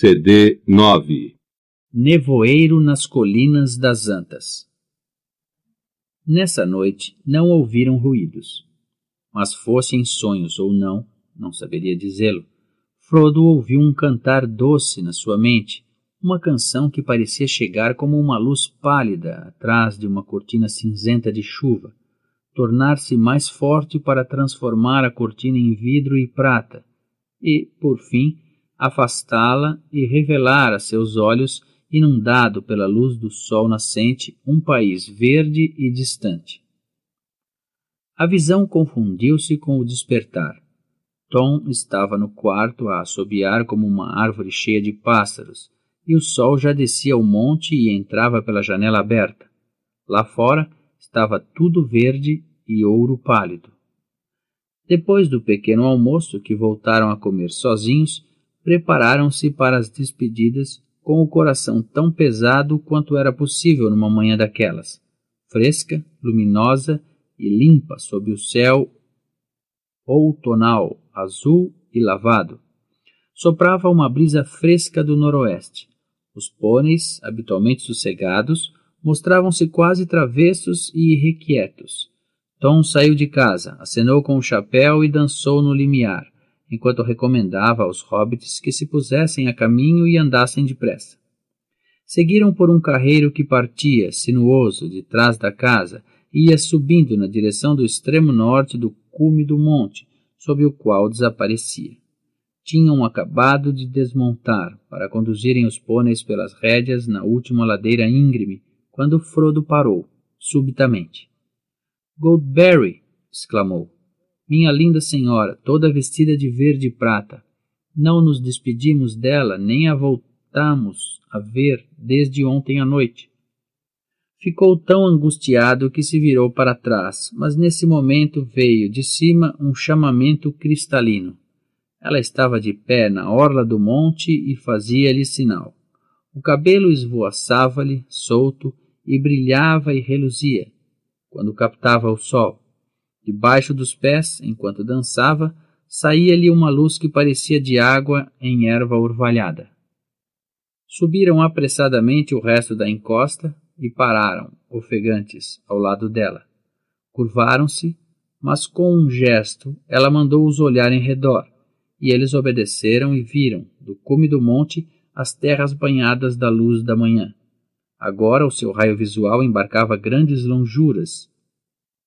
CD 9 Nevoeiro nas Colinas das Antas Nessa noite não ouviram ruídos. Mas fossem sonhos ou não, não saberia dizê-lo. Frodo ouviu um cantar doce na sua mente, uma canção que parecia chegar como uma luz pálida atrás de uma cortina cinzenta de chuva, tornar-se mais forte para transformar a cortina em vidro e prata, e, por fim, afastá-la e revelar a seus olhos, inundado pela luz do sol nascente, um país verde e distante. A visão confundiu-se com o despertar. Tom estava no quarto a assobiar como uma árvore cheia de pássaros, e o sol já descia o monte e entrava pela janela aberta. Lá fora estava tudo verde e ouro pálido. Depois do pequeno almoço, que voltaram a comer sozinhos, prepararam-se para as despedidas com o coração tão pesado quanto era possível numa manhã daquelas, fresca, luminosa e limpa sob o céu outonal, azul e lavado. Soprava uma brisa fresca do noroeste. Os pôneis, habitualmente sossegados, mostravam-se quase travessos e irrequietos. Tom saiu de casa, acenou com o chapéu e dançou no limiar, enquanto recomendava aos hobbits que se pusessem a caminho e andassem depressa. Seguiram por um carreiro que partia, sinuoso, de trás da casa, e ia subindo na direção do extremo norte do cume do monte, sob o qual desaparecia. Tinham acabado de desmontar para conduzirem os pôneis pelas rédeas na última ladeira íngreme, quando Frodo parou, subitamente. Goldberry! exclamou. Minha linda senhora, toda vestida de verde e prata. Não nos despedimos dela, nem a voltamos a ver desde ontem à noite. Ficou tão angustiado que se virou para trás, mas nesse momento veio de cima um chamamento cristalino. Ela estava de pé na orla do monte e fazia-lhe sinal. O cabelo esvoaçava-lhe, solto, e brilhava e reluzia, quando captava o sol. Debaixo dos pés, enquanto dançava, saía-lhe uma luz que parecia de água em erva orvalhada. Subiram apressadamente o resto da encosta e pararam, ofegantes, ao lado dela. Curvaram-se, mas com um gesto ela mandou-os olhar em redor, e eles obedeceram e viram, do cume do monte, as terras banhadas da luz da manhã. Agora o seu raio visual embarcava grandes lonjuras,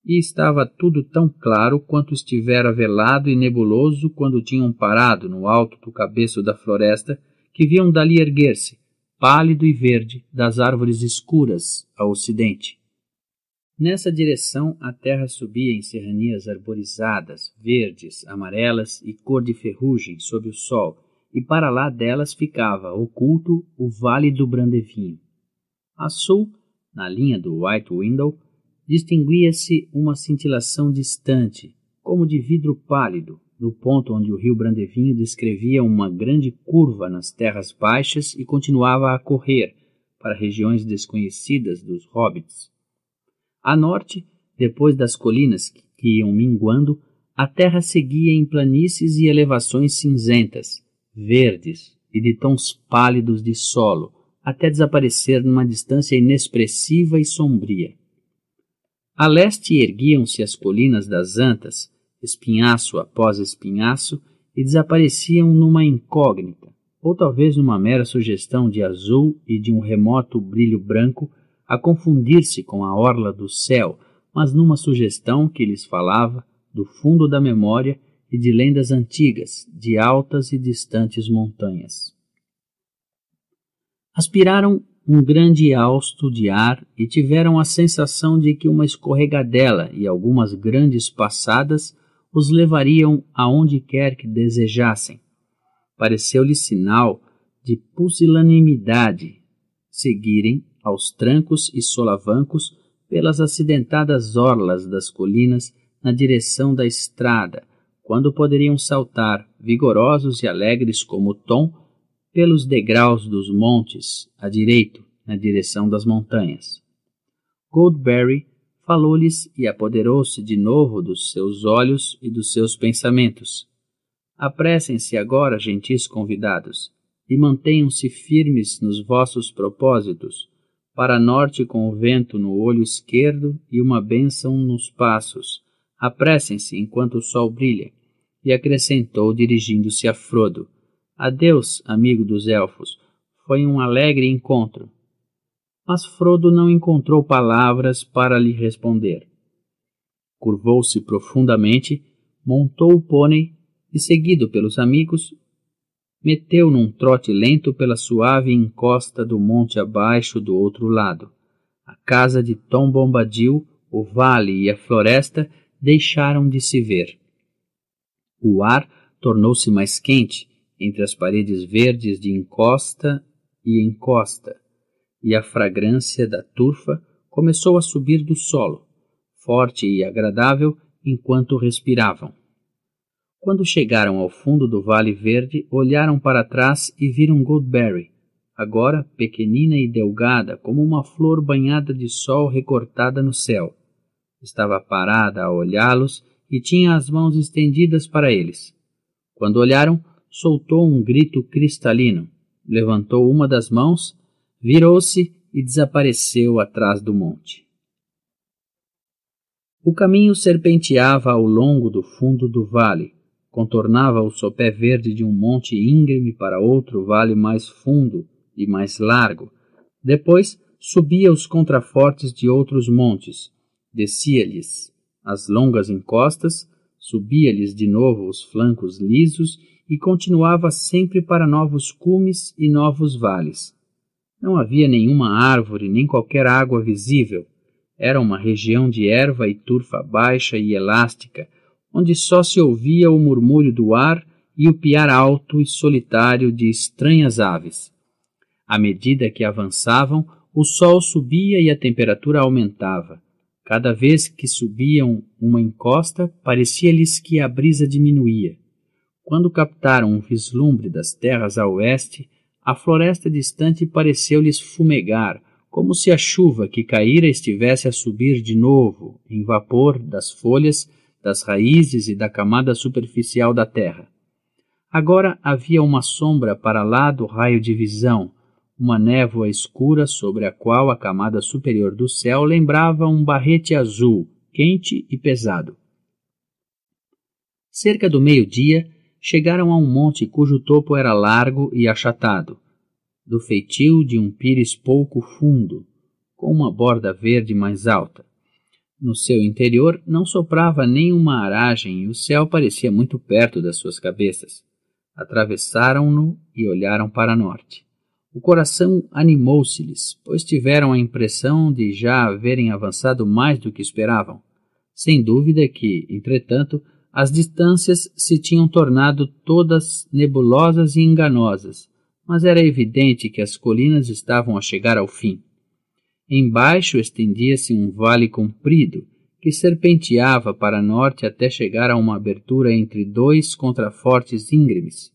e estava tudo tão claro quanto estivera velado e nebuloso quando tinham parado no alto do cabeço da floresta, que viam dali erguer-se, pálido e verde, das árvores escuras a ocidente. Nessa direção a terra subia em serranias arborizadas, verdes, amarelas e cor de ferrugem sob o sol, e para lá delas ficava oculto o vale do Brandevinho. A sul, na linha do White Window, distinguia-se uma cintilação distante, como de vidro pálido, no ponto onde o rio Brandevinho descrevia uma grande curva nas terras baixas e continuava a correr para regiões desconhecidas dos hobbits. A norte, depois das colinas que iam minguando, a terra seguia em planícies e elevações cinzentas, verdes e de tons pálidos de solo, até desaparecer numa distância inexpressiva e sombria. A leste erguiam-se as colinas das Antas, espinhaço após espinhaço, e desapareciam numa incógnita, ou talvez numa mera sugestão de azul e de um remoto brilho branco a confundir-se com a orla do céu, mas numa sugestão que lhes falava do fundo da memória e de lendas antigas, de altas e distantes montanhas. Aspiraram um grande hausto de ar e tiveram a sensação de que uma escorregadela e algumas grandes passadas os levariam aonde quer que desejassem. Pareceu-lhe sinal de pusilanimidade seguirem aos trancos e solavancos pelas acidentadas orlas das colinas na direção da estrada, quando poderiam saltar, vigorosos e alegres como o tom, pelos degraus dos montes a direito, na direção das montanhas. Goldberry falou-lhes e apoderou-se de novo dos seus olhos e dos seus pensamentos. Apressem-se agora, gentis convidados, e mantenham-se firmes nos vossos propósitos, para norte com o vento no olho esquerdo e uma bênção nos passos. Apressem-se enquanto o sol brilha. E acrescentou, dirigindo-se a Frodo: Adeus, amigo dos elfos. Foi um alegre encontro. Mas Frodo não encontrou palavras para lhe responder. Curvou-se profundamente, montou o pônei e, seguido pelos amigos, meteu num trote lento pela suave encosta do monte abaixo do outro lado. A casa de Tom Bombadil, o vale e a floresta deixaram de se ver. O ar tornou-se mais quente entre as paredes verdes de encosta e encosta, e a fragrância da turfa começou a subir do solo, forte e agradável enquanto respiravam. Quando chegaram ao fundo do Vale Verde, olharam para trás e viram Goldberry, agora pequenina e delgada como uma flor banhada de sol recortada no céu. Estava parada a olhá-los e tinha as mãos estendidas para eles. Quando olharam, soltou um grito cristalino, levantou uma das mãos, virou-se e desapareceu atrás do monte. O caminho serpenteava ao longo do fundo do vale, contornava o sopé verde de um monte íngreme para outro vale mais fundo e mais largo. Depois subia os contrafortes de outros montes, descia-lhes as longas encostas, subia-lhes de novo os flancos lisos e continuava sempre para novos cumes e novos vales. Não havia nenhuma árvore nem qualquer água visível. Era uma região de erva e turfa baixa e elástica, onde só se ouvia o murmúrio do ar e o piar alto e solitário de estranhas aves. À medida que avançavam, o sol subia e a temperatura aumentava. Cada vez que subiam uma encosta, parecia-lhes que a brisa diminuía. Quando captaram um vislumbre das terras a oeste, a floresta distante pareceu-lhes fumegar, como se a chuva que caíra estivesse a subir de novo, em vapor, das folhas, das raízes e da camada superficial da terra. Agora havia uma sombra para lá do raio de visão, uma névoa escura sobre a qual a camada superior do céu lembrava um barrete azul, quente e pesado. Cerca do meio-dia, chegaram a um monte cujo topo era largo e achatado, do feitio de um pires pouco fundo, com uma borda verde mais alta. No seu interior não soprava nenhuma aragem e o céu parecia muito perto das suas cabeças. Atravessaram-no e olharam para norte. O coração animou-se-lhes, pois tiveram a impressão de já haverem avançado mais do que esperavam. Sem dúvida que, entretanto, as distâncias se tinham tornado todas nebulosas e enganosas, mas era evidente que as colinas estavam a chegar ao fim. Embaixo estendia-se um vale comprido que serpenteava para norte até chegar a uma abertura entre dois contrafortes íngremes.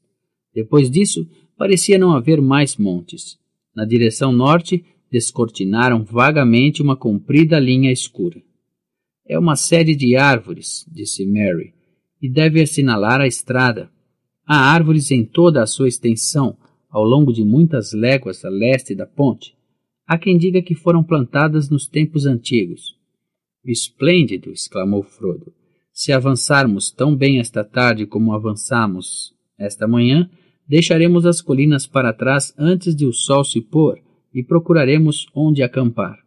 Depois disso, parecia não haver mais montes. Na direção norte, descortinaram vagamente uma comprida linha escura. É uma série de árvores, disse Mary, e deve assinalar a estrada. Há árvores em toda a sua extensão, ao longo de muitas léguas a leste da ponte. Há quem diga que foram plantadas nos tempos antigos. Esplêndido! exclamou Frodo. Se avançarmos tão bem esta tarde como avançamos esta manhã, deixaremos as colinas para trás antes de o sol se pôr e procuraremos onde acampar.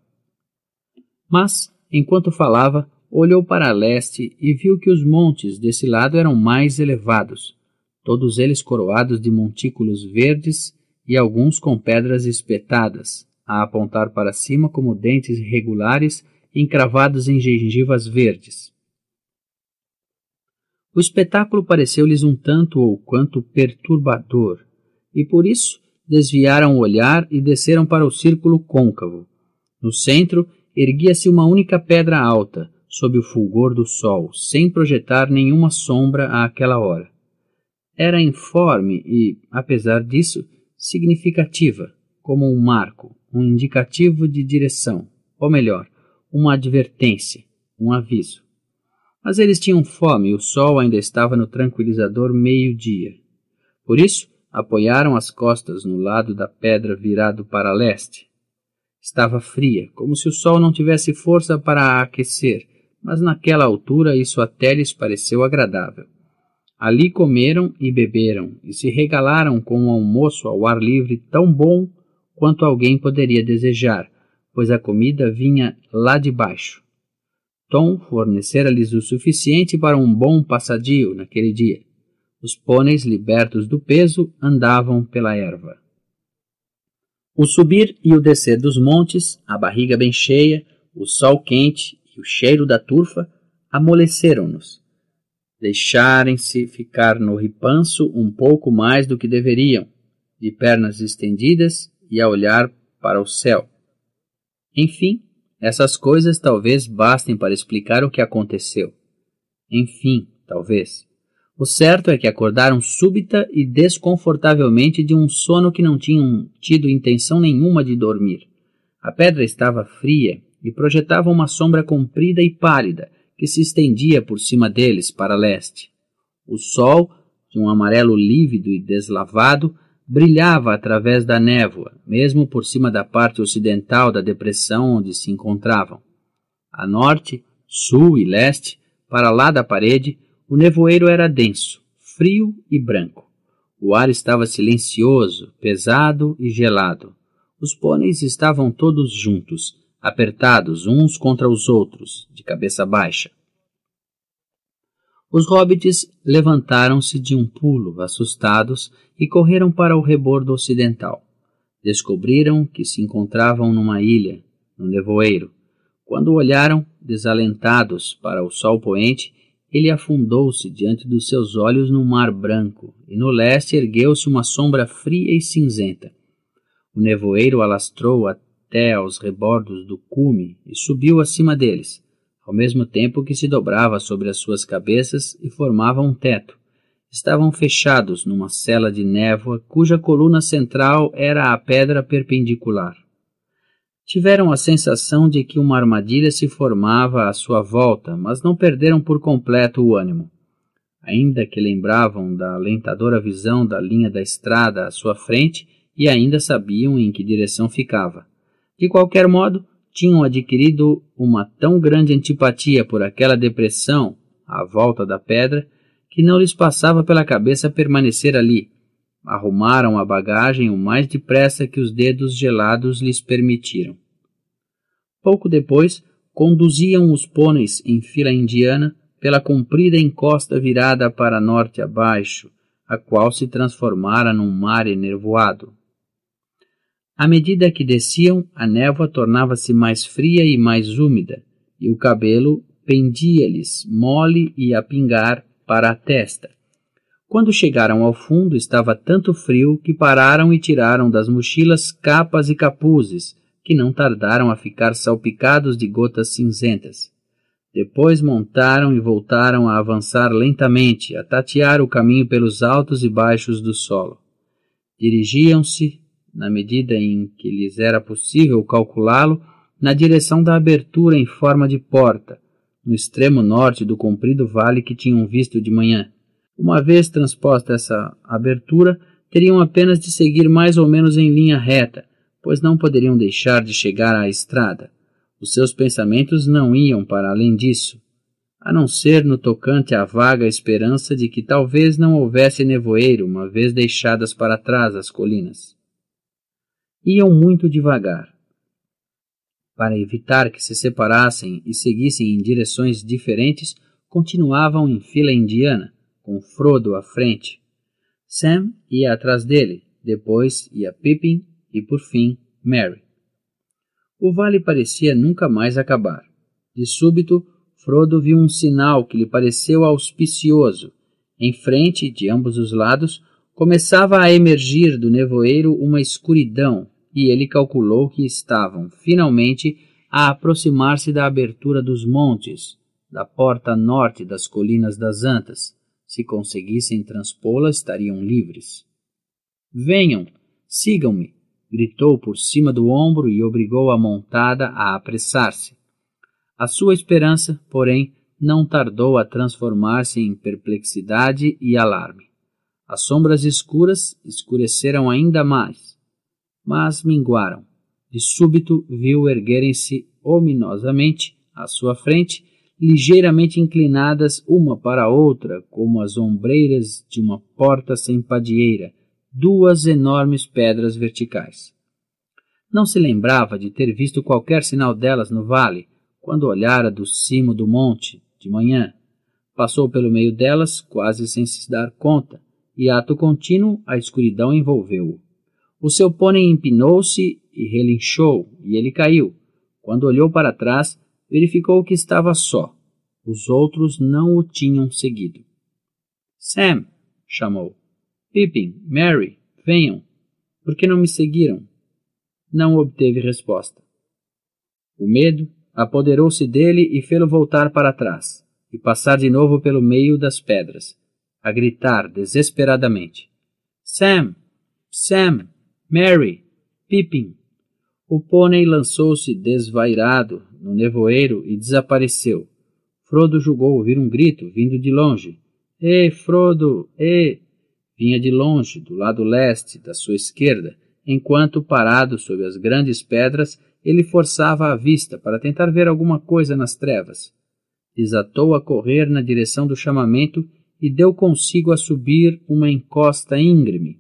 Mas, enquanto falava, olhou para leste e viu que os montes desse lado eram mais elevados, todos eles coroados de montículos verdes e alguns com pedras espetadas, a apontar para cima como dentes regulares encravados em gengivas verdes. O espetáculo pareceu-lhes um tanto ou quanto perturbador, e por isso desviaram o olhar e desceram para o círculo côncavo. No centro erguia-se uma única pedra alta, sob o fulgor do sol, sem projetar nenhuma sombra àquela hora. Era informe e, apesar disso, significativa, como um marco, um indicativo de direção, ou melhor, uma advertência, um aviso. Mas eles tinham fome e o sol ainda estava no tranquilizador meio-dia. Por isso, apoiaram as costas no lado da pedra virado para leste. Estava fria, como se o sol não tivesse força para a aquecer mas naquela altura isso até lhes pareceu agradável. Ali comeram e beberam, e se regalaram com um almoço ao ar livre tão bom quanto alguém poderia desejar, pois a comida vinha lá de baixo. Tom fornecera-lhes o suficiente para um bom passadio naquele dia. Os pôneis, libertos do peso, andavam pela erva. O subir e o descer dos montes, a barriga bem cheia, o sol quente o cheiro da turfa amoleceram-nos. Deixarem-se ficar no ripanço um pouco mais do que deveriam, de pernas estendidas e a olhar para o céu. Enfim, essas coisas talvez bastem para explicar o que aconteceu. Enfim, talvez. O certo é que acordaram súbita e desconfortavelmente de um sono que não tinham tido intenção nenhuma de dormir. A pedra estava fria e projetava uma sombra comprida e pálida que se estendia por cima deles para leste. O sol, de um amarelo lívido e deslavado, brilhava através da névoa, mesmo por cima da parte ocidental da depressão onde se encontravam. A norte, sul e leste, para lá da parede, o nevoeiro era denso, frio e branco. O ar estava silencioso, pesado e gelado. Os pôneis estavam todos juntos, apertados uns contra os outros, de cabeça baixa. Os hobbits levantaram-se de um pulo, assustados, e correram para o rebordo ocidental. Descobriram que se encontravam numa ilha, no nevoeiro. Quando olharam, desalentados, para o sol poente, ele afundou-se diante dos seus olhos no mar branco, e no leste ergueu-se uma sombra fria e cinzenta. O nevoeiro alastrou a até aos rebordos do cume e subiu acima deles, ao mesmo tempo que se dobrava sobre as suas cabeças e formava um teto. Estavam fechados numa cela de névoa cuja coluna central era a pedra perpendicular. Tiveram a sensação de que uma armadilha se formava à sua volta, mas não perderam por completo o ânimo. Ainda que lembravam da alentadora visão da linha da estrada à sua frente, e ainda sabiam em que direção ficava. De qualquer modo, tinham adquirido uma tão grande antipatia por aquela depressão à volta da pedra que não lhes passava pela cabeça permanecer ali. Arrumaram a bagagem o mais depressa que os dedos gelados lhes permitiram. Pouco depois, conduziam os pôneis em fila indiana pela comprida encosta virada para norte abaixo, a qual se transformara num mar enervoado. À medida que desciam, a névoa tornava-se mais fria e mais úmida, e o cabelo pendia-lhes, mole e a pingar, para a testa. Quando chegaram ao fundo, estava tanto frio que pararam e tiraram das mochilas capas e capuzes, que não tardaram a ficar salpicados de gotas cinzentas. Depois montaram e voltaram a avançar lentamente, a tatear o caminho pelos altos e baixos do solo. Dirigiam-se na medida em que lhes era possível calculá-lo, na direção da abertura em forma de porta, no extremo norte do comprido vale que tinham visto de manhã. Uma vez transposta essa abertura, teriam apenas de seguir mais ou menos em linha reta, pois não poderiam deixar de chegar à estrada. Os seus pensamentos não iam para além disso, a não ser no tocante à vaga esperança de que talvez não houvesse nevoeiro, uma vez deixadas para trás as colinas iam muito devagar. Para evitar que se separassem e seguissem em direções diferentes, continuavam em fila indiana, com Frodo à frente. Sam ia atrás dele, depois ia Pippin e, por fim, Mary. O vale parecia nunca mais acabar. De súbito, Frodo viu um sinal que lhe pareceu auspicioso. Em frente, de ambos os lados, Começava a emergir do nevoeiro uma escuridão, e ele calculou que estavam, finalmente, a aproximar-se da abertura dos montes, da porta norte das Colinas das Antas. Se conseguissem transpô-la, estariam livres. Venham, sigam-me, gritou por cima do ombro e obrigou a montada a apressar-se. A sua esperança, porém, não tardou a transformar-se em perplexidade e alarme. As sombras escuras escureceram ainda mais, mas minguaram. De súbito viu erguerem-se ominosamente à sua frente, ligeiramente inclinadas uma para a outra, como as ombreiras de uma porta sem padieira, duas enormes pedras verticais. Não se lembrava de ter visto qualquer sinal delas no vale, quando olhara do cimo do monte, de manhã. Passou pelo meio delas, quase sem se dar conta, e ato contínuo a escuridão envolveu-o. O seu pônei empinou-se e relinchou, e ele caiu. Quando olhou para trás, verificou que estava só. Os outros não o tinham seguido. Sam, chamou. Pippin, Mary, venham. Por que não me seguiram? Não obteve resposta. O medo apoderou-se dele e fê-lo voltar para trás, e passar de novo pelo meio das pedras, a gritar desesperadamente: Sam! Sam! Mary! Pippin! O pônei lançou-se desvairado no nevoeiro e desapareceu. Frodo julgou ouvir um grito vindo de longe. Ei, Frodo! Ei! Vinha de longe, do lado leste, da sua esquerda, enquanto, parado sob as grandes pedras, ele forçava a vista para tentar ver alguma coisa nas trevas. Desatou a correr na direção do chamamento e deu consigo a subir uma encosta íngreme.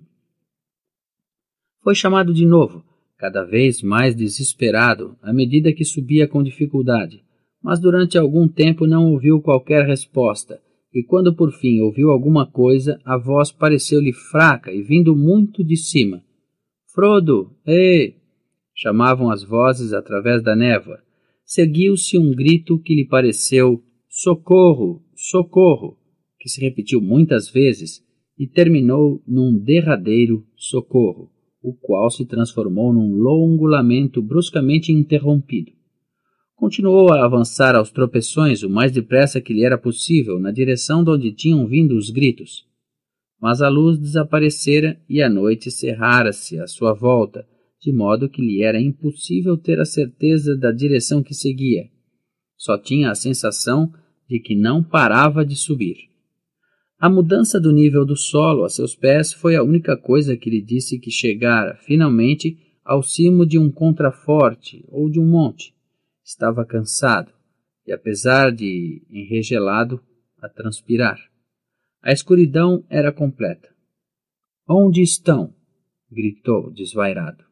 Foi chamado de novo, cada vez mais desesperado, à medida que subia com dificuldade, mas durante algum tempo não ouviu qualquer resposta, e quando por fim ouviu alguma coisa, a voz pareceu-lhe fraca e vindo muito de cima. Frodo! Ei! chamavam as vozes através da névoa. Seguiu-se um grito que lhe pareceu Socorro! Socorro! que se repetiu muitas vezes e terminou num derradeiro socorro, o qual se transformou num longo lamento bruscamente interrompido. Continuou a avançar aos tropeções o mais depressa que lhe era possível na direção de onde tinham vindo os gritos. Mas a luz desaparecera e a noite cerrara-se à sua volta, de modo que lhe era impossível ter a certeza da direção que seguia. Só tinha a sensação de que não parava de subir. A mudança do nível do solo a seus pés foi a única coisa que lhe disse que chegara, finalmente, ao cimo de um contraforte ou de um monte. Estava cansado e, apesar de enregelado, a transpirar. A escuridão era completa. Onde estão? gritou, desvairado.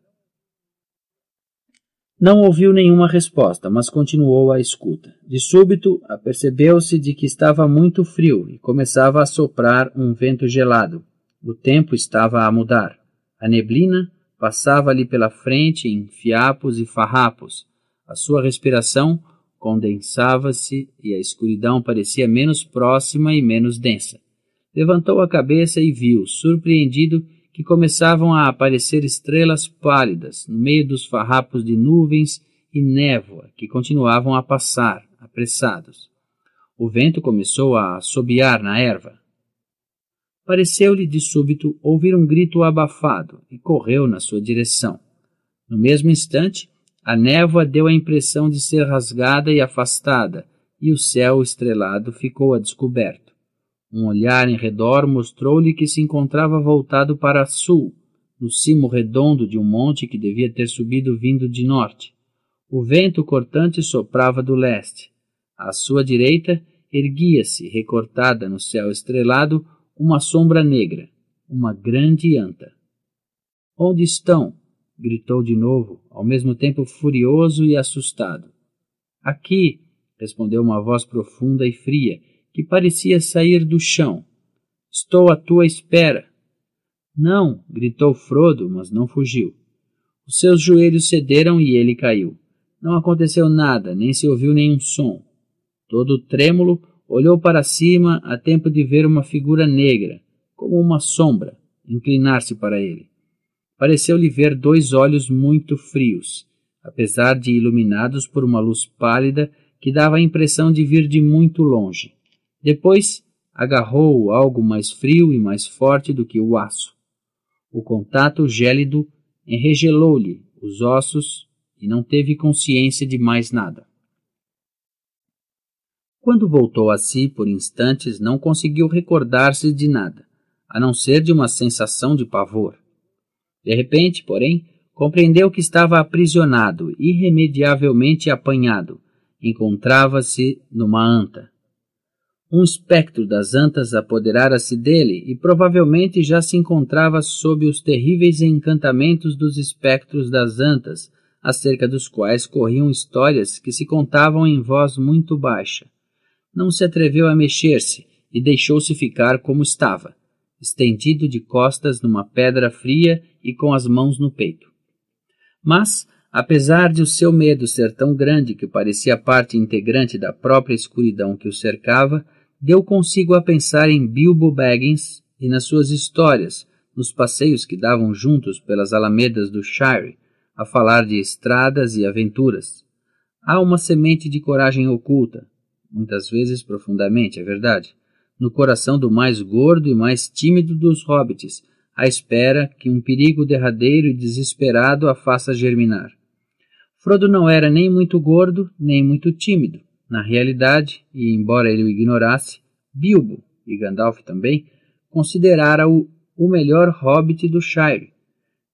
Não ouviu nenhuma resposta, mas continuou a escuta. De súbito, apercebeu-se de que estava muito frio e começava a soprar um vento gelado. O tempo estava a mudar. A neblina passava-lhe pela frente em fiapos e farrapos. A sua respiração condensava-se e a escuridão parecia menos próxima e menos densa. Levantou a cabeça e viu, surpreendido, que começavam a aparecer estrelas pálidas no meio dos farrapos de nuvens e névoa que continuavam a passar, apressados. O vento começou a assobiar na erva. Pareceu-lhe de súbito ouvir um grito abafado e correu na sua direção. No mesmo instante, a névoa deu a impressão de ser rasgada e afastada, e o céu estrelado ficou a descoberto. Um olhar em redor mostrou-lhe que se encontrava voltado para sul, no cimo redondo de um monte que devia ter subido vindo de norte. O vento cortante soprava do leste. À sua direita, erguia-se, recortada no céu estrelado, uma sombra negra, uma grande anta. Onde estão? gritou de novo, ao mesmo tempo furioso e assustado. Aqui, respondeu uma voz profunda e fria, que parecia sair do chão. Estou à tua espera. Não, gritou Frodo, mas não fugiu. Os seus joelhos cederam e ele caiu. Não aconteceu nada, nem se ouviu nenhum som. Todo trêmulo, olhou para cima a tempo de ver uma figura negra, como uma sombra, inclinar-se para ele. Pareceu-lhe ver dois olhos muito frios, apesar de iluminados por uma luz pálida que dava a impressão de vir de muito longe. Depois agarrou algo mais frio e mais forte do que o aço. O contato gélido enregelou-lhe os ossos e não teve consciência de mais nada. Quando voltou a si por instantes, não conseguiu recordar-se de nada, a não ser de uma sensação de pavor. De repente, porém, compreendeu que estava aprisionado, irremediavelmente apanhado. Encontrava-se numa anta. Um espectro das antas apoderara-se dele e provavelmente já se encontrava sob os terríveis encantamentos dos espectros das antas, acerca dos quais corriam histórias que se contavam em voz muito baixa. Não se atreveu a mexer-se e deixou-se ficar como estava, estendido de costas numa pedra fria e com as mãos no peito. Mas, apesar de o seu medo ser tão grande que parecia parte integrante da própria escuridão que o cercava, deu consigo a pensar em Bilbo Baggins e nas suas histórias, nos passeios que davam juntos pelas alamedas do Shire, a falar de estradas e aventuras. Há uma semente de coragem oculta, muitas vezes profundamente, é verdade, no coração do mais gordo e mais tímido dos hobbits, à espera que um perigo derradeiro e desesperado a faça germinar. Frodo não era nem muito gordo, nem muito tímido. Na realidade, e embora ele o ignorasse, Bilbo, e Gandalf também, considerara-o o melhor hobbit do Shire.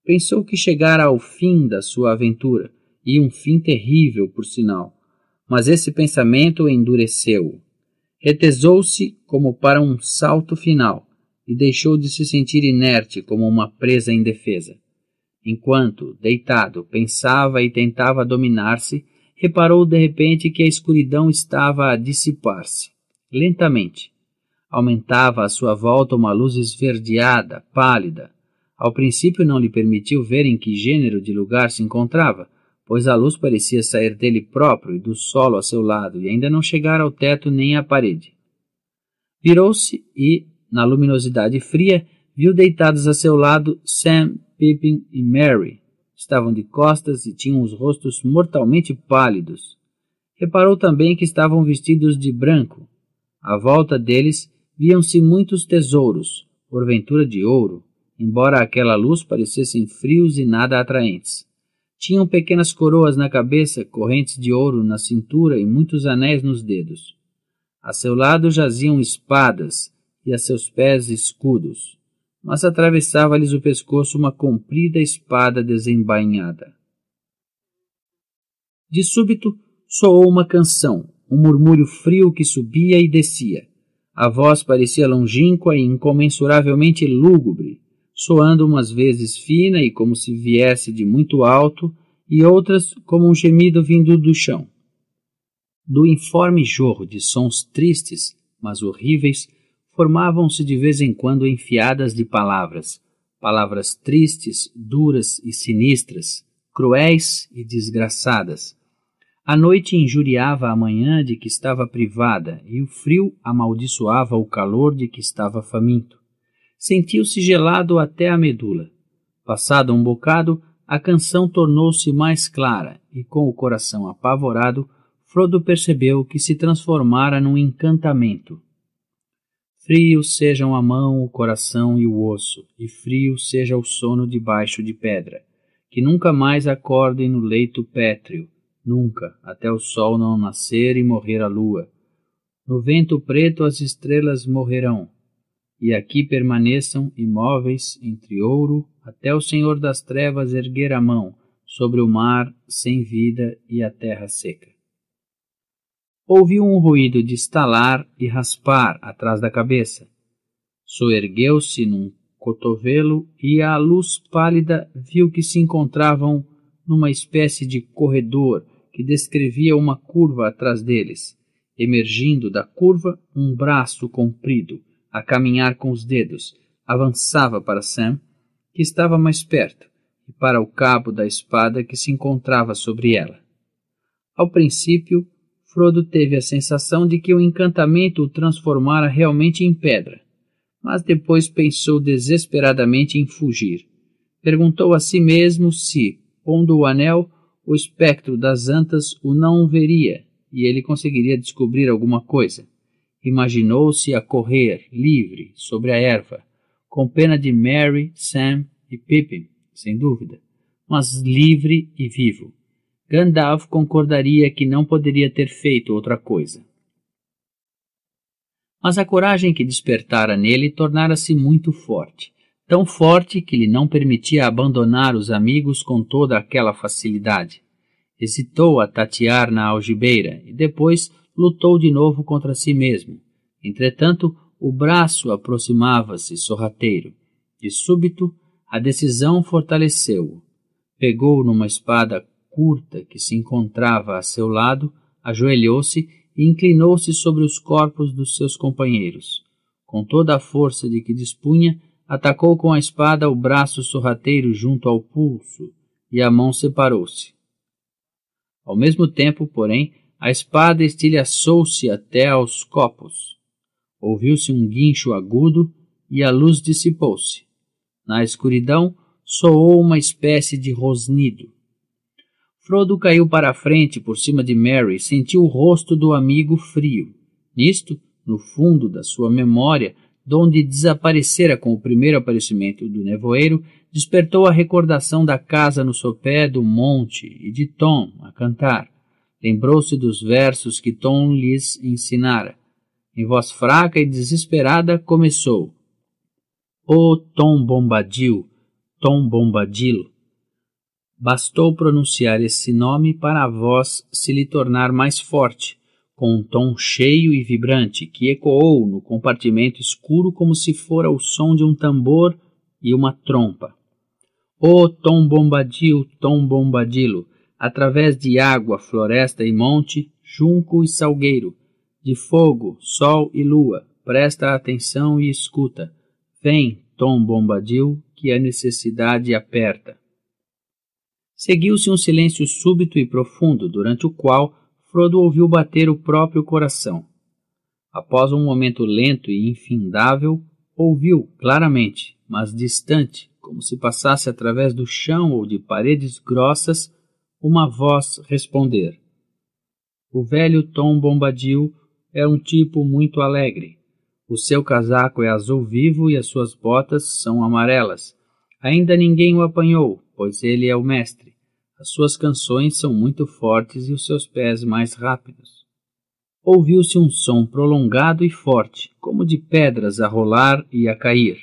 Pensou que chegara ao fim da sua aventura, e um fim terrível, por sinal. Mas esse pensamento endureceu-o. Retesou-se como para um salto final, e deixou de se sentir inerte como uma presa indefesa. Enquanto, deitado, pensava e tentava dominar-se, reparou de repente que a escuridão estava a dissipar-se, lentamente. Aumentava à sua volta uma luz esverdeada, pálida. Ao princípio não lhe permitiu ver em que gênero de lugar se encontrava, pois a luz parecia sair dele próprio e do solo a seu lado e ainda não chegar ao teto nem à parede. Virou-se e, na luminosidade fria, viu deitados a seu lado Sam, Pippin e Mary, Estavam de costas e tinham os rostos mortalmente pálidos. Reparou também que estavam vestidos de branco. À volta deles viam-se muitos tesouros, porventura de ouro, embora aquela luz parecessem frios e nada atraentes. Tinham pequenas coroas na cabeça, correntes de ouro na cintura e muitos anéis nos dedos. A seu lado jaziam espadas e a seus pés escudos mas atravessava-lhes o pescoço uma comprida espada desembainhada. De súbito soou uma canção, um murmúrio frio que subia e descia. A voz parecia longínqua e incomensuravelmente lúgubre, soando umas vezes fina e como se viesse de muito alto, e outras como um gemido vindo do chão. Do informe jorro de sons tristes, mas horríveis, formavam-se de vez em quando enfiadas de palavras, palavras tristes, duras e sinistras, cruéis e desgraçadas. A noite injuriava a manhã de que estava privada, e o frio amaldiçoava o calor de que estava faminto. Sentiu-se gelado até a medula. Passado um bocado, a canção tornou-se mais clara, e com o coração apavorado, Frodo percebeu que se transformara num encantamento, Frio sejam a mão, o coração e o osso, e frio seja o sono debaixo de pedra, que nunca mais acordem no leito pétreo, nunca, até o sol não nascer e morrer a lua. No vento preto as estrelas morrerão, e aqui permaneçam imóveis entre ouro, até o Senhor das Trevas erguer a mão sobre o mar sem vida e a terra seca ouviu um ruído de estalar e raspar atrás da cabeça. Soergueu-se num cotovelo e, à luz pálida, viu que se encontravam numa espécie de corredor que descrevia uma curva atrás deles, emergindo da curva um braço comprido, a caminhar com os dedos, avançava para Sam, que estava mais perto, e para o cabo da espada que se encontrava sobre ela. Ao princípio, Frodo teve a sensação de que o encantamento o transformara realmente em pedra, mas depois pensou desesperadamente em fugir. Perguntou a si mesmo se, pondo o anel, o espectro das antas o não veria e ele conseguiria descobrir alguma coisa. Imaginou-se a correr, livre, sobre a erva, com pena de Mary, Sam e Pippin, sem dúvida, mas livre e vivo Gandalf concordaria que não poderia ter feito outra coisa. Mas a coragem que despertara nele tornara-se muito forte, tão forte que lhe não permitia abandonar os amigos com toda aquela facilidade. Hesitou a tatear na algibeira e depois lutou de novo contra si mesmo. Entretanto, o braço aproximava-se sorrateiro. De súbito, a decisão fortaleceu-o. Pegou numa espada curta que se encontrava a seu lado, ajoelhou-se e inclinou-se sobre os corpos dos seus companheiros. Com toda a força de que dispunha, atacou com a espada o braço sorrateiro junto ao pulso, e a mão separou-se. Ao mesmo tempo, porém, a espada estilhaçou-se até aos copos. Ouviu-se um guincho agudo e a luz dissipou-se. Na escuridão soou uma espécie de rosnido. Frodo caiu para a frente por cima de Mary e sentiu o rosto do amigo frio. Nisto, no fundo da sua memória, donde desaparecera com o primeiro aparecimento do nevoeiro, despertou a recordação da casa no sopé do monte e de Tom a cantar. Lembrou-se dos versos que Tom lhes ensinara. Em voz fraca e desesperada, começou: Ô oh, Tom Bombadil, Tom Bombadilo, Bastou pronunciar esse nome para a voz se lhe tornar mais forte, com um tom cheio e vibrante que ecoou no compartimento escuro como se fora o som de um tambor e uma trompa. Ô oh, Tom Bombadil, Tom Bombadilo, através de água, floresta e monte, junco e salgueiro, de fogo, sol e lua, presta atenção e escuta. Vem, Tom Bombadil, que a necessidade aperta. Seguiu-se um silêncio súbito e profundo, durante o qual Frodo ouviu bater o próprio coração. Após um momento lento e infindável, ouviu claramente, mas distante, como se passasse através do chão ou de paredes grossas, uma voz responder. O velho Tom Bombadil é um tipo muito alegre. O seu casaco é azul vivo e as suas botas são amarelas. Ainda ninguém o apanhou, pois ele é o mestre. As suas canções são muito fortes e os seus pés mais rápidos. Ouviu-se um som prolongado e forte, como de pedras a rolar e a cair,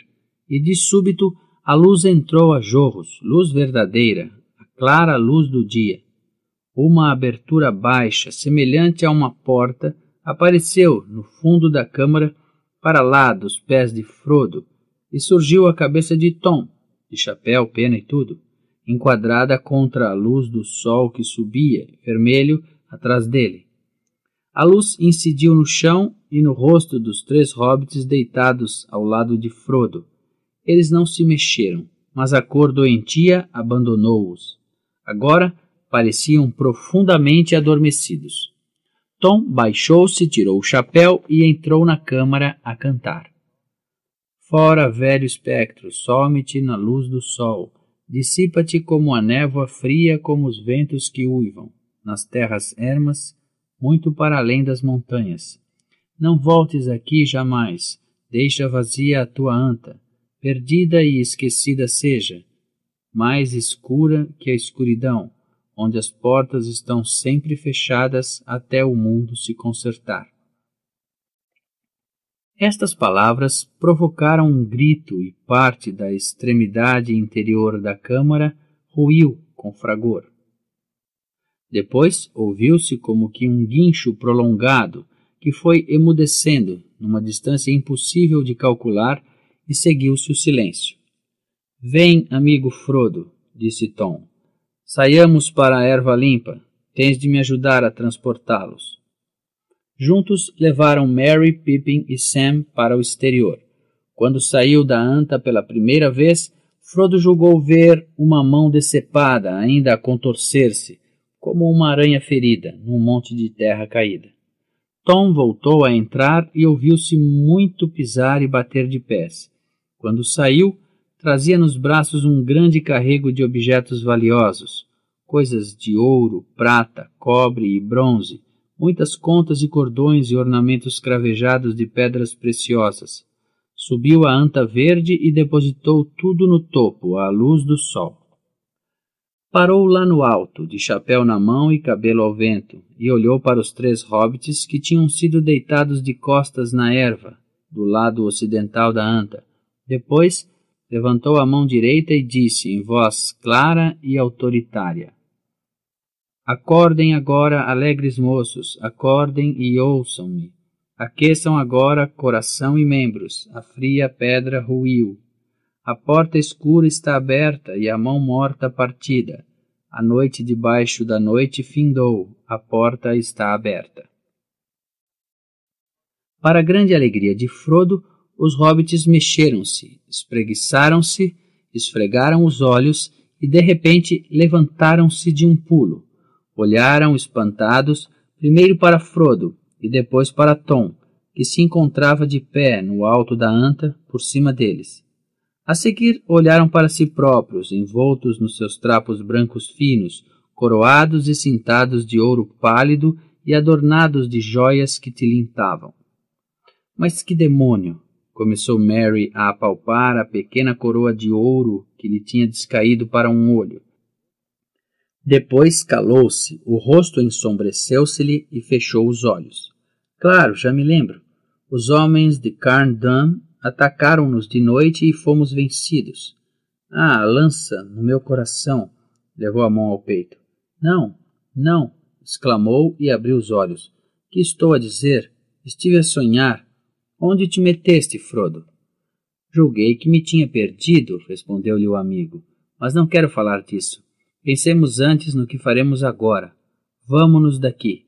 e de súbito a luz entrou a jorros, luz verdadeira, a clara luz do dia. Uma abertura baixa, semelhante a uma porta, apareceu no fundo da câmara, para lá dos pés de Frodo, e surgiu a cabeça de Tom, de chapéu, pena e tudo enquadrada contra a luz do sol que subia, vermelho, atrás dele. A luz incidiu no chão e no rosto dos três hobbits deitados ao lado de Frodo. Eles não se mexeram, mas a cor doentia abandonou-os. Agora pareciam profundamente adormecidos. Tom baixou-se, tirou o chapéu e entrou na câmara a cantar. Fora, velho espectro, some-te na luz do sol dissipa-te como a névoa fria, como os ventos que uivam, nas terras ermas, muito para além das montanhas. Não voltes aqui jamais, deixa vazia a tua anta, perdida e esquecida seja, mais escura que a escuridão, onde as portas estão sempre fechadas até o mundo se consertar. Estas palavras provocaram um grito e parte da extremidade interior da câmara ruiu com fragor. Depois ouviu-se como que um guincho prolongado que foi emudecendo numa distância impossível de calcular e seguiu-se o silêncio. Vem, amigo Frodo, disse Tom. Saiamos para a erva limpa. Tens de me ajudar a transportá-los. Juntos levaram Mary, Pippin e Sam para o exterior. Quando saiu da anta pela primeira vez, Frodo julgou ver uma mão decepada ainda a contorcer-se, como uma aranha ferida, num monte de terra caída. Tom voltou a entrar e ouviu-se muito pisar e bater de pés. Quando saiu, trazia nos braços um grande carrego de objetos valiosos, coisas de ouro, prata, cobre e bronze, muitas contas e cordões e ornamentos cravejados de pedras preciosas. Subiu a anta verde e depositou tudo no topo, à luz do sol. Parou lá no alto, de chapéu na mão e cabelo ao vento, e olhou para os três hobbits que tinham sido deitados de costas na erva, do lado ocidental da anta. Depois, levantou a mão direita e disse, em voz clara e autoritária: Acordem agora, alegres moços, acordem e ouçam-me. Aqueçam agora coração e membros, a fria pedra ruiu. A porta escura está aberta e a mão morta partida. A noite debaixo da noite findou, a porta está aberta. Para grande alegria de Frodo, os hobbits mexeram-se, espreguiçaram-se, esfregaram os olhos e de repente levantaram-se de um pulo olharam espantados primeiro para Frodo e depois para Tom, que se encontrava de pé no alto da anta por cima deles. A seguir, olharam para si próprios, envoltos nos seus trapos brancos finos, coroados e cintados de ouro pálido e adornados de joias que tilintavam. Mas que demônio! começou Mary a apalpar a pequena coroa de ouro que lhe tinha descaído para um olho. Depois calou-se, o rosto ensombreceu-se-lhe e fechou os olhos. Claro, já me lembro. Os homens de Carndam atacaram-nos de noite e fomos vencidos. Ah, lança, no meu coração! Levou a mão ao peito. Não, não! exclamou e abriu os olhos. Que estou a dizer? Estive a sonhar. Onde te meteste, Frodo? Julguei que me tinha perdido, respondeu-lhe o amigo, mas não quero falar disso. Pensemos antes no que faremos agora. Vamos-nos daqui.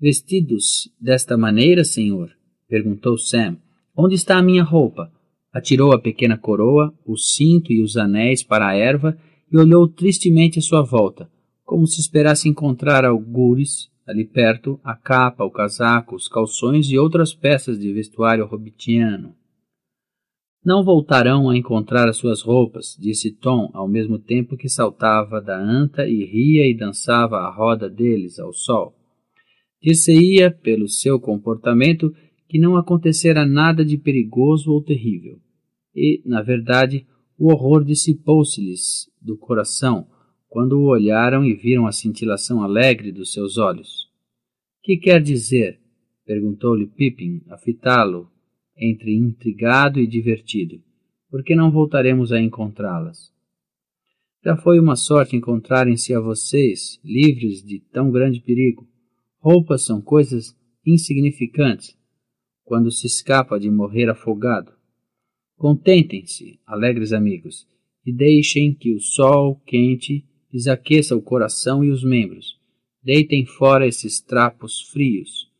Vestidos desta maneira, senhor? perguntou Sam. Onde está a minha roupa? Atirou a pequena coroa, o cinto e os anéis para a erva e olhou tristemente à sua volta, como se esperasse encontrar algures ali perto a capa, o casaco, os calções e outras peças de vestuário hobbitiano. Não voltarão a encontrar as suas roupas, disse Tom, ao mesmo tempo que saltava da anta e ria e dançava à roda deles ao sol. Disseia ia pelo seu comportamento, que não acontecera nada de perigoso ou terrível. E, na verdade, o horror dissipou-se-lhes do coração quando o olharam e viram a cintilação alegre dos seus olhos. Que quer dizer? perguntou-lhe Pippin, a fitá-lo entre intrigado e divertido, porque não voltaremos a encontrá-las. Já foi uma sorte encontrarem-se a vocês, livres de tão grande perigo. Roupas são coisas insignificantes quando se escapa de morrer afogado. Contentem-se, alegres amigos, e deixem que o sol quente lhes aqueça o coração e os membros. Deitem fora esses trapos frios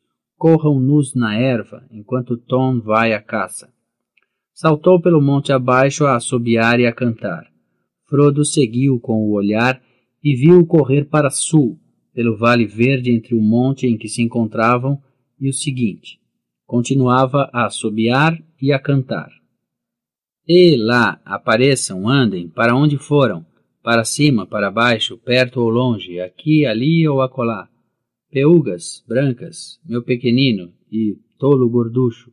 corram nus na erva, enquanto Tom vai à caça. Saltou pelo monte abaixo a assobiar e a cantar. Frodo seguiu com o olhar e viu-o correr para sul, pelo vale verde entre o monte em que se encontravam e o seguinte. Continuava a assobiar e a cantar. E lá, apareçam, andem, para onde foram, para cima, para baixo, perto ou longe, aqui, ali ou acolá peugas brancas, meu pequenino e tolo gorducho.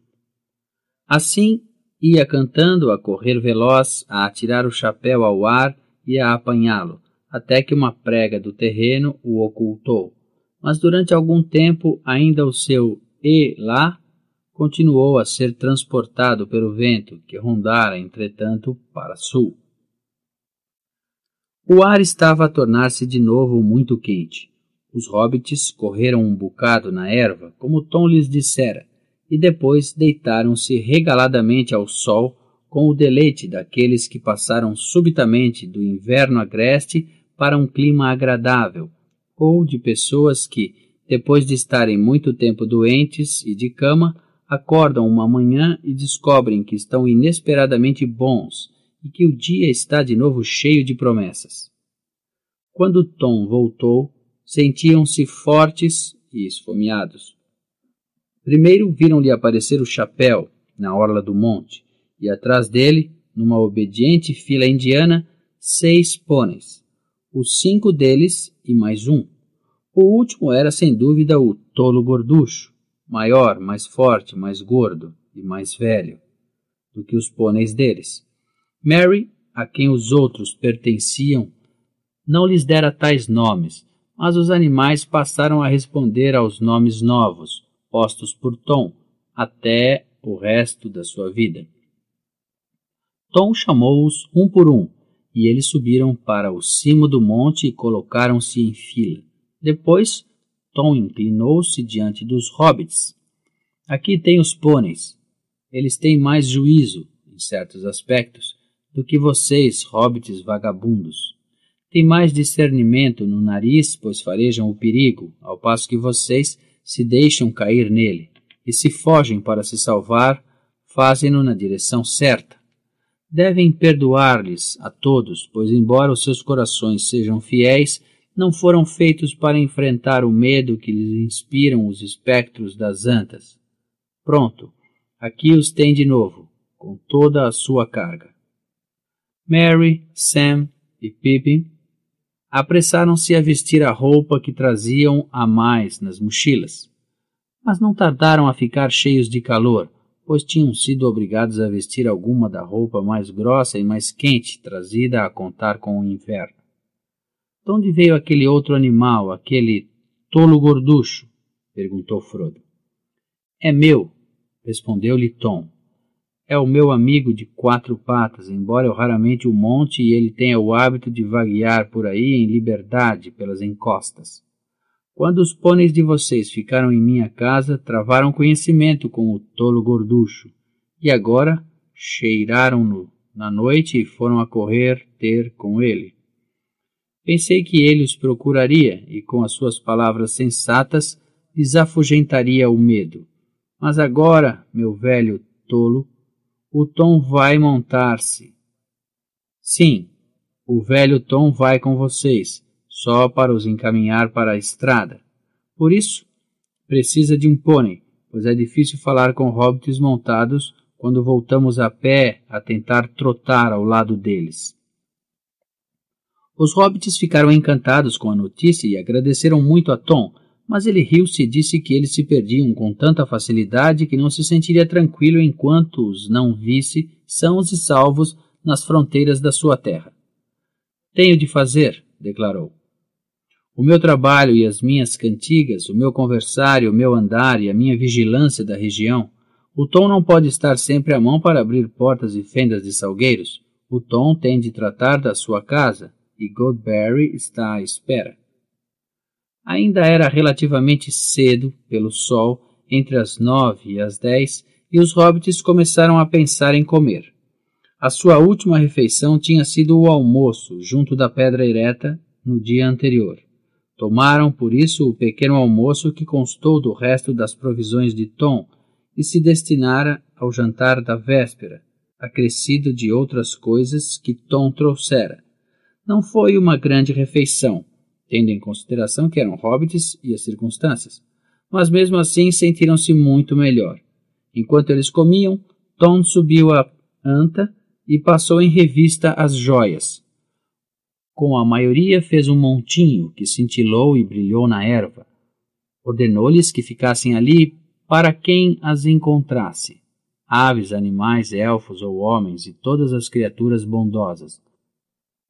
Assim ia cantando, a correr veloz, a atirar o chapéu ao ar e a apanhá-lo, até que uma prega do terreno o ocultou. Mas durante algum tempo ainda o seu e lá continuou a ser transportado pelo vento, que rondara, entretanto, para sul. O ar estava a tornar-se de novo muito quente. Os hobbits correram um bocado na erva, como Tom lhes dissera, e depois deitaram-se regaladamente ao sol com o deleite daqueles que passaram subitamente do inverno agreste para um clima agradável, ou de pessoas que, depois de estarem muito tempo doentes e de cama, acordam uma manhã e descobrem que estão inesperadamente bons e que o dia está de novo cheio de promessas. Quando Tom voltou, Sentiam-se fortes e esfomeados. Primeiro viram-lhe aparecer o chapéu na orla do monte, e atrás dele, numa obediente fila indiana, seis pôneis, os cinco deles e mais um. O último era sem dúvida o tolo gorducho, maior, mais forte, mais gordo e mais velho do que os pôneis deles. Mary, a quem os outros pertenciam, não lhes dera tais nomes, mas os animais passaram a responder aos nomes novos, postos por Tom, até o resto da sua vida. Tom chamou-os um por um, e eles subiram para o cimo do monte e colocaram-se em fila. Depois, Tom inclinou-se diante dos hobbits. Aqui tem os pôneis. Eles têm mais juízo, em certos aspectos, do que vocês, hobbits vagabundos têm mais discernimento no nariz, pois farejam o perigo, ao passo que vocês se deixam cair nele, e se fogem para se salvar, fazem-no na direção certa. Devem perdoar-lhes a todos, pois, embora os seus corações sejam fiéis, não foram feitos para enfrentar o medo que lhes inspiram os espectros das antas. Pronto, aqui os tem de novo, com toda a sua carga. Mary, Sam e Pippin apressaram-se a vestir a roupa que traziam a mais nas mochilas. Mas não tardaram a ficar cheios de calor, pois tinham sido obrigados a vestir alguma da roupa mais grossa e mais quente trazida a contar com o inverno. De onde veio aquele outro animal, aquele tolo gorducho? perguntou Frodo. É meu, respondeu-lhe Tom. É o meu amigo de quatro patas, embora eu raramente o monte e ele tenha o hábito de vaguear por aí em liberdade pelas encostas. Quando os pôneis de vocês ficaram em minha casa, travaram conhecimento com o tolo gorducho, e agora cheiraram-no na noite e foram a correr ter com ele. Pensei que ele os procuraria e, com as suas palavras sensatas, desafugentaria o medo. Mas agora, meu velho tolo, o Tom vai montar-se. Sim, o velho Tom vai com vocês, só para os encaminhar para a estrada. Por isso, precisa de um pônei, pois é difícil falar com hobbits montados quando voltamos a pé a tentar trotar ao lado deles. Os hobbits ficaram encantados com a notícia e agradeceram muito a Tom mas ele riu-se e disse que eles se perdiam com tanta facilidade que não se sentiria tranquilo enquanto os não visse sãos e salvos nas fronteiras da sua terra. Tenho de fazer, declarou. O meu trabalho e as minhas cantigas, o meu conversar e o meu andar e a minha vigilância da região, o Tom não pode estar sempre à mão para abrir portas e fendas de salgueiros. O Tom tem de tratar da sua casa e Goldberry está à espera. Ainda era relativamente cedo, pelo sol, entre as nove e as dez, e os hobbits começaram a pensar em comer. A sua última refeição tinha sido o almoço, junto da pedra ereta, no dia anterior. Tomaram, por isso, o pequeno almoço que constou do resto das provisões de Tom e se destinara ao jantar da véspera, acrescido de outras coisas que Tom trouxera. Não foi uma grande refeição, tendo em consideração que eram hobbits e as circunstâncias, mas mesmo assim sentiram-se muito melhor. Enquanto eles comiam, Tom subiu a anta e passou em revista as joias. Com a maioria fez um montinho que cintilou e brilhou na erva. Ordenou-lhes que ficassem ali para quem as encontrasse: aves, animais, elfos ou homens e todas as criaturas bondosas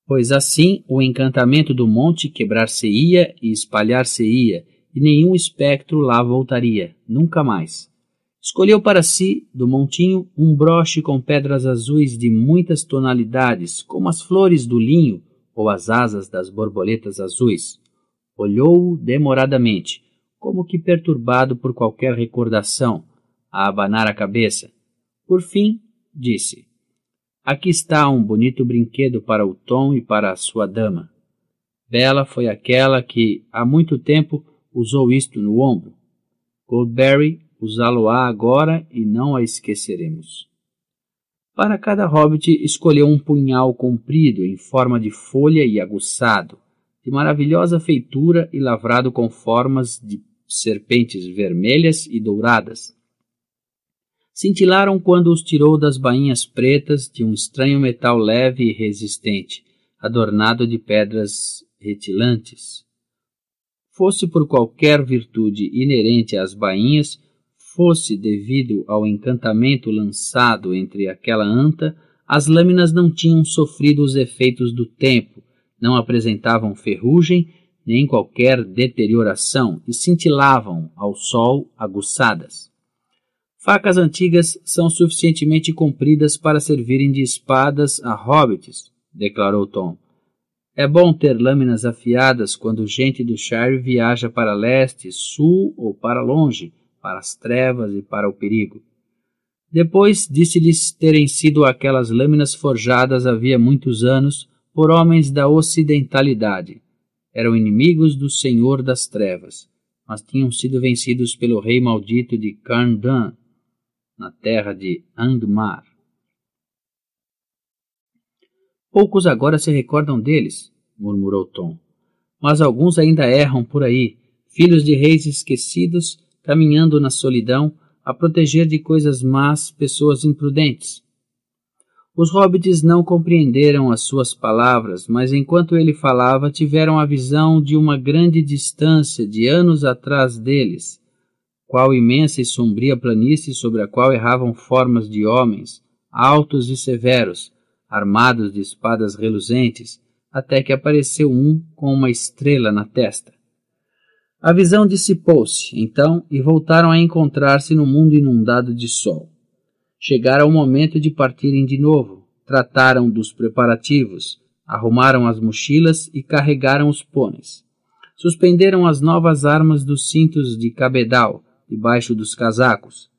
Pois assim o encantamento do monte quebrar-se-ia e espalhar-se-ia, e nenhum espectro lá voltaria, nunca mais. Escolheu para si, do montinho, um broche com pedras azuis de muitas tonalidades, como as flores do linho ou as asas das borboletas azuis. Olhou-o demoradamente, como que perturbado por qualquer recordação, a abanar a cabeça. Por fim, disse: Aqui está um bonito brinquedo para o Tom e para a sua dama. Bela foi aquela que, há muito tempo, usou isto no ombro. Goldberry usá-lo-á agora e não a esqueceremos. Para cada hobbit escolheu um punhal comprido, em forma de folha e aguçado, de maravilhosa feitura e lavrado com formas de serpentes vermelhas e douradas, cintilaram quando os tirou das bainhas pretas de um estranho metal leve e resistente, adornado de pedras retilantes. Fosse por qualquer virtude inerente às bainhas, fosse devido ao encantamento lançado entre aquela anta, as lâminas não tinham sofrido os efeitos do tempo, não apresentavam ferrugem nem qualquer deterioração e cintilavam ao sol aguçadas. Facas antigas são suficientemente compridas para servirem de espadas a hobbits, declarou Tom. É bom ter lâminas afiadas quando gente do Shire viaja para leste, sul ou para longe, para as trevas e para o perigo. Depois disse-lhes terem sido aquelas lâminas forjadas havia muitos anos por homens da ocidentalidade. Eram inimigos do Senhor das Trevas, mas tinham sido vencidos pelo rei maldito de Carndan, na terra de Angmar. Poucos agora se recordam deles, murmurou Tom, mas alguns ainda erram por aí, filhos de reis esquecidos, caminhando na solidão, a proteger de coisas más pessoas imprudentes. Os hobbits não compreenderam as suas palavras, mas enquanto ele falava, tiveram a visão de uma grande distância de anos atrás deles, qual imensa e sombria planície sobre a qual erravam formas de homens, altos e severos, armados de espadas reluzentes, até que apareceu um com uma estrela na testa. A visão dissipou-se, então, e voltaram a encontrar-se no mundo inundado de sol. Chegara o momento de partirem de novo. Trataram dos preparativos, arrumaram as mochilas e carregaram os pôneis. Suspenderam as novas armas dos cintos de cabedal, debaixo dos casacos.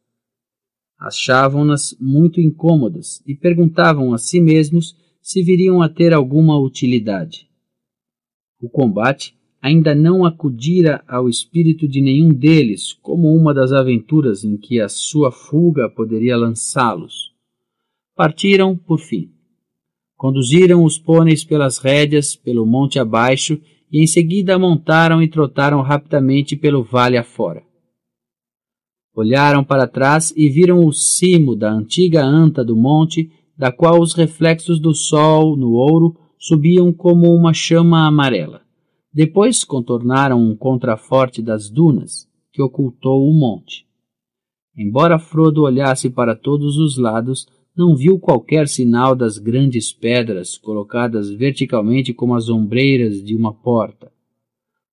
Achavam-nas muito incômodas e perguntavam a si mesmos se viriam a ter alguma utilidade. O combate ainda não acudira ao espírito de nenhum deles como uma das aventuras em que a sua fuga poderia lançá-los. Partiram, por fim. Conduziram os pôneis pelas rédeas, pelo monte abaixo, e em seguida montaram e trotaram rapidamente pelo vale afora. Olharam para trás e viram o cimo da antiga anta do monte, da qual os reflexos do sol no ouro subiam como uma chama amarela. Depois contornaram um contraforte das dunas, que ocultou o monte. Embora Frodo olhasse para todos os lados, não viu qualquer sinal das grandes pedras colocadas verticalmente como as ombreiras de uma porta.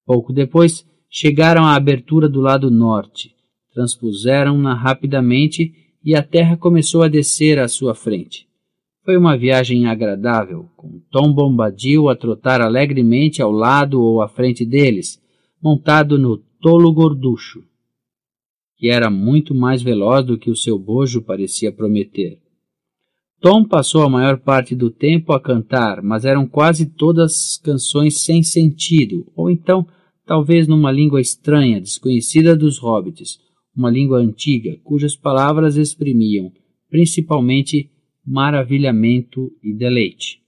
Pouco depois, chegaram à abertura do lado norte, Transpuseram-na rapidamente e a terra começou a descer à sua frente. Foi uma viagem agradável, com Tom Bombadil a trotar alegremente ao lado ou à frente deles, montado no tolo gorducho, que era muito mais veloz do que o seu bojo parecia prometer. Tom passou a maior parte do tempo a cantar, mas eram quase todas canções sem sentido, ou então, talvez numa língua estranha, desconhecida dos hobbits, uma língua antiga, cujas palavras exprimiam principalmente maravilhamento e deleite.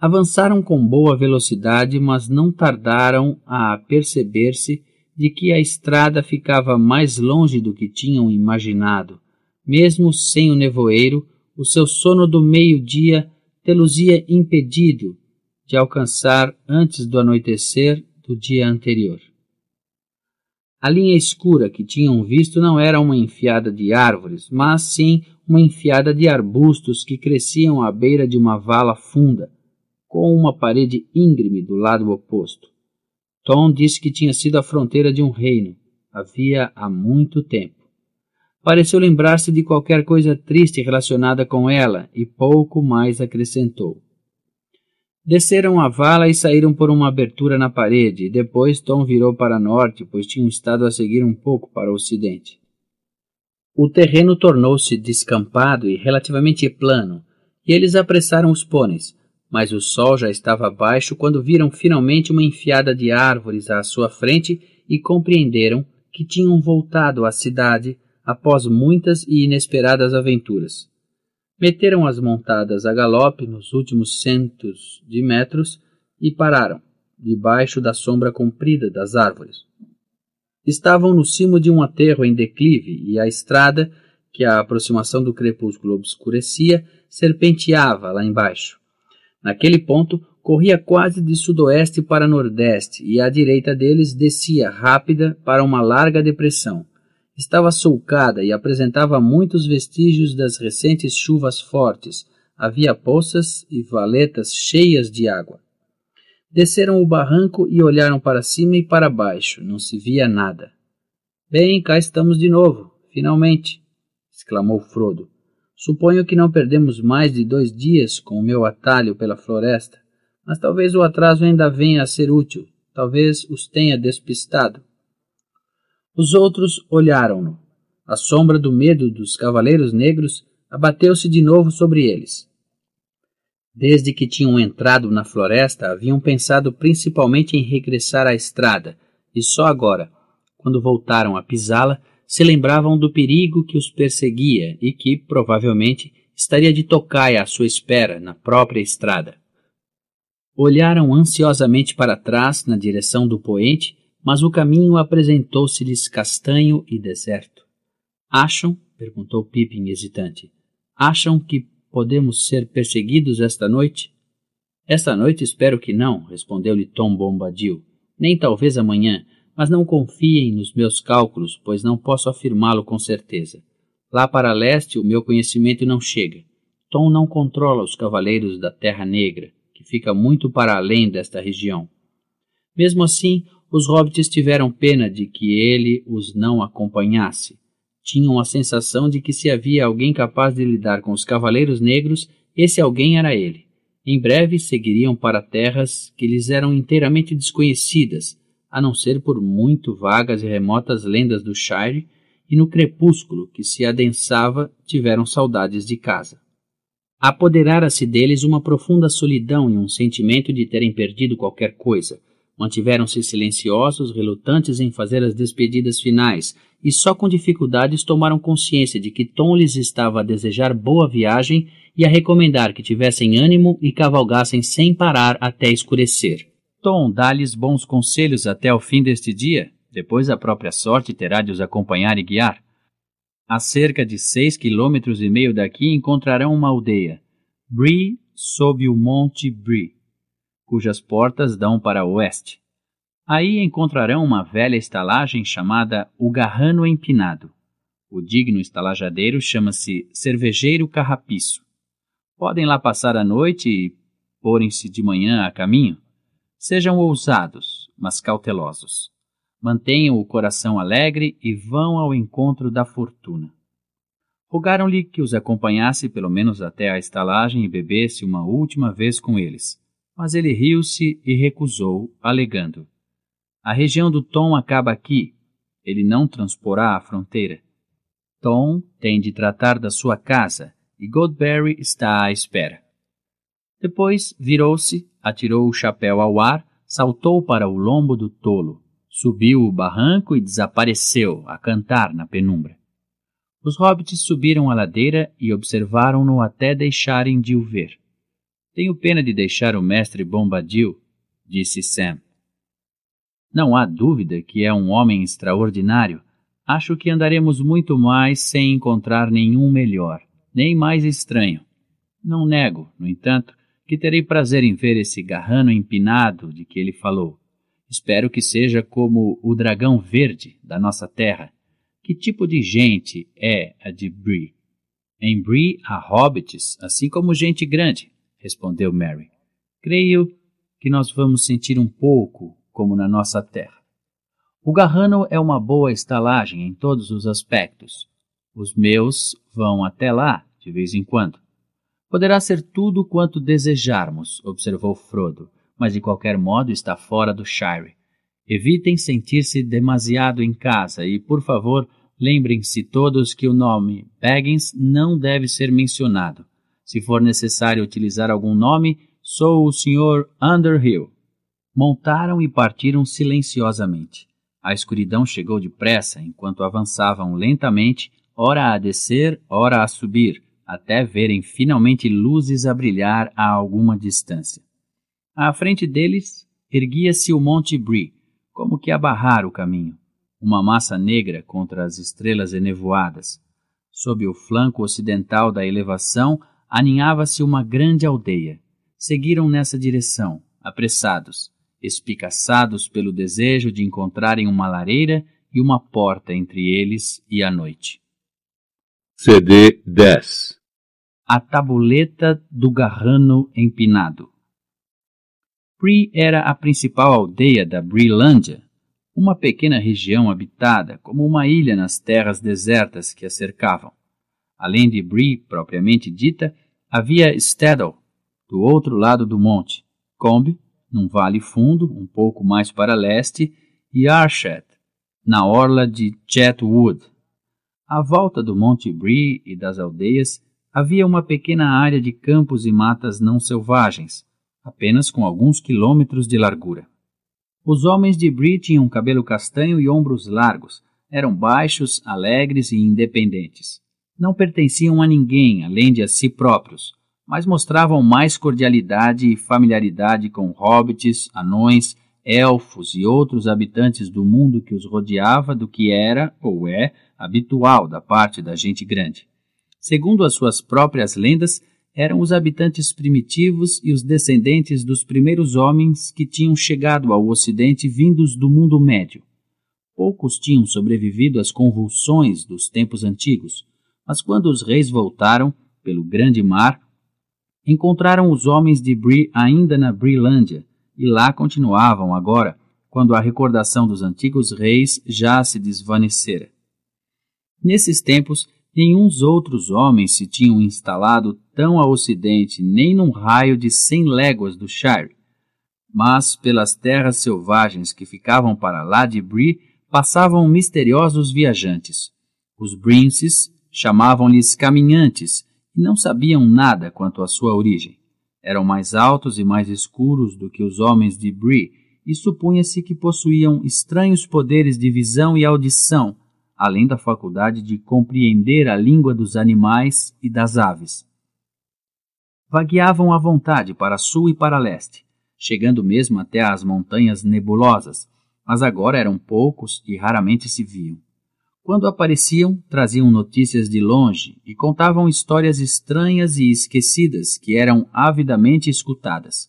Avançaram com boa velocidade, mas não tardaram a perceber-se de que a estrada ficava mais longe do que tinham imaginado. Mesmo sem o nevoeiro, o seu sono do meio-dia teluzia impedido de alcançar antes do anoitecer do dia anterior. A linha escura que tinham visto não era uma enfiada de árvores, mas sim uma enfiada de arbustos que cresciam à beira de uma vala funda, com uma parede íngreme do lado oposto. Tom disse que tinha sido a fronteira de um reino, havia há muito tempo. Pareceu lembrar-se de qualquer coisa triste relacionada com ela e pouco mais acrescentou. Desceram a vala e saíram por uma abertura na parede, e depois Tom virou para norte, pois tinham estado a seguir um pouco para o ocidente. O terreno tornou-se descampado e relativamente plano, e eles apressaram os pôneis, mas o sol já estava baixo quando viram finalmente uma enfiada de árvores à sua frente e compreenderam que tinham voltado à cidade após muitas e inesperadas aventuras meteram as montadas a galope nos últimos centos de metros e pararam, debaixo da sombra comprida das árvores. Estavam no cimo de um aterro em declive e a estrada, que a aproximação do crepúsculo obscurecia, serpenteava lá embaixo. Naquele ponto, corria quase de sudoeste para nordeste e à direita deles descia rápida para uma larga depressão Estava sulcada e apresentava muitos vestígios das recentes chuvas fortes. Havia poças e valetas cheias de água. Desceram o barranco e olharam para cima e para baixo. Não se via nada. Bem, cá estamos de novo, finalmente! exclamou Frodo. Suponho que não perdemos mais de dois dias com o meu atalho pela floresta, mas talvez o atraso ainda venha a ser útil, talvez os tenha despistado. Os outros olharam-no. A sombra do medo dos cavaleiros negros abateu-se de novo sobre eles. Desde que tinham entrado na floresta, haviam pensado principalmente em regressar à estrada, e só agora, quando voltaram a pisá-la, se lembravam do perigo que os perseguia e que, provavelmente, estaria de tocaia à sua espera na própria estrada. Olharam ansiosamente para trás, na direção do poente, mas o caminho apresentou-se-lhes castanho e deserto. Acham? perguntou Pippin hesitante. Acham que podemos ser perseguidos esta noite? Esta noite espero que não, respondeu-lhe Tom Bombadil. Nem talvez amanhã, mas não confiem nos meus cálculos, pois não posso afirmá-lo com certeza. Lá para leste o meu conhecimento não chega. Tom não controla os cavaleiros da Terra Negra, que fica muito para além desta região. Mesmo assim, os hobbits tiveram pena de que ele os não acompanhasse. Tinham a sensação de que se havia alguém capaz de lidar com os cavaleiros negros, esse alguém era ele. Em breve seguiriam para terras que lhes eram inteiramente desconhecidas, a não ser por muito vagas e remotas lendas do Shire, e no crepúsculo que se adensava tiveram saudades de casa. Apoderara-se deles uma profunda solidão e um sentimento de terem perdido qualquer coisa – Mantiveram-se silenciosos, relutantes em fazer as despedidas finais, e só com dificuldades tomaram consciência de que Tom lhes estava a desejar boa viagem e a recomendar que tivessem ânimo e cavalgassem sem parar até escurecer. Tom dá-lhes bons conselhos até o fim deste dia, depois a própria sorte terá de os acompanhar e guiar. A cerca de seis quilômetros e meio daqui encontrarão uma aldeia, Bree, sob o Monte Bree cujas portas dão para o oeste. Aí encontrarão uma velha estalagem chamada O Garrano Empinado. O digno estalajadeiro chama-se Cervejeiro Carrapiço. Podem lá passar a noite e porem-se de manhã a caminho. Sejam ousados, mas cautelosos. Mantenham o coração alegre e vão ao encontro da fortuna. Rogaram-lhe que os acompanhasse pelo menos até a estalagem e bebesse uma última vez com eles mas ele riu-se e recusou, alegando: A região do Tom acaba aqui. Ele não transporá a fronteira. Tom tem de tratar da sua casa e Godberry está à espera. Depois virou-se, atirou o chapéu ao ar, saltou para o lombo do tolo, subiu o barranco e desapareceu a cantar na penumbra. Os hobbits subiram a ladeira e observaram-no até deixarem de o ver. Tenho pena de deixar o mestre Bombadil, disse Sam. Não há dúvida que é um homem extraordinário. Acho que andaremos muito mais sem encontrar nenhum melhor, nem mais estranho. Não nego, no entanto, que terei prazer em ver esse garrano empinado de que ele falou. Espero que seja como o dragão verde da nossa terra. Que tipo de gente é a de Bree? Em Bree há hobbits, assim como gente grande, respondeu Mary. Creio que nós vamos sentir um pouco como na nossa terra. O Garrano é uma boa estalagem em todos os aspectos. Os meus vão até lá, de vez em quando. Poderá ser tudo quanto desejarmos, observou Frodo, mas de qualquer modo está fora do Shire. Evitem sentir-se demasiado em casa e, por favor, lembrem-se todos que o nome Baggins não deve ser mencionado. Se for necessário utilizar algum nome, sou o Sr. Underhill. Montaram e partiram silenciosamente. A escuridão chegou depressa enquanto avançavam lentamente, ora a descer, ora a subir, até verem finalmente luzes a brilhar a alguma distância. À frente deles erguia-se o Monte Bree, como que a barrar o caminho, uma massa negra contra as estrelas enevoadas. Sob o flanco ocidental da elevação, aninhava-se uma grande aldeia. Seguiram nessa direção, apressados, espicaçados pelo desejo de encontrarem uma lareira e uma porta entre eles e a noite. CD 10 A Tabuleta do Garrano Empinado Bree era a principal aldeia da Breelândia, uma pequena região habitada como uma ilha nas terras desertas que a cercavam. Além de Bree propriamente dita, Havia Steddel, do outro lado do monte, Combe, num vale fundo, um pouco mais para leste, e Archet, na orla de Chetwood. À volta do Monte Bree e das aldeias, havia uma pequena área de campos e matas não selvagens, apenas com alguns quilômetros de largura. Os homens de Bree tinham cabelo castanho e ombros largos, eram baixos, alegres e independentes não pertenciam a ninguém além de a si próprios, mas mostravam mais cordialidade e familiaridade com hobbits, anões, elfos e outros habitantes do mundo que os rodeava do que era ou é habitual da parte da gente grande. Segundo as suas próprias lendas, eram os habitantes primitivos e os descendentes dos primeiros homens que tinham chegado ao Ocidente vindos do mundo médio. Poucos tinham sobrevivido às convulsões dos tempos antigos mas quando os reis voltaram, pelo grande mar, encontraram os homens de Bri ainda na Brilândia, e lá continuavam agora, quando a recordação dos antigos reis já se desvanecera. Nesses tempos, nenhuns outros homens se tinham instalado tão a ocidente, nem num raio de cem léguas do Shire. Mas pelas terras selvagens que ficavam para lá de Bri passavam misteriosos viajantes. Os Brinces, Chamavam-lhes caminhantes e não sabiam nada quanto à sua origem. Eram mais altos e mais escuros do que os homens de Bree e supunha-se que possuíam estranhos poderes de visão e audição, além da faculdade de compreender a língua dos animais e das aves. Vagueavam à vontade para sul e para leste, chegando mesmo até às montanhas nebulosas, mas agora eram poucos e raramente se viam. Quando apareciam, traziam notícias de longe e contavam histórias estranhas e esquecidas que eram avidamente escutadas.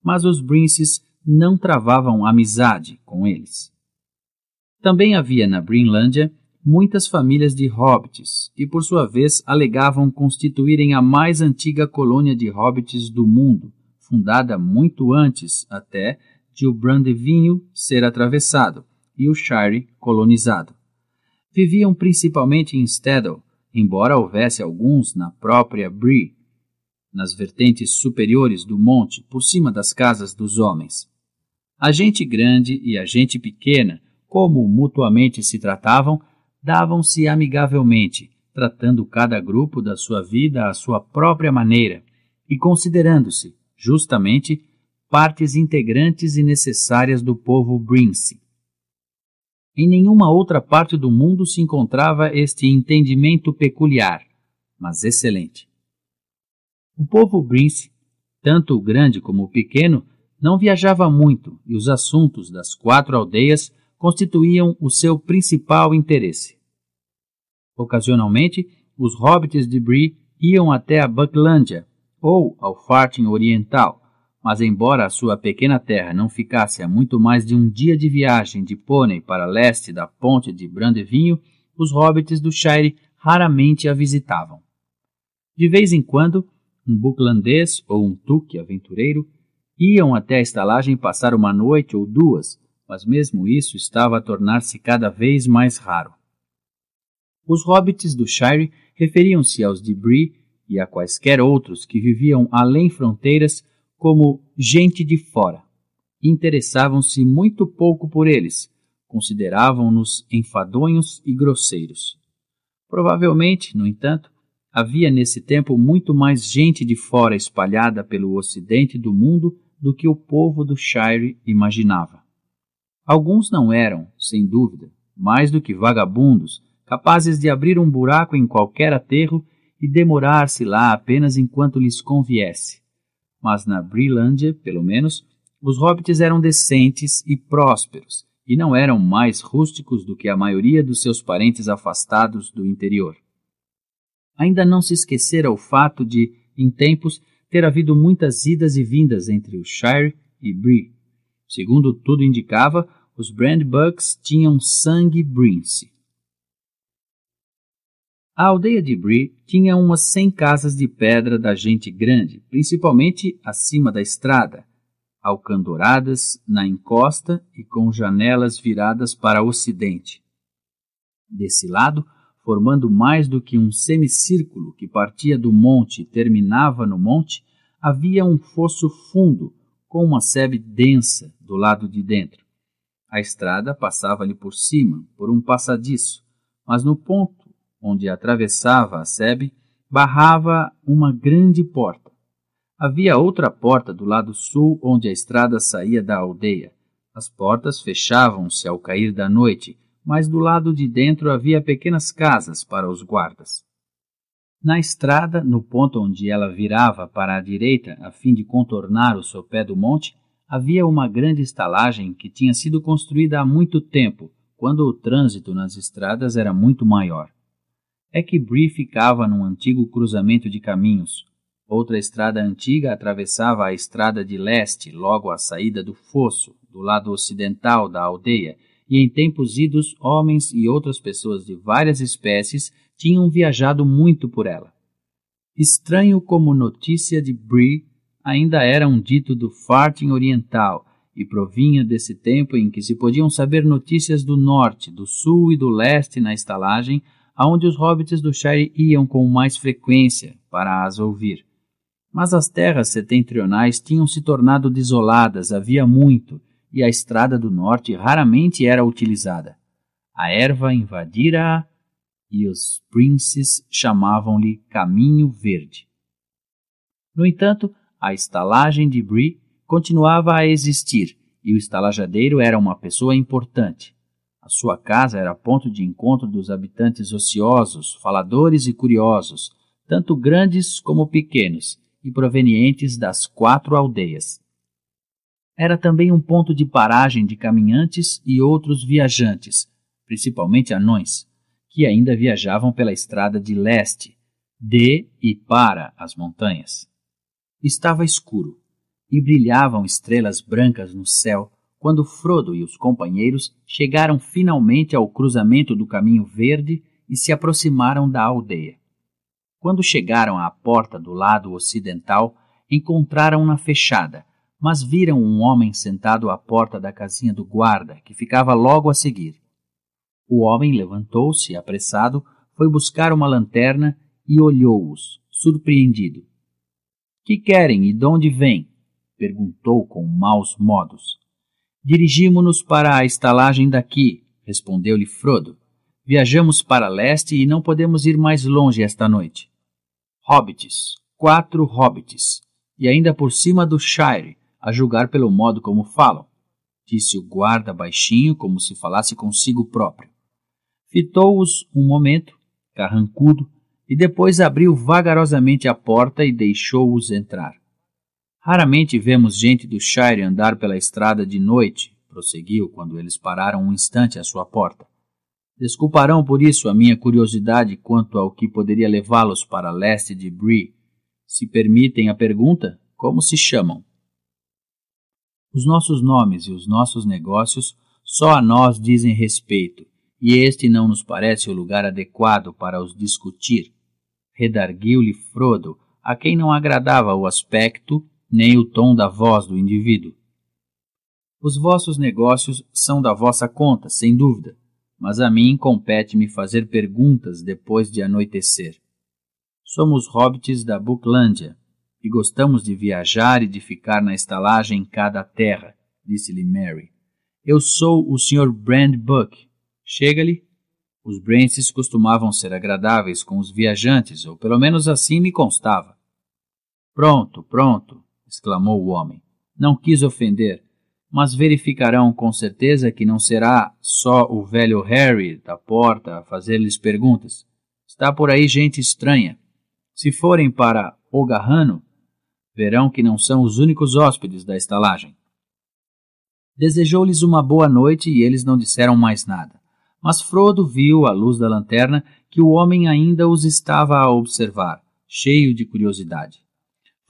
Mas os Brinces não travavam amizade com eles. Também havia na Brinlândia muitas famílias de hobbits, que por sua vez alegavam constituírem a mais antiga colônia de hobbits do mundo, fundada muito antes até de o Brandevinho ser atravessado e o Shire colonizado viviam principalmente em Steddle, embora houvesse alguns na própria Bree, nas vertentes superiores do monte, por cima das casas dos homens. A gente grande e a gente pequena, como mutuamente se tratavam, davam-se amigavelmente, tratando cada grupo da sua vida à sua própria maneira e considerando-se, justamente, partes integrantes e necessárias do povo Brinse. Em nenhuma outra parte do mundo se encontrava este entendimento peculiar, mas excelente. O povo Brince, tanto o grande como o pequeno, não viajava muito e os assuntos das quatro aldeias constituíam o seu principal interesse. Ocasionalmente, os hobbits de Bree iam até a Bucklandia ou ao Farting Oriental, mas, embora a sua pequena terra não ficasse a muito mais de um dia de viagem de pônei para leste da ponte de Brandevinho, os hobbits do Shire raramente a visitavam. De vez em quando, um buclandês ou um tuque aventureiro iam até a estalagem passar uma noite ou duas, mas mesmo isso estava a tornar-se cada vez mais raro. Os hobbits do Shire referiam-se aos de Bree e a quaisquer outros que viviam além fronteiras como gente de fora. Interessavam-se muito pouco por eles, consideravam-nos enfadonhos e grosseiros. Provavelmente, no entanto, havia nesse tempo muito mais gente de fora espalhada pelo ocidente do mundo do que o povo do Shire imaginava. Alguns não eram, sem dúvida, mais do que vagabundos, capazes de abrir um buraco em qualquer aterro e demorar-se lá apenas enquanto lhes conviesse mas na Brilândia, pelo menos, os hobbits eram decentes e prósperos, e não eram mais rústicos do que a maioria dos seus parentes afastados do interior. Ainda não se esquecera o fato de, em tempos, ter havido muitas idas e vindas entre o Shire e Bree. Segundo tudo indicava, os Brandbucks tinham sangue Brince. A aldeia de Bree tinha umas cem casas de pedra da gente grande, principalmente acima da estrada, alcandoradas na encosta e com janelas viradas para o ocidente. Desse lado, formando mais do que um semicírculo que partia do monte e terminava no monte, havia um fosso fundo com uma sebe densa do lado de dentro. A estrada passava-lhe por cima, por um passadiço, mas no ponto onde atravessava a sebe, barrava uma grande porta. Havia outra porta do lado sul, onde a estrada saía da aldeia. As portas fechavam-se ao cair da noite, mas do lado de dentro havia pequenas casas para os guardas. Na estrada, no ponto onde ela virava para a direita a fim de contornar o sopé do monte, havia uma grande estalagem que tinha sido construída há muito tempo, quando o trânsito nas estradas era muito maior é que Bree ficava num antigo cruzamento de caminhos. Outra estrada antiga atravessava a estrada de leste, logo à saída do fosso, do lado ocidental da aldeia, e em tempos idos homens e outras pessoas de várias espécies tinham viajado muito por ela. Estranho como notícia de Bree ainda era um dito do Farting Oriental, e provinha desse tempo em que se podiam saber notícias do norte, do sul e do leste na estalagem, aonde os hobbits do Shire iam com mais frequência para as ouvir. Mas as terras setentrionais tinham se tornado desoladas havia muito, e a estrada do norte raramente era utilizada. A erva invadira-a e os princes chamavam-lhe Caminho Verde. No entanto, a estalagem de Bree continuava a existir e o estalajadeiro era uma pessoa importante sua casa era ponto de encontro dos habitantes ociosos, faladores e curiosos, tanto grandes como pequenos, e provenientes das quatro aldeias. Era também um ponto de paragem de caminhantes e outros viajantes, principalmente anões, que ainda viajavam pela estrada de leste, de e para as montanhas. Estava escuro e brilhavam estrelas brancas no céu quando Frodo e os companheiros chegaram finalmente ao cruzamento do Caminho Verde e se aproximaram da aldeia. Quando chegaram à porta do lado ocidental, encontraram-na fechada, mas viram um homem sentado à porta da casinha do guarda, que ficava logo a seguir. O homem levantou-se, apressado, foi buscar uma lanterna e olhou-os, surpreendido. Que querem e de onde vêm? perguntou com maus modos. Dirigimo-nos para a estalagem daqui, respondeu-lhe Frodo. Viajamos para leste e não podemos ir mais longe esta noite. Hobbits, quatro hobbits, e ainda por cima do Shire, a julgar pelo modo como falam, disse o guarda baixinho, como se falasse consigo próprio. Fitou-os um momento, carrancudo, e depois abriu vagarosamente a porta e deixou-os entrar. Raramente vemos gente do Shire andar pela estrada de noite, prosseguiu quando eles pararam um instante à sua porta. Desculparão por isso a minha curiosidade quanto ao que poderia levá-los para leste de Bree. Se permitem a pergunta, como se chamam? Os nossos nomes e os nossos negócios só a nós dizem respeito, e este não nos parece o lugar adequado para os discutir. Redarguiu-lhe Frodo, a quem não agradava o aspecto nem o tom da voz do indivíduo. Os vossos negócios são da vossa conta, sem dúvida, mas a mim compete-me fazer perguntas depois de anoitecer. Somos hobbits da Bucklandia e gostamos de viajar e de ficar na estalagem em cada terra, disse-lhe Mary. Eu sou o Sr. Brand Buck. Chega-lhe? Os Brances costumavam ser agradáveis com os viajantes, ou pelo menos assim me constava. Pronto, pronto, exclamou o homem. Não quis ofender, mas verificarão com certeza que não será só o velho Harry da porta a fazer-lhes perguntas. Está por aí gente estranha. Se forem para Ogarrano, verão que não são os únicos hóspedes da estalagem. Desejou-lhes uma boa noite e eles não disseram mais nada. Mas Frodo viu, à luz da lanterna, que o homem ainda os estava a observar, cheio de curiosidade.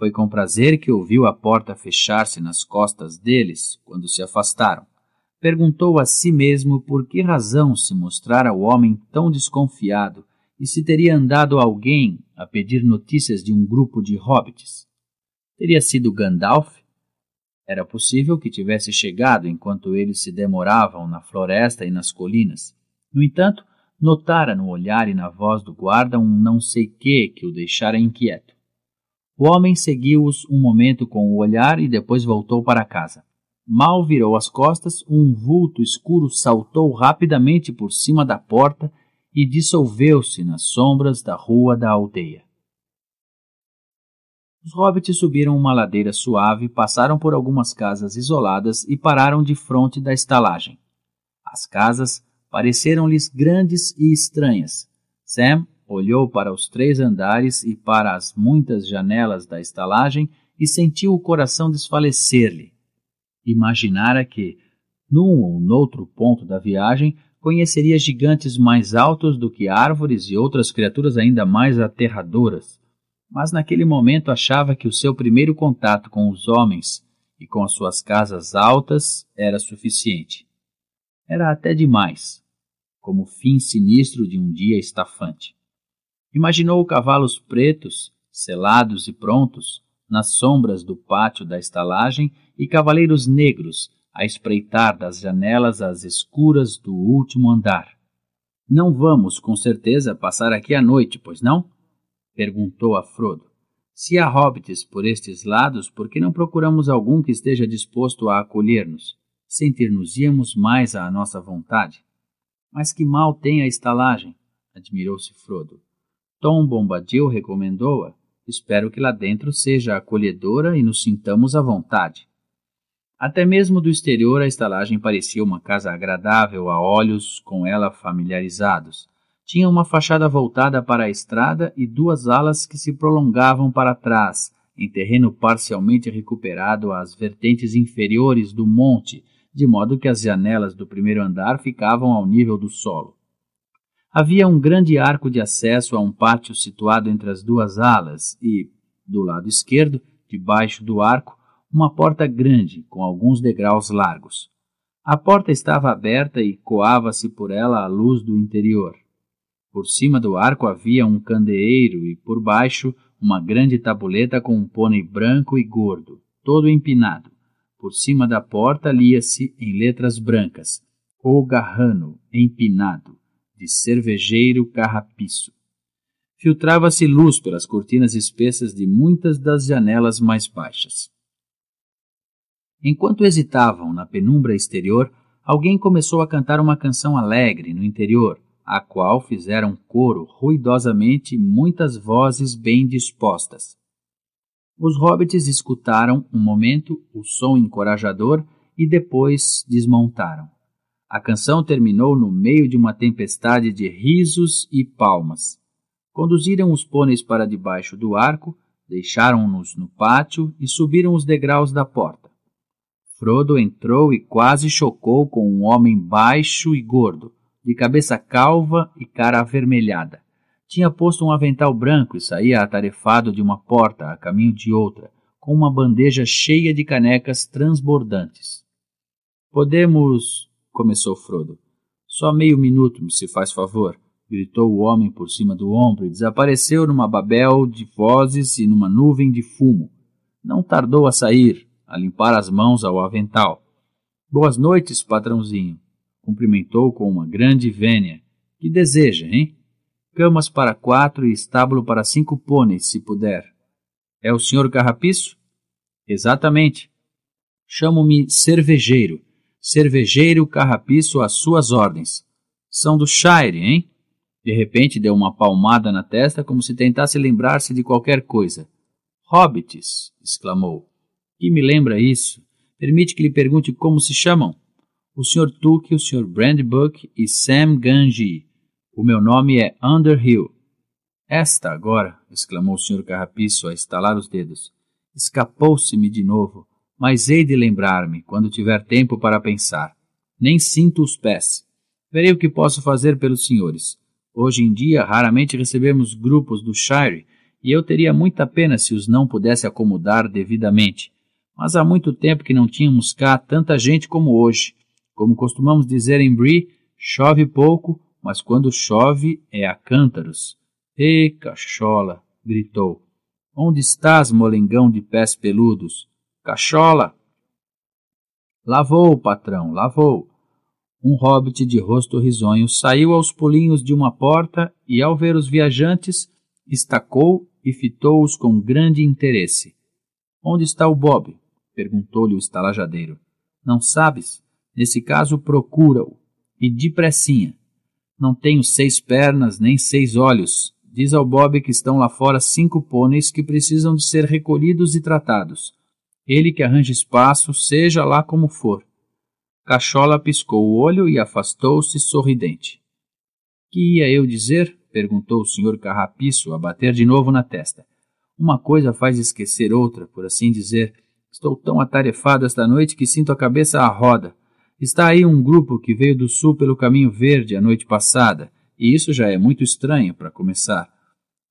Foi com prazer que ouviu a porta fechar-se nas costas deles quando se afastaram. Perguntou a si mesmo por que razão se mostrara o homem tão desconfiado e se teria andado alguém a pedir notícias de um grupo de hobbits. Teria sido Gandalf? Era possível que tivesse chegado enquanto eles se demoravam na floresta e nas colinas. No entanto, notara no olhar e na voz do guarda um não sei que que o deixara inquieto. O homem seguiu-os um momento com o olhar e depois voltou para casa. Mal virou as costas, um vulto escuro saltou rapidamente por cima da porta e dissolveu-se nas sombras da rua da aldeia. Os hobbits subiram uma ladeira suave, passaram por algumas casas isoladas e pararam de frente da estalagem. As casas pareceram-lhes grandes e estranhas. Sam olhou para os três andares e para as muitas janelas da estalagem e sentiu o coração desfalecer-lhe. Imaginara que, num ou noutro ponto da viagem, conheceria gigantes mais altos do que árvores e outras criaturas ainda mais aterradoras. Mas naquele momento achava que o seu primeiro contato com os homens e com as suas casas altas era suficiente. Era até demais, como fim sinistro de um dia estafante. Imaginou cavalos pretos, selados e prontos, nas sombras do pátio da estalagem e cavaleiros negros a espreitar das janelas as escuras do último andar. Não vamos, com certeza, passar aqui a noite, pois não? perguntou a Frodo. Se há hobbits por estes lados, por que não procuramos algum que esteja disposto a acolher-nos? Sentir-nos-íamos mais à nossa vontade. Mas que mal tem a estalagem? admirou-se Frodo. Tom Bombadil recomendou-a. Espero que lá dentro seja acolhedora e nos sintamos à vontade. Até mesmo do exterior, a estalagem parecia uma casa agradável a olhos com ela familiarizados. Tinha uma fachada voltada para a estrada e duas alas que se prolongavam para trás, em terreno parcialmente recuperado às vertentes inferiores do monte, de modo que as janelas do primeiro andar ficavam ao nível do solo havia um grande arco de acesso a um pátio situado entre as duas alas e, do lado esquerdo, debaixo do arco, uma porta grande com alguns degraus largos. A porta estava aberta e coava-se por ela a luz do interior. Por cima do arco havia um candeeiro e por baixo uma grande tabuleta com um pônei branco e gordo, todo empinado. Por cima da porta lia-se em letras brancas: O Garrano, empinado de cervejeiro carrapiço. Filtrava-se luz pelas cortinas espessas de muitas das janelas mais baixas. Enquanto hesitavam na penumbra exterior, alguém começou a cantar uma canção alegre no interior, a qual fizeram coro ruidosamente muitas vozes bem dispostas. Os hobbits escutaram um momento o som encorajador e depois desmontaram. A canção terminou no meio de uma tempestade de risos e palmas. Conduziram os pôneis para debaixo do arco, deixaram-nos no pátio e subiram os degraus da porta. Frodo entrou e quase chocou com um homem baixo e gordo, de cabeça calva e cara avermelhada. Tinha posto um avental branco e saía atarefado de uma porta a caminho de outra, com uma bandeja cheia de canecas transbordantes. Podemos começou Frodo. Só meio minuto, se faz favor, gritou o homem por cima do ombro e desapareceu numa babel de vozes e numa nuvem de fumo. Não tardou a sair, a limpar as mãos ao avental. Boas noites, patrãozinho. Cumprimentou com uma grande vênia. Que deseja, hein? Camas para quatro e estábulo para cinco pôneis, se puder. É o senhor Carrapiço? Exatamente. Chamo-me Cervejeiro cervejeiro carrapiço às suas ordens. São do Shire, hein? De repente deu uma palmada na testa como se tentasse lembrar-se de qualquer coisa. Hobbits! exclamou. Que me lembra isso? Permite que lhe pergunte como se chamam? O Sr. Tuque, o Sr. Brandbuck e Sam Ganji. O meu nome é Underhill. Esta agora! exclamou o Sr. Carrapiço a estalar os dedos. Escapou-se-me de novo mas hei de lembrar-me, quando tiver tempo para pensar. Nem sinto os pés. Verei o que posso fazer pelos senhores. Hoje em dia, raramente recebemos grupos do Shire, e eu teria muita pena se os não pudesse acomodar devidamente. Mas há muito tempo que não tínhamos cá tanta gente como hoje. Como costumamos dizer em Brie, chove pouco, mas quando chove é a cântaros. Ei, cachola! gritou. Onde estás, molengão de pés peludos? Cachola! Lavou, patrão, lavou! Um hobbit de rosto risonho saiu aos pulinhos de uma porta e, ao ver os viajantes, estacou e fitou-os com grande interesse. Onde está o Bob? perguntou-lhe o estalajadeiro. Não sabes? Nesse caso, procura-o. E depressinha. Não tenho seis pernas nem seis olhos. Diz ao Bob que estão lá fora cinco pôneis que precisam de ser recolhidos e tratados. Ele que arranja espaço, seja lá como for. Cachola piscou o olho e afastou-se sorridente. Que ia eu dizer? perguntou o senhor Carrapiço, a bater de novo na testa. Uma coisa faz esquecer outra, por assim dizer. Estou tão atarefado esta noite que sinto a cabeça à roda. Está aí um grupo que veio do sul pelo caminho verde a noite passada, e isso já é muito estranho para começar.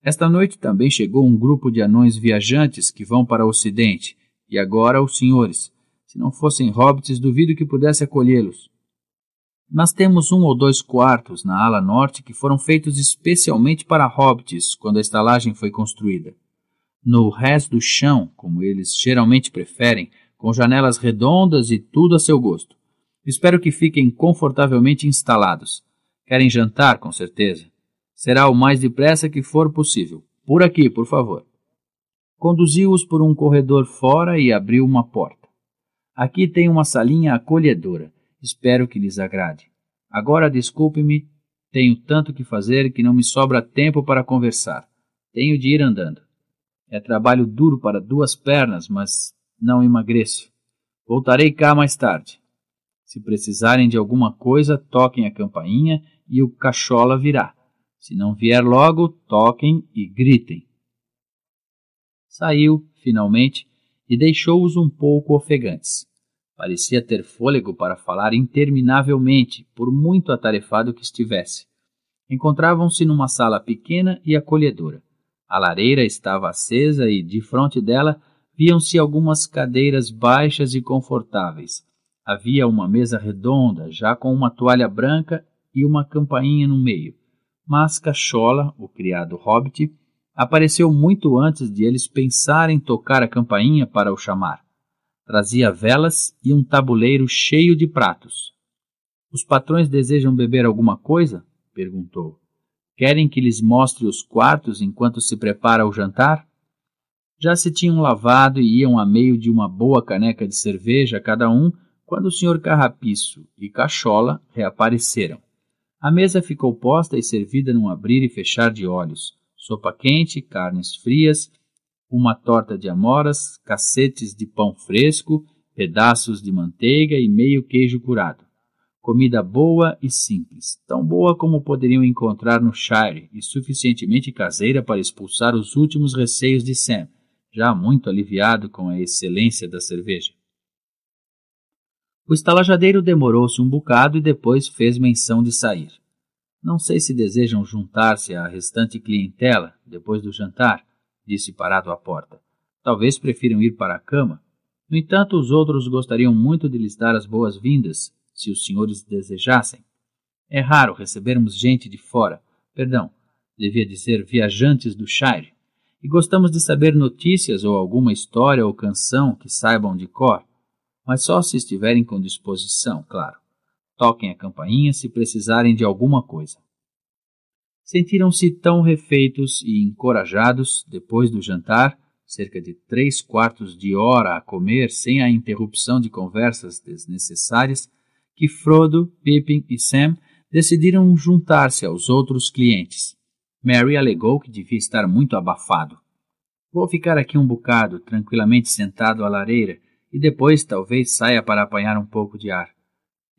Esta noite também chegou um grupo de anões viajantes que vão para o ocidente. E agora os senhores. Se não fossem hobbits, duvido que pudesse acolhê-los. Mas temos um ou dois quartos na ala norte que foram feitos especialmente para hobbits quando a estalagem foi construída. No resto do chão, como eles geralmente preferem, com janelas redondas e tudo a seu gosto. Espero que fiquem confortavelmente instalados. Querem jantar, com certeza. Será o mais depressa que for possível. Por aqui, por favor. Conduziu-os por um corredor fora e abriu uma porta. Aqui tem uma salinha acolhedora. Espero que lhes agrade. Agora desculpe-me, tenho tanto que fazer que não me sobra tempo para conversar. Tenho de ir andando. É trabalho duro para duas pernas, mas não emagreço. Voltarei cá mais tarde. Se precisarem de alguma coisa, toquem a campainha e o cachola virá. Se não vier logo, toquem e gritem. Saiu, finalmente, e deixou-os um pouco ofegantes. Parecia ter fôlego para falar interminavelmente, por muito atarefado que estivesse. Encontravam-se numa sala pequena e acolhedora. A lareira estava acesa e, de frente dela, viam-se algumas cadeiras baixas e confortáveis. Havia uma mesa redonda, já com uma toalha branca e uma campainha no meio. Mas Cachola, o criado hobbit, apareceu muito antes de eles pensarem tocar a campainha para o chamar. Trazia velas e um tabuleiro cheio de pratos. Os patrões desejam beber alguma coisa? perguntou. Querem que lhes mostre os quartos enquanto se prepara o jantar? Já se tinham lavado e iam a meio de uma boa caneca de cerveja cada um quando o senhor Carrapiço e Cachola reapareceram. A mesa ficou posta e servida num abrir e fechar de olhos sopa quente, carnes frias, uma torta de amoras, cacetes de pão fresco, pedaços de manteiga e meio queijo curado. Comida boa e simples, tão boa como poderiam encontrar no Shire e suficientemente caseira para expulsar os últimos receios de Sam, já muito aliviado com a excelência da cerveja. O estalajadeiro demorou-se um bocado e depois fez menção de sair. Não sei se desejam juntar-se à restante clientela depois do jantar, disse parado à porta. Talvez prefiram ir para a cama. No entanto, os outros gostariam muito de lhes dar as boas-vindas, se os senhores desejassem. É raro recebermos gente de fora, perdão, devia dizer viajantes do Shire, e gostamos de saber notícias ou alguma história ou canção que saibam de cor, mas só se estiverem com disposição, claro. Toquem a campainha se precisarem de alguma coisa. Sentiram-se tão refeitos e encorajados depois do jantar, cerca de três quartos de hora a comer sem a interrupção de conversas desnecessárias, que Frodo, Pippin e Sam decidiram juntar-se aos outros clientes. Mary alegou que devia estar muito abafado. Vou ficar aqui um bocado, tranquilamente sentado à lareira, e depois talvez saia para apanhar um pouco de ar.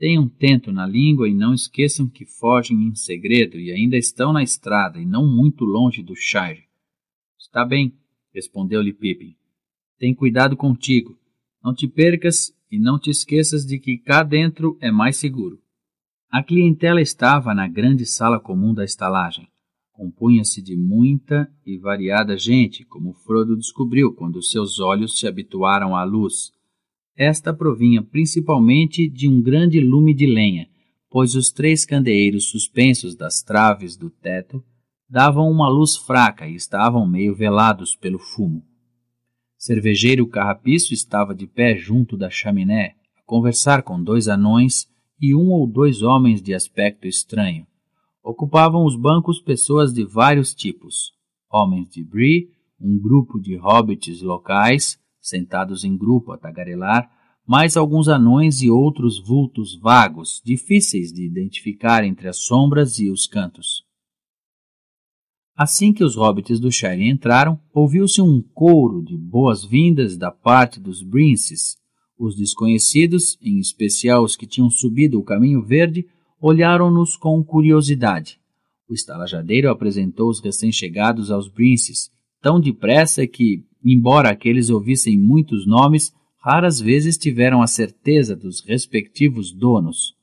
Tenham tento na língua e não esqueçam que fogem em segredo e ainda estão na estrada e não muito longe do Shire. Está bem, respondeu-lhe Pippin. Tem cuidado contigo. Não te percas e não te esqueças de que cá dentro é mais seguro. A clientela estava na grande sala comum da estalagem. Compunha-se de muita e variada gente, como Frodo descobriu quando seus olhos se habituaram à luz esta provinha principalmente de um grande lume de lenha, pois os três candeeiros suspensos das traves do teto davam uma luz fraca e estavam meio velados pelo fumo. Cervejeiro Carrapiço estava de pé junto da chaminé, a conversar com dois anões e um ou dois homens de aspecto estranho. Ocupavam os bancos pessoas de vários tipos: homens de Bree, um grupo de hobbits locais, sentados em grupo a tagarelar, mais alguns anões e outros vultos vagos, difíceis de identificar entre as sombras e os cantos. Assim que os hobbits do Shire entraram, ouviu-se um coro de boas-vindas da parte dos Brinces. Os desconhecidos, em especial os que tinham subido o caminho verde, olharam-nos com curiosidade. O estalajadeiro apresentou os recém-chegados aos Brinces, tão depressa que, Embora aqueles ouvissem muitos nomes, raras vezes tiveram a certeza dos respectivos donos.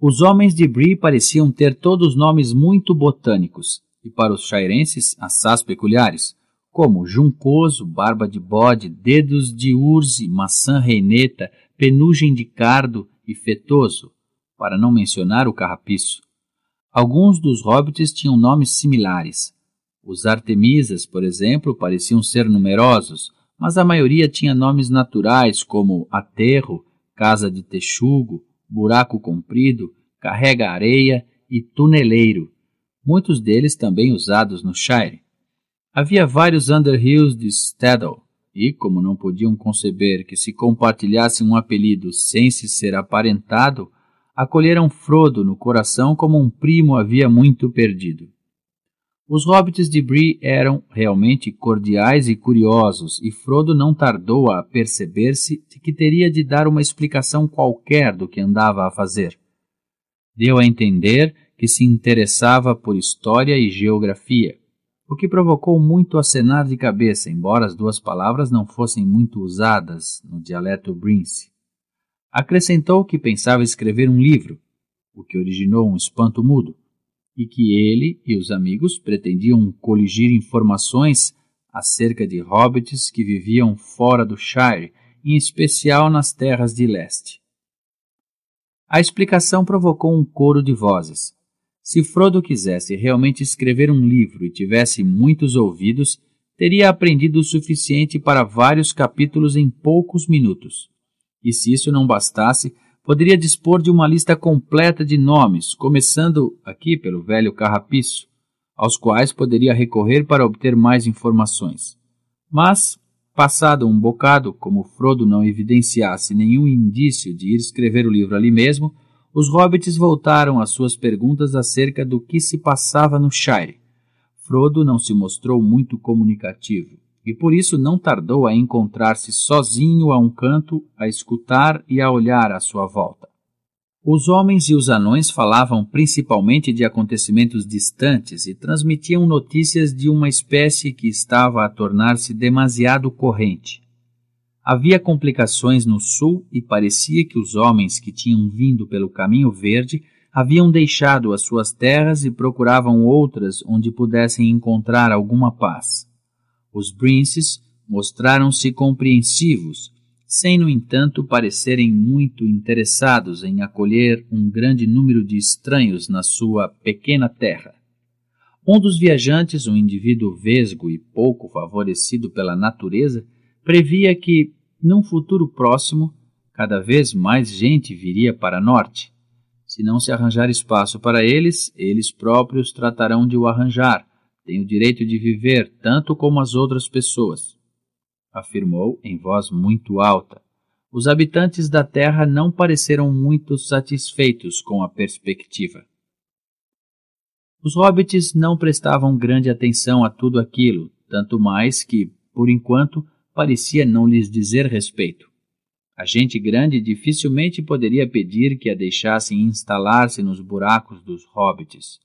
Os homens de Bree pareciam ter todos nomes muito botânicos, e para os chairenses assás peculiares, como juncoso, barba de bode, dedos de urze, maçã reineta, penugem de cardo e fetoso, para não mencionar o carrapiço. Alguns dos hobbits tinham nomes similares, os Artemisas, por exemplo, pareciam ser numerosos, mas a maioria tinha nomes naturais como aterro, casa de texugo, buraco comprido, carrega-areia e tuneleiro, muitos deles também usados no Shire. Havia vários Underhills de Staddle, e, como não podiam conceber que se compartilhasse um apelido sem se ser aparentado, acolheram Frodo no coração como um primo havia muito perdido. Os hobbits de Bree eram realmente cordiais e curiosos, e Frodo não tardou a perceber-se que teria de dar uma explicação qualquer do que andava a fazer. Deu a entender que se interessava por história e geografia, o que provocou muito acenar de cabeça, embora as duas palavras não fossem muito usadas no dialeto Brince. Acrescentou que pensava escrever um livro, o que originou um espanto mudo e que ele e os amigos pretendiam coligir informações acerca de hobbits que viviam fora do Shire, em especial nas terras de leste. A explicação provocou um coro de vozes. Se Frodo quisesse realmente escrever um livro e tivesse muitos ouvidos, teria aprendido o suficiente para vários capítulos em poucos minutos. E se isso não bastasse, poderia dispor de uma lista completa de nomes, começando aqui pelo velho carrapiço, aos quais poderia recorrer para obter mais informações. Mas, passado um bocado, como Frodo não evidenciasse nenhum indício de ir escrever o livro ali mesmo, os hobbits voltaram às suas perguntas acerca do que se passava no Shire. Frodo não se mostrou muito comunicativo e por isso não tardou a encontrar-se sozinho a um canto, a escutar e a olhar à sua volta. Os homens e os anões falavam principalmente de acontecimentos distantes e transmitiam notícias de uma espécie que estava a tornar-se demasiado corrente. Havia complicações no sul e parecia que os homens que tinham vindo pelo caminho verde haviam deixado as suas terras e procuravam outras onde pudessem encontrar alguma paz. Os Brinces mostraram-se compreensivos, sem, no entanto, parecerem muito interessados em acolher um grande número de estranhos na sua pequena terra. Um dos viajantes, um indivíduo vesgo e pouco favorecido pela natureza, previa que, num futuro próximo, cada vez mais gente viria para norte. Se não se arranjar espaço para eles, eles próprios tratarão de o arranjar tem o direito de viver tanto como as outras pessoas, afirmou em voz muito alta. Os habitantes da terra não pareceram muito satisfeitos com a perspectiva. Os hobbits não prestavam grande atenção a tudo aquilo, tanto mais que, por enquanto, parecia não lhes dizer respeito. A gente grande dificilmente poderia pedir que a deixassem instalar-se nos buracos dos hobbits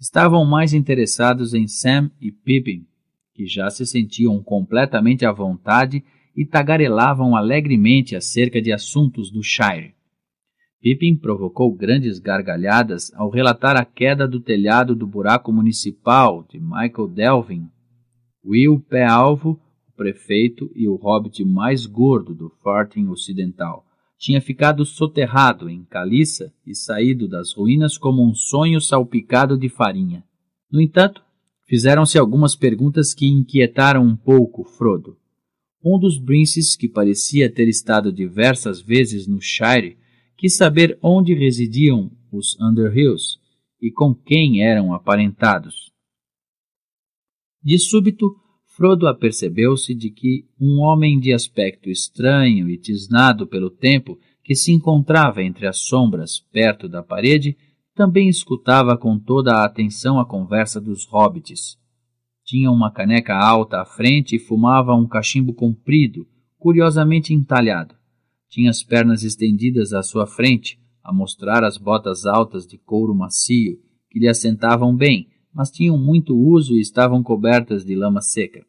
estavam mais interessados em Sam e Pippin, que já se sentiam completamente à vontade e tagarelavam alegremente acerca de assuntos do Shire. Pippin provocou grandes gargalhadas ao relatar a queda do telhado do buraco municipal de Michael Delvin. Will Pé-Alvo, o prefeito e o hobbit mais gordo do Farting Ocidental, tinha ficado soterrado em caliça e saído das ruínas como um sonho salpicado de farinha. No entanto, fizeram-se algumas perguntas que inquietaram um pouco Frodo. Um dos Brinces, que parecia ter estado diversas vezes no Shire, quis saber onde residiam os Underhills e com quem eram aparentados. De súbito, Frodo apercebeu-se de que um homem de aspecto estranho e tisnado pelo tempo, que se encontrava entre as sombras perto da parede, também escutava com toda a atenção a conversa dos hobbits. Tinha uma caneca alta à frente e fumava um cachimbo comprido, curiosamente entalhado. Tinha as pernas estendidas à sua frente, a mostrar as botas altas de couro macio, que lhe assentavam bem, mas tinham muito uso e estavam cobertas de lama seca.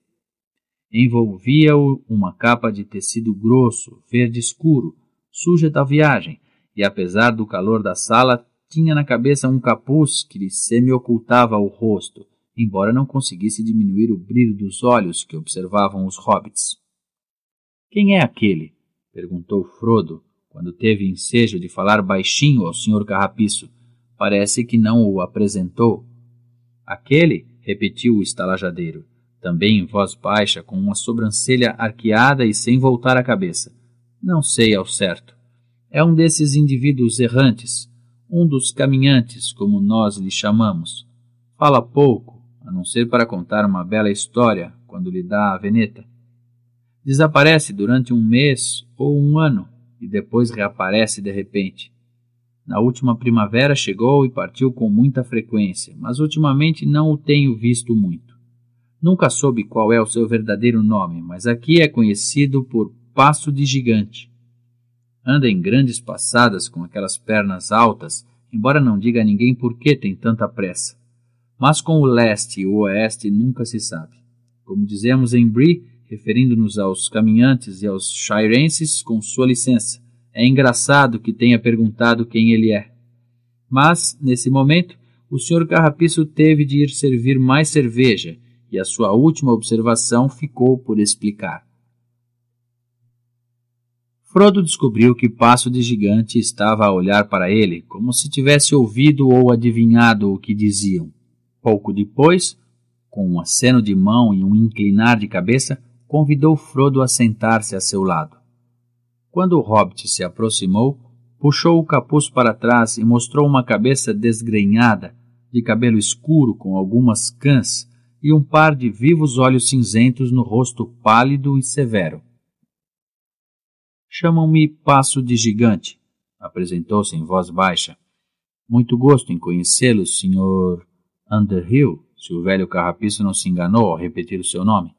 Envolvia-o uma capa de tecido grosso, verde escuro, suja da viagem, e apesar do calor da sala, tinha na cabeça um capuz que lhe semi-ocultava o rosto, embora não conseguisse diminuir o brilho dos olhos que observavam os hobbits. Quem é aquele? perguntou Frodo, quando teve ensejo de falar baixinho ao Sr. Carrapiço. Parece que não o apresentou. Aquele, repetiu o estalajadeiro, também em voz baixa, com uma sobrancelha arqueada e sem voltar a cabeça. Não sei ao certo. É um desses indivíduos errantes, um dos caminhantes, como nós lhe chamamos. Fala pouco, a não ser para contar uma bela história quando lhe dá a veneta. Desaparece durante um mês ou um ano e depois reaparece de repente. Na última primavera chegou e partiu com muita frequência, mas ultimamente não o tenho visto muito. Nunca soube qual é o seu verdadeiro nome, mas aqui é conhecido por Passo de Gigante. Anda em grandes passadas com aquelas pernas altas, embora não diga a ninguém por que tem tanta pressa. Mas com o leste e o oeste nunca se sabe. Como dizemos em Brie, referindo-nos aos caminhantes e aos shirenses, com sua licença. É engraçado que tenha perguntado quem ele é. Mas, nesse momento, o senhor Carrapiço teve de ir servir mais cerveja e a sua última observação ficou por explicar. Frodo descobriu que Passo de Gigante estava a olhar para ele como se tivesse ouvido ou adivinhado o que diziam. Pouco depois, com um aceno de mão e um inclinar de cabeça, convidou Frodo a sentar-se a seu lado. Quando o hobbit se aproximou, puxou o capuz para trás e mostrou uma cabeça desgrenhada, de cabelo escuro com algumas cãs, e um par de vivos olhos cinzentos no rosto pálido e severo. Chamam-me Passo de Gigante, apresentou-se em voz baixa. Muito gosto em conhecê-lo, Sr. Underhill, se o velho carrapicho não se enganou ao repetir o seu nome.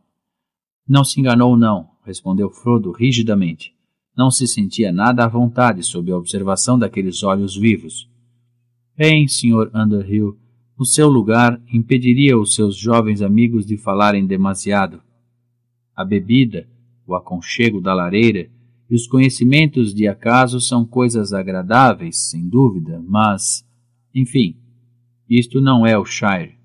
Não se enganou, não, respondeu Frodo rigidamente. Não se sentia nada à vontade sob a observação daqueles olhos vivos. Bem, Sr. Underhill, no seu lugar impediria os seus jovens amigos de falarem demasiado. A bebida, o aconchego da lareira e os conhecimentos de acaso são coisas agradáveis, sem dúvida, mas, enfim, isto não é o Shire.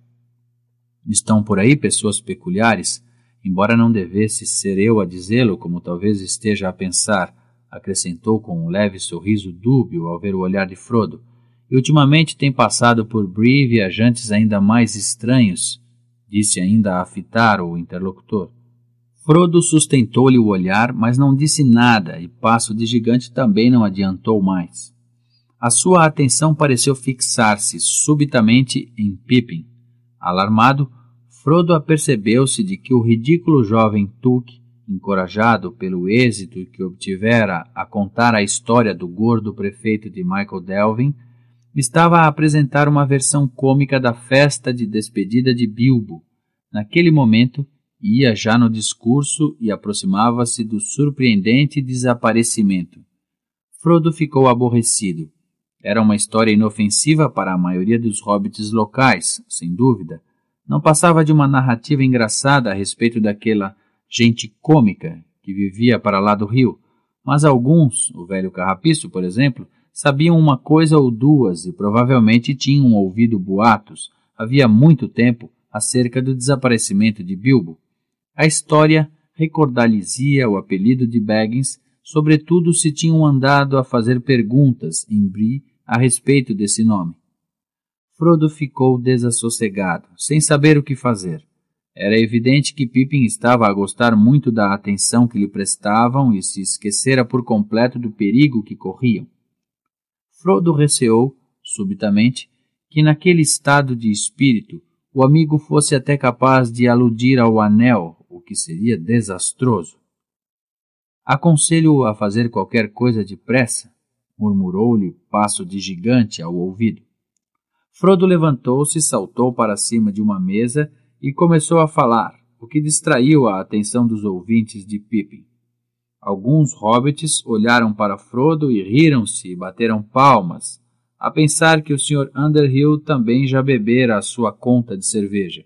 Estão por aí pessoas peculiares, embora não devesse ser eu a dizê-lo, como talvez esteja a pensar, acrescentou com um leve sorriso dúbio ao ver o olhar de Frodo e ultimamente tem passado por Bree viajantes ainda mais estranhos, disse ainda a fitar o interlocutor. Frodo sustentou-lhe o olhar, mas não disse nada, e Passo de Gigante também não adiantou mais. A sua atenção pareceu fixar-se subitamente em Pippin. Alarmado, Frodo apercebeu-se de que o ridículo jovem Tuque, encorajado pelo êxito que obtivera a contar a história do gordo prefeito de Michael Delvin, estava a apresentar uma versão cômica da festa de despedida de Bilbo. Naquele momento, ia já no discurso e aproximava-se do surpreendente desaparecimento. Frodo ficou aborrecido. Era uma história inofensiva para a maioria dos hobbits locais, sem dúvida. Não passava de uma narrativa engraçada a respeito daquela gente cômica que vivia para lá do rio, mas alguns, o velho Carrapiço, por exemplo, Sabiam uma coisa ou duas e provavelmente tinham ouvido boatos havia muito tempo acerca do desaparecimento de Bilbo. A história recordalizia o apelido de Baggins, sobretudo se tinham andado a fazer perguntas em Bree a respeito desse nome. Frodo ficou desassossegado, sem saber o que fazer. Era evidente que Pippin estava a gostar muito da atenção que lhe prestavam e se esquecera por completo do perigo que corriam. Frodo receou, subitamente, que naquele estado de espírito o amigo fosse até capaz de aludir ao anel, o que seria desastroso. Aconselho-o a fazer qualquer coisa depressa, murmurou-lhe passo de gigante ao ouvido. Frodo levantou-se, saltou para cima de uma mesa e começou a falar, o que distraiu a atenção dos ouvintes de Pippin. Alguns hobbits olharam para Frodo e riram-se e bateram palmas, a pensar que o Sr. Underhill também já bebera a sua conta de cerveja.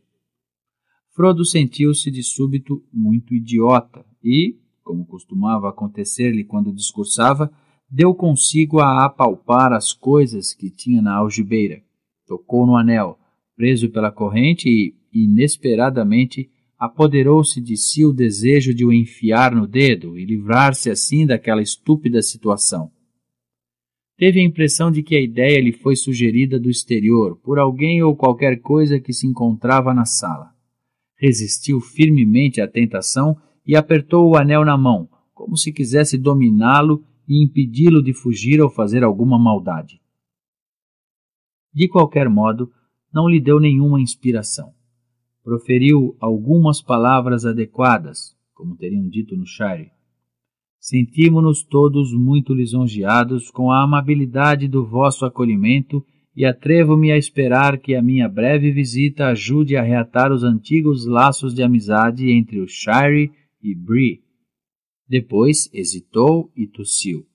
Frodo sentiu-se de súbito muito idiota e, como costumava acontecer-lhe quando discursava, deu consigo a apalpar as coisas que tinha na algibeira. Tocou no anel, preso pela corrente e, inesperadamente, apoderou-se de si o desejo de o enfiar no dedo e livrar-se assim daquela estúpida situação. Teve a impressão de que a ideia lhe foi sugerida do exterior por alguém ou qualquer coisa que se encontrava na sala. Resistiu firmemente à tentação e apertou o anel na mão, como se quisesse dominá-lo e impedi-lo de fugir ou fazer alguma maldade. De qualquer modo, não lhe deu nenhuma inspiração proferiu algumas palavras adequadas, como teriam dito no Shire. Sentimos-nos todos muito lisonjeados com a amabilidade do vosso acolhimento e atrevo-me a esperar que a minha breve visita ajude a reatar os antigos laços de amizade entre o Shire e Bree. Depois hesitou e tossiu.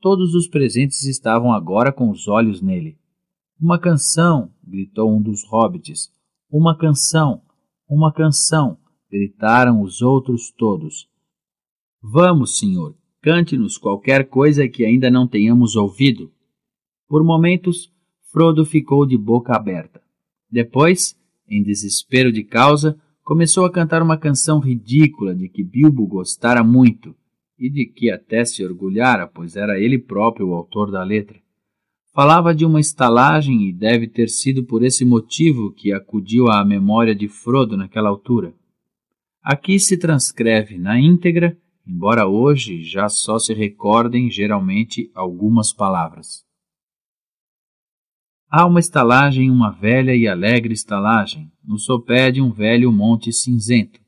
Todos os presentes estavam agora com os olhos nele. Uma canção! gritou um dos hobbits. Uma canção, uma canção, gritaram os outros todos. Vamos, senhor, cante-nos qualquer coisa que ainda não tenhamos ouvido. Por momentos, Frodo ficou de boca aberta. Depois, em desespero de causa, começou a cantar uma canção ridícula de que Bilbo gostara muito e de que até se orgulhara, pois era ele próprio o autor da letra. Falava de uma estalagem e deve ter sido por esse motivo que acudiu à memória de Frodo naquela altura. Aqui se transcreve na íntegra, embora hoje já só se recordem geralmente algumas palavras. Há uma estalagem, uma velha e alegre estalagem, no sopé de um velho monte cinzento,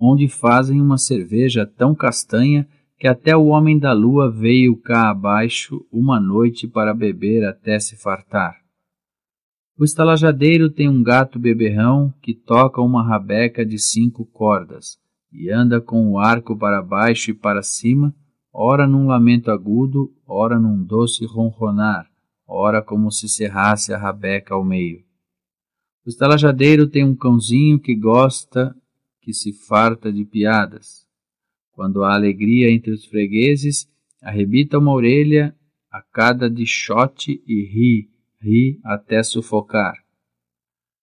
onde fazem uma cerveja tão castanha que até o homem da lua veio cá abaixo uma noite para beber até se fartar. O estalajadeiro tem um gato beberrão que toca uma rabeca de cinco cordas e anda com o arco para baixo e para cima, ora num lamento agudo, ora num doce ronronar, ora como se cerrasse a rabeca ao meio. O estalajadeiro tem um cãozinho que gosta, que se farta de piadas quando há alegria entre os fregueses, arrebita uma orelha a cada dixote e ri, ri até sufocar.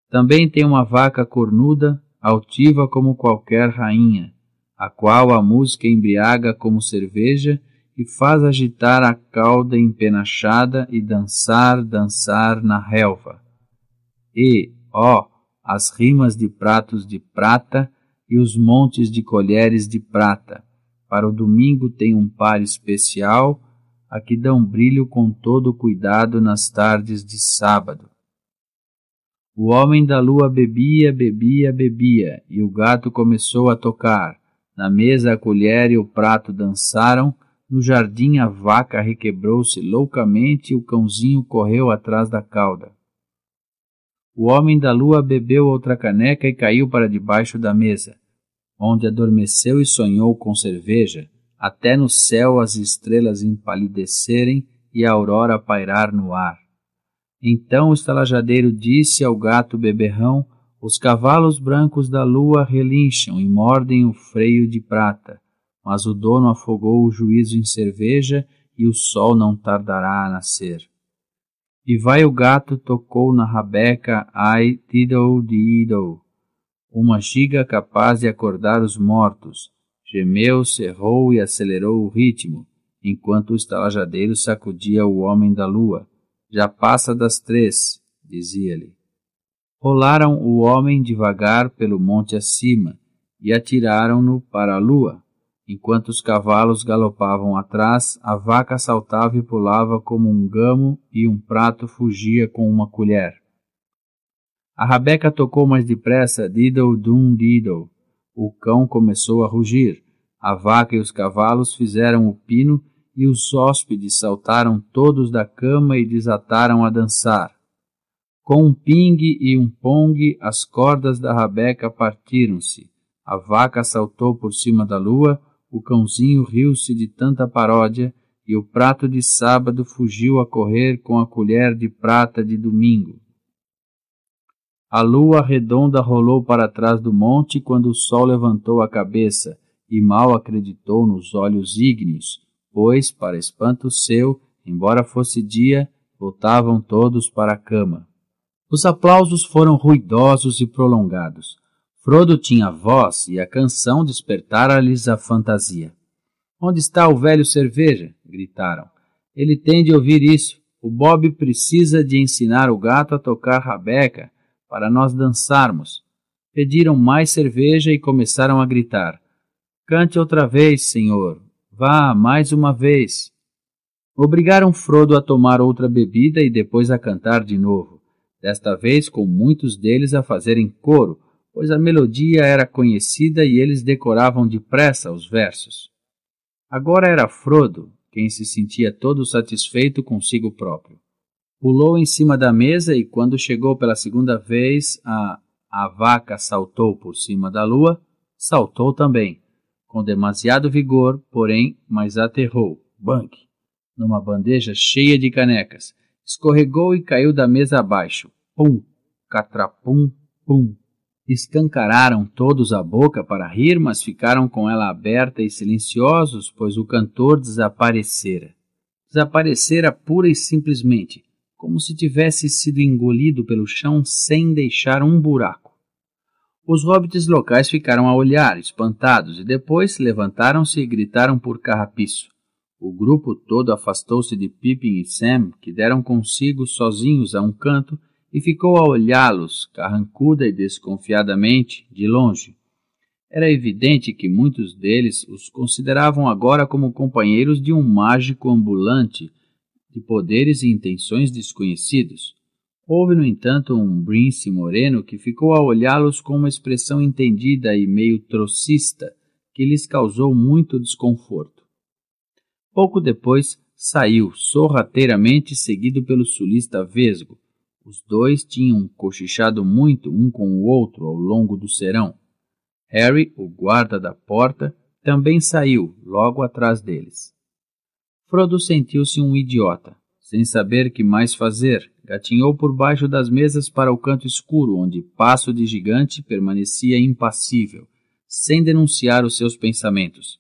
Também tem uma vaca cornuda, altiva como qualquer rainha, a qual a música embriaga como cerveja e faz agitar a cauda empenachada e dançar, dançar na relva. E, ó, as rimas de pratos de prata e os montes de colheres de prata. Para o domingo tem um par especial, a que dão brilho com todo cuidado nas tardes de sábado. O homem da lua bebia, bebia, bebia, e o gato começou a tocar. Na mesa a colher e o prato dançaram, no jardim a vaca requebrou-se loucamente e o cãozinho correu atrás da cauda. O homem da lua bebeu outra caneca e caiu para debaixo da mesa onde adormeceu e sonhou com cerveja, até no céu as estrelas empalidecerem e a aurora pairar no ar. Então o estalajadeiro disse ao gato beberrão: Os cavalos brancos da lua relincham e mordem o freio de prata. Mas o dono afogou o juízo em cerveja e o sol não tardará a nascer. E vai o gato tocou na rabeca, ai, de diddle uma giga capaz de acordar os mortos. Gemeu, cerrou e acelerou o ritmo, enquanto o estalajadeiro sacudia o homem da lua. Já passa das três, dizia-lhe. Rolaram o homem devagar pelo monte acima e atiraram-no para a lua. Enquanto os cavalos galopavam atrás, a vaca saltava e pulava como um gamo e um prato fugia com uma colher. A Rabeca tocou mais depressa, diddle dum diddle. O cão começou a rugir. A vaca e os cavalos fizeram o pino e os hóspedes saltaram todos da cama e desataram a dançar. Com um ping e um pong, as cordas da rabeca partiram-se. A vaca saltou por cima da lua, o cãozinho riu-se de tanta paródia e o prato de sábado fugiu a correr com a colher de prata de domingo. A lua redonda rolou para trás do monte quando o sol levantou a cabeça, e mal acreditou nos olhos ígneos, pois, para espanto seu, embora fosse dia, voltavam todos para a cama. Os aplausos foram ruidosos e prolongados. Frodo tinha voz e a canção despertara-lhes a fantasia. Onde está o velho cerveja? gritaram. Ele tem de ouvir isso. O Bob precisa de ensinar o gato a tocar rabeca para nós dançarmos. Pediram mais cerveja e começaram a gritar: Cante outra vez, senhor! Vá, mais uma vez! Obrigaram Frodo a tomar outra bebida e depois a cantar de novo, desta vez com muitos deles a fazerem coro, pois a melodia era conhecida e eles decoravam depressa os versos. Agora era Frodo quem se sentia todo satisfeito consigo próprio pulou em cima da mesa e, quando chegou pela segunda vez, a, a vaca saltou por cima da lua, saltou também, com demasiado vigor, porém, mas aterrou, bang numa bandeja cheia de canecas. Escorregou e caiu da mesa abaixo. Pum, catrapum, pum. Escancararam todos a boca para rir, mas ficaram com ela aberta e silenciosos, pois o cantor desaparecera. Desaparecera pura e simplesmente como se tivesse sido engolido pelo chão sem deixar um buraco. Os hobbits locais ficaram a olhar, espantados, e depois levantaram-se e gritaram por carrapiço. O grupo todo afastou-se de Pippin e Sam, que deram consigo sozinhos a um canto, e ficou a olhá-los, carrancuda e desconfiadamente, de longe. Era evidente que muitos deles os consideravam agora como companheiros de um mágico ambulante, de poderes e intenções desconhecidos. Houve, no entanto, um brince moreno que ficou a olhá-los com uma expressão entendida e meio trocista, que lhes causou muito desconforto. Pouco depois, saiu, sorrateiramente seguido pelo sulista Vesgo. Os dois tinham cochichado muito um com o outro ao longo do serão. Harry, o guarda da porta, também saiu logo atrás deles. Frodo sentiu-se um idiota. Sem saber que mais fazer, gatinhou por baixo das mesas para o canto escuro, onde Passo de Gigante permanecia impassível, sem denunciar os seus pensamentos.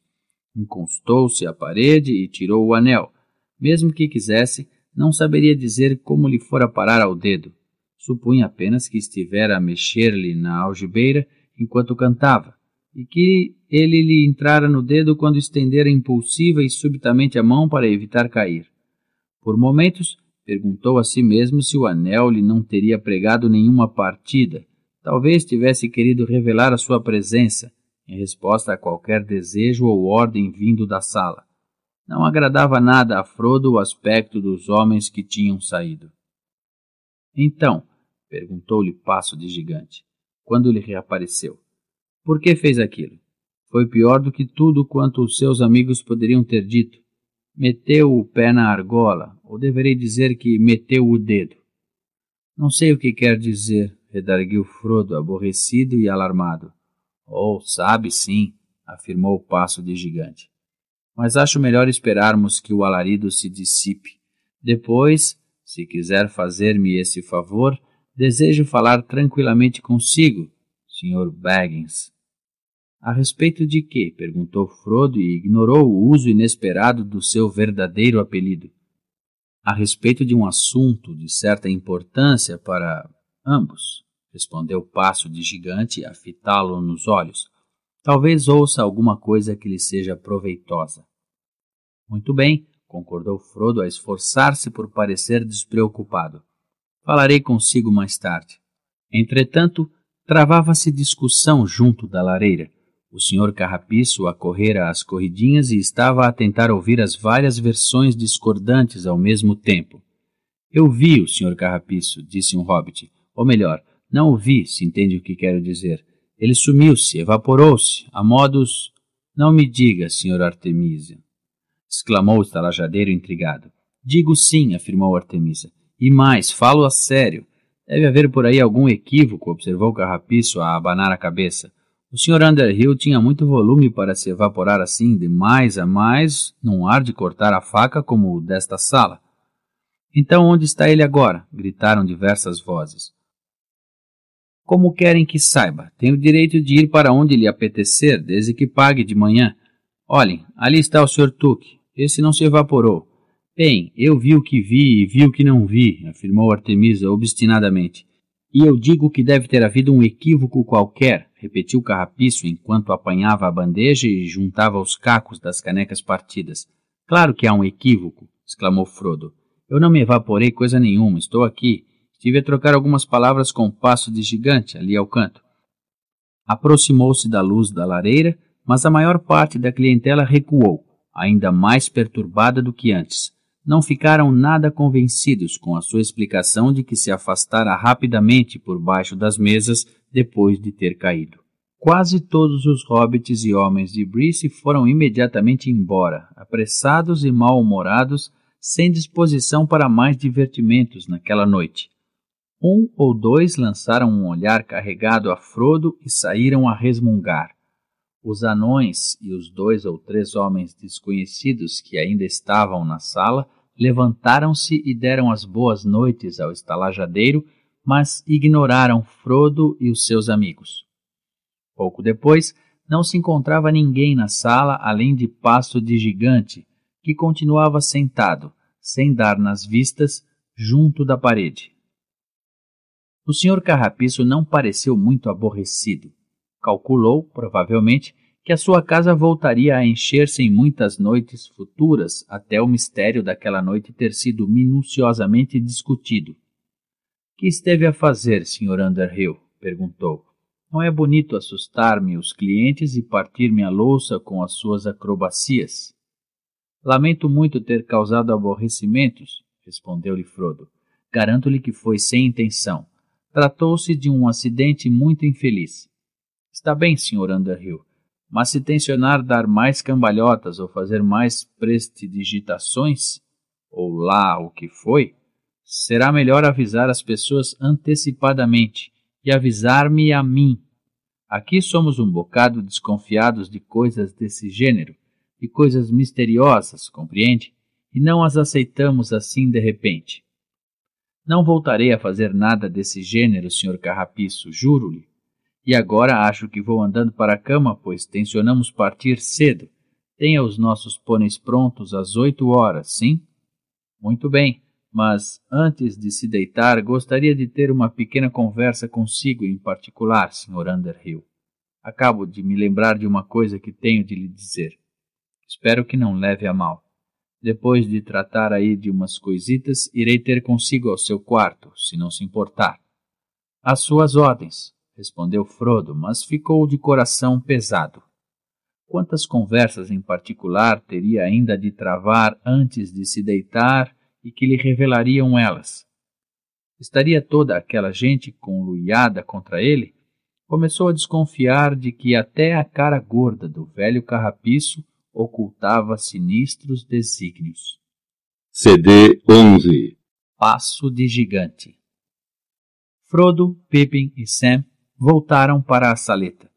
Encostou-se à parede e tirou o anel. Mesmo que quisesse, não saberia dizer como lhe fora parar ao dedo. Supunha apenas que estivera a mexer-lhe na algibeira enquanto cantava, e que ele lhe entrara no dedo quando estendera impulsiva e subitamente a mão para evitar cair. Por momentos, perguntou a si mesmo se o anel lhe não teria pregado nenhuma partida. Talvez tivesse querido revelar a sua presença, em resposta a qualquer desejo ou ordem vindo da sala. Não agradava nada a Frodo o aspecto dos homens que tinham saído. Então, perguntou-lhe Passo de Gigante, quando lhe reapareceu. Por que fez aquilo? Foi pior do que tudo quanto os seus amigos poderiam ter dito. Meteu o pé na argola, ou deverei dizer que meteu o dedo. Não sei o que quer dizer, redarguiu Frodo, aborrecido e alarmado. Oh, sabe sim, afirmou o passo de gigante. Mas acho melhor esperarmos que o alarido se dissipe. Depois, se quiser fazer-me esse favor, desejo falar tranquilamente consigo, Sr. Baggins. A respeito de quê? perguntou Frodo e ignorou o uso inesperado do seu verdadeiro apelido. A respeito de um assunto de certa importância para ambos, respondeu Passo de Gigante a fitá-lo nos olhos. Talvez ouça alguma coisa que lhe seja proveitosa. Muito bem, concordou Frodo a esforçar-se por parecer despreocupado. Falarei consigo mais tarde. Entretanto, travava-se discussão junto da lareira o senhor Carrapiço acorrera às corridinhas e estava a tentar ouvir as várias versões discordantes ao mesmo tempo. Eu vi o senhor Carrapiço, disse um hobbit. Ou melhor, não o vi, se entende o que quero dizer. Ele sumiu-se, evaporou-se, a modos. Não me diga, senhor Artemisia, exclamou o estalajadeiro intrigado. Digo sim, afirmou Artemisa. E mais, falo a sério. Deve haver por aí algum equívoco, observou Carrapiço a abanar a cabeça. O Sr. Underhill tinha muito volume para se evaporar assim, de mais a mais, num ar de cortar a faca como o desta sala. Então onde está ele agora? gritaram diversas vozes. Como querem que saiba, tem o direito de ir para onde lhe apetecer, desde que pague de manhã. Olhem, ali está o Sr. Tuque. Esse não se evaporou. Bem, eu vi o que vi e vi o que não vi, afirmou Artemisa obstinadamente. E eu digo que deve ter havido um equívoco qualquer, repetiu Carrapiço enquanto apanhava a bandeja e juntava os cacos das canecas partidas. Claro que há um equívoco, exclamou Frodo. Eu não me evaporei coisa nenhuma, estou aqui. Estive a trocar algumas palavras com o um passo de gigante ali ao canto. Aproximou-se da luz da lareira, mas a maior parte da clientela recuou, ainda mais perturbada do que antes não ficaram nada convencidos com a sua explicação de que se afastara rapidamente por baixo das mesas depois de ter caído. Quase todos os hobbits e homens de Brice foram imediatamente embora, apressados e mal-humorados, sem disposição para mais divertimentos naquela noite. Um ou dois lançaram um olhar carregado a Frodo e saíram a resmungar. Os anões e os dois ou três homens desconhecidos que ainda estavam na sala levantaram-se e deram as boas noites ao estalajadeiro, mas ignoraram Frodo e os seus amigos. Pouco depois, não se encontrava ninguém na sala além de Passo de Gigante, que continuava sentado, sem dar nas vistas, junto da parede. O senhor Carrapiço não pareceu muito aborrecido. Calculou, provavelmente, que a sua casa voltaria a encher-se em muitas noites futuras até o mistério daquela noite ter sido minuciosamente discutido. Que esteve a fazer, Sr. Underhill? perguntou. Não é bonito assustar-me os clientes e partir-me a louça com as suas acrobacias? Lamento muito ter causado aborrecimentos, respondeu-lhe Frodo. Garanto-lhe que foi sem intenção. Tratou-se de um acidente muito infeliz. Está bem, Sr. Underhill. Mas se tensionar dar mais cambalhotas ou fazer mais prestidigitações, ou lá o que foi, será melhor avisar as pessoas antecipadamente e avisar-me a mim. Aqui somos um bocado desconfiados de coisas desse gênero, de coisas misteriosas, compreende? E não as aceitamos assim de repente. Não voltarei a fazer nada desse gênero, senhor Carrapiço, juro-lhe. E agora acho que vou andando para a cama, pois tencionamos partir cedo. Tenha os nossos pôneis prontos às oito horas, sim? Muito bem, mas antes de se deitar, gostaria de ter uma pequena conversa consigo em particular, Sr. Underhill. Acabo de me lembrar de uma coisa que tenho de lhe dizer. Espero que não leve a mal. Depois de tratar aí de umas coisitas, irei ter consigo ao seu quarto, se não se importar. Às suas ordens respondeu Frodo, mas ficou de coração pesado. Quantas conversas em particular teria ainda de travar antes de se deitar e que lhe revelariam elas? Estaria toda aquela gente conluiada contra ele? Começou a desconfiar de que até a cara gorda do velho carrapiço ocultava sinistros desígnios. CD 11 Passo de Gigante Frodo, Pippin e Sam Voltaram para a saleta.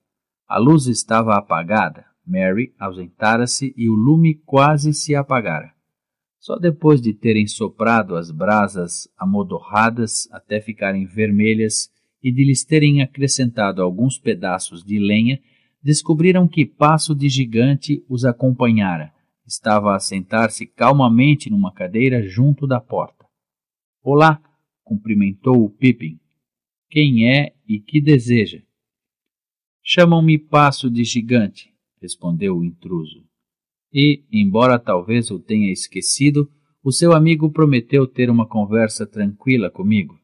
A luz estava apagada. Mary ausentara-se e o lume quase se apagara. Só depois de terem soprado as brasas amodorradas até ficarem vermelhas e de lhes terem acrescentado alguns pedaços de lenha, descobriram que passo de gigante os acompanhara. Estava a sentar-se calmamente numa cadeira junto da porta. Olá! cumprimentou o Pippin quem é e que deseja. Chamam-me Passo de Gigante, respondeu o intruso. E, embora talvez eu tenha esquecido, o seu amigo prometeu ter uma conversa tranquila comigo.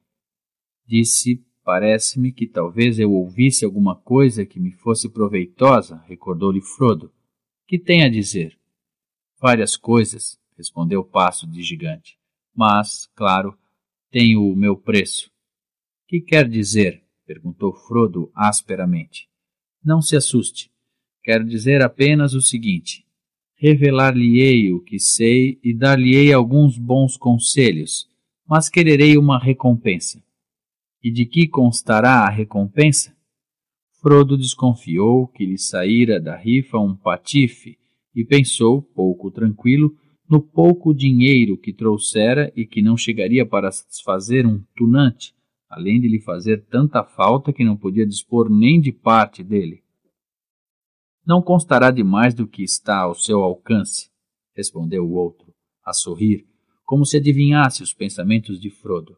Disse: Parece-me que talvez eu ouvisse alguma coisa que me fosse proveitosa, recordou-lhe Frodo. Que tem a dizer? Várias coisas, respondeu Passo de Gigante. Mas, claro, tenho o meu preço. Que quer dizer? perguntou Frodo asperamente. Não se assuste. Quero dizer apenas o seguinte: revelar-lhe-ei o que sei e dar-lhe-ei alguns bons conselhos, mas quererei uma recompensa. E de que constará a recompensa? Frodo desconfiou que lhe saíra da rifa um patife e pensou, pouco tranquilo, no pouco dinheiro que trouxera e que não chegaria para satisfazer um tunante, além de lhe fazer tanta falta que não podia dispor nem de parte dele. Não constará de mais do que está ao seu alcance, respondeu o outro, a sorrir, como se adivinhasse os pensamentos de Frodo.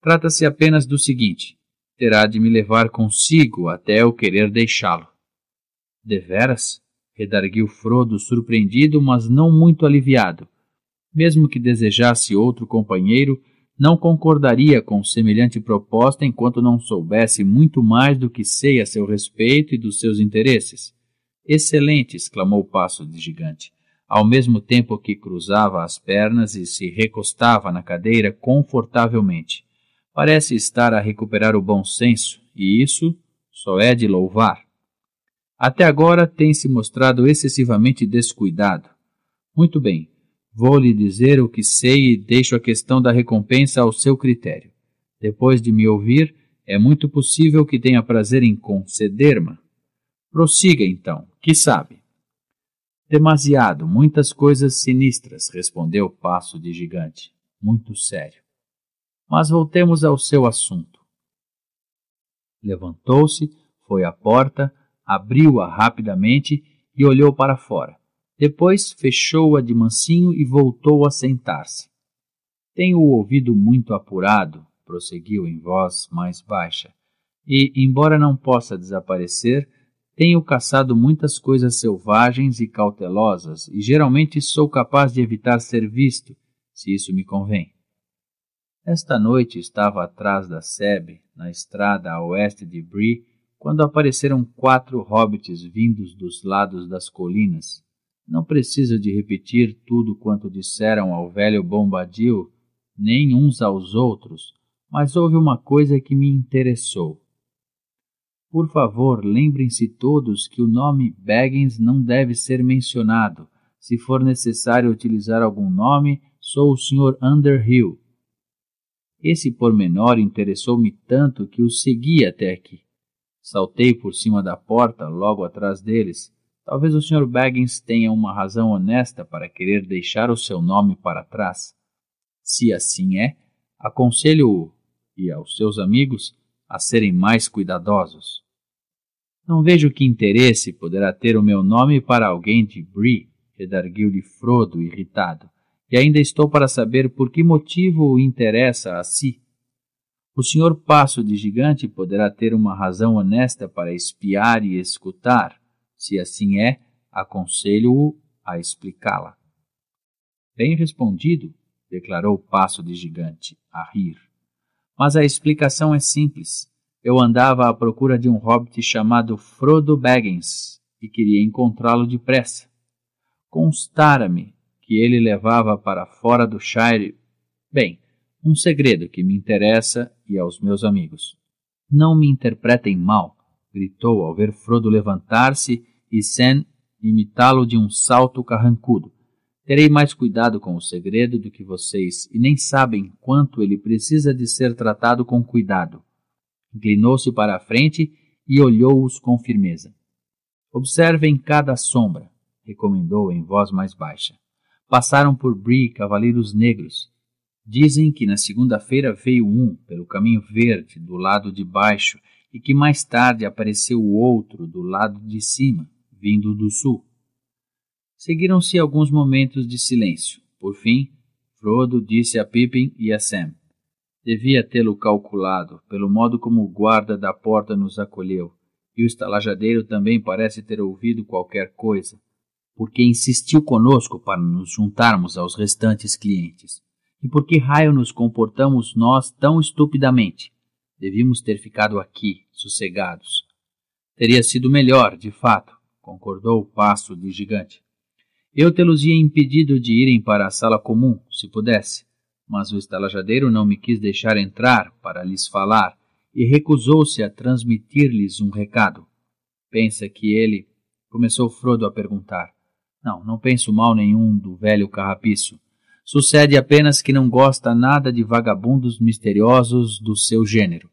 Trata-se apenas do seguinte: terá de me levar consigo até eu querer deixá-lo. Deveras? redarguiu Frodo, surpreendido, mas não muito aliviado. Mesmo que desejasse outro companheiro, não concordaria com semelhante proposta enquanto não soubesse muito mais do que sei a seu respeito e dos seus interesses. Excelente! exclamou o passo de gigante, ao mesmo tempo que cruzava as pernas e se recostava na cadeira confortavelmente. Parece estar a recuperar o bom senso, e isso só é de louvar. Até agora tem se mostrado excessivamente descuidado. Muito bem, Vou lhe dizer o que sei e deixo a questão da recompensa ao seu critério. Depois de me ouvir, é muito possível que tenha prazer em conceder-me. Prossiga então, que sabe? Demasiado, muitas coisas sinistras, respondeu o passo de gigante, muito sério. Mas voltemos ao seu assunto. Levantou-se, foi à porta, abriu-a rapidamente e olhou para fora. Depois fechou-a de mansinho e voltou a sentar-se. Tenho o ouvido muito apurado, prosseguiu em voz mais baixa, e, embora não possa desaparecer, tenho caçado muitas coisas selvagens e cautelosas, e geralmente sou capaz de evitar ser visto, se isso me convém. Esta noite estava atrás da Sebe, na estrada a oeste de Bree, quando apareceram quatro hobbits vindos dos lados das colinas, não precisa de repetir tudo quanto disseram ao velho Bombadil, nem uns aos outros, mas houve uma coisa que me interessou. Por favor, lembrem-se todos que o nome Baggins não deve ser mencionado. Se for necessário utilizar algum nome, sou o Sr. Underhill. Esse pormenor interessou-me tanto que o segui até aqui. Saltei por cima da porta, logo atrás deles. Talvez o Sr. Baggins tenha uma razão honesta para querer deixar o seu nome para trás. Se assim é, aconselho-o e aos seus amigos a serem mais cuidadosos. Não vejo que interesse poderá ter o meu nome para alguém de Bree, redarguiu-lhe Frodo, irritado, e ainda estou para saber por que motivo o interessa a si. O senhor Passo de Gigante poderá ter uma razão honesta para espiar e escutar se assim é, aconselho-o a explicá-la. Bem respondido, declarou o passo de gigante, a rir. Mas a explicação é simples. Eu andava à procura de um hobbit chamado Frodo Baggins e queria encontrá-lo depressa. Constara-me que ele levava para fora do Shire, bem, um segredo que me interessa e aos meus amigos. Não me interpretem mal gritou ao ver Frodo levantar-se e Sam imitá-lo de um salto carrancudo. Terei mais cuidado com o segredo do que vocês, e nem sabem quanto ele precisa de ser tratado com cuidado. Inclinou-se para a frente e olhou-os com firmeza. Observem cada sombra, recomendou em voz mais baixa. Passaram por Bree cavaleiros negros. Dizem que na segunda-feira veio um pelo caminho verde do lado de baixo e que mais tarde apareceu o outro do lado de cima, vindo do sul. Seguiram-se alguns momentos de silêncio. Por fim, Frodo disse a Pippin e a Sam: Devia tê-lo calculado, pelo modo como o guarda da porta nos acolheu, e o estalajadeiro também parece ter ouvido qualquer coisa, porque insistiu conosco para nos juntarmos aos restantes clientes. E por que raio nos comportamos nós tão estupidamente? Devíamos ter ficado aqui, sossegados. Teria sido melhor, de fato, concordou o passo de gigante. Eu tê-los-ia impedido de irem para a sala comum, se pudesse, mas o estalajadeiro não me quis deixar entrar para lhes falar e recusou-se a transmitir-lhes um recado. Pensa que ele. começou Frodo a perguntar. Não, não penso mal nenhum do velho carrapiço. Sucede apenas que não gosta nada de vagabundos misteriosos do seu gênero.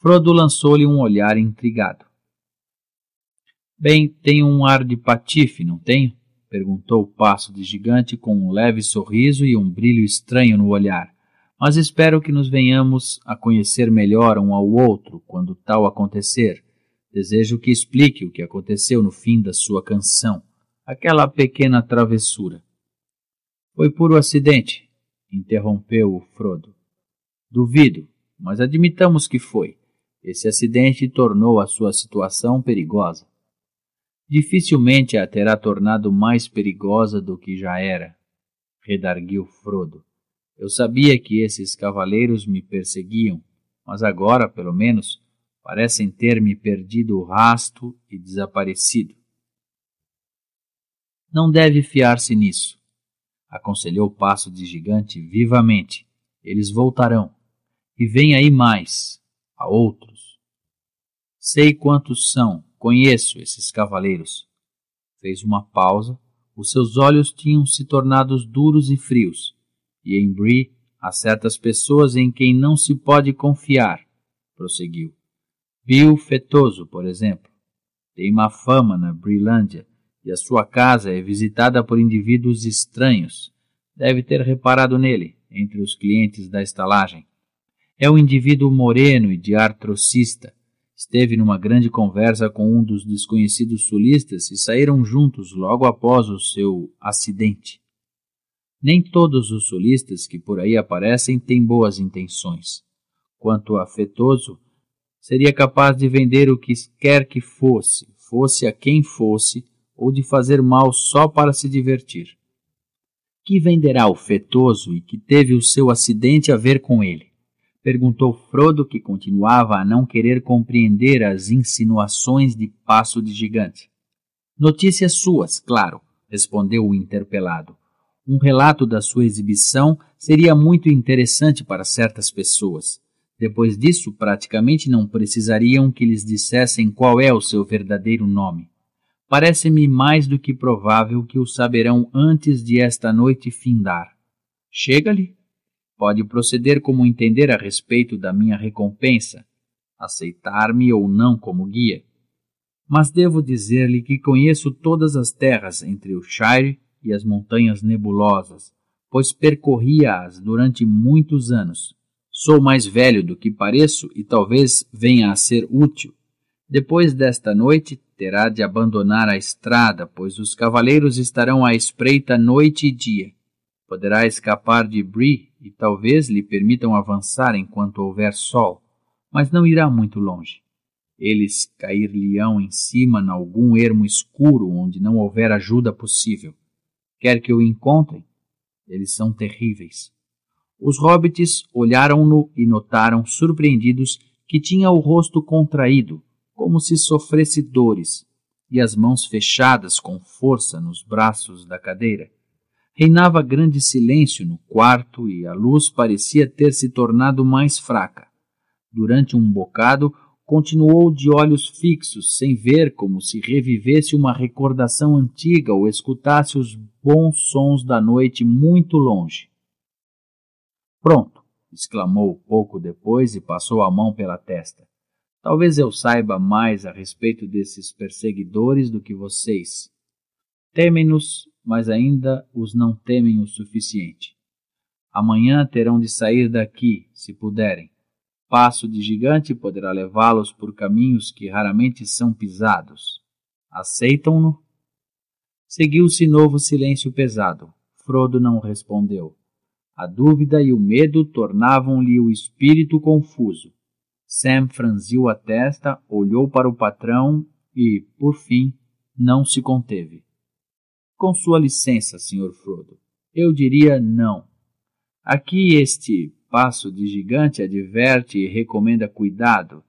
Frodo lançou-lhe um olhar intrigado. Bem, tenho um ar de patife, não tenho? perguntou o passo de gigante com um leve sorriso e um brilho estranho no olhar. Mas espero que nos venhamos a conhecer melhor um ao outro quando tal acontecer. Desejo que explique o que aconteceu no fim da sua canção, aquela pequena travessura. Foi puro acidente, interrompeu o Frodo. Duvido, mas admitamos que foi. Esse acidente tornou a sua situação perigosa. Dificilmente a terá tornado mais perigosa do que já era, redarguiu Frodo. Eu sabia que esses cavaleiros me perseguiam, mas agora, pelo menos, parecem ter me perdido o rasto e desaparecido. Não deve fiar-se nisso, aconselhou o Passo de Gigante vivamente. Eles voltarão. E vem aí mais, a outros. Sei quantos são, conheço esses cavaleiros. Fez uma pausa, os seus olhos tinham se tornado duros e frios, e em Bree há certas pessoas em quem não se pode confiar, prosseguiu. Bill Fetoso, por exemplo, tem má fama na Brilândia e a sua casa é visitada por indivíduos estranhos. Deve ter reparado nele, entre os clientes da estalagem. É um indivíduo moreno e de artrocista. Esteve numa grande conversa com um dos desconhecidos sulistas e saíram juntos logo após o seu acidente. Nem todos os sulistas que por aí aparecem têm boas intenções. Quanto afetoso, seria capaz de vender o que quer que fosse, fosse a quem fosse, ou de fazer mal só para se divertir. Que venderá o fetoso e que teve o seu acidente a ver com ele? Perguntou Frodo, que continuava a não querer compreender as insinuações de passo de gigante. Notícias suas, claro, respondeu o interpelado. Um relato da sua exibição seria muito interessante para certas pessoas. Depois disso, praticamente não precisariam que lhes dissessem qual é o seu verdadeiro nome. Parece-me mais do que provável que o saberão antes de esta noite findar. Chega-lhe. Pode proceder como entender a respeito da minha recompensa, aceitar-me ou não como guia. Mas devo dizer-lhe que conheço todas as terras entre o Shire e as Montanhas Nebulosas, pois percorria-as durante muitos anos. Sou mais velho do que pareço e talvez venha a ser útil. Depois desta noite, terá de abandonar a estrada, pois os cavaleiros estarão à espreita noite e dia. Poderá escapar de Bree e talvez lhe permitam avançar enquanto houver sol, mas não irá muito longe. Eles cair-lhe-ão em cima em algum ermo escuro onde não houver ajuda possível. Quer que o encontrem, eles são terríveis. Os hobbits olharam-no e notaram, surpreendidos, que tinha o rosto contraído, como se sofresse dores, e as mãos fechadas com força nos braços da cadeira. Reinava grande silêncio no quarto e a luz parecia ter se tornado mais fraca. Durante um bocado, continuou de olhos fixos, sem ver, como se revivesse uma recordação antiga ou escutasse os bons sons da noite muito longe. Pronto! exclamou pouco depois e passou a mão pela testa. Talvez eu saiba mais a respeito desses perseguidores do que vocês. Temem-nos, mas ainda os não temem o suficiente. Amanhã terão de sair daqui, se puderem. Passo de gigante poderá levá-los por caminhos que raramente são pisados. Aceitam-no? Seguiu-se novo silêncio pesado. Frodo não respondeu. A dúvida e o medo tornavam-lhe o espírito confuso Sam franziu a testa, olhou para o patrão e, por fim, não se conteve. Com sua licença, Sr. Frodo, eu diria não. Aqui este passo de gigante adverte e recomenda cuidado,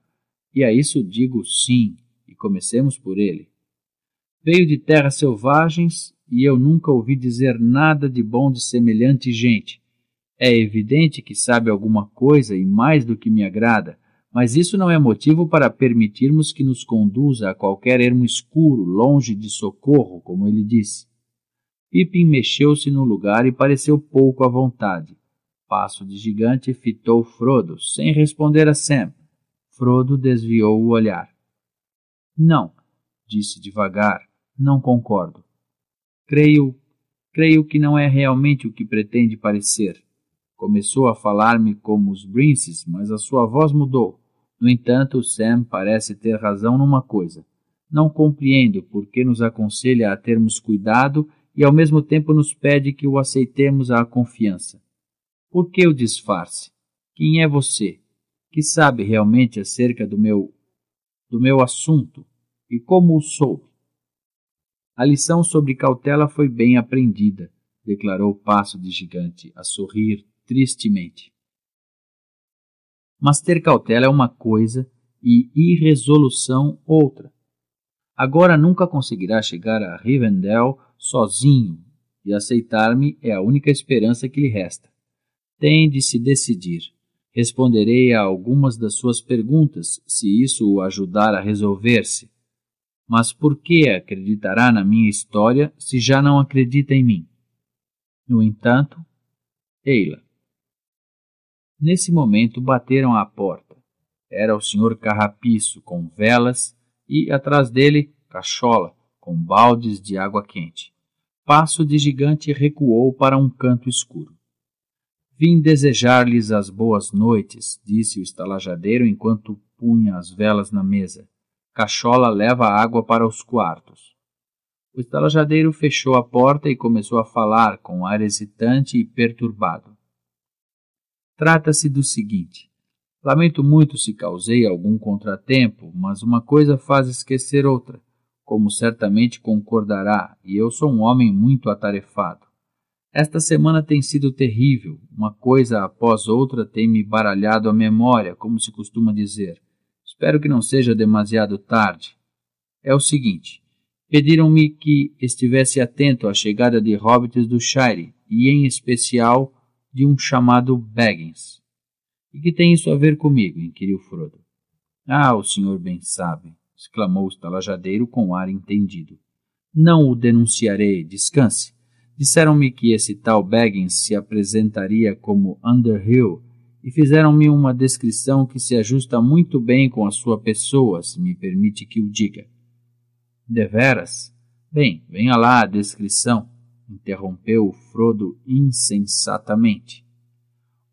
e a isso digo sim, e comecemos por ele. Veio de terras selvagens e eu nunca ouvi dizer nada de bom de semelhante gente. É evidente que sabe alguma coisa e mais do que me agrada, mas isso não é motivo para permitirmos que nos conduza a qualquer ermo escuro, longe de socorro, como ele disse. Pippin mexeu-se no lugar e pareceu pouco à vontade. Passo de gigante fitou Frodo, sem responder a Sam. Frodo desviou o olhar. Não, disse devagar, não concordo. Creio, creio que não é realmente o que pretende parecer. Começou a falar-me como os Brinces, mas a sua voz mudou. No entanto, Sam parece ter razão numa coisa. Não compreendo por que nos aconselha a termos cuidado e ao mesmo tempo nos pede que o aceitemos à confiança. Por que o disfarce? Quem é você? Que sabe realmente acerca do meu do meu assunto e como o soube? A lição sobre cautela foi bem aprendida, declarou o passo de gigante a sorrir tristemente mas ter cautela é uma coisa e irresolução outra. Agora nunca conseguirá chegar a Rivendell sozinho e aceitar-me é a única esperança que lhe resta. Tem de se decidir. Responderei a algumas das suas perguntas, se isso o ajudar a resolver-se. Mas por que acreditará na minha história se já não acredita em mim? No entanto, Eila, Nesse momento bateram à porta. Era o senhor Carrapiço com velas e atrás dele Cachola com baldes de água quente. Passo de gigante recuou para um canto escuro. Vim desejar-lhes as boas noites, disse o estalajadeiro enquanto punha as velas na mesa. Cachola leva a água para os quartos. O estalajadeiro fechou a porta e começou a falar com ar hesitante e perturbado. Trata-se do seguinte: Lamento muito se causei algum contratempo, mas uma coisa faz esquecer outra, como certamente concordará, e eu sou um homem muito atarefado. Esta semana tem sido terrível, uma coisa após outra tem me baralhado a memória, como se costuma dizer. Espero que não seja demasiado tarde. É o seguinte: pediram-me que estivesse atento à chegada de hobbits do Shire, e em especial de um chamado Baggins. E que tem isso a ver comigo? inquiriu Frodo. Ah, o senhor bem sabe, exclamou o estalajadeiro com ar entendido. Não o denunciarei, descanse. Disseram-me que esse tal Baggins se apresentaria como Underhill e fizeram-me uma descrição que se ajusta muito bem com a sua pessoa, se me permite que o diga. Deveras? Bem, venha lá a descrição interrompeu Frodo insensatamente.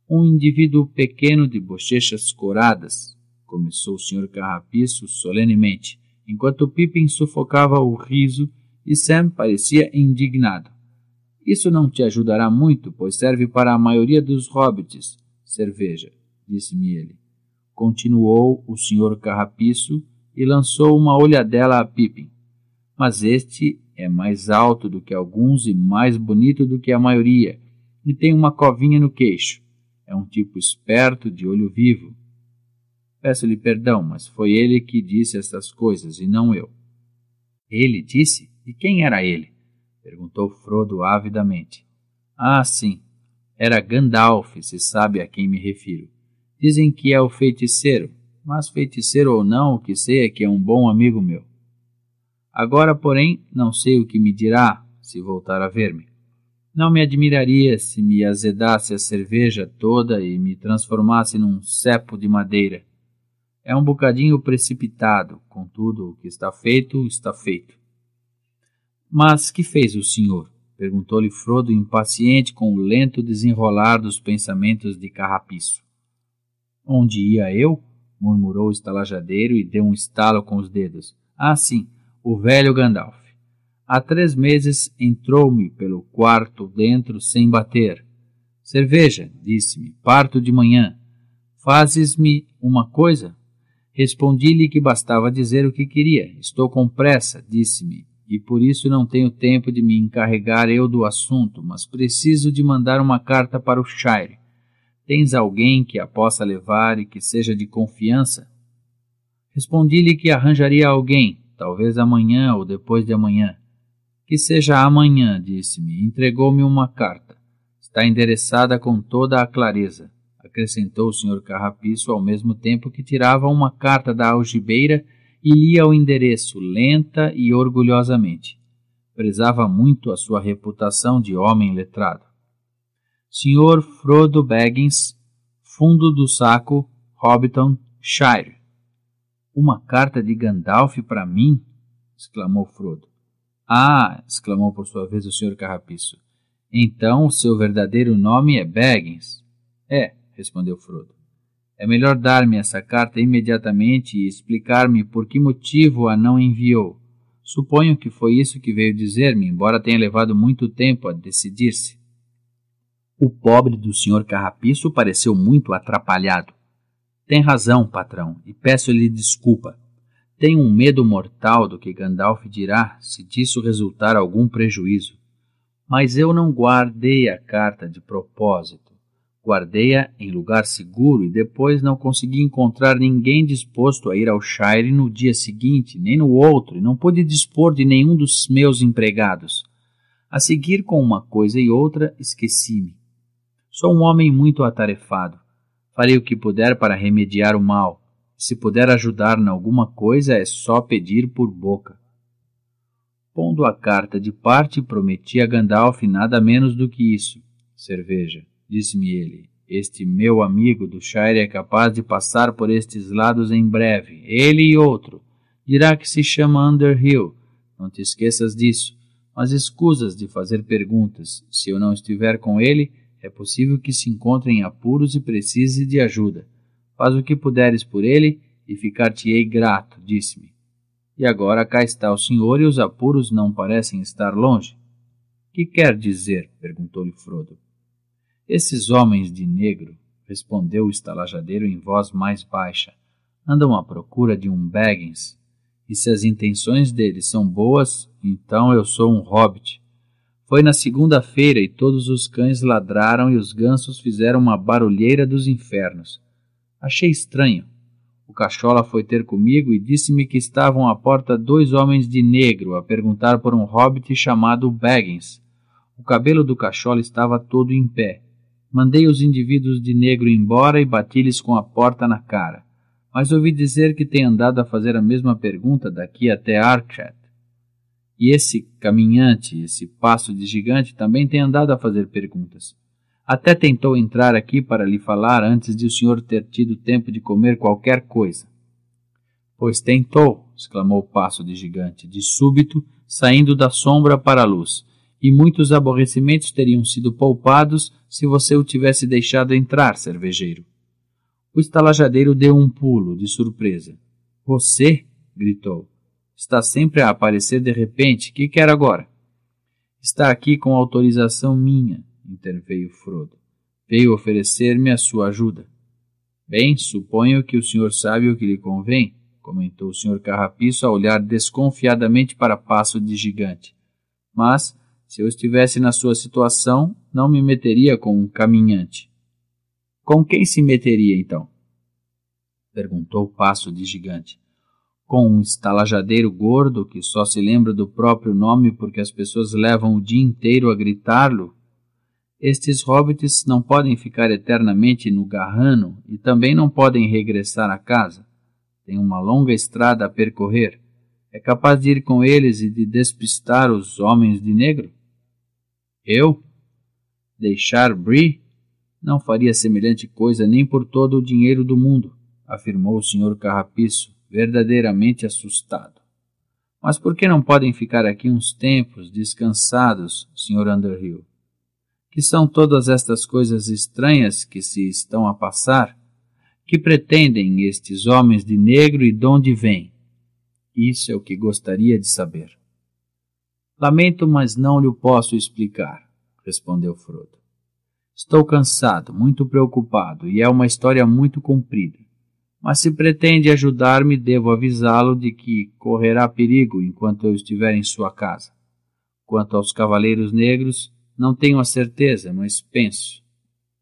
Um indivíduo pequeno de bochechas coradas, começou o Sr. Carrapiço solenemente, enquanto Pippin sufocava o riso e Sam parecia indignado. Isso não te ajudará muito, pois serve para a maioria dos hobbits, cerveja, disse-me ele. Continuou o Sr. Carrapiço e lançou uma olhadela a Pippin. Mas este é mais alto do que alguns e mais bonito do que a maioria, e tem uma covinha no queixo. É um tipo esperto de olho vivo. Peço-lhe perdão, mas foi ele que disse estas coisas e não eu. Ele disse? E quem era ele? perguntou Frodo avidamente. Ah, sim. Era Gandalf, se sabe a quem me refiro. Dizem que é o feiticeiro, mas feiticeiro ou não, o que sei é que é um bom amigo meu. Agora, porém, não sei o que me dirá se voltar a ver-me. Não me admiraria se me azedasse a cerveja toda e me transformasse num cepo de madeira. É um bocadinho precipitado, contudo, o que está feito, está feito. Mas que fez o senhor? perguntou-lhe Frodo, impaciente com o lento desenrolar dos pensamentos de Carrapiço. Onde ia eu? murmurou o estalajadeiro e deu um estalo com os dedos. Ah, sim, o velho Gandalf. Há três meses entrou-me pelo quarto dentro sem bater. Cerveja, disse-me, parto de manhã. Fazes-me uma coisa? Respondi-lhe que bastava dizer o que queria. Estou com pressa, disse-me, e por isso não tenho tempo de me encarregar eu do assunto, mas preciso de mandar uma carta para o Shire. Tens alguém que a possa levar e que seja de confiança? Respondi-lhe que arranjaria alguém, talvez amanhã ou depois de amanhã. Que seja amanhã, disse-me, entregou-me uma carta. Está endereçada com toda a clareza, acrescentou o senhor Carrapiço ao mesmo tempo que tirava uma carta da algibeira e lia o endereço lenta e orgulhosamente. Prezava muito a sua reputação de homem letrado. Senhor Frodo Baggins, Fundo do Saco, Hobbiton, Shire. Uma carta de Gandalf para mim? exclamou Frodo. Ah! exclamou por sua vez o Sr. Carrapiço. Então o seu verdadeiro nome é Baggins. É, respondeu Frodo. É melhor dar-me essa carta imediatamente e explicar-me por que motivo a não enviou. Suponho que foi isso que veio dizer-me, embora tenha levado muito tempo a decidir-se. O pobre do Sr. Carrapiço pareceu muito atrapalhado. Tem razão, patrão, e peço-lhe desculpa. Tenho um medo mortal do que Gandalf dirá se disso resultar algum prejuízo. Mas eu não guardei a carta de propósito. Guardei-a em lugar seguro e depois não consegui encontrar ninguém disposto a ir ao Shire no dia seguinte, nem no outro, e não pude dispor de nenhum dos meus empregados. A seguir, com uma coisa e outra, esqueci-me. Sou um homem muito atarefado Farei o que puder para remediar o mal. Se puder ajudar em alguma coisa, é só pedir por boca. Pondo a carta de parte, prometi a Gandalf nada menos do que isso. Cerveja, disse-me ele. Este meu amigo do Shire é capaz de passar por estes lados em breve, ele e outro. Dirá que se chama Underhill. Não te esqueças disso. Mas escusas de fazer perguntas. Se eu não estiver com ele, é possível que se encontre em apuros e precise de ajuda. Faz o que puderes por ele e ficar-te-ei grato, disse-me. E agora cá está o senhor e os apuros não parecem estar longe. Que quer dizer? perguntou-lhe Frodo. Esses homens de negro, respondeu o estalajadeiro em voz mais baixa, andam à procura de um Baggins, e se as intenções deles são boas, então eu sou um hobbit. Foi na segunda-feira e todos os cães ladraram e os gansos fizeram uma barulheira dos infernos. Achei estranho. O cachola foi ter comigo e disse-me que estavam à porta dois homens de negro a perguntar por um hobbit chamado Baggins. O cabelo do cachola estava todo em pé. Mandei os indivíduos de negro embora e bati-lhes com a porta na cara. Mas ouvi dizer que tem andado a fazer a mesma pergunta daqui até Archet. E esse caminhante, esse passo de gigante, também tem andado a fazer perguntas. Até tentou entrar aqui para lhe falar antes de o senhor ter tido tempo de comer qualquer coisa. Pois tentou, exclamou o passo de gigante, de súbito, saindo da sombra para a luz, e muitos aborrecimentos teriam sido poupados se você o tivesse deixado entrar, cervejeiro. O estalajadeiro deu um pulo, de surpresa. Você? gritou. Está sempre a aparecer de repente. Que quer agora? Está aqui com autorização minha, interveio Frodo. Veio oferecer-me a sua ajuda. Bem, suponho que o senhor sabe o que lhe convém, comentou o senhor Carrapiço a olhar desconfiadamente para Passo de Gigante. Mas, se eu estivesse na sua situação, não me meteria com um caminhante. Com quem se meteria, então? Perguntou Passo de Gigante com um estalajadeiro gordo que só se lembra do próprio nome porque as pessoas levam o dia inteiro a gritá-lo, estes hobbits não podem ficar eternamente no garrano e também não podem regressar à casa. Tem uma longa estrada a percorrer. É capaz de ir com eles e de despistar os homens de negro? Eu? Deixar Bree? Não faria semelhante coisa nem por todo o dinheiro do mundo, afirmou o Sr. Carrapiço verdadeiramente assustado. Mas por que não podem ficar aqui uns tempos descansados, Sr. Underhill? Que são todas estas coisas estranhas que se estão a passar? Que pretendem estes homens de negro e de onde vêm? Isso é o que gostaria de saber. Lamento, mas não lhe posso explicar, respondeu Frodo. Estou cansado, muito preocupado, e é uma história muito comprida. Mas se pretende ajudar-me, devo avisá-lo de que correrá perigo enquanto eu estiver em sua casa. Quanto aos cavaleiros negros, não tenho a certeza, mas penso,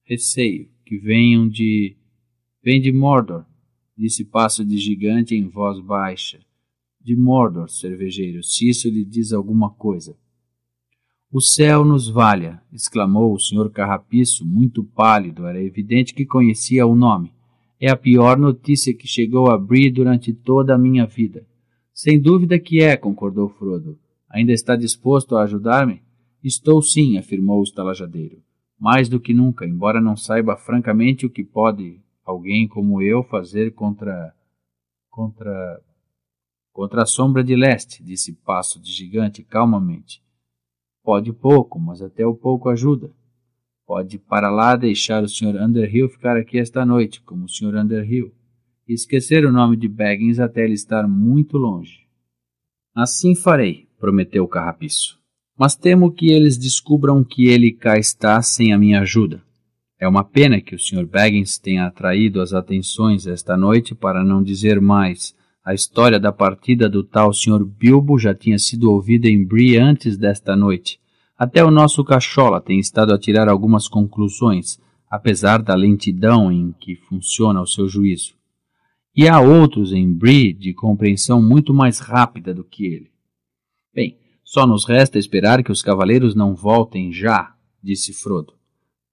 receio, que venham de. Vem de Mordor, disse Passo de Gigante em voz baixa. De Mordor, cervejeiro, se isso lhe diz alguma coisa. O céu nos valha! exclamou o senhor Carrapiço, muito pálido. Era evidente que conhecia o nome é a pior notícia que chegou a Bree durante toda a minha vida. Sem dúvida que é, concordou Frodo. Ainda está disposto a ajudar-me? Estou sim, afirmou o estalajadeiro. Mais do que nunca, embora não saiba francamente o que pode alguém como eu fazer contra. contra. contra a sombra de leste, disse Passo de Gigante calmamente. Pode pouco, mas até o pouco ajuda. Pode para lá deixar o Sr. Underhill ficar aqui esta noite, como o Sr. Underhill, e esquecer o nome de Baggins até ele estar muito longe. Assim farei, prometeu o carrapiço. Mas temo que eles descubram que ele cá está sem a minha ajuda. É uma pena que o Sr. Baggins tenha atraído as atenções esta noite para não dizer mais. A história da partida do tal Sr. Bilbo já tinha sido ouvida em Bree antes desta noite até o nosso Cachola tem estado a tirar algumas conclusões, apesar da lentidão em que funciona o seu juízo. E há outros em Bree de compreensão muito mais rápida do que ele. Bem, só nos resta esperar que os cavaleiros não voltem já, disse Frodo.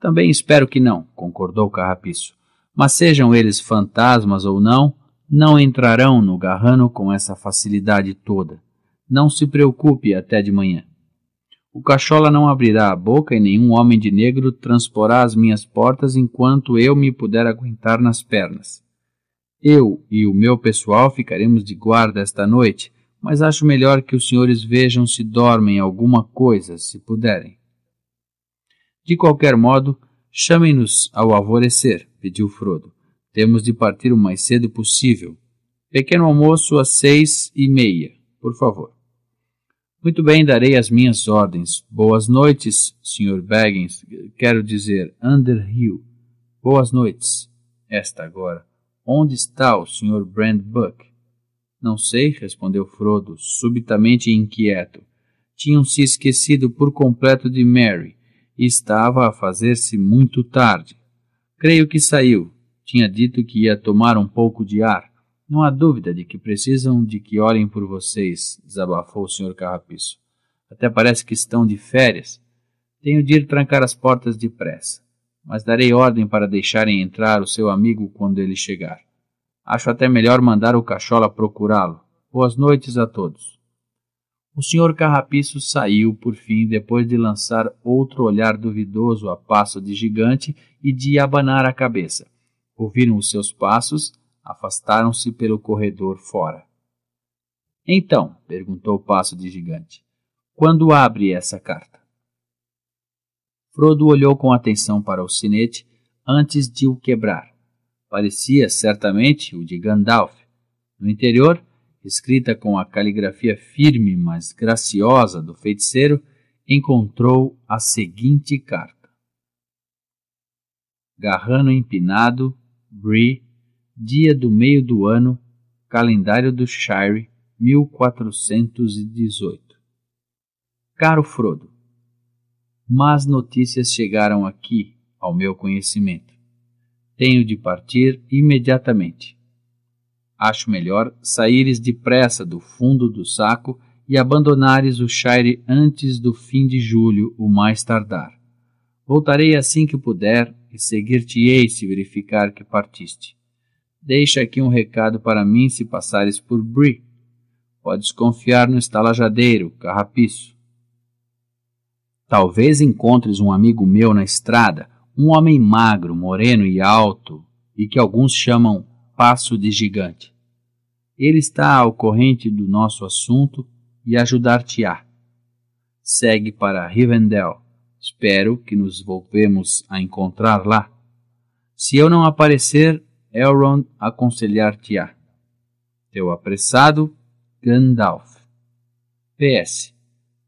Também espero que não, concordou Carrapiço. Mas sejam eles fantasmas ou não, não entrarão no garrano com essa facilidade toda. Não se preocupe até de manhã. O cachola não abrirá a boca e nenhum homem de negro transporá as minhas portas enquanto eu me puder aguentar nas pernas. Eu e o meu pessoal ficaremos de guarda esta noite, mas acho melhor que os senhores vejam se dormem alguma coisa, se puderem. De qualquer modo, chamem-nos ao alvorecer, pediu Frodo. Temos de partir o mais cedo possível. Pequeno almoço às seis e meia, por favor. Muito bem, darei as minhas ordens. Boas noites, Sr. Baggins. Quero dizer, Underhill. Boas noites. Esta agora. Onde está o Sr. Brand Buck? Não sei, respondeu Frodo, subitamente inquieto. Tinham-se esquecido por completo de Mary e estava a fazer-se muito tarde. Creio que saiu. Tinha dito que ia tomar um pouco de ar. Não há dúvida de que precisam de que orem por vocês, desabafou o Sr. Carrapiço. Até parece que estão de férias. Tenho de ir trancar as portas depressa, mas darei ordem para deixarem entrar o seu amigo quando ele chegar. Acho até melhor mandar o cachola procurá-lo. Boas noites a todos. O Sr. Carrapiço saiu, por fim, depois de lançar outro olhar duvidoso a passo de gigante e de abanar a cabeça. Ouviram os seus passos afastaram-se pelo corredor fora. Então, perguntou o passo de gigante, quando abre essa carta? Frodo olhou com atenção para o sinete antes de o quebrar. Parecia certamente o de Gandalf. No interior, escrita com a caligrafia firme, mas graciosa do feiticeiro, encontrou a seguinte carta: Garrano empinado, Bree, dia do meio do ano, calendário do Shire, 1418. Caro Frodo, más notícias chegaram aqui ao meu conhecimento. Tenho de partir imediatamente. Acho melhor saíres depressa do fundo do saco e abandonares o Shire antes do fim de julho, o mais tardar. Voltarei assim que puder e seguir-te-ei se verificar que partiste Deixa aqui um recado para mim se passares por Bree. Podes confiar no estalajadeiro, carrapiço. Talvez encontres um amigo meu na estrada, um homem magro, moreno e alto, e que alguns chamam passo de gigante. Ele está ao corrente do nosso assunto e ajudar-te-á. Segue para Rivendell. Espero que nos volvemos a encontrar lá. Se eu não aparecer, Elrond aconselhar-te-á. Teu apressado Gandalf. PS.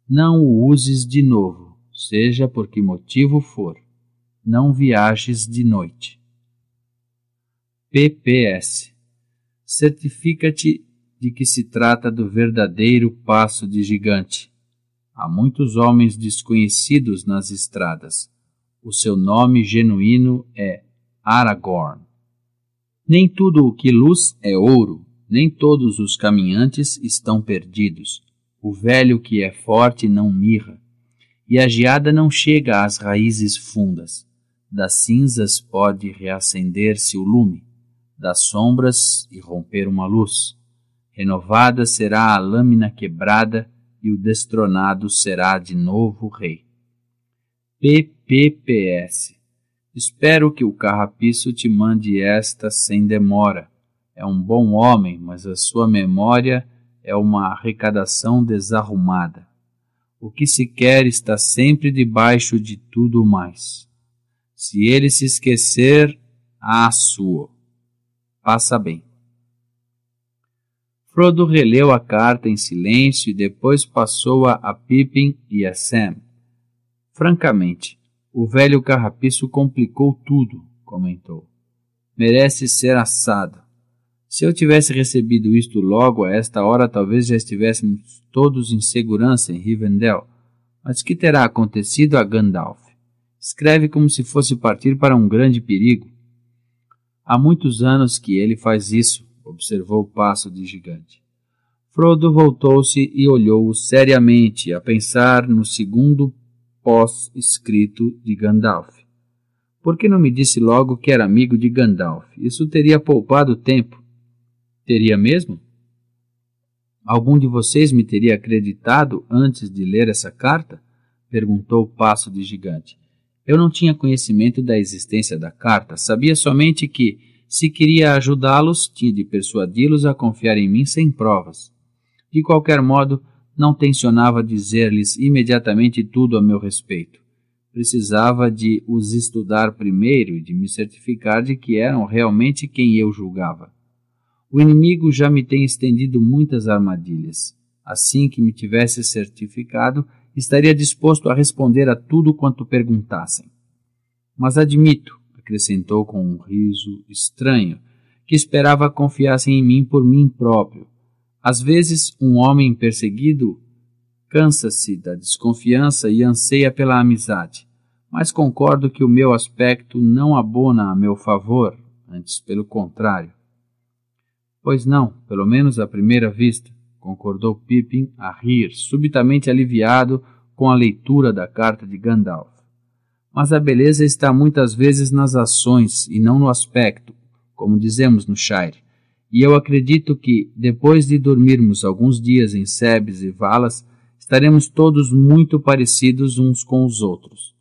Não o uses de novo, seja por que motivo for. Não viajes de noite. PPS. Certifica-te de que se trata do verdadeiro passo de gigante. Há muitos homens desconhecidos nas estradas. O seu nome genuíno é Aragorn. Nem tudo o que luz é ouro, nem todos os caminhantes estão perdidos. O velho que é forte não mirra, e a geada não chega às raízes fundas. Das cinzas pode reacender-se o lume, das sombras irromper uma luz. Renovada será a lâmina quebrada, e o destronado será de novo rei. PPPS Espero que o carrapicho te mande esta sem demora. É um bom homem, mas a sua memória é uma arrecadação desarrumada. O que se quer está sempre debaixo de tudo mais. Se ele se esquecer, a sua. Passa bem. Frodo releu a carta em silêncio e depois passou-a a Pippin e a Sam. Francamente, o velho carrapicho complicou tudo, comentou. Merece ser assado. Se eu tivesse recebido isto logo a esta hora, talvez já estivéssemos todos em segurança em Rivendell. Mas que terá acontecido a Gandalf? Escreve como se fosse partir para um grande perigo. Há muitos anos que ele faz isso, observou o passo de gigante. Frodo voltou-se e olhou-o seriamente, a pensar no segundo pós-escrito de Gandalf. Por que não me disse logo que era amigo de Gandalf? Isso teria poupado tempo. Teria mesmo? Algum de vocês me teria acreditado antes de ler essa carta? perguntou o passo de gigante. Eu não tinha conhecimento da existência da carta, sabia somente que, se queria ajudá-los, tinha de persuadi-los a confiar em mim sem provas. De qualquer modo, não tensionava dizer-lhes imediatamente tudo a meu respeito. Precisava de os estudar primeiro e de me certificar de que eram realmente quem eu julgava. O inimigo já me tem estendido muitas armadilhas. Assim que me tivesse certificado, estaria disposto a responder a tudo quanto perguntassem. Mas admito, acrescentou com um riso estranho, que esperava confiassem em mim por mim próprio às vezes, um homem perseguido cansa-se da desconfiança e anseia pela amizade, mas concordo que o meu aspecto não abona a meu favor, antes pelo contrário. Pois não, pelo menos à primeira vista, concordou Pippin a rir, subitamente aliviado com a leitura da carta de Gandalf. Mas a beleza está muitas vezes nas ações e não no aspecto, como dizemos no Shire e eu acredito que, depois de dormirmos alguns dias em sebes e valas, estaremos todos muito parecidos uns com os outros.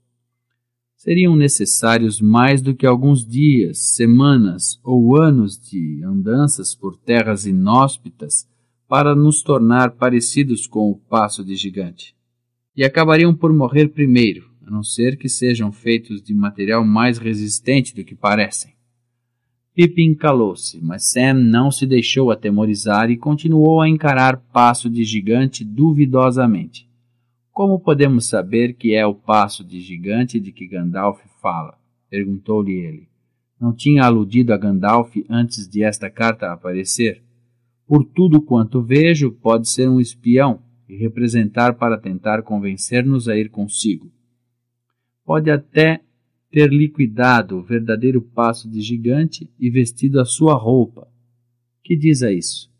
Seriam necessários mais do que alguns dias, semanas ou anos de andanças por terras inóspitas para nos tornar parecidos com o passo de gigante. E acabariam por morrer primeiro, a não ser que sejam feitos de material mais resistente do que parecem. Pippin calou-se, mas Sam não se deixou atemorizar e continuou a encarar Passo de Gigante duvidosamente. Como podemos saber que é o Passo de Gigante de que Gandalf fala? perguntou-lhe ele. Não tinha aludido a Gandalf antes de esta carta aparecer? Por tudo quanto vejo, pode ser um espião e representar para tentar convencer-nos a ir consigo. Pode até ter liquidado o verdadeiro passo de gigante e vestido a sua roupa. Que diz a isso?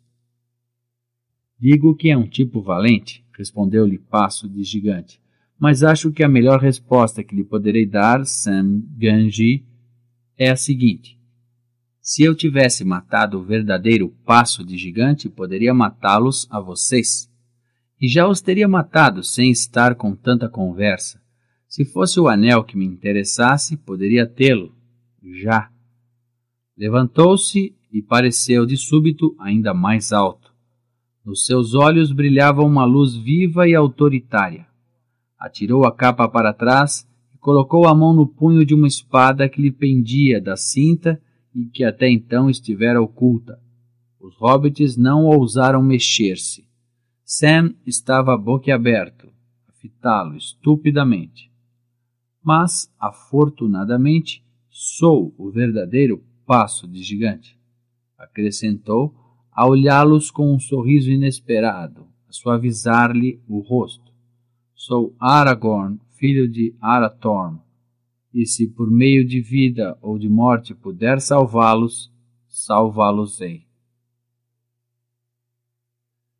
Digo que é um tipo valente, respondeu-lhe Passo de Gigante, mas acho que a melhor resposta que lhe poderei dar, Sam Ganji, é a seguinte: Se eu tivesse matado o verdadeiro Passo de Gigante, poderia matá-los a vocês. E já os teria matado sem estar com tanta conversa. Se fosse o anel que me interessasse, poderia tê-lo, já. Levantou-se e pareceu de súbito ainda mais alto. Nos seus olhos brilhava uma luz viva e autoritária. Atirou a capa para trás e colocou a mão no punho de uma espada que lhe pendia da cinta e que até então estivera oculta. Os hobbits não ousaram mexer-se. Sam estava boquiaberto, a fitá-lo estupidamente mas, afortunadamente, sou o verdadeiro passo de gigante. Acrescentou, a olhá-los com um sorriso inesperado, a suavizar-lhe o rosto. Sou Aragorn, filho de Arathorn, e se por meio de vida ou de morte puder salvá-los, salvá-los-ei.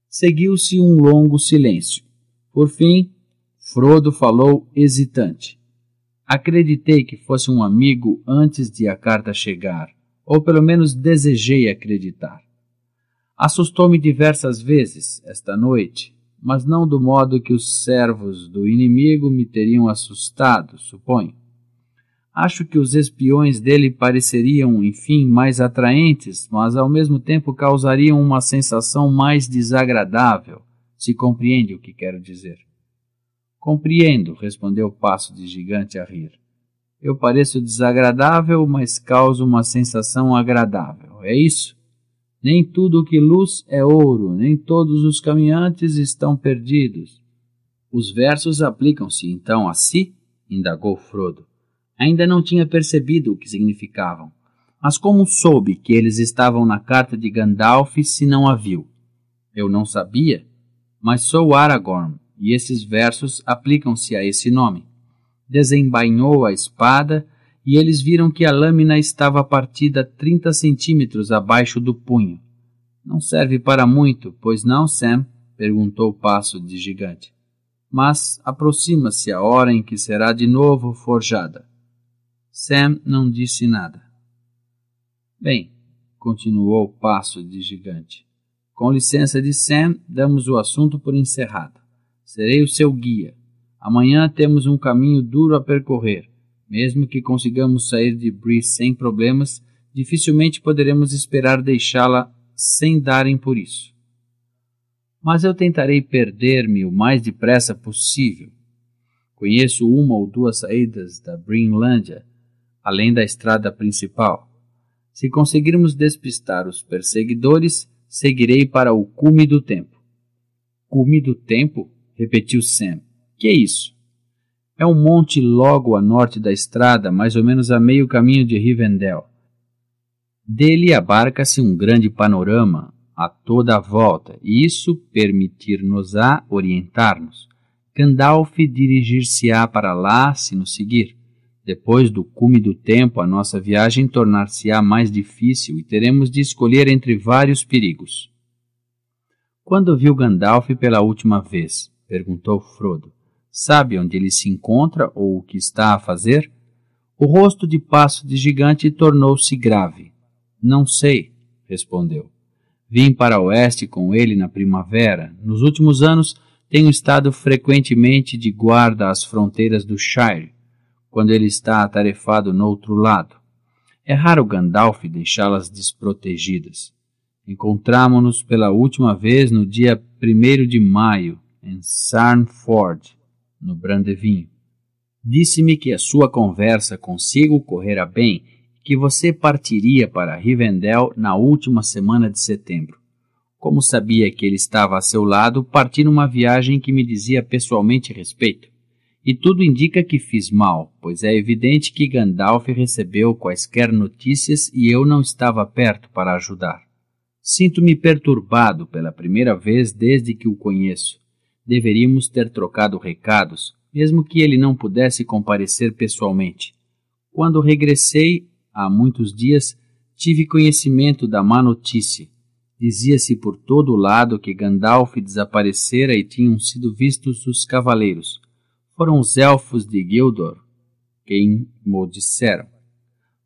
Seguiu-se um longo silêncio. Por fim, Frodo falou hesitante. Acreditei que fosse um amigo antes de a carta chegar, ou pelo menos desejei acreditar. Assustou-me diversas vezes esta noite, mas não do modo que os servos do inimigo me teriam assustado, suponho. Acho que os espiões dele pareceriam, enfim, mais atraentes, mas ao mesmo tempo causariam uma sensação mais desagradável, se compreende o que quero dizer. Compreendo, respondeu o passo de gigante a rir. Eu pareço desagradável, mas causo uma sensação agradável. É isso? Nem tudo o que luz é ouro, nem todos os caminhantes estão perdidos. Os versos aplicam-se então a si? indagou Frodo. Ainda não tinha percebido o que significavam. Mas como soube que eles estavam na carta de Gandalf se não a viu? Eu não sabia, mas sou Aragorn, e esses versos aplicam-se a esse nome. Desembainhou a espada, e eles viram que a lâmina estava partida 30 centímetros abaixo do punho. Não serve para muito, pois não, Sam? perguntou o passo de gigante. Mas aproxima-se a hora em que será de novo forjada. Sam não disse nada. Bem, continuou o passo de gigante. Com licença de Sam, damos o assunto por encerrado. Serei o seu guia. Amanhã temos um caminho duro a percorrer. Mesmo que consigamos sair de Bree sem problemas, dificilmente poderemos esperar deixá-la sem darem por isso. Mas eu tentarei perder-me o mais depressa possível. Conheço uma ou duas saídas da Greenlandia, além da estrada principal. Se conseguirmos despistar os perseguidores, seguirei para o cume do tempo. Cume do tempo? repetiu Sam. Que é isso? É um monte logo a norte da estrada, mais ou menos a meio caminho de Rivendell. Dele abarca-se um grande panorama a toda a volta, e isso permitir-nos-á orientar-nos. Gandalf dirigir-se-á para lá se nos seguir. Depois do cume do tempo, a nossa viagem tornar-se-á mais difícil e teremos de escolher entre vários perigos. Quando viu Gandalf pela última vez? perguntou Frodo. Sabe onde ele se encontra ou o que está a fazer? O rosto de passo de gigante tornou-se grave. Não sei, respondeu. Vim para o oeste com ele na primavera. Nos últimos anos tenho estado frequentemente de guarda às fronteiras do Shire, quando ele está atarefado no outro lado. É raro Gandalf deixá-las desprotegidas. encontrámo nos pela última vez no dia 1 de maio, em Sarnford, no Brandevinho. Disse-me que a sua conversa consigo correra bem e que você partiria para Rivendell na última semana de setembro. Como sabia que ele estava a seu lado, parti numa viagem que me dizia pessoalmente respeito. E tudo indica que fiz mal, pois é evidente que Gandalf recebeu quaisquer notícias e eu não estava perto para ajudar. Sinto-me perturbado pela primeira vez desde que o conheço deveríamos ter trocado recados, mesmo que ele não pudesse comparecer pessoalmente. Quando regressei, há muitos dias, tive conhecimento da má notícia. Dizia-se por todo o lado que Gandalf desaparecera e tinham sido vistos os cavaleiros. Foram os elfos de Gildor quem mo disseram.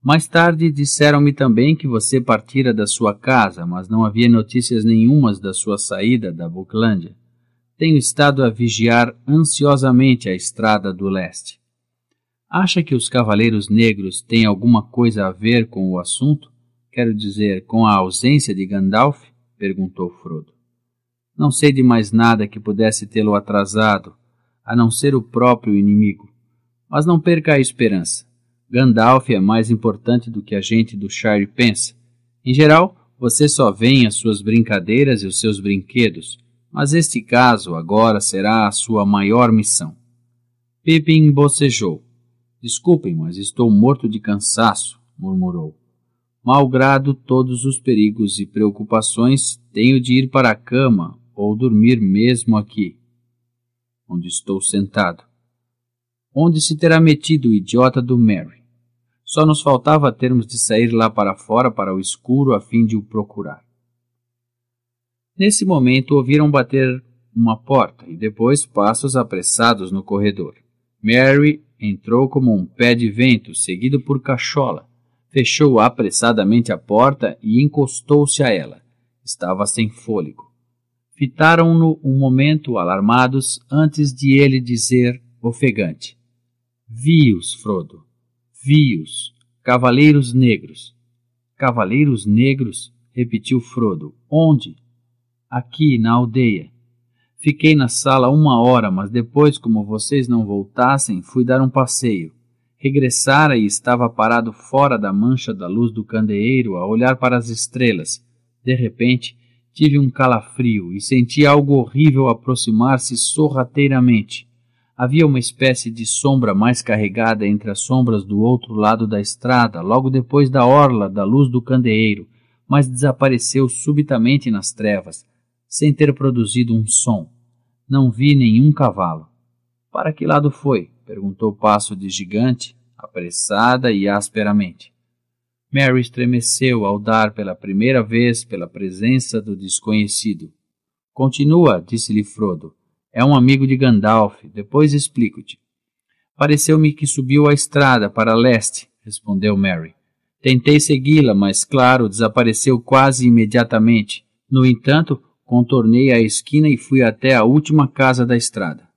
Mais tarde disseram-me também que você partira da sua casa, mas não havia notícias nenhumas da sua saída da Buclândia tenho estado a vigiar ansiosamente a estrada do leste. Acha que os cavaleiros negros têm alguma coisa a ver com o assunto? Quero dizer, com a ausência de Gandalf? perguntou Frodo. Não sei de mais nada que pudesse tê-lo atrasado, a não ser o próprio inimigo. Mas não perca a esperança. Gandalf é mais importante do que a gente do Shire pensa. Em geral, você só vê as suas brincadeiras e os seus brinquedos mas este caso agora será a sua maior missão. Pippin bocejou. Desculpem, mas estou morto de cansaço, murmurou. Malgrado todos os perigos e preocupações, tenho de ir para a cama ou dormir mesmo aqui, onde estou sentado. Onde se terá metido o idiota do Mary? Só nos faltava termos de sair lá para fora para o escuro a fim de o procurar. Nesse momento, ouviram bater uma porta e depois passos apressados no corredor. Mary entrou como um pé de vento, seguido por Cachola. Fechou apressadamente a porta e encostou-se a ela. Estava sem fôlego. Fitaram-no um momento, alarmados, antes de ele dizer, ofegante: Vi-os, Frodo. Vi-os. Cavaleiros negros. Cavaleiros negros, repetiu Frodo. Onde? aqui na aldeia. Fiquei na sala uma hora, mas depois, como vocês não voltassem, fui dar um passeio. Regressara e estava parado fora da mancha da luz do candeeiro a olhar para as estrelas. De repente, tive um calafrio e senti algo horrível aproximar-se sorrateiramente. Havia uma espécie de sombra mais carregada entre as sombras do outro lado da estrada, logo depois da orla da luz do candeeiro, mas desapareceu subitamente nas trevas sem ter produzido um som. Não vi nenhum cavalo. Para que lado foi? perguntou o passo de gigante, apressada e asperamente. Mary estremeceu ao dar pela primeira vez pela presença do desconhecido. Continua, disse-lhe Frodo. É um amigo de Gandalf, depois explico-te. Pareceu-me que subiu a estrada para leste, respondeu Mary. Tentei segui-la, mas claro, desapareceu quase imediatamente. No entanto, Contornei a esquina e fui até a última casa da estrada.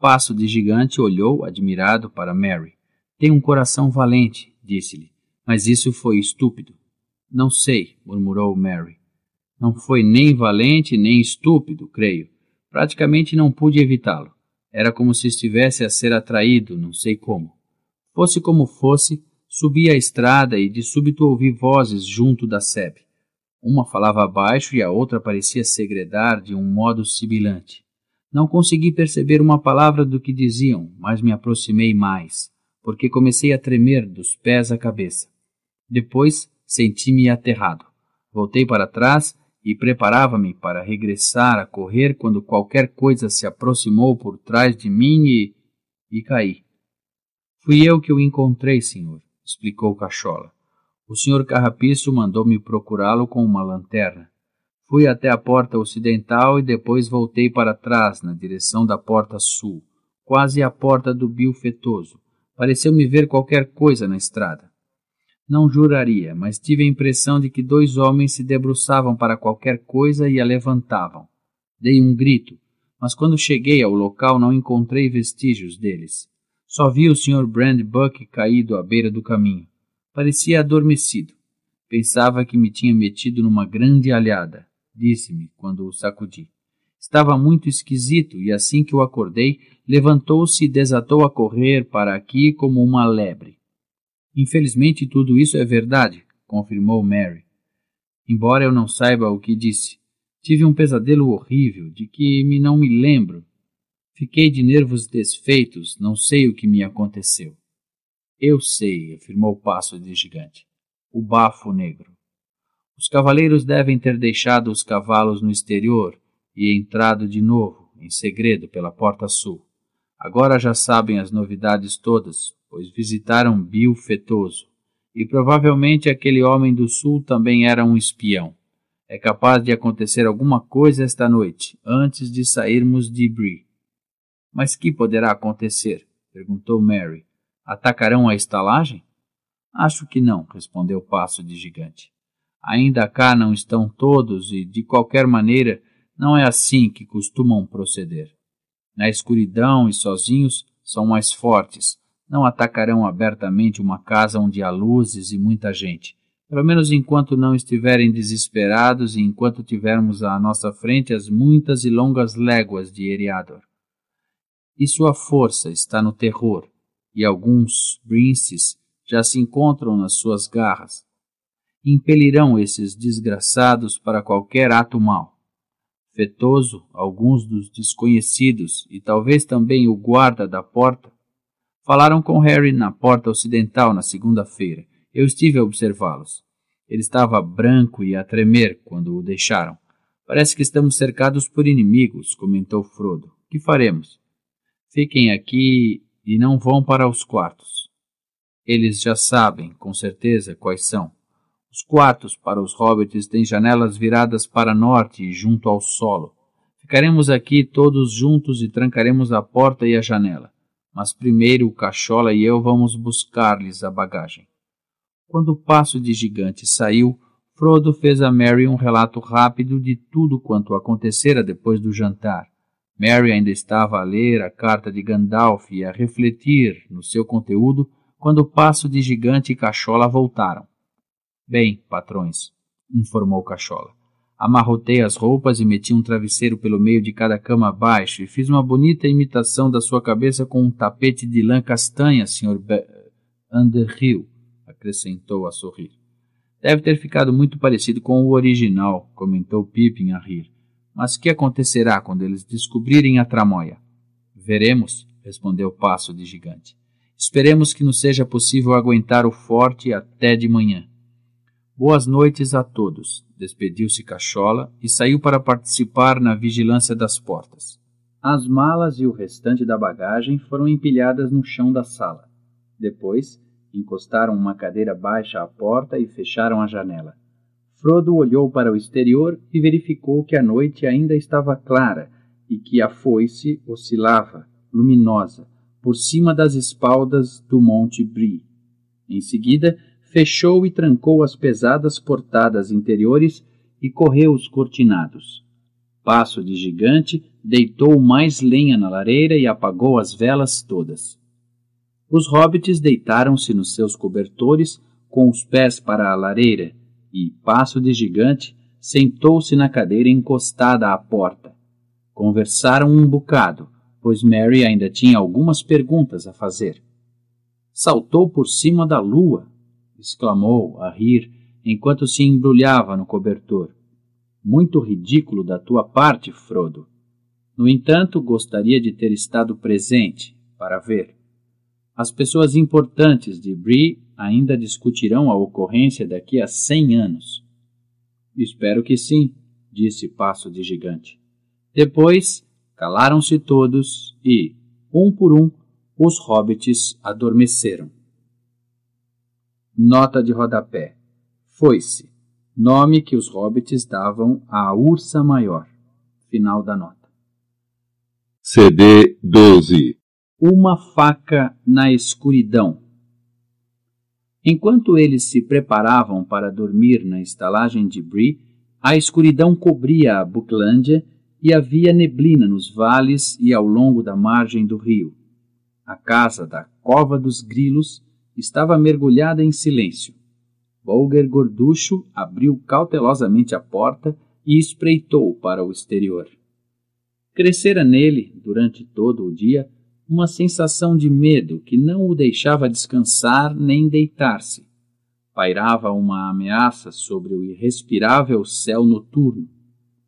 Passo de Gigante olhou, admirado, para Mary. Tem um coração valente, disse-lhe, mas isso foi estúpido. Não sei, murmurou Mary. Não foi nem valente nem estúpido, creio. Praticamente não pude evitá-lo. Era como se estivesse a ser atraído, não sei como. Fosse como fosse, subi a estrada e de súbito ouvi vozes junto da sebe. Uma falava baixo e a outra parecia segredar de um modo sibilante. Não consegui perceber uma palavra do que diziam, mas me aproximei mais, porque comecei a tremer dos pés à cabeça. Depois senti-me aterrado. Voltei para trás e preparava-me para regressar a correr quando qualquer coisa se aproximou por trás de mim e. e caí. Fui eu que o encontrei, senhor, explicou Cachola. O Sr. Carrapiço mandou-me procurá-lo com uma lanterna. Fui até a porta ocidental e depois voltei para trás, na direção da porta sul, quase à porta do Fetoso. Pareceu-me ver qualquer coisa na estrada. Não juraria, mas tive a impressão de que dois homens se debruçavam para qualquer coisa e a levantavam. Dei um grito, mas quando cheguei ao local não encontrei vestígios deles. Só vi o Sr. Brand Buck caído à beira do caminho. Parecia adormecido. Pensava que me tinha metido numa grande alhada, disse-me quando o sacudi. Estava muito esquisito e assim que o acordei, levantou-se e desatou a correr para aqui como uma lebre. Infelizmente, tudo isso é verdade, confirmou Mary. Embora eu não saiba o que disse, tive um pesadelo horrível de que me não me lembro. Fiquei de nervos desfeitos, não sei o que me aconteceu. Eu sei, afirmou o Passo de Gigante. O bafo negro. Os cavaleiros devem ter deixado os cavalos no exterior e entrado de novo, em segredo, pela porta sul. Agora já sabem as novidades todas, pois visitaram Bill Fetoso. E provavelmente aquele homem do sul também era um espião. É capaz de acontecer alguma coisa esta noite, antes de sairmos de Bree. Mas que poderá acontecer? perguntou Mary Atacarão a estalagem? Acho que não, respondeu Passo de Gigante. Ainda cá não estão todos e, de qualquer maneira, não é assim que costumam proceder. Na escuridão e sozinhos são mais fortes. Não atacarão abertamente uma casa onde há luzes e muita gente pelo menos enquanto não estiverem desesperados e enquanto tivermos à nossa frente as muitas e longas léguas de Eriador. E sua força está no terror, e alguns brinces já se encontram nas suas garras. Impelirão esses desgraçados para qualquer ato mau. Fetoso, alguns dos desconhecidos e talvez também o guarda da porta, falaram com Harry na porta ocidental na segunda-feira. Eu estive a observá-los. Ele estava branco e a tremer quando o deixaram. Parece que estamos cercados por inimigos, comentou Frodo. Que faremos? Fiquem aqui e não vão para os quartos. Eles já sabem, com certeza, quais são. Os quartos para os hobbits têm janelas viradas para norte e junto ao solo. Ficaremos aqui todos juntos e trancaremos a porta e a janela. Mas primeiro o Cachola e eu vamos buscar-lhes a bagagem. Quando o passo de gigante saiu, Frodo fez a Mary um relato rápido de tudo quanto acontecera depois do jantar Mary ainda estava a ler a carta de Gandalf e a refletir no seu conteúdo quando o passo de gigante e cachola voltaram. Bem, patrões, informou cachola. Amarrotei as roupas e meti um travesseiro pelo meio de cada cama abaixo e fiz uma bonita imitação da sua cabeça com um tapete de lã castanha, Sr. Underhill, acrescentou a sorrir. Deve ter ficado muito parecido com o original, comentou Pippin a rir. Mas que acontecerá quando eles descobrirem a tramóia? Veremos, respondeu o passo de gigante. Esperemos que nos seja possível aguentar o forte até de manhã. Boas noites a todos, despediu-se Cachola e saiu para participar na vigilância das portas. As malas e o restante da bagagem foram empilhadas no chão da sala. Depois, encostaram uma cadeira baixa à porta e fecharam a janela. Frodo olhou para o exterior e verificou que a noite ainda estava clara e que a foice oscilava, luminosa, por cima das espaldas do Monte Bree. Em seguida, fechou e trancou as pesadas portadas interiores e correu os cortinados. Passo de gigante, deitou mais lenha na lareira e apagou as velas todas. Os hobbits deitaram-se nos seus cobertores, com os pés para a lareira, e, passo de gigante, sentou-se na cadeira encostada à porta. Conversaram um bocado, pois Mary ainda tinha algumas perguntas a fazer. Saltou por cima da lua! exclamou, a rir, enquanto se embrulhava no cobertor. Muito ridículo da tua parte, Frodo. No entanto, gostaria de ter estado presente para ver. As pessoas importantes de Bree ainda discutirão a ocorrência daqui a cem anos. Espero que sim, disse Passo de Gigante. Depois calaram-se todos e, um por um, os hobbits adormeceram. Nota de rodapé: Foi-se, nome que os hobbits davam à ursa maior. Final da nota. CD 12 Uma faca na escuridão. Enquanto eles se preparavam para dormir na estalagem de Bree, a escuridão cobria a Buclândia e havia neblina nos vales e ao longo da margem do rio. A casa da Cova dos Grilos estava mergulhada em silêncio. Bolger Gorducho abriu cautelosamente a porta e espreitou para o exterior. Crescera nele, durante todo o dia, uma sensação de medo que não o deixava descansar nem deitar-se. Pairava uma ameaça sobre o irrespirável céu noturno,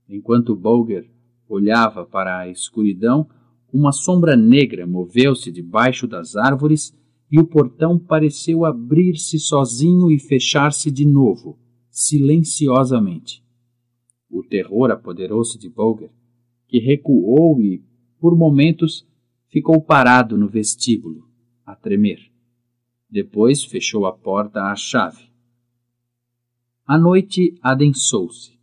enquanto Bolger olhava para a escuridão uma sombra negra moveu-se debaixo das árvores e o portão pareceu abrir-se sozinho e fechar-se de novo, silenciosamente. O terror apoderou-se de Bolger, que recuou e, por momentos, ficou parado no vestíbulo, a tremer. Depois fechou a porta à chave. A noite adensou-se.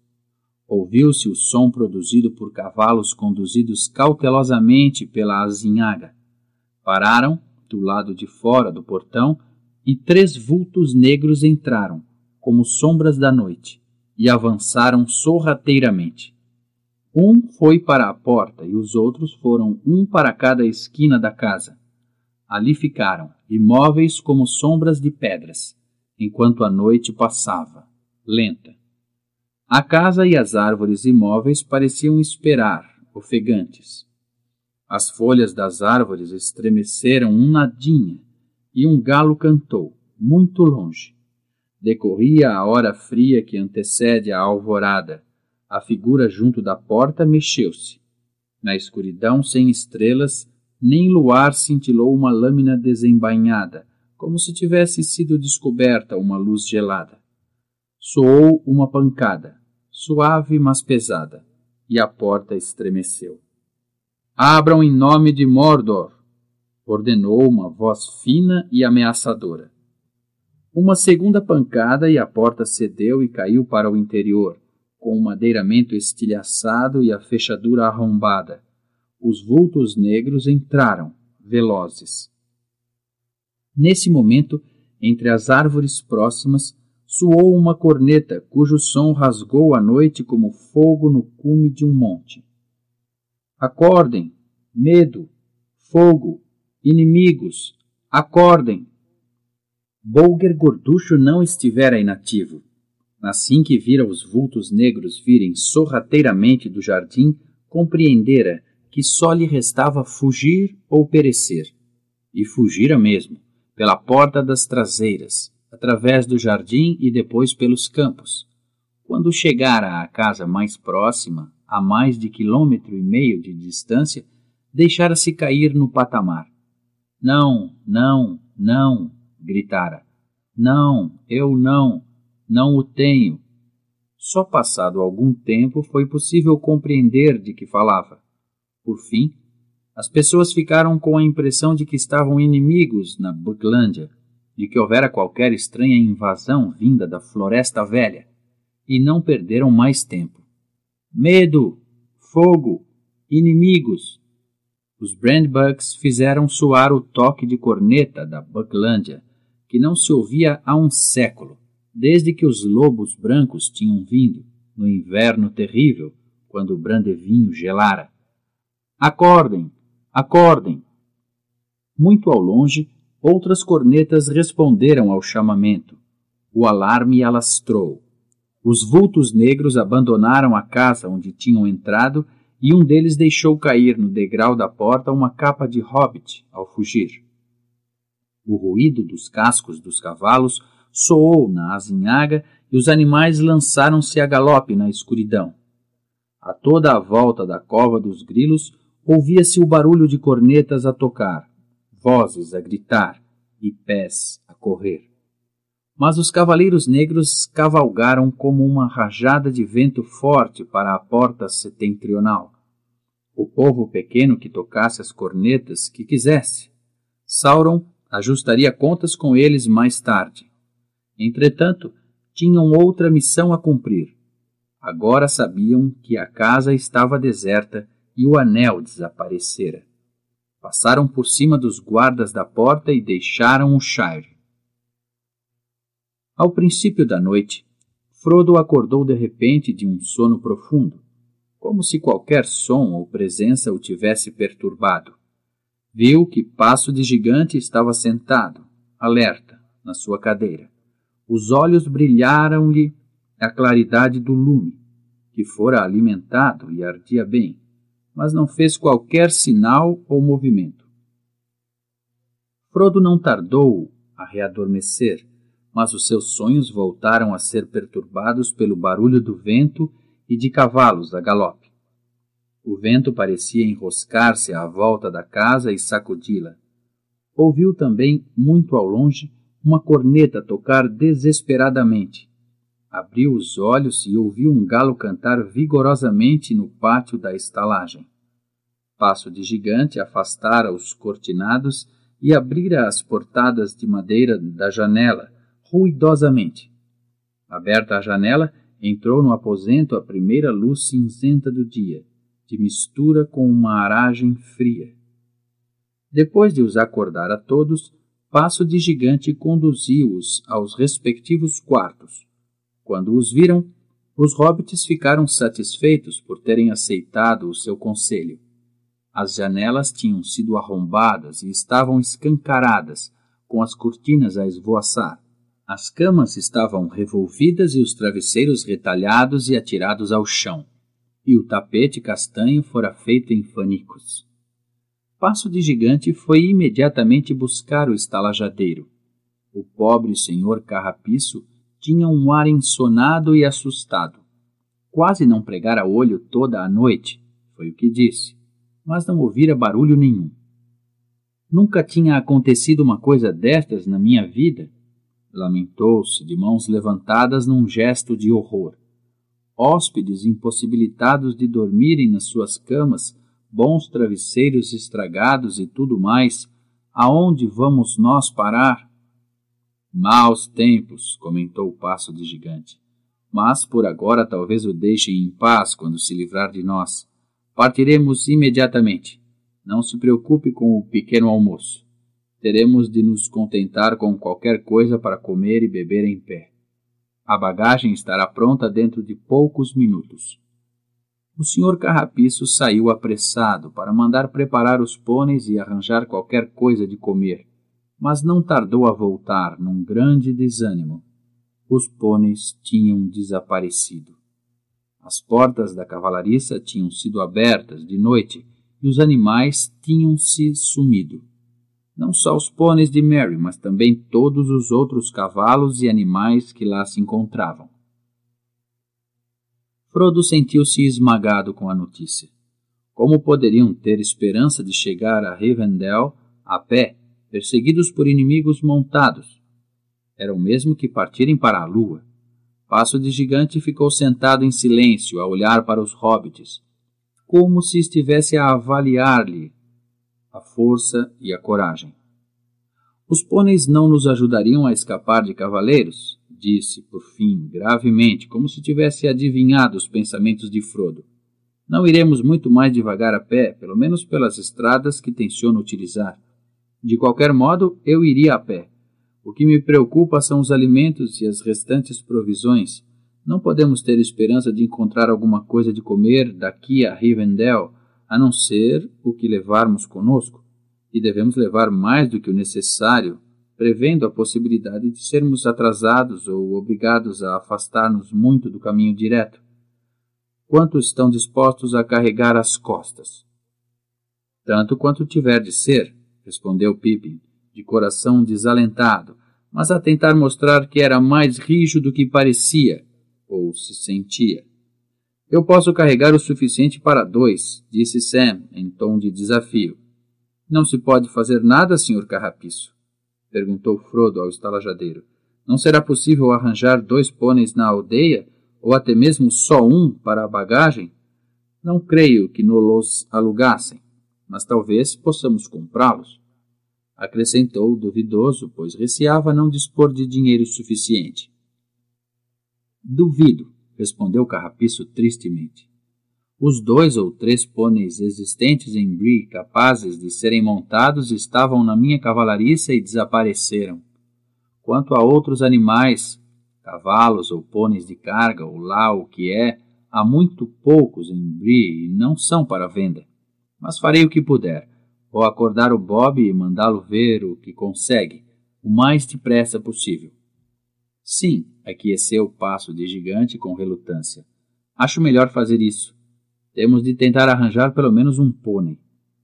Ouviu-se o som produzido por cavalos conduzidos cautelosamente pela azinhaga. Pararam, do lado de fora do portão, e três vultos negros entraram, como sombras da noite, e avançaram sorrateiramente. Um foi para a porta e os outros foram um para cada esquina da casa. Ali ficaram, imóveis como sombras de pedras, enquanto a noite passava, lenta. A casa e as árvores imóveis pareciam esperar, ofegantes. As folhas das árvores estremeceram um nadinha e um galo cantou, muito longe. Decorria a hora fria que antecede a alvorada a figura junto da porta mexeu-se. Na escuridão sem estrelas, nem luar cintilou uma lâmina desembainhada, como se tivesse sido descoberta uma luz gelada. Soou uma pancada, suave mas pesada, e a porta estremeceu. Abram em nome de Mordor! ordenou uma voz fina e ameaçadora. Uma segunda pancada e a porta cedeu e caiu para o interior, com o madeiramento estilhaçado e a fechadura arrombada. Os vultos negros entraram, velozes. Nesse momento, entre as árvores próximas, soou uma corneta cujo som rasgou a noite como fogo no cume de um monte. Acordem! Medo! Fogo! Inimigos! Acordem! Bolger Gorducho não estivera inativo assim que vira os vultos negros virem sorrateiramente do jardim, compreendera que só lhe restava fugir ou perecer. E fugira mesmo, pela porta das traseiras, através do jardim e depois pelos campos. Quando chegara à casa mais próxima, a mais de quilômetro e meio de distância, deixara-se cair no patamar. Não, não, não, gritara. Não, eu não não o tenho. Só passado algum tempo foi possível compreender de que falava. Por fim, as pessoas ficaram com a impressão de que estavam inimigos na Buglândia, de que houvera qualquer estranha invasão vinda da Floresta Velha, e não perderam mais tempo. Medo, fogo, inimigos. Os Brandbucks fizeram soar o toque de corneta da Buglândia, que não se ouvia há um século desde que os lobos brancos tinham vindo, no inverno terrível, quando o brandevinho gelara. Acordem! Acordem! Muito ao longe, outras cornetas responderam ao chamamento. O alarme alastrou. Os vultos negros abandonaram a casa onde tinham entrado e um deles deixou cair no degrau da porta uma capa de hobbit ao fugir. O ruído dos cascos dos cavalos soou na azinhaga e os animais lançaram-se a galope na escuridão. A toda a volta da cova dos grilos ouvia-se o barulho de cornetas a tocar, vozes a gritar e pés a correr. Mas os cavaleiros negros cavalgaram como uma rajada de vento forte para a porta setentrional. O povo pequeno que tocasse as cornetas que quisesse. Sauron ajustaria contas com eles mais tarde. Entretanto, tinham outra missão a cumprir. Agora sabiam que a casa estava deserta e o anel desaparecera. Passaram por cima dos guardas da porta e deixaram o Shire. Ao princípio da noite, Frodo acordou de repente de um sono profundo, como se qualquer som ou presença o tivesse perturbado. Viu que Passo de Gigante estava sentado, alerta, na sua cadeira. Os olhos brilharam-lhe a claridade do lume, que fora alimentado e ardia bem, mas não fez qualquer sinal ou movimento. Frodo não tardou a readormecer, mas os seus sonhos voltaram a ser perturbados pelo barulho do vento e de cavalos a galope. O vento parecia enroscar-se à volta da casa e sacudi-la. Ouviu também, muito ao longe, uma corneta tocar desesperadamente. Abriu os olhos e ouviu um galo cantar vigorosamente no pátio da estalagem. Passo de gigante afastara os cortinados e abrira as portadas de madeira da janela, ruidosamente. Aberta a janela, entrou no aposento a primeira luz cinzenta do dia, de mistura com uma aragem fria. Depois de os acordar a todos, passo de gigante conduziu-os aos respectivos quartos. Quando os viram, os hobbits ficaram satisfeitos por terem aceitado o seu conselho. As janelas tinham sido arrombadas e estavam escancaradas, com as cortinas a esvoaçar. As camas estavam revolvidas e os travesseiros retalhados e atirados ao chão, e o tapete castanho fora feito em fanicos passo de gigante foi imediatamente buscar o estalajadeiro. O pobre senhor Carrapiço tinha um ar ensonado e assustado. Quase não pregara olho toda a noite, foi o que disse, mas não ouvira barulho nenhum. Nunca tinha acontecido uma coisa destas na minha vida, lamentou-se de mãos levantadas num gesto de horror. Hóspedes impossibilitados de dormirem nas suas camas bons travesseiros estragados e tudo mais, aonde vamos nós parar? Maus tempos, comentou o passo de gigante. Mas por agora talvez o deixem em paz quando se livrar de nós. Partiremos imediatamente. Não se preocupe com o pequeno almoço. Teremos de nos contentar com qualquer coisa para comer e beber em pé. A bagagem estará pronta dentro de poucos minutos o Sr. Carrapiço saiu apressado para mandar preparar os pôneis e arranjar qualquer coisa de comer, mas não tardou a voltar num grande desânimo. Os pôneis tinham desaparecido. As portas da cavalariça tinham sido abertas de noite e os animais tinham se sumido. Não só os pôneis de Mary, mas também todos os outros cavalos e animais que lá se encontravam. Frodo sentiu-se esmagado com a notícia. Como poderiam ter esperança de chegar a Rivendell a pé, perseguidos por inimigos montados? Era o mesmo que partirem para a lua. Passo de Gigante ficou sentado em silêncio, a olhar para os hobbits, como se estivesse a avaliar-lhe a força e a coragem. Os pôneis não nos ajudariam a escapar de cavaleiros? disse, por fim, gravemente, como se tivesse adivinhado os pensamentos de Frodo. Não iremos muito mais devagar a pé, pelo menos pelas estradas que tenciono utilizar. De qualquer modo, eu iria a pé. O que me preocupa são os alimentos e as restantes provisões. Não podemos ter esperança de encontrar alguma coisa de comer daqui a Rivendell, a não ser o que levarmos conosco. E devemos levar mais do que o necessário prevendo a possibilidade de sermos atrasados ou obrigados a afastar-nos muito do caminho direto? Quantos estão dispostos a carregar as costas? Tanto quanto tiver de ser, respondeu Pippin, de coração desalentado, mas a tentar mostrar que era mais rijo do que parecia, ou se sentia. Eu posso carregar o suficiente para dois, disse Sam, em tom de desafio. Não se pode fazer nada, senhor Carrapiço perguntou Frodo ao estalajadeiro. Não será possível arranjar dois pôneis na aldeia, ou até mesmo só um para a bagagem? Não creio que nos alugassem, mas talvez possamos comprá-los. Acrescentou duvidoso, pois receava não dispor de dinheiro suficiente. Duvido, respondeu Carrapiço tristemente. Os dois ou três pôneis existentes em Bree, capazes de serem montados, estavam na minha cavalariça e desapareceram. Quanto a outros animais, cavalos ou pôneis de carga, ou lá o que é, há muito poucos em Bree e não são para venda. Mas farei o que puder. Vou acordar o Bob e mandá-lo ver o que consegue, o mais depressa possível. Sim, aqueceu é o passo de gigante com relutância. Acho melhor fazer isso. Temos de tentar arranjar pelo menos um pônei.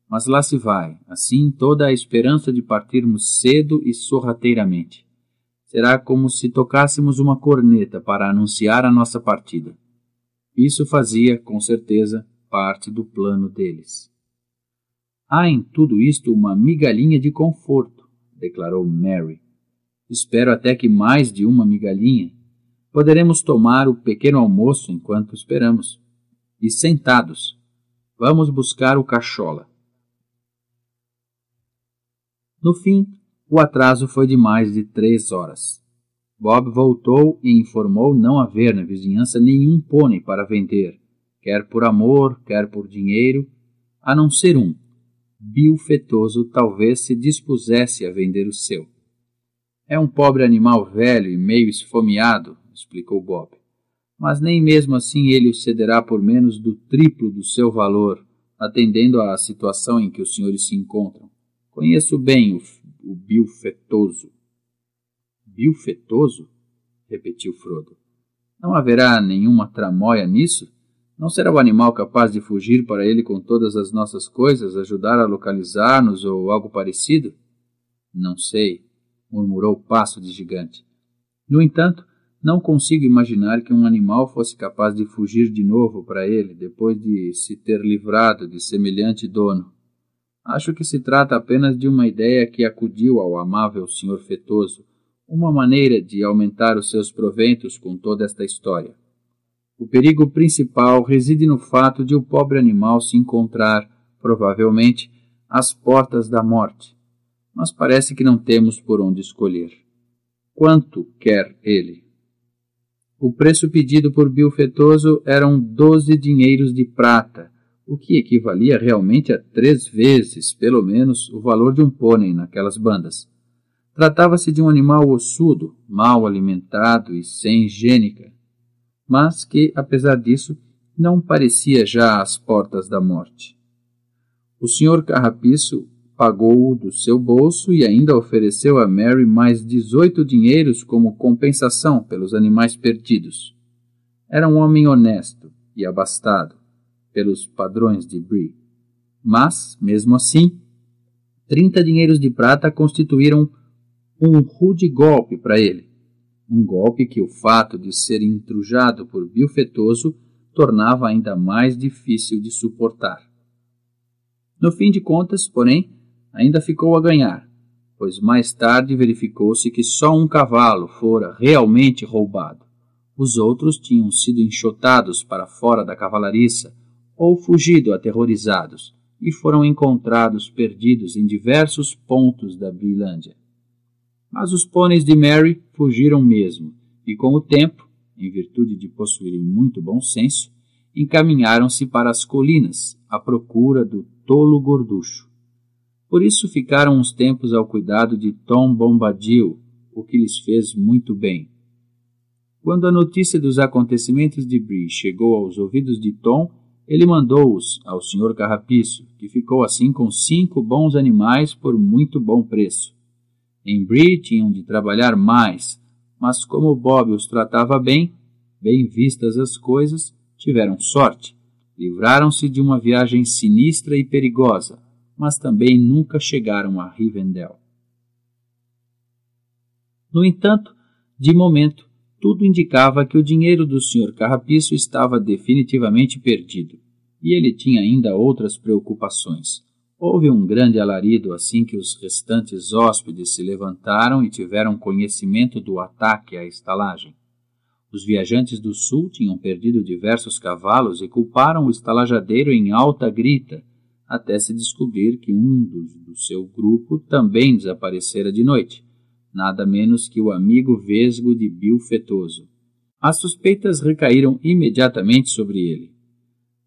Mas lá se vai, assim toda a esperança de partirmos cedo e sorrateiramente. Será como se tocássemos uma corneta para anunciar a nossa partida. Isso fazia, com certeza, parte do plano deles. Há em tudo isto uma migalhinha de conforto, declarou Mary. Espero até que mais de uma migalhinha. Poderemos tomar o pequeno almoço enquanto esperamos e sentados. Vamos buscar o cachola. No fim, o atraso foi de mais de três horas. Bob voltou e informou não haver na vizinhança nenhum pônei para vender, quer por amor, quer por dinheiro, a não ser um. Bill Fetoso talvez se dispusesse a vender o seu. É um pobre animal velho e meio esfomeado, explicou Bob mas nem mesmo assim ele o cederá por menos do triplo do seu valor, atendendo à situação em que os senhores se encontram. Conheço bem o, o Bilfetoso. Bilfetoso? repetiu Frodo. Não haverá nenhuma tramóia nisso? Não será o animal capaz de fugir para ele com todas as nossas coisas, ajudar a localizar-nos ou algo parecido? Não sei, murmurou o passo de gigante. No entanto, não consigo imaginar que um animal fosse capaz de fugir de novo para ele depois de se ter livrado de semelhante dono. Acho que se trata apenas de uma ideia que acudiu ao amável senhor Fetoso, uma maneira de aumentar os seus proventos com toda esta história. O perigo principal reside no fato de o pobre animal se encontrar, provavelmente, às portas da morte. Mas parece que não temos por onde escolher. Quanto quer ele? O preço pedido por Bilfetoso eram 12 dinheiros de prata, o que equivalia realmente a três vezes, pelo menos, o valor de um pônei naquelas bandas. Tratava-se de um animal ossudo, mal alimentado e sem higiênica, mas que, apesar disso, não parecia já às portas da morte. O senhor Carrapiço pagou-o do seu bolso e ainda ofereceu a Mary mais 18 dinheiros como compensação pelos animais perdidos. Era um homem honesto e abastado, pelos padrões de Bree. Mas, mesmo assim, 30 dinheiros de prata constituíram um rude golpe para ele. Um golpe que o fato de ser intrujado por Bilfetoso tornava ainda mais difícil de suportar. No fim de contas, porém, ainda ficou a ganhar, pois mais tarde verificou-se que só um cavalo fora realmente roubado. Os outros tinham sido enxotados para fora da cavalariça ou fugido aterrorizados e foram encontrados perdidos em diversos pontos da Brilândia. Mas os pôneis de Mary fugiram mesmo, e com o tempo, em virtude de possuírem muito bom senso, encaminharam-se para as colinas à procura do tolo gorducho. Por isso ficaram uns tempos ao cuidado de Tom Bombadil, o que lhes fez muito bem. Quando a notícia dos acontecimentos de Bree chegou aos ouvidos de Tom, ele mandou-os ao Sr. Carrapiço, que ficou assim com cinco bons animais por muito bom preço. Em Bree tinham de trabalhar mais, mas como Bob os tratava bem, bem vistas as coisas, tiveram sorte. Livraram-se de uma viagem sinistra e perigosa, mas também nunca chegaram a Rivendell. No entanto, de momento, tudo indicava que o dinheiro do Sr. Carrapiço estava definitivamente perdido, e ele tinha ainda outras preocupações. Houve um grande alarido assim que os restantes hóspedes se levantaram e tiveram conhecimento do ataque à estalagem. Os viajantes do sul tinham perdido diversos cavalos e culparam o estalajadeiro em alta grita, até se descobrir que um dos do seu grupo também desaparecera de noite, nada menos que o amigo vesgo de Bill Fetoso. As suspeitas recaíram imediatamente sobre ele.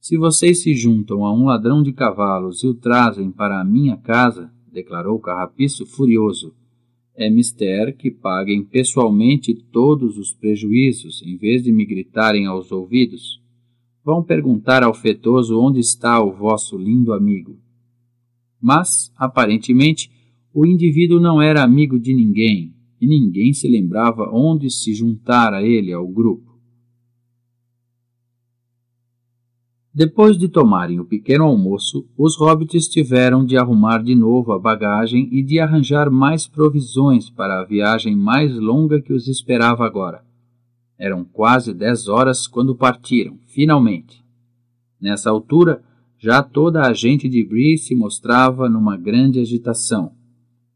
Se vocês se juntam a um ladrão de cavalos e o trazem para a minha casa, declarou o Carrapiço furioso, é mister que paguem pessoalmente todos os prejuízos, em vez de me gritarem aos ouvidos vão perguntar ao fetoso onde está o vosso lindo amigo. Mas, aparentemente, o indivíduo não era amigo de ninguém, e ninguém se lembrava onde se juntara ele ao grupo. Depois de tomarem o pequeno almoço, os hobbits tiveram de arrumar de novo a bagagem e de arranjar mais provisões para a viagem mais longa que os esperava agora. Eram quase dez horas quando partiram, finalmente. Nessa altura, já toda a gente de Bree se mostrava numa grande agitação.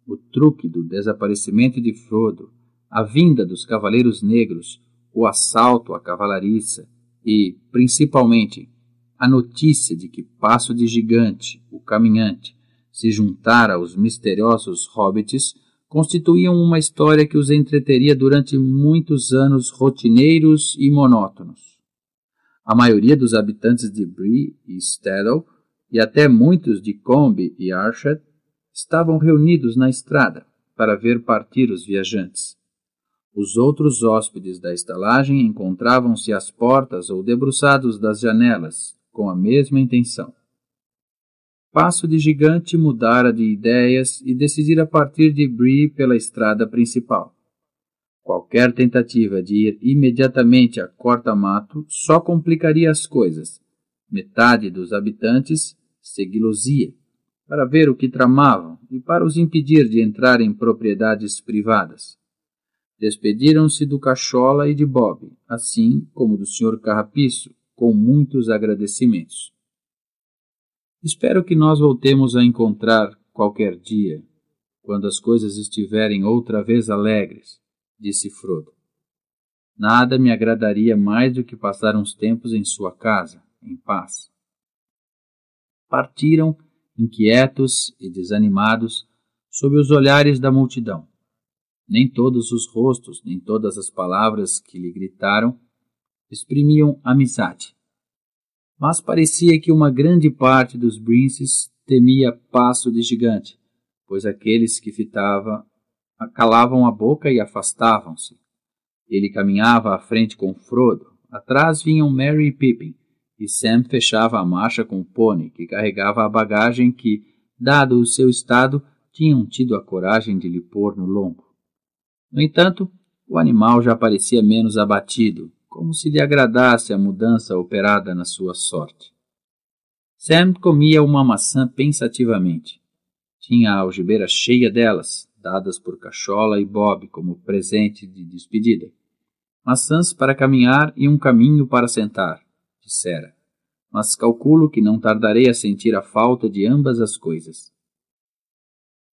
O truque do desaparecimento de Frodo, a vinda dos Cavaleiros Negros, o assalto à cavalariça e, principalmente, a notícia de que Passo de Gigante, o Caminhante, se juntara aos misteriosos hobbits constituíam uma história que os entreteria durante muitos anos rotineiros e monótonos. A maioria dos habitantes de Bree e Staddle, e até muitos de Combe e Archet, estavam reunidos na estrada para ver partir os viajantes. Os outros hóspedes da estalagem encontravam-se às portas ou debruçados das janelas, com a mesma intenção passo de gigante mudara de ideias e decidira partir de Bree pela estrada principal. Qualquer tentativa de ir imediatamente a Corta-Mato só complicaria as coisas. Metade dos habitantes segui-los-ia para ver o que tramavam e para os impedir de entrar em propriedades privadas. Despediram-se do Cachola e de Bob, assim como do Sr. Carrapiço, com muitos agradecimentos. Espero que nós voltemos a encontrar qualquer dia, quando as coisas estiverem outra vez alegres, disse Frodo. Nada me agradaria mais do que passar uns tempos em sua casa, em paz. Partiram, inquietos e desanimados, sob os olhares da multidão. Nem todos os rostos, nem todas as palavras que lhe gritaram exprimiam amizade mas parecia que uma grande parte dos brinces temia passo de gigante, pois aqueles que fitava calavam a boca e afastavam-se. Ele caminhava à frente com Frodo, atrás vinham Mary e Pippin, e Sam fechava a marcha com o pônei, que carregava a bagagem que, dado o seu estado, tinham tido a coragem de lhe pôr no lombo. No entanto, o animal já parecia menos abatido, como se lhe agradasse a mudança operada na sua sorte. Sam comia uma maçã pensativamente. Tinha a algibeira cheia delas, dadas por Cachola e Bob como presente de despedida. Maçãs para caminhar e um caminho para sentar, dissera. Mas calculo que não tardarei a sentir a falta de ambas as coisas.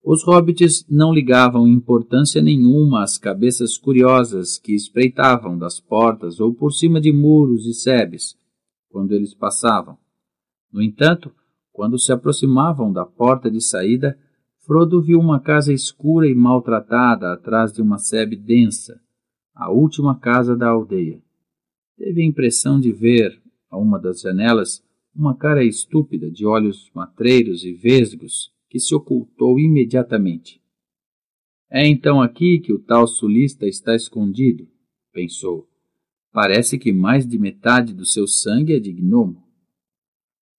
Os hobbits não ligavam importância nenhuma às cabeças curiosas que espreitavam das portas ou por cima de muros e sebes quando eles passavam. No entanto, quando se aproximavam da porta de saída, Frodo viu uma casa escura e maltratada atrás de uma sebe densa, a última casa da aldeia. Teve a impressão de ver, a uma das janelas, uma cara estúpida de olhos matreiros e vesgos que se ocultou imediatamente. É então aqui que o tal sulista está escondido, pensou. Parece que mais de metade do seu sangue é de gnomo.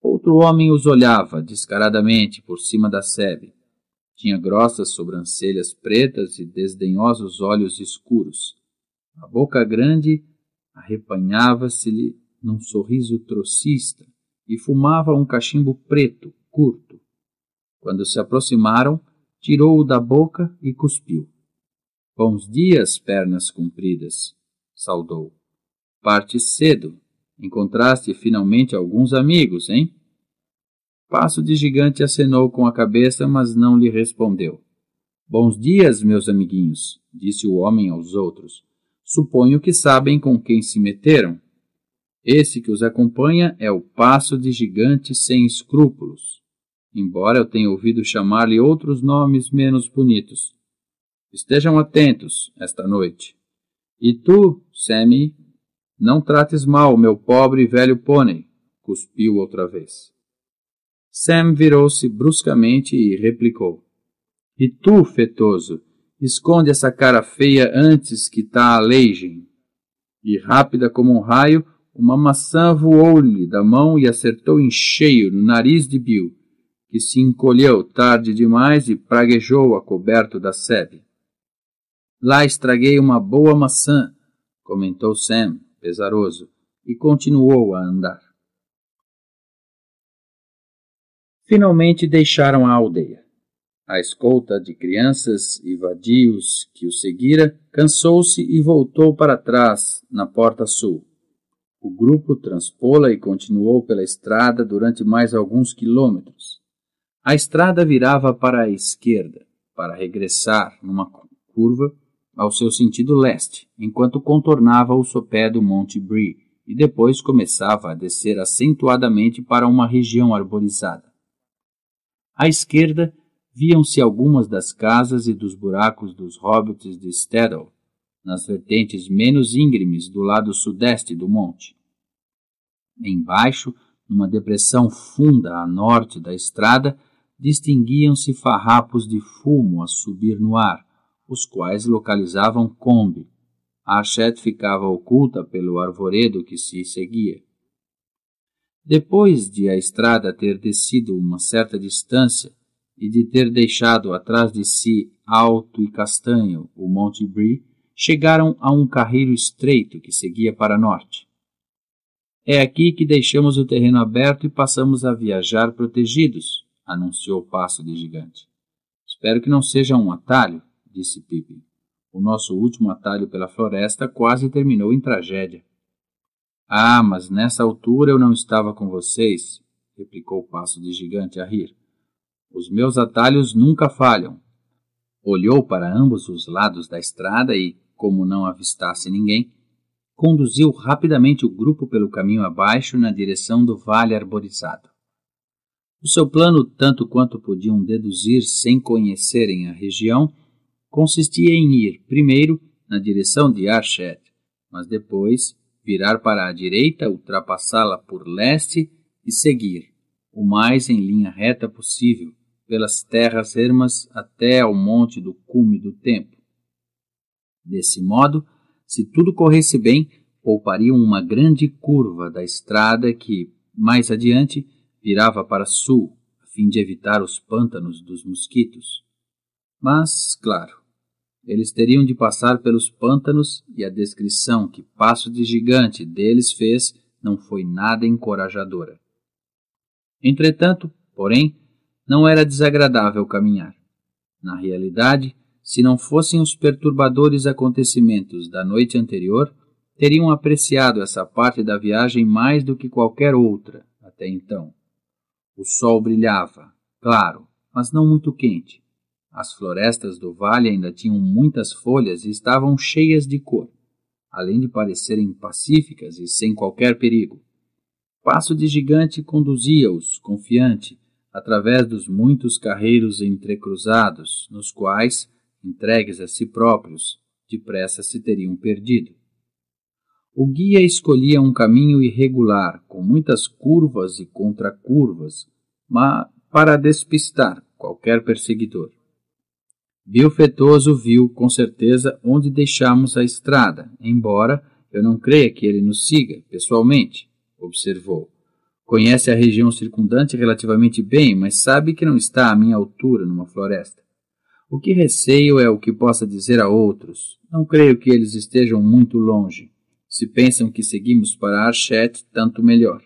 Outro homem os olhava descaradamente por cima da sebe. Tinha grossas sobrancelhas pretas e desdenhosos olhos escuros. A boca grande arrepanhava-se-lhe num sorriso trocista e fumava um cachimbo preto, curto. Quando se aproximaram, tirou-o da boca e cuspiu. Bons dias, pernas compridas, saudou. Parte cedo. Encontraste finalmente alguns amigos, hein? Passo de gigante acenou com a cabeça, mas não lhe respondeu. Bons dias, meus amiguinhos, disse o homem aos outros. Suponho que sabem com quem se meteram. Esse que os acompanha é o passo de gigante sem escrúpulos embora eu tenha ouvido chamar-lhe outros nomes menos bonitos. Estejam atentos esta noite. E tu, Sammy, não trates mal meu pobre e velho pônei, cuspiu outra vez. Sam virou-se bruscamente e replicou: E tu, fetoso, esconde essa cara feia antes que tá aleijem. E rápida como um raio, uma maçã voou-lhe da mão e acertou em cheio no nariz de Bill, que se encolheu tarde demais e praguejou a coberto da sebe. Lá estraguei uma boa maçã, comentou Sam, pesaroso, e continuou a andar. Finalmente deixaram a aldeia. A escolta de crianças e vadios que o seguira cansou-se e voltou para trás, na porta sul. O grupo transpô-la e continuou pela estrada durante mais alguns quilômetros a estrada virava para a esquerda, para regressar, numa curva, ao seu sentido leste, enquanto contornava o sopé do Monte Bree e depois começava a descer acentuadamente para uma região arborizada. À esquerda, viam-se algumas das casas e dos buracos dos hobbits de Steddle, nas vertentes menos íngremes do lado sudeste do monte. Embaixo, numa depressão funda a norte da estrada, distinguiam-se farrapos de fumo a subir no ar, os quais localizavam Kombi. A Archete ficava oculta pelo arvoredo que se seguia. Depois de a estrada ter descido uma certa distância e de ter deixado atrás de si alto e castanho o Monte Brie, chegaram a um carreiro estreito que seguia para norte. É aqui que deixamos o terreno aberto e passamos a viajar protegidos, anunciou o Passo de Gigante. Espero que não seja um atalho, disse Pipe. O nosso último atalho pela floresta quase terminou em tragédia. Ah, mas nessa altura eu não estava com vocês, replicou o Passo de Gigante a rir. Os meus atalhos nunca falham. Olhou para ambos os lados da estrada e, como não avistasse ninguém, conduziu rapidamente o grupo pelo caminho abaixo na direção do vale arborizado. O seu plano, tanto quanto podiam deduzir sem conhecerem a região, consistia em ir, primeiro, na direção de Archet, mas depois virar para a direita, ultrapassá-la por leste e seguir, o mais em linha reta possível, pelas terras ermas até ao monte do cume do tempo. Desse modo, se tudo corresse bem, poupariam uma grande curva da estrada que, mais adiante, virava para sul, a fim de evitar os pântanos dos mosquitos. Mas, claro, eles teriam de passar pelos pântanos e a descrição que Passo de Gigante deles fez não foi nada encorajadora. Entretanto, porém, não era desagradável caminhar. Na realidade, se não fossem os perturbadores acontecimentos da noite anterior, teriam apreciado essa parte da viagem mais do que qualquer outra até então. O sol brilhava, claro, mas não muito quente. As florestas do vale ainda tinham muitas folhas e estavam cheias de cor, além de parecerem pacíficas e sem qualquer perigo. Passo de gigante conduzia-os, confiante, através dos muitos carreiros entrecruzados, nos quais, entregues a si próprios, depressa se teriam perdido. O guia escolhia um caminho irregular, com muitas curvas e contracurvas, mas para despistar qualquer perseguidor. Bilfetoso viu com certeza onde deixamos a estrada, embora eu não creia que ele nos siga pessoalmente, observou. Conhece a região circundante relativamente bem, mas sabe que não está à minha altura numa floresta. O que receio é o que possa dizer a outros. Não creio que eles estejam muito longe. Se pensam que seguimos para Archet, tanto melhor.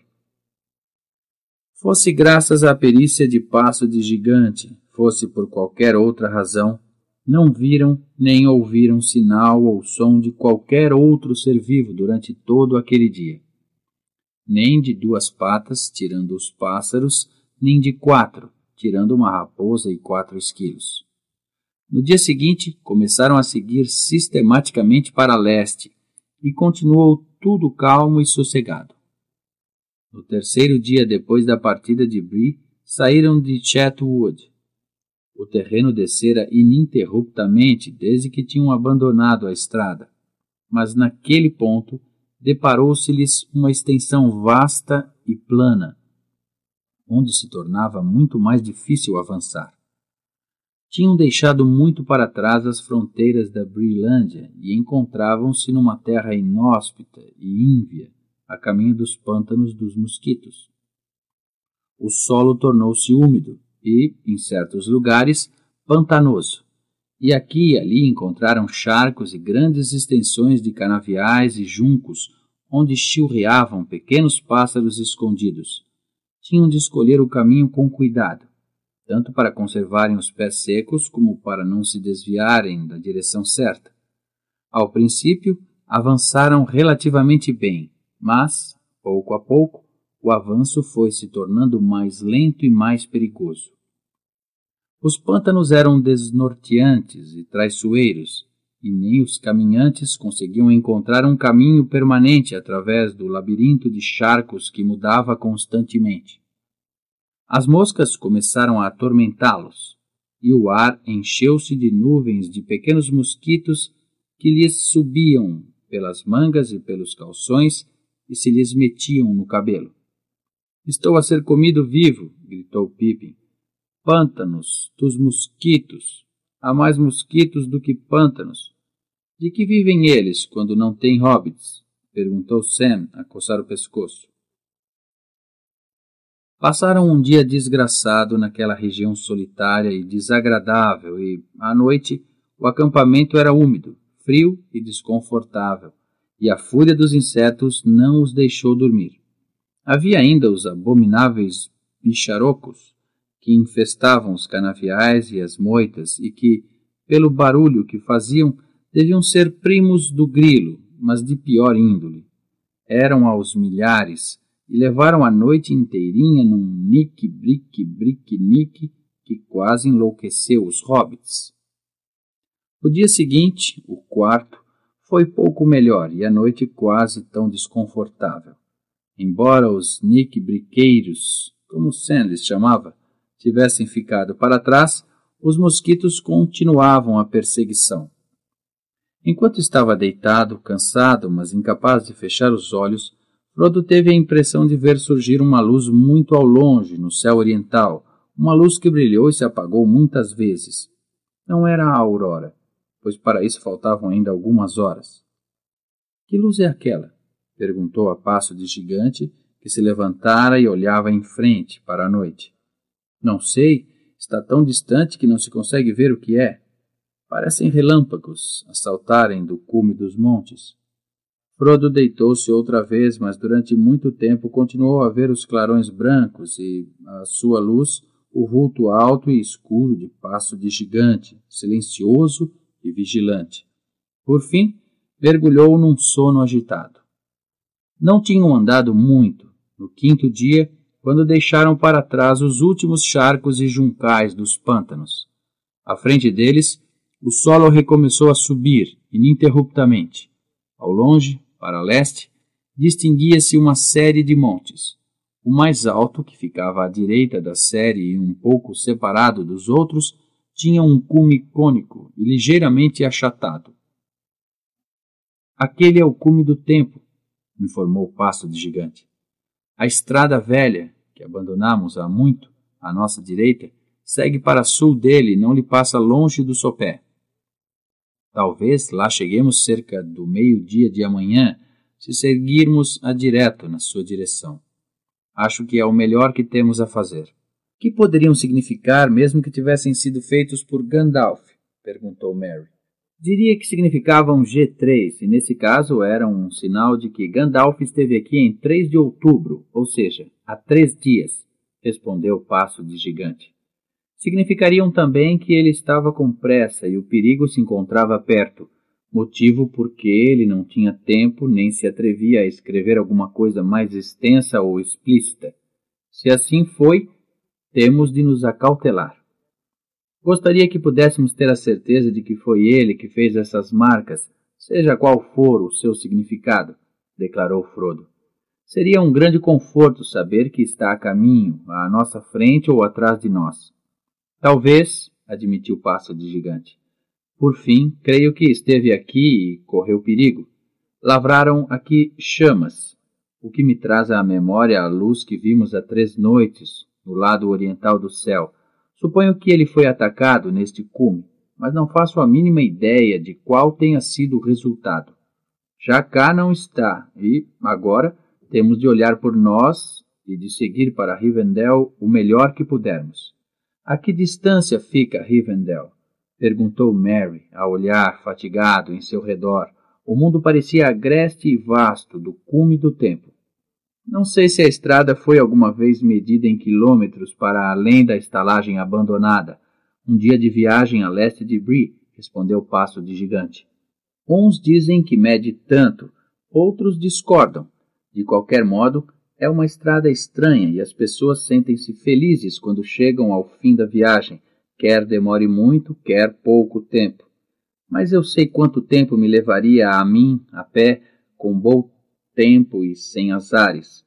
Fosse graças à perícia de passo de gigante, fosse por qualquer outra razão, não viram nem ouviram sinal ou som de qualquer outro ser vivo durante todo aquele dia. Nem de duas patas, tirando os pássaros, nem de quatro, tirando uma raposa e quatro esquilos. No dia seguinte, começaram a seguir sistematicamente para leste, e continuou tudo calmo e sossegado. No terceiro dia depois da partida de Bree, saíram de Chatwood. O terreno descera ininterruptamente desde que tinham abandonado a estrada, mas naquele ponto deparou-se-lhes uma extensão vasta e plana, onde se tornava muito mais difícil avançar tinham deixado muito para trás as fronteiras da Brilândia e encontravam-se numa terra inóspita e ínvia, a caminho dos pântanos dos mosquitos. O solo tornou-se úmido e, em certos lugares, pantanoso, e aqui e ali encontraram charcos e grandes extensões de canaviais e juncos, onde chilreavam pequenos pássaros escondidos. Tinham de escolher o caminho com cuidado tanto para conservarem os pés secos como para não se desviarem da direção certa. Ao princípio, avançaram relativamente bem, mas, pouco a pouco, o avanço foi se tornando mais lento e mais perigoso. Os pântanos eram desnorteantes e traiçoeiros, e nem os caminhantes conseguiam encontrar um caminho permanente através do labirinto de charcos que mudava constantemente. As moscas começaram a atormentá-los, e o ar encheu-se de nuvens de pequenos mosquitos que lhes subiam pelas mangas e pelos calções e se lhes metiam no cabelo. Estou a ser comido vivo, gritou Pippin. Pântanos dos mosquitos. Há mais mosquitos do que pântanos. De que vivem eles quando não têm hobbits? perguntou Sam, a coçar o pescoço. Passaram um dia desgraçado naquela região solitária e desagradável, e, à noite, o acampamento era úmido, frio e desconfortável, e a fúria dos insetos não os deixou dormir. Havia ainda os abomináveis bicharocos, que infestavam os canaviais e as moitas, e que, pelo barulho que faziam, deviam ser primos do grilo, mas de pior índole. Eram aos milhares, e levaram a noite inteirinha num nique-brique-brique-nique que quase enlouqueceu os hobbits. O dia seguinte, o quarto, foi pouco melhor e a noite quase tão desconfortável. Embora os nique-briqueiros, como Sam lhes chamava, tivessem ficado para trás, os mosquitos continuavam a perseguição. Enquanto estava deitado, cansado, mas incapaz de fechar os olhos, Frodo teve a impressão de ver surgir uma luz muito ao longe, no céu oriental, uma luz que brilhou e se apagou muitas vezes. Não era a aurora, pois para isso faltavam ainda algumas horas. Que luz é aquela? perguntou a passo de gigante, que se levantara e olhava em frente para a noite. Não sei, está tão distante que não se consegue ver o que é. Parecem relâmpagos a saltarem do cume dos montes. Frodo deitou-se outra vez, mas durante muito tempo continuou a ver os clarões brancos e, à sua luz, o vulto alto e escuro de passo de gigante, silencioso e vigilante. Por fim, mergulhou num sono agitado. Não tinham andado muito. No quinto dia, quando deixaram para trás os últimos charcos e juncais dos pântanos. À frente deles, o solo recomeçou a subir ininterruptamente. Ao longe, para leste, distinguia-se uma série de montes. O mais alto, que ficava à direita da série e um pouco separado dos outros, tinha um cume cônico e ligeiramente achatado. Aquele é o cume do tempo, informou o pasto de gigante. A estrada velha, que abandonamos há muito, à nossa direita, segue para sul dele e não lhe passa longe do sopé. Talvez lá cheguemos cerca do meio-dia de amanhã, se seguirmos a direto na sua direção. Acho que é o melhor que temos a fazer. Que poderiam significar, mesmo que tivessem sido feitos por Gandalf? perguntou Mary. Diria que significavam G3, e nesse caso eram um sinal de que Gandalf esteve aqui em 3 de outubro, ou seja, há três dias, respondeu o passo de gigante significariam também que ele estava com pressa e o perigo se encontrava perto, motivo porque ele não tinha tempo nem se atrevia a escrever alguma coisa mais extensa ou explícita. Se assim foi, temos de nos acautelar. Gostaria que pudéssemos ter a certeza de que foi ele que fez essas marcas, seja qual for o seu significado, declarou Frodo. Seria um grande conforto saber que está a caminho, à nossa frente ou atrás de nós. Talvez, admitiu Passo de Gigante. Por fim, creio que esteve aqui e correu perigo. Lavraram aqui chamas, o que me traz à memória a luz que vimos há três noites, no lado oriental do céu. Suponho que ele foi atacado neste cume, mas não faço a mínima ideia de qual tenha sido o resultado. Já cá não está, e, agora, temos de olhar por nós e de seguir para Rivendell o melhor que pudermos. A que distância fica Rivendell? perguntou Mary, a olhar fatigado em seu redor. O mundo parecia agreste e vasto do cume do tempo. Não sei se a estrada foi alguma vez medida em quilômetros para além da estalagem abandonada. Um dia de viagem a leste de Bree, respondeu o passo de gigante. Uns dizem que mede tanto, outros discordam. De qualquer modo, é uma estrada estranha e as pessoas sentem-se felizes quando chegam ao fim da viagem, quer demore muito, quer pouco tempo. Mas eu sei quanto tempo me levaria a mim, a pé, com bom tempo e sem azares.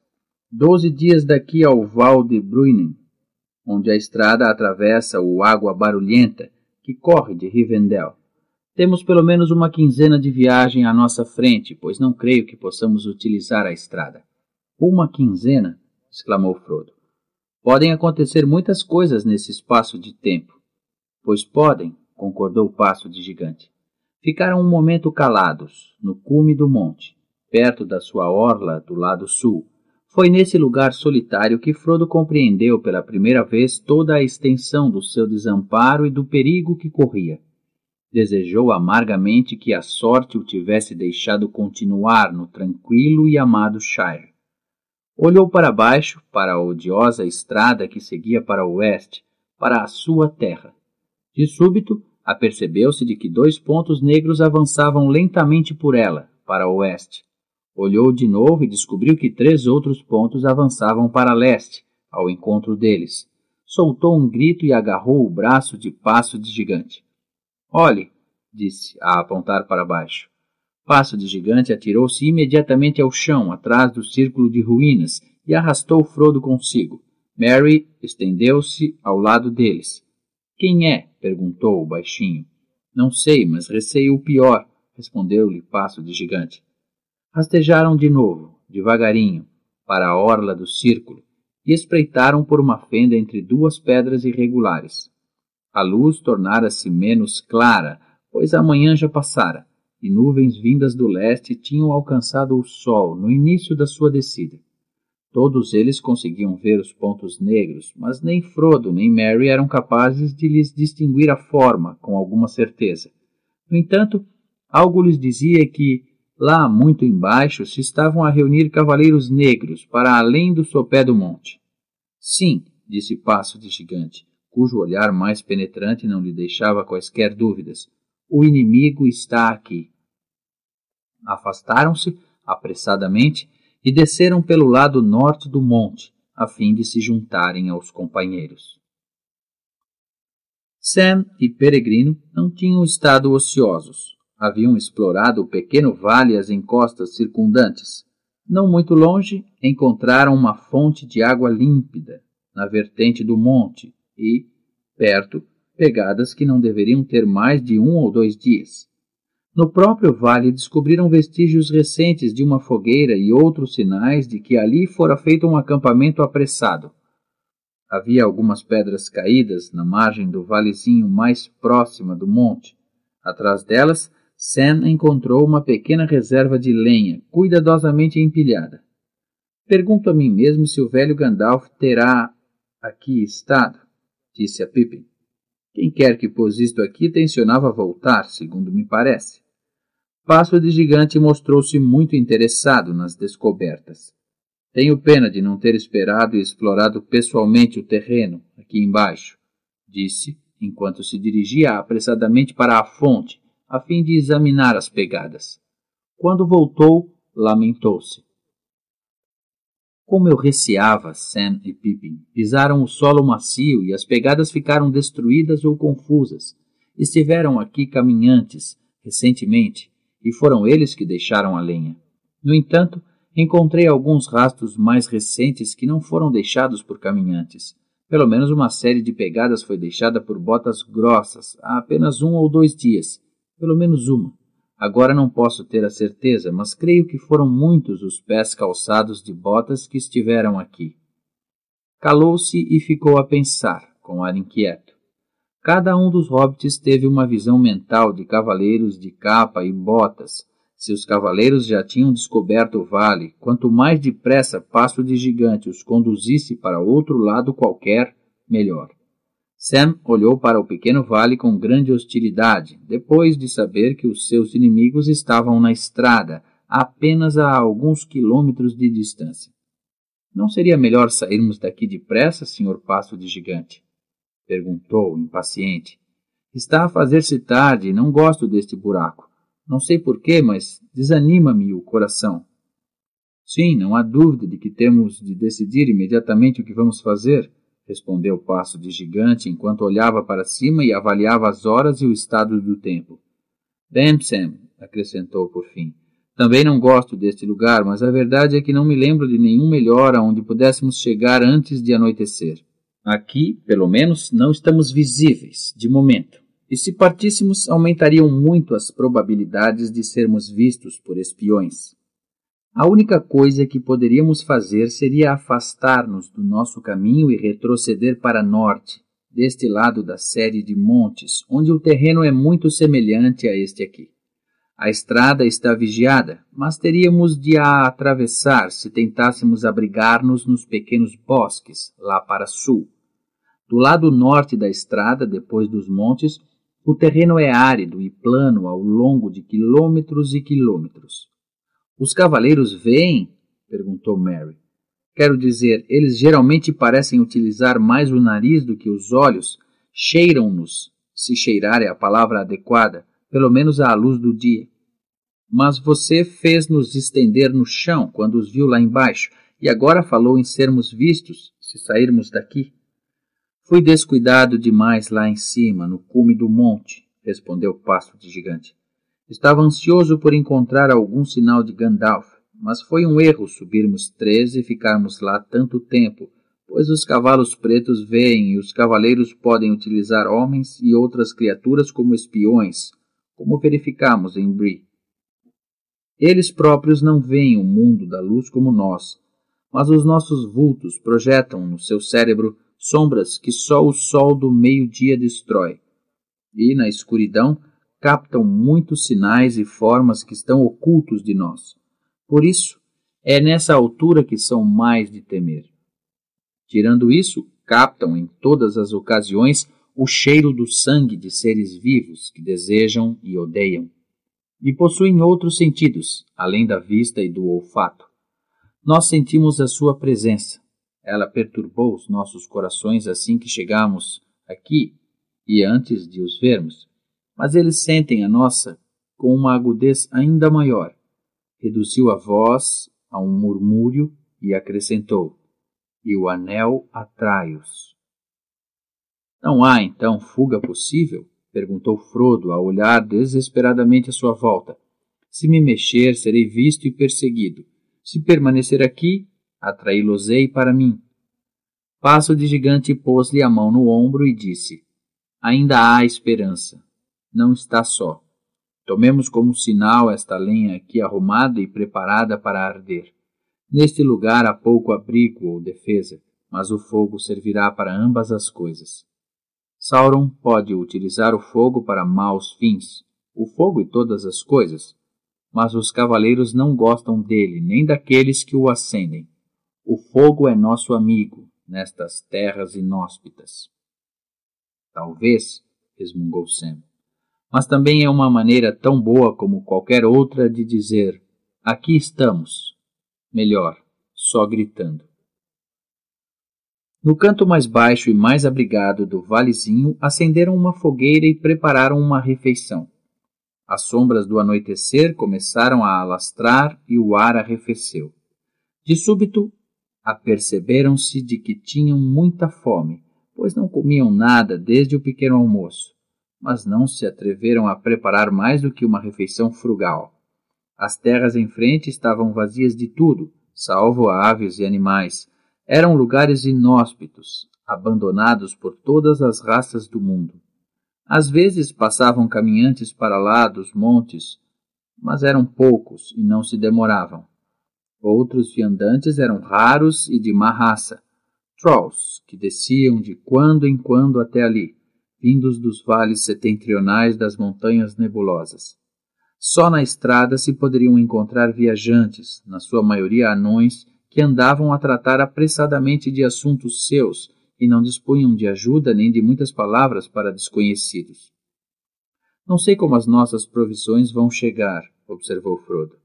Doze dias daqui ao Val de Bruinen, onde a estrada atravessa o Água Barulhenta, que corre de Rivendell. Temos pelo menos uma quinzena de viagem à nossa frente, pois não creio que possamos utilizar a estrada. Uma quinzena! exclamou Frodo. Podem acontecer muitas coisas nesse espaço de tempo. Pois podem, concordou o passo de gigante. Ficaram um momento calados, no cume do monte, perto da sua orla do lado sul. Foi nesse lugar solitário que Frodo compreendeu pela primeira vez toda a extensão do seu desamparo e do perigo que corria. Desejou amargamente que a sorte o tivesse deixado continuar no tranquilo e amado Shire. Olhou para baixo, para a odiosa estrada que seguia para o oeste, para a sua terra. De súbito, apercebeu-se de que dois pontos negros avançavam lentamente por ela, para o oeste. Olhou de novo e descobriu que três outros pontos avançavam para leste, ao encontro deles. Soltou um grito e agarrou o braço de passo de gigante. Olhe, disse, a apontar para baixo. Passo de Gigante atirou-se imediatamente ao chão, atrás do círculo de ruínas, e arrastou Frodo consigo. Mary estendeu-se ao lado deles. Quem é? perguntou o baixinho. Não sei, mas receio o pior, respondeu-lhe Passo de Gigante. Rastejaram de novo, devagarinho, para a orla do círculo e espreitaram por uma fenda entre duas pedras irregulares. A luz tornara-se menos clara, pois a manhã já passara e nuvens vindas do leste tinham alcançado o sol no início da sua descida. Todos eles conseguiam ver os pontos negros, mas nem Frodo nem Mary eram capazes de lhes distinguir a forma com alguma certeza. No entanto, algo lhes dizia que, lá muito embaixo, se estavam a reunir cavaleiros negros para além do sopé do monte. Sim, disse Passo de Gigante, cujo olhar mais penetrante não lhe deixava quaisquer dúvidas. O inimigo está aqui. Afastaram-se apressadamente e desceram pelo lado norte do monte, a fim de se juntarem aos companheiros. Sam e Peregrino não tinham estado ociosos. Haviam explorado o pequeno vale e as encostas circundantes. Não muito longe, encontraram uma fonte de água límpida na vertente do monte e, perto, pegadas que não deveriam ter mais de um ou dois dias. No próprio vale descobriram vestígios recentes de uma fogueira e outros sinais de que ali fora feito um acampamento apressado. Havia algumas pedras caídas na margem do valezinho mais próxima do monte. Atrás delas, Sam encontrou uma pequena reserva de lenha, cuidadosamente empilhada. Pergunto a mim mesmo se o velho Gandalf terá aqui estado, disse a Pippin. Quem quer que pôs isto aqui tencionava voltar, segundo me parece. Passo de Gigante mostrou-se muito interessado nas descobertas. Tenho pena de não ter esperado e explorado pessoalmente o terreno, aqui embaixo, disse, enquanto se dirigia apressadamente para a fonte, a fim de examinar as pegadas. Quando voltou, lamentou-se. Como eu receava, Sam e Pippin pisaram o solo macio e as pegadas ficaram destruídas ou confusas. Estiveram aqui caminhantes, recentemente, e foram eles que deixaram a lenha. No entanto, encontrei alguns rastros mais recentes que não foram deixados por caminhantes. Pelo menos uma série de pegadas foi deixada por botas grossas há apenas um ou dois dias. Pelo menos uma. Agora não posso ter a certeza, mas creio que foram muitos os pés calçados de botas que estiveram aqui. Calou-se e ficou a pensar, com ar inquieto. Cada um dos hobbits teve uma visão mental de cavaleiros de capa e botas. Se os cavaleiros já tinham descoberto o vale, quanto mais depressa Passo de Gigante os conduzisse para outro lado qualquer, melhor. Sam olhou para o pequeno vale com grande hostilidade, depois de saber que os seus inimigos estavam na estrada, apenas a alguns quilômetros de distância. Não seria melhor sairmos daqui depressa, senhor passo de gigante? perguntou, impaciente. Está a fazer-se tarde e não gosto deste buraco. Não sei porquê, mas desanima-me o coração. Sim, não há dúvida de que temos de decidir imediatamente o que vamos fazer respondeu o passo de gigante enquanto olhava para cima e avaliava as horas e o estado do tempo. Bem, Sam, acrescentou por fim. Também não gosto deste lugar, mas a verdade é que não me lembro de nenhum melhor aonde pudéssemos chegar antes de anoitecer. Aqui, pelo menos, não estamos visíveis, de momento. E se partíssemos, aumentariam muito as probabilidades de sermos vistos por espiões. A única coisa que poderíamos fazer seria afastar-nos do nosso caminho e retroceder para norte, deste lado da série de montes, onde o terreno é muito semelhante a este aqui. A estrada está vigiada, mas teríamos de a atravessar se tentássemos abrigar-nos nos pequenos bosques, lá para sul. Do lado norte da estrada, depois dos montes, o terreno é árido e plano ao longo de quilômetros e quilômetros. Os cavaleiros veem? perguntou Mary. Quero dizer, eles geralmente parecem utilizar mais o nariz do que os olhos. Cheiram-nos, se cheirar é a palavra adequada, pelo menos à luz do dia. Mas você fez-nos estender no chão quando os viu lá embaixo, e agora falou em sermos vistos se sairmos daqui. Fui descuidado demais lá em cima, no cume do monte, respondeu o pasto de gigante. Estava ansioso por encontrar algum sinal de Gandalf, mas foi um erro subirmos três e ficarmos lá tanto tempo, pois os cavalos pretos veem e os cavaleiros podem utilizar homens e outras criaturas como espiões, como verificamos em Bree. Eles próprios não veem o mundo da luz como nós, mas os nossos vultos projetam no seu cérebro sombras que só o sol do meio-dia destrói. E, na escuridão, captam muitos sinais e formas que estão ocultos de nós. Por isso, é nessa altura que são mais de temer. Tirando isso, captam em todas as ocasiões o cheiro do sangue de seres vivos que desejam e odeiam. E possuem outros sentidos, além da vista e do olfato. Nós sentimos a sua presença. Ela perturbou os nossos corações assim que chegámos aqui e antes de os vermos mas eles sentem a nossa com uma agudez ainda maior. Reduziu a voz a um murmúrio e acrescentou: E o anel atrai-os. Não há, então, fuga possível? perguntou Frodo, a olhar desesperadamente à sua volta. Se me mexer, serei visto e perseguido. Se permanecer aqui, atraí-los-ei para mim. Passo de gigante pôs-lhe a mão no ombro e disse: Ainda há esperança não está só. Tomemos como sinal esta lenha aqui arrumada e preparada para arder. Neste lugar há pouco abrigo ou defesa, mas o fogo servirá para ambas as coisas. Sauron pode utilizar o fogo para maus fins, o fogo e todas as coisas, mas os cavaleiros não gostam dele, nem daqueles que o acendem. O fogo é nosso amigo nestas terras inóspitas. Talvez, resmungou Sam mas também é uma maneira tão boa como qualquer outra de dizer: aqui estamos. Melhor, só gritando. No canto mais baixo e mais abrigado do valezinho, acenderam uma fogueira e prepararam uma refeição. As sombras do anoitecer começaram a alastrar e o ar arrefeceu. De súbito, aperceberam-se de que tinham muita fome, pois não comiam nada desde o pequeno almoço mas não se atreveram a preparar mais do que uma refeição frugal. As terras em frente estavam vazias de tudo, salvo aves e animais. Eram lugares inóspitos, abandonados por todas as raças do mundo. Às vezes passavam caminhantes para lá dos montes, mas eram poucos e não se demoravam. Outros viandantes eram raros e de má raça, trolls, que desciam de quando em quando até ali, vindos dos vales setentrionais das montanhas nebulosas. Só na estrada se poderiam encontrar viajantes, na sua maioria anões, que andavam a tratar apressadamente de assuntos seus e não dispunham de ajuda nem de muitas palavras para desconhecidos. Não sei como as nossas provisões vão chegar, observou Frodo.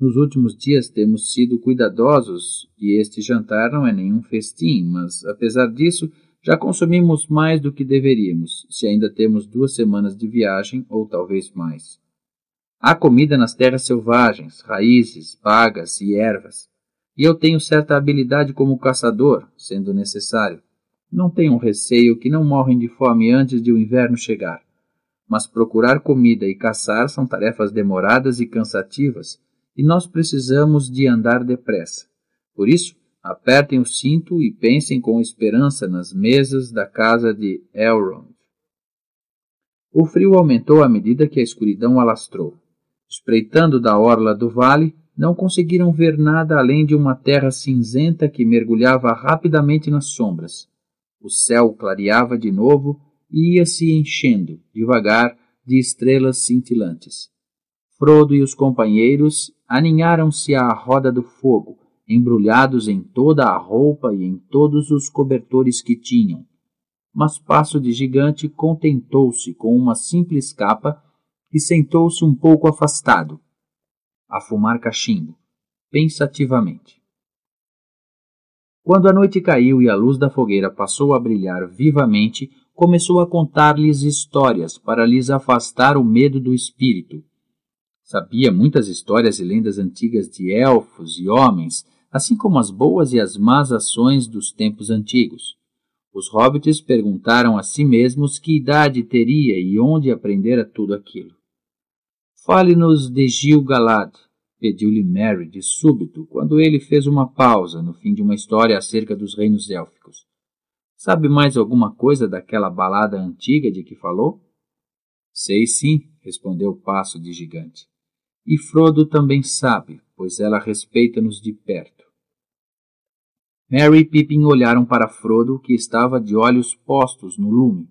Nos últimos dias temos sido cuidadosos e este jantar não é nenhum festim, mas, apesar disso, já consumimos mais do que deveríamos, se ainda temos duas semanas de viagem ou talvez mais. Há comida nas terras selvagens, raízes, bagas e ervas, e eu tenho certa habilidade como caçador, sendo necessário. Não tenho receio que não morrem de fome antes de o inverno chegar. Mas procurar comida e caçar são tarefas demoradas e cansativas, e nós precisamos de andar depressa. Por isso, Apertem o cinto e pensem com esperança nas mesas da casa de Elrond. O frio aumentou à medida que a escuridão alastrou. Espreitando da orla do vale, não conseguiram ver nada além de uma terra cinzenta que mergulhava rapidamente nas sombras. O céu clareava de novo e ia se enchendo, devagar, de estrelas cintilantes. Frodo e os companheiros aninharam-se à roda do fogo, embrulhados em toda a roupa e em todos os cobertores que tinham. Mas Passo de Gigante contentou-se com uma simples capa e sentou-se um pouco afastado, a fumar cachimbo, pensativamente. Quando a noite caiu e a luz da fogueira passou a brilhar vivamente, começou a contar-lhes histórias para lhes afastar o medo do espírito. Sabia muitas histórias e lendas antigas de elfos e homens, assim como as boas e as más ações dos tempos antigos. Os hobbits perguntaram a si mesmos que idade teria e onde aprendera tudo aquilo. Fale-nos de Gil Galad, pediu-lhe Mary de súbito, quando ele fez uma pausa no fim de uma história acerca dos reinos élficos. Sabe mais alguma coisa daquela balada antiga de que falou? Sei sim, respondeu o passo de gigante. E Frodo também sabe, pois ela respeita-nos de perto. Mary e Pippin olharam para Frodo, que estava de olhos postos no lume.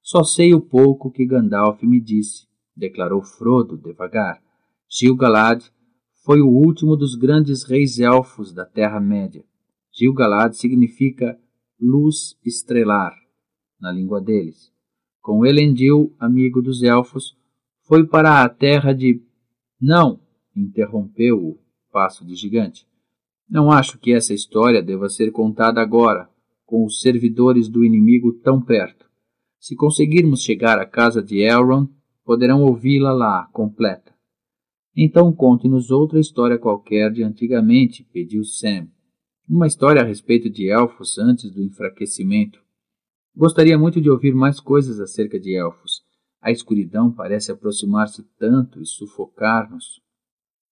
Só sei o pouco que Gandalf me disse, declarou Frodo devagar. Gil-galad foi o último dos grandes reis elfos da Terra-média. Gil-galad significa luz estrelar, na língua deles. Com Elendil, amigo dos elfos, foi para a terra de... Não, interrompeu o passo de gigante. Não acho que essa história deva ser contada agora, com os servidores do inimigo tão perto. Se conseguirmos chegar à casa de Elrond, poderão ouvi-la lá, completa. Então conte-nos outra história qualquer de antigamente, pediu Sam. Uma história a respeito de elfos antes do enfraquecimento. Gostaria muito de ouvir mais coisas acerca de elfos. A escuridão parece aproximar-se tanto e sufocar-nos.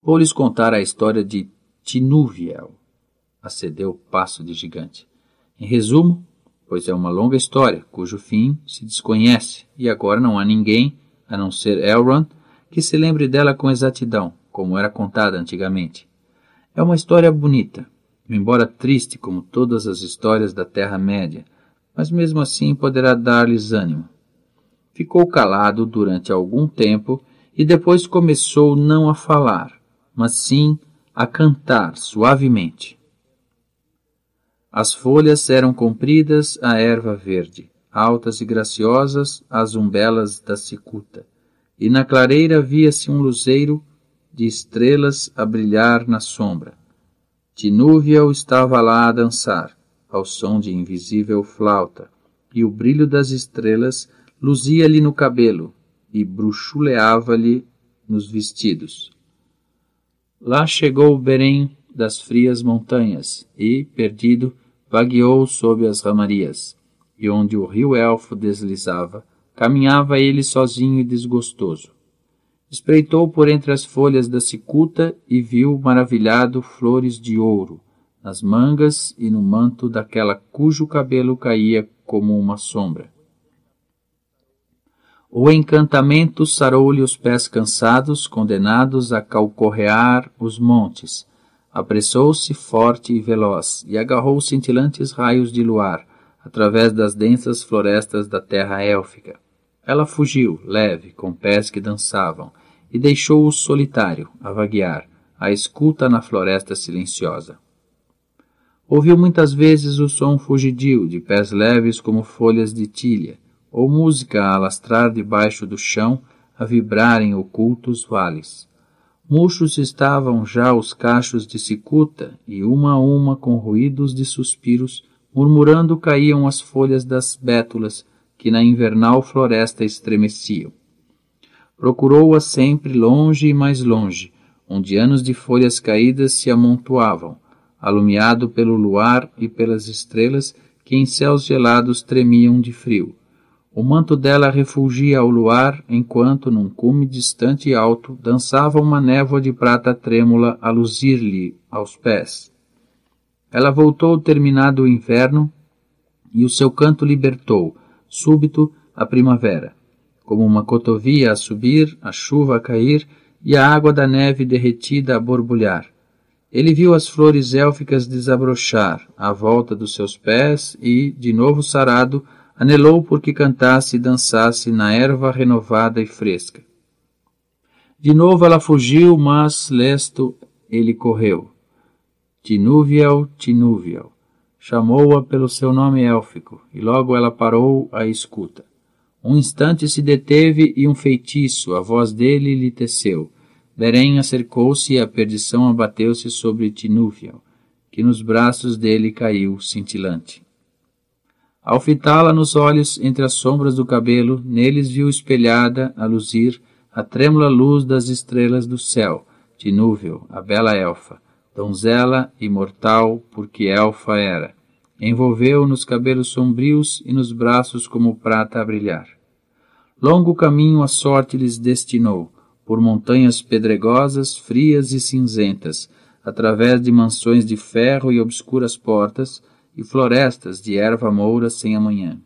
Vou lhes contar a história de tinuviel acedeu o passo de gigante. Em resumo, pois é uma longa história, cujo fim se desconhece, e agora não há ninguém, a não ser Elrond, que se lembre dela com exatidão, como era contada antigamente. É uma história bonita, embora triste como todas as histórias da Terra-média, mas mesmo assim poderá dar-lhes ânimo. Ficou calado durante algum tempo e depois começou não a falar, mas sim a a cantar suavemente. As folhas eram compridas a erva verde, altas e graciosas as umbelas da cicuta, e na clareira via-se um luzeiro de estrelas a brilhar na sombra. Tinúvel estava lá a dançar, ao som de invisível flauta, e o brilho das estrelas luzia-lhe no cabelo e bruxuleava-lhe nos vestidos. Lá chegou Berém das frias montanhas e, perdido, vagueou sob as ramarias. E onde o rio Elfo deslizava, caminhava ele sozinho e desgostoso. Espreitou por entre as folhas da cicuta e viu, maravilhado, flores de ouro, nas mangas e no manto daquela cujo cabelo caía como uma sombra. O encantamento sarou-lhe os pés cansados, condenados a calcorrear os montes. Apressou-se forte e veloz, e agarrou cintilantes raios de luar, através das densas florestas da terra élfica. Ela fugiu, leve, com pés que dançavam, e deixou-o solitário, a vaguear, à escuta na floresta silenciosa. Ouviu muitas vezes o som fugidio de pés leves como folhas de tilha, ou música a alastrar debaixo do chão, a vibrar em ocultos vales. Murchos estavam já os cachos de cicuta, e uma a uma, com ruídos de suspiros, murmurando caíam as folhas das bétulas, que na invernal floresta estremeciam. Procurou-a sempre longe e mais longe, onde anos de folhas caídas se amontoavam, alumiado pelo luar e pelas estrelas que em céus gelados tremiam de frio o manto dela refulgia ao luar, enquanto, num cume distante e alto, dançava uma névoa de prata trêmula a luzir-lhe aos pés. Ela voltou terminado o inverno, e o seu canto libertou, súbito, a primavera. Como uma cotovia a subir, a chuva a cair, e a água da neve derretida a borbulhar. Ele viu as flores élficas desabrochar à volta dos seus pés e, de novo sarado, anelou porque cantasse e dançasse na erva renovada e fresca. De novo ela fugiu, mas lesto ele correu. Tinúvial, Tinúvial. Chamou-a pelo seu nome élfico, e logo ela parou a escuta. Um instante se deteve e um feitiço, a voz dele lhe teceu. Beren acercou-se e a perdição abateu-se sobre Tinúvial, que nos braços dele caiu cintilante. Ao fitá-la nos olhos entre as sombras do cabelo, neles viu espelhada a luzir a trêmula luz das estrelas do céu, De Tinúvel, a bela elfa, donzela imortal, porque elfa era. Envolveu nos cabelos sombrios e nos braços como prata a brilhar. Longo caminho a sorte lhes destinou, por montanhas pedregosas, frias e cinzentas, através de mansões de ferro e obscuras portas, e florestas de erva moura sem amanhã.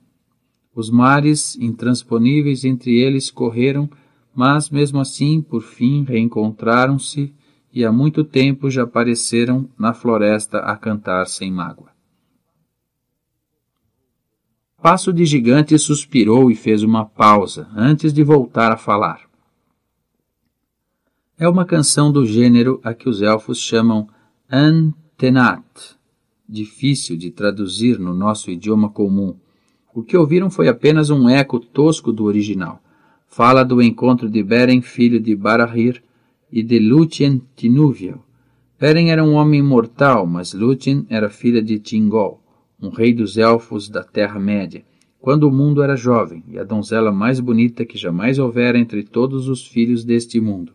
Os mares intransponíveis entre eles correram, mas mesmo assim, por fim, reencontraram-se e há muito tempo já apareceram na floresta a cantar sem mágoa. Passo de Gigante suspirou e fez uma pausa antes de voltar a falar. É uma canção do gênero a que os elfos chamam Antenat, difícil de traduzir no nosso idioma comum. O que ouviram foi apenas um eco tosco do original. Fala do encontro de Beren, filho de Barahir, e de Lúthien Tinúviel. Beren era um homem mortal, mas Lúthien era filha de Tingol, um rei dos elfos da Terra-média, quando o mundo era jovem, e a donzela mais bonita que jamais houvera entre todos os filhos deste mundo.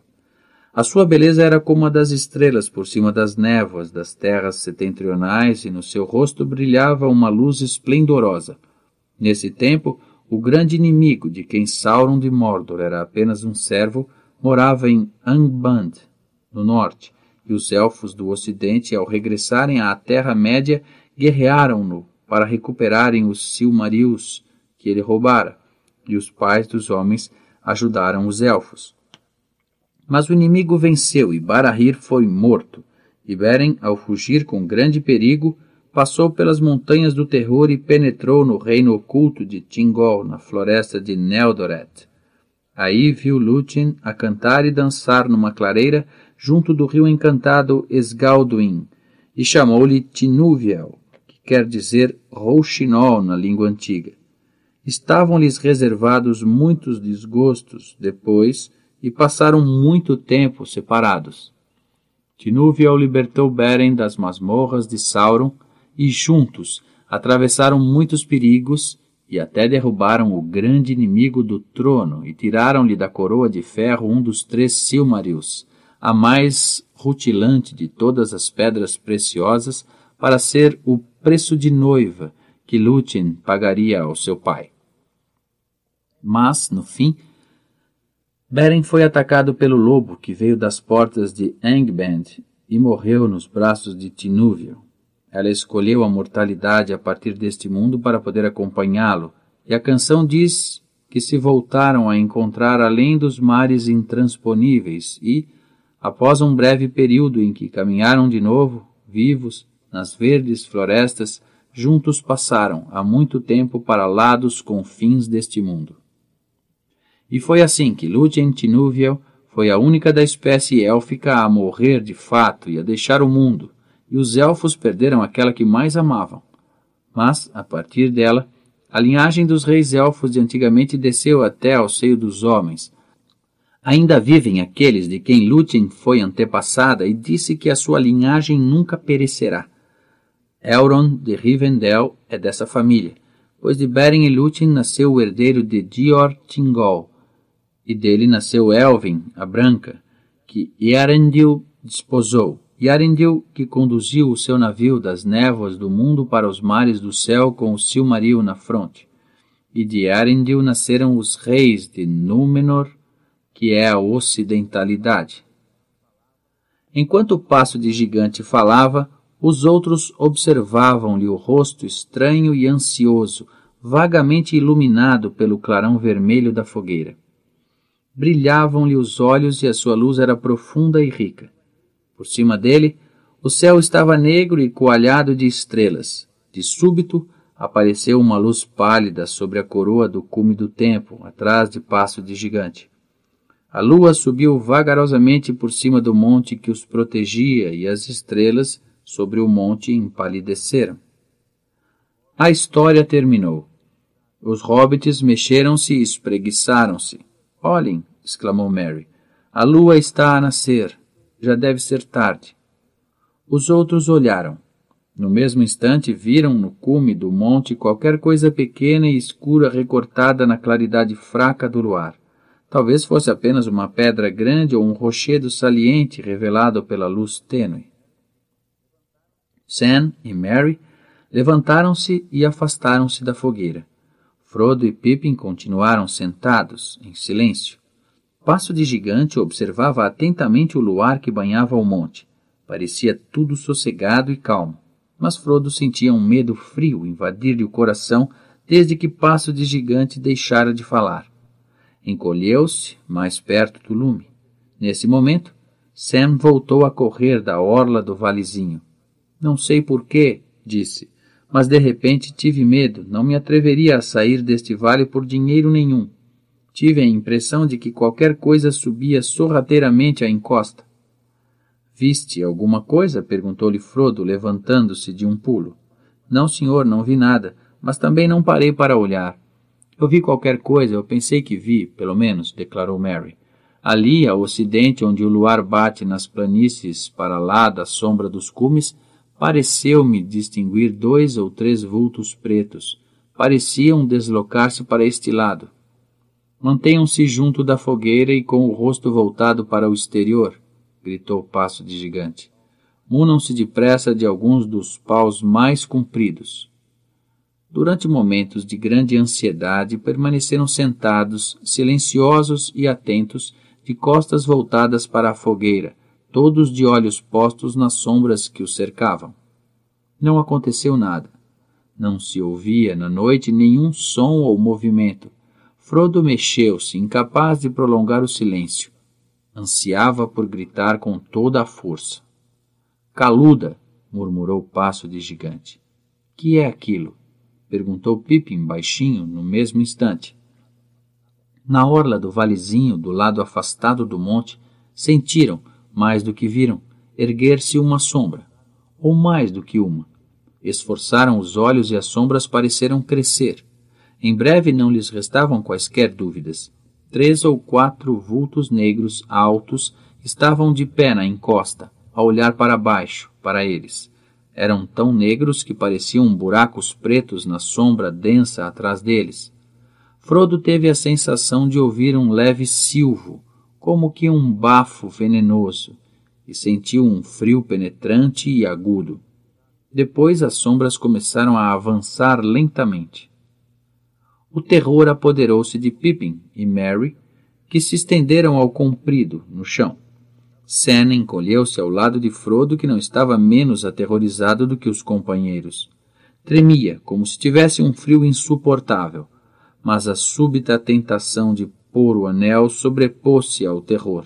A sua beleza era como a das estrelas por cima das névoas das terras setentrionais e no seu rosto brilhava uma luz esplendorosa. Nesse tempo, o grande inimigo de quem Sauron de Mordor era apenas um servo morava em Angband, no norte, e os elfos do ocidente, ao regressarem à Terra-média, guerrearam-no para recuperarem os Silmarils que ele roubara, e os pais dos homens ajudaram os elfos. Mas o inimigo venceu e Barahir foi morto. E Beren, ao fugir com grande perigo, passou pelas montanhas do terror e penetrou no reino oculto de Tingol, na floresta de Neldoret. Aí viu Lúthien a cantar e dançar numa clareira junto do rio encantado Esgalduin, e chamou-lhe Tinúviel, que quer dizer rouxinol na língua antiga. Estavam-lhes reservados muitos desgostos depois e passaram muito tempo separados. Tinúvel libertou Beren das masmorras de Sauron e juntos atravessaram muitos perigos e até derrubaram o grande inimigo do trono e tiraram-lhe da coroa de ferro um dos três Silmarils, a mais rutilante de todas as pedras preciosas, para ser o preço de noiva que Lúthien pagaria ao seu pai. Mas, no fim, Beren foi atacado pelo lobo que veio das portas de Angband e morreu nos braços de Tinúvio. Ela escolheu a mortalidade a partir deste mundo para poder acompanhá-lo, e a canção diz que se voltaram a encontrar além dos mares intransponíveis e, após um breve período em que caminharam de novo, vivos, nas verdes florestas, juntos passaram há muito tempo para lá dos confins deste mundo. E foi assim que Lúthien Tinúviel foi a única da espécie élfica a morrer de fato e a deixar o mundo, e os elfos perderam aquela que mais amavam. Mas, a partir dela, a linhagem dos reis elfos de antigamente desceu até ao seio dos homens. Ainda vivem aqueles de quem Lúthien foi antepassada e disse que a sua linhagem nunca perecerá. Elrond de Rivendell é dessa família, pois de Beren e Lúthien nasceu o herdeiro de Dior Tingol, e dele nasceu Elvin, a branca, que Yarendil desposou. Yarendil, que conduziu o seu navio das névoas do mundo para os mares do céu com o Silmaril na fronte. E de Yarendil nasceram os reis de Númenor, que é a ocidentalidade. Enquanto o passo de gigante falava, os outros observavam-lhe o rosto estranho e ansioso, vagamente iluminado pelo clarão vermelho da fogueira brilhavam-lhe os olhos e a sua luz era profunda e rica. Por cima dele, o céu estava negro e coalhado de estrelas. De súbito, apareceu uma luz pálida sobre a coroa do cume do tempo, atrás de passo de gigante. A lua subiu vagarosamente por cima do monte que os protegia e as estrelas sobre o monte empalideceram. A história terminou. Os hobbits mexeram-se e espreguiçaram-se. Olhem, exclamou Mary, a lua está a nascer. Já deve ser tarde. Os outros olharam. No mesmo instante, viram no cume do monte qualquer coisa pequena e escura recortada na claridade fraca do luar. Talvez fosse apenas uma pedra grande ou um rochedo saliente revelado pela luz tênue. Sam e Mary levantaram-se e afastaram-se da fogueira. Frodo e Pippin continuaram sentados, em silêncio. Passo de Gigante observava atentamente o luar que banhava o monte. Parecia tudo sossegado e calmo, mas Frodo sentia um medo frio invadir-lhe o coração desde que Passo de Gigante deixara de falar. Encolheu-se mais perto do lume. Nesse momento, Sam voltou a correr da orla do valezinho. Não sei por quê, disse mas de repente tive medo, não me atreveria a sair deste vale por dinheiro nenhum. Tive a impressão de que qualquer coisa subia sorrateiramente a encosta. Viste alguma coisa? perguntou-lhe Frodo, levantando-se de um pulo. Não, senhor, não vi nada, mas também não parei para olhar. Eu vi qualquer coisa, eu pensei que vi, pelo menos, declarou Mary. Ali, ao ocidente, onde o luar bate nas planícies para lá da sombra dos cumes, Pareceu-me distinguir dois ou três vultos pretos. Pareciam deslocar-se para este lado. Mantenham-se junto da fogueira e com o rosto voltado para o exterior, gritou o passo de gigante. Munam-se depressa de alguns dos paus mais compridos. Durante momentos de grande ansiedade, permaneceram sentados, silenciosos e atentos, de costas voltadas para a fogueira, todos de olhos postos nas sombras que o cercavam. Não aconteceu nada. Não se ouvia na noite nenhum som ou movimento. Frodo mexeu-se, incapaz de prolongar o silêncio. Ansiava por gritar com toda a força. Caluda! murmurou o Passo de Gigante. Que é aquilo? perguntou Pippin baixinho no mesmo instante. Na orla do valezinho, do lado afastado do monte, sentiram, mais do que viram, erguer-se uma sombra, ou mais do que uma. Esforçaram os olhos e as sombras pareceram crescer. Em breve não lhes restavam quaisquer dúvidas. Três ou quatro vultos negros altos estavam de pé na encosta, a olhar para baixo, para eles. Eram tão negros que pareciam buracos pretos na sombra densa atrás deles. Frodo teve a sensação de ouvir um leve silvo como que um bafo venenoso, e sentiu um frio penetrante e agudo. Depois as sombras começaram a avançar lentamente. O terror apoderou-se de Pippin e Mary, que se estenderam ao comprido, no chão. Sam encolheu-se ao lado de Frodo, que não estava menos aterrorizado do que os companheiros. Tremia, como se tivesse um frio insuportável, mas a súbita tentação de por o anel sobrepôs-se ao terror.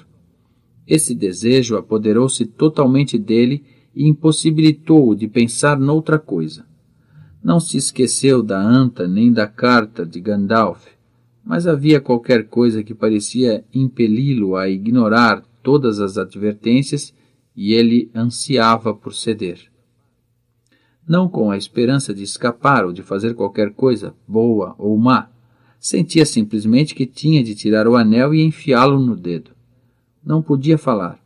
Esse desejo apoderou-se totalmente dele e impossibilitou-o de pensar noutra coisa. Não se esqueceu da anta nem da carta de Gandalf, mas havia qualquer coisa que parecia impeli-lo a ignorar todas as advertências e ele ansiava por ceder. Não com a esperança de escapar ou de fazer qualquer coisa, boa ou má, Sentia simplesmente que tinha de tirar o anel e enfiá-lo no dedo. Não podia falar.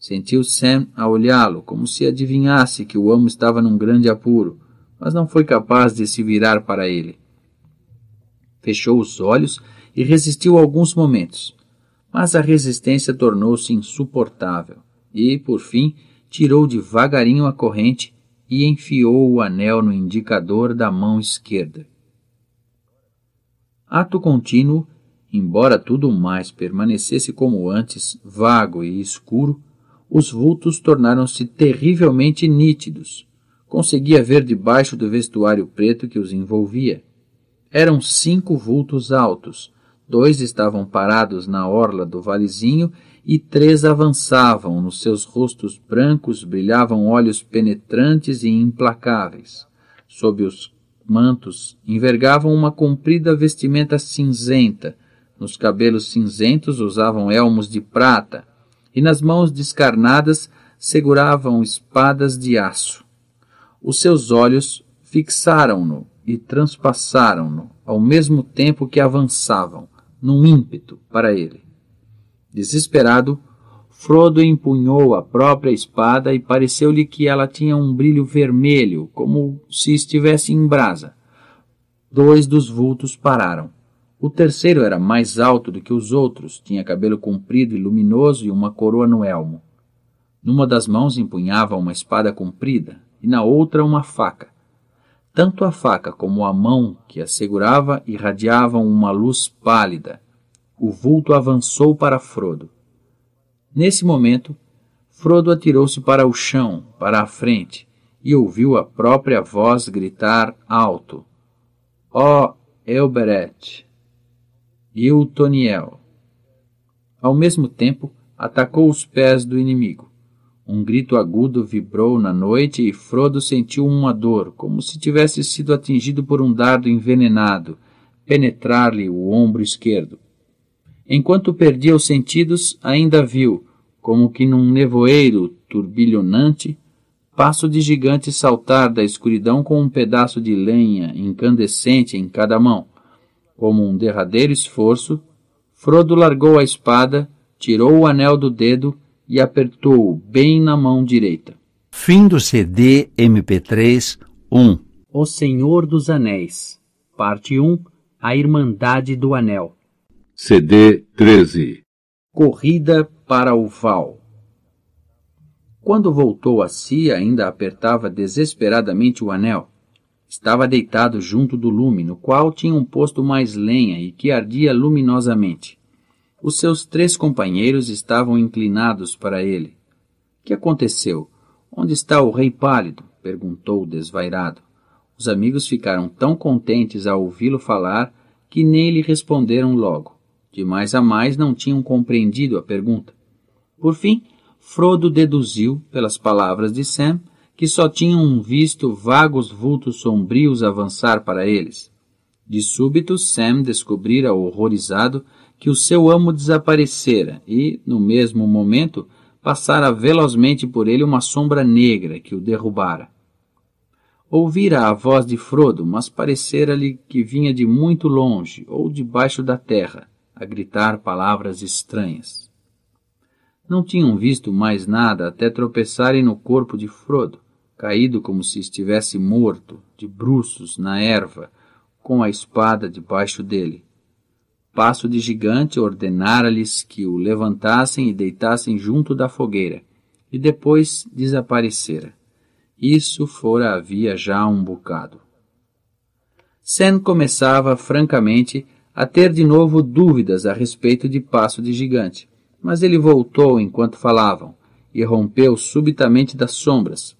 Sentiu Sam a olhá-lo, como se adivinhasse que o amo estava num grande apuro, mas não foi capaz de se virar para ele. Fechou os olhos e resistiu alguns momentos, mas a resistência tornou-se insuportável e, por fim, tirou devagarinho a corrente e enfiou o anel no indicador da mão esquerda, ato contínuo, embora tudo mais permanecesse como antes, vago e escuro, os vultos tornaram-se terrivelmente nítidos. Conseguia ver debaixo do vestuário preto que os envolvia. Eram cinco vultos altos. Dois estavam parados na orla do valezinho e três avançavam. Nos seus rostos brancos brilhavam olhos penetrantes e implacáveis. Sob os mantos, envergavam uma comprida vestimenta cinzenta, nos cabelos cinzentos usavam elmos de prata, e nas mãos descarnadas seguravam espadas de aço. Os seus olhos fixaram-no e transpassaram-no, ao mesmo tempo que avançavam, num ímpeto, para ele. Desesperado, Frodo empunhou a própria espada e pareceu-lhe que ela tinha um brilho vermelho, como se estivesse em brasa. Dois dos vultos pararam. O terceiro era mais alto do que os outros, tinha cabelo comprido e luminoso e uma coroa no elmo. Numa das mãos empunhava uma espada comprida e na outra uma faca. Tanto a faca como a mão que a segurava irradiavam uma luz pálida. O vulto avançou para Frodo. Nesse momento, Frodo atirou-se para o chão, para a frente, e ouviu a própria voz gritar alto: Ó oh, Elberet! Toniel. Ao mesmo tempo, atacou os pés do inimigo. Um grito agudo vibrou na noite e Frodo sentiu uma dor, como se tivesse sido atingido por um dardo envenenado, penetrar-lhe o ombro esquerdo. Enquanto perdia os sentidos, ainda viu, como que num nevoeiro turbilhonante, passo de gigante saltar da escuridão com um pedaço de lenha incandescente em cada mão. Como um derradeiro esforço, Frodo largou a espada, tirou o anel do dedo e apertou-o bem na mão direita. Fim do CD MP3 1 O Senhor dos Anéis Parte 1 A Irmandade do Anel CD 13 Corrida para o Val Quando voltou a si, ainda apertava desesperadamente o anel. Estava deitado junto do lume, no qual tinham posto mais lenha e que ardia luminosamente. Os seus três companheiros estavam inclinados para ele. Que aconteceu? Onde está o rei pálido? perguntou desvairado. Os amigos ficaram tão contentes ao ouvi-lo falar que nem lhe responderam logo. De mais a mais não tinham compreendido a pergunta. Por fim, Frodo deduziu, pelas palavras de Sam, que só tinham visto vagos vultos sombrios avançar para eles. De súbito, Sam descobrira, horrorizado, que o seu amo desaparecera e, no mesmo momento, passara velozmente por ele uma sombra negra que o derrubara. Ouvira a voz de Frodo, mas parecera-lhe que vinha de muito longe ou debaixo da terra, a gritar palavras estranhas. Não tinham visto mais nada até tropeçarem no corpo de Frodo, caído como se estivesse morto, de bruços, na erva, com a espada debaixo dele. Passo de Gigante ordenara-lhes que o levantassem e deitassem junto da fogueira, e depois desaparecera. Isso fora havia já um bocado. Sen começava, francamente, a ter de novo dúvidas a respeito de Passo de Gigante, mas ele voltou enquanto falavam e rompeu subitamente das sombras.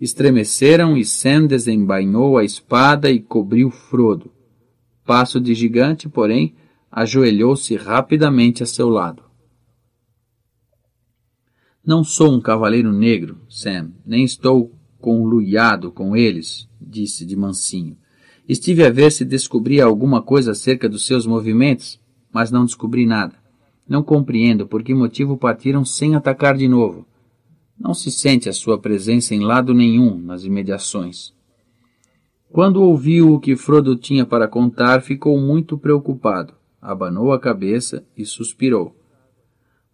Estremeceram e Sam desembainhou a espada e cobriu Frodo. Passo de Gigante, porém, ajoelhou-se rapidamente a seu lado. Não sou um cavaleiro negro, Sam, nem estou conluiado com eles, disse de mansinho. Estive a ver se descobria alguma coisa acerca dos seus movimentos, mas não descobri nada. Não compreendo por que motivo partiram sem atacar de novo. Não se sente a sua presença em lado nenhum nas imediações. Quando ouviu o que Frodo tinha para contar, ficou muito preocupado. Abanou a cabeça e suspirou.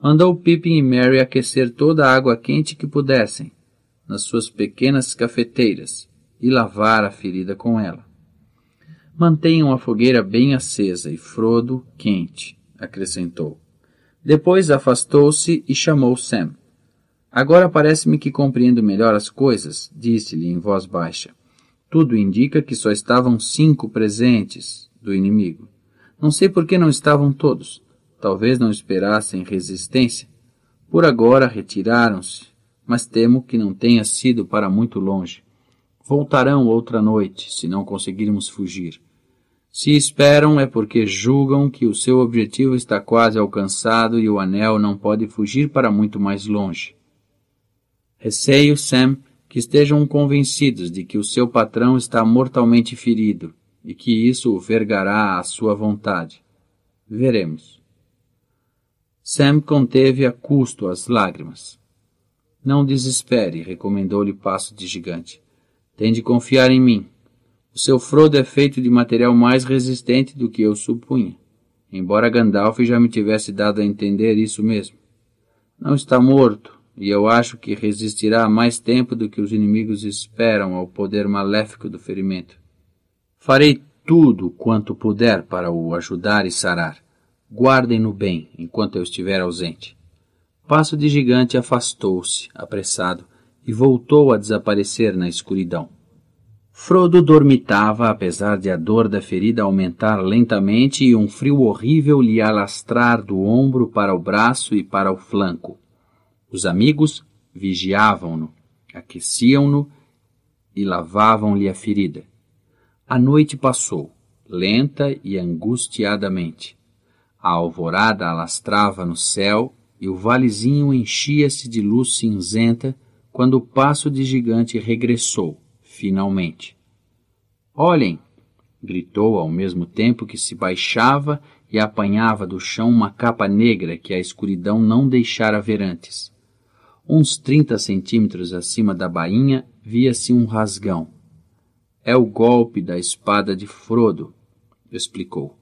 Mandou Pippin e Mary aquecer toda a água quente que pudessem nas suas pequenas cafeteiras e lavar a ferida com ela. Mantenham a fogueira bem acesa e Frodo quente, acrescentou. Depois afastou-se e chamou Sam. Agora parece-me que compreendo melhor as coisas, disse-lhe em voz baixa. Tudo indica que só estavam cinco presentes do inimigo. Não sei por que não estavam todos. Talvez não esperassem resistência. Por agora retiraram-se, mas temo que não tenha sido para muito longe. Voltarão outra noite, se não conseguirmos fugir. Se esperam é porque julgam que o seu objetivo está quase alcançado e o anel não pode fugir para muito mais longe. Receio, Sam, que estejam convencidos de que o seu patrão está mortalmente ferido e que isso o vergará à sua vontade. Veremos. Sam conteve a custo as lágrimas. Não desespere, recomendou-lhe Passo de Gigante. Tem de confiar em mim. O seu frodo é feito de material mais resistente do que eu supunha, embora Gandalf já me tivesse dado a entender isso mesmo. Não está morto, e eu acho que resistirá mais tempo do que os inimigos esperam ao poder maléfico do ferimento. Farei tudo quanto puder para o ajudar e sarar. Guardem-no bem enquanto eu estiver ausente. Passo de Gigante afastou-se, apressado, e voltou a desaparecer na escuridão. Frodo dormitava, apesar de a dor da ferida aumentar lentamente e um frio horrível lhe alastrar do ombro para o braço e para o flanco. Os amigos vigiavam-no, aqueciam-no e lavavam-lhe a ferida. A noite passou, lenta e angustiadamente. A alvorada alastrava no céu e o valezinho enchia-se de luz cinzenta quando o passo de gigante regressou finalmente. Olhem! gritou ao mesmo tempo que se baixava e apanhava do chão uma capa negra que a escuridão não deixara ver antes. Uns trinta centímetros acima da bainha via-se um rasgão. É o golpe da espada de Frodo, explicou.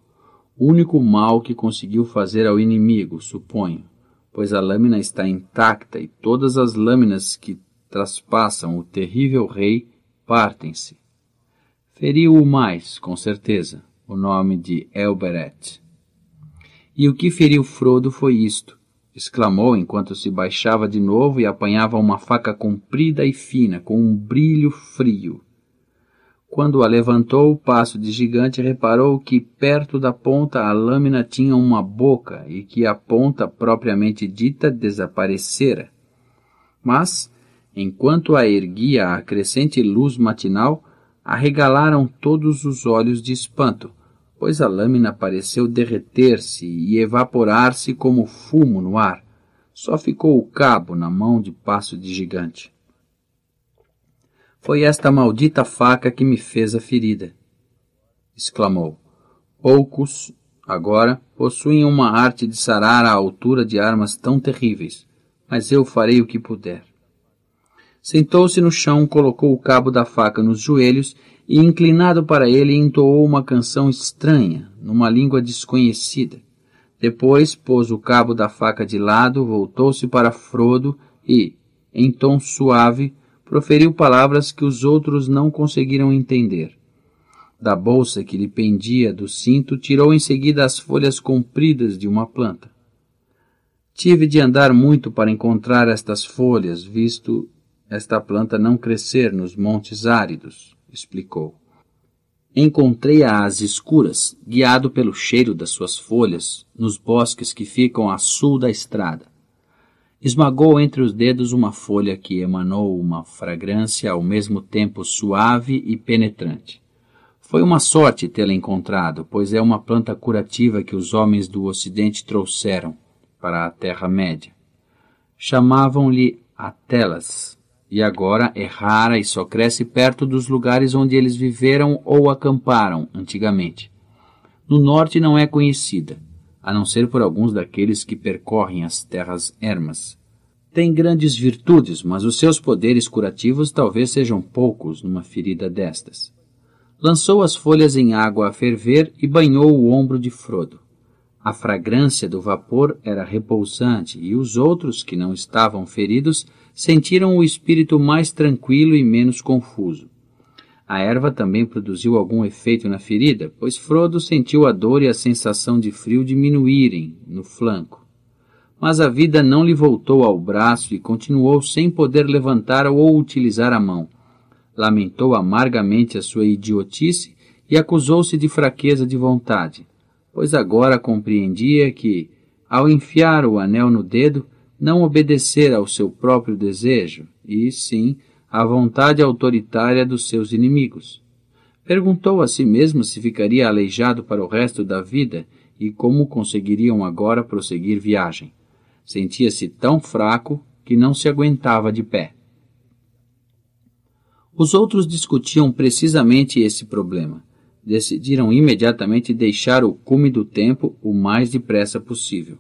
O único mal que conseguiu fazer ao inimigo, suponho, pois a lâmina está intacta e todas as lâminas que traspassam o terrível rei partem-se. Feriu-o mais, com certeza, o nome de Elberet. E o que feriu Frodo foi isto, exclamou enquanto se baixava de novo e apanhava uma faca comprida e fina, com um brilho frio. Quando a levantou, o passo de gigante reparou que perto da ponta a lâmina tinha uma boca e que a ponta propriamente dita desaparecera. Mas enquanto a erguia a crescente luz matinal, arregalaram todos os olhos de espanto, pois a lâmina pareceu derreter-se e evaporar-se como fumo no ar. Só ficou o cabo na mão de passo de gigante. Foi esta maldita faca que me fez a ferida, exclamou. Poucos, agora, possuem uma arte de sarar à altura de armas tão terríveis, mas eu farei o que puder. Sentou-se no chão, colocou o cabo da faca nos joelhos e, inclinado para ele, entoou uma canção estranha, numa língua desconhecida. Depois pôs o cabo da faca de lado, voltou-se para Frodo e, em tom suave, proferiu palavras que os outros não conseguiram entender. Da bolsa que lhe pendia do cinto, tirou em seguida as folhas compridas de uma planta. Tive de andar muito para encontrar estas folhas, visto esta planta não crescer nos montes áridos, explicou. Encontrei-a às escuras, guiado pelo cheiro das suas folhas, nos bosques que ficam a sul da estrada. Esmagou entre os dedos uma folha que emanou uma fragrância ao mesmo tempo suave e penetrante. Foi uma sorte tê-la encontrado, pois é uma planta curativa que os homens do Ocidente trouxeram para a Terra-média. Chamavam-lhe atelas, e agora é rara e só cresce perto dos lugares onde eles viveram ou acamparam antigamente. No norte não é conhecida, a não ser por alguns daqueles que percorrem as terras ermas. Tem grandes virtudes, mas os seus poderes curativos talvez sejam poucos numa ferida destas. Lançou as folhas em água a ferver e banhou o ombro de Frodo. A fragrância do vapor era repousante e os outros que não estavam feridos sentiram o espírito mais tranquilo e menos confuso. A erva também produziu algum efeito na ferida, pois Frodo sentiu a dor e a sensação de frio diminuírem no flanco. Mas a vida não lhe voltou ao braço e continuou sem poder levantar ou utilizar a mão. Lamentou amargamente a sua idiotice e acusou-se de fraqueza de vontade, pois agora compreendia que, ao enfiar o anel no dedo, não obedecer ao seu próprio desejo, e sim à vontade autoritária dos seus inimigos. Perguntou a si mesmo se ficaria aleijado para o resto da vida e como conseguiriam agora prosseguir viagem. Sentia-se tão fraco que não se aguentava de pé. Os outros discutiam precisamente esse problema. Decidiram imediatamente deixar o cume do tempo o mais depressa possível.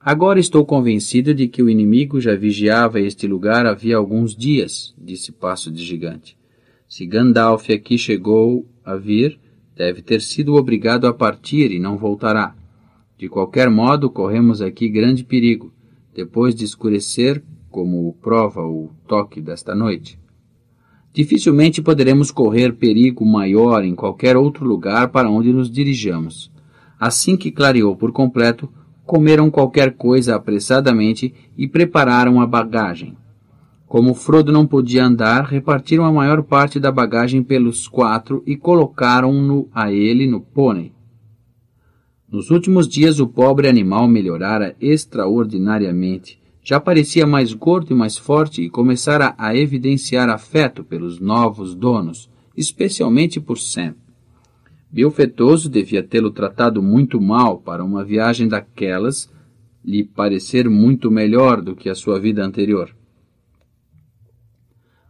Agora estou convencido de que o inimigo já vigiava este lugar havia alguns dias, disse Passo de Gigante. Se Gandalf aqui chegou a vir, deve ter sido obrigado a partir e não voltará. De qualquer modo, corremos aqui grande perigo, depois de escurecer, como o prova o toque desta noite. Dificilmente poderemos correr perigo maior em qualquer outro lugar para onde nos dirijamos. Assim que clareou por completo, comeram qualquer coisa apressadamente e prepararam a bagagem. Como Frodo não podia andar, repartiram a maior parte da bagagem pelos quatro e colocaram-no a ele no pônei. Nos últimos dias o pobre animal melhorara extraordinariamente. Já parecia mais gordo e mais forte e começara a evidenciar afeto pelos novos donos, especialmente por Sam. Belfetoso devia tê-lo tratado muito mal para uma viagem daquelas lhe parecer muito melhor do que a sua vida anterior.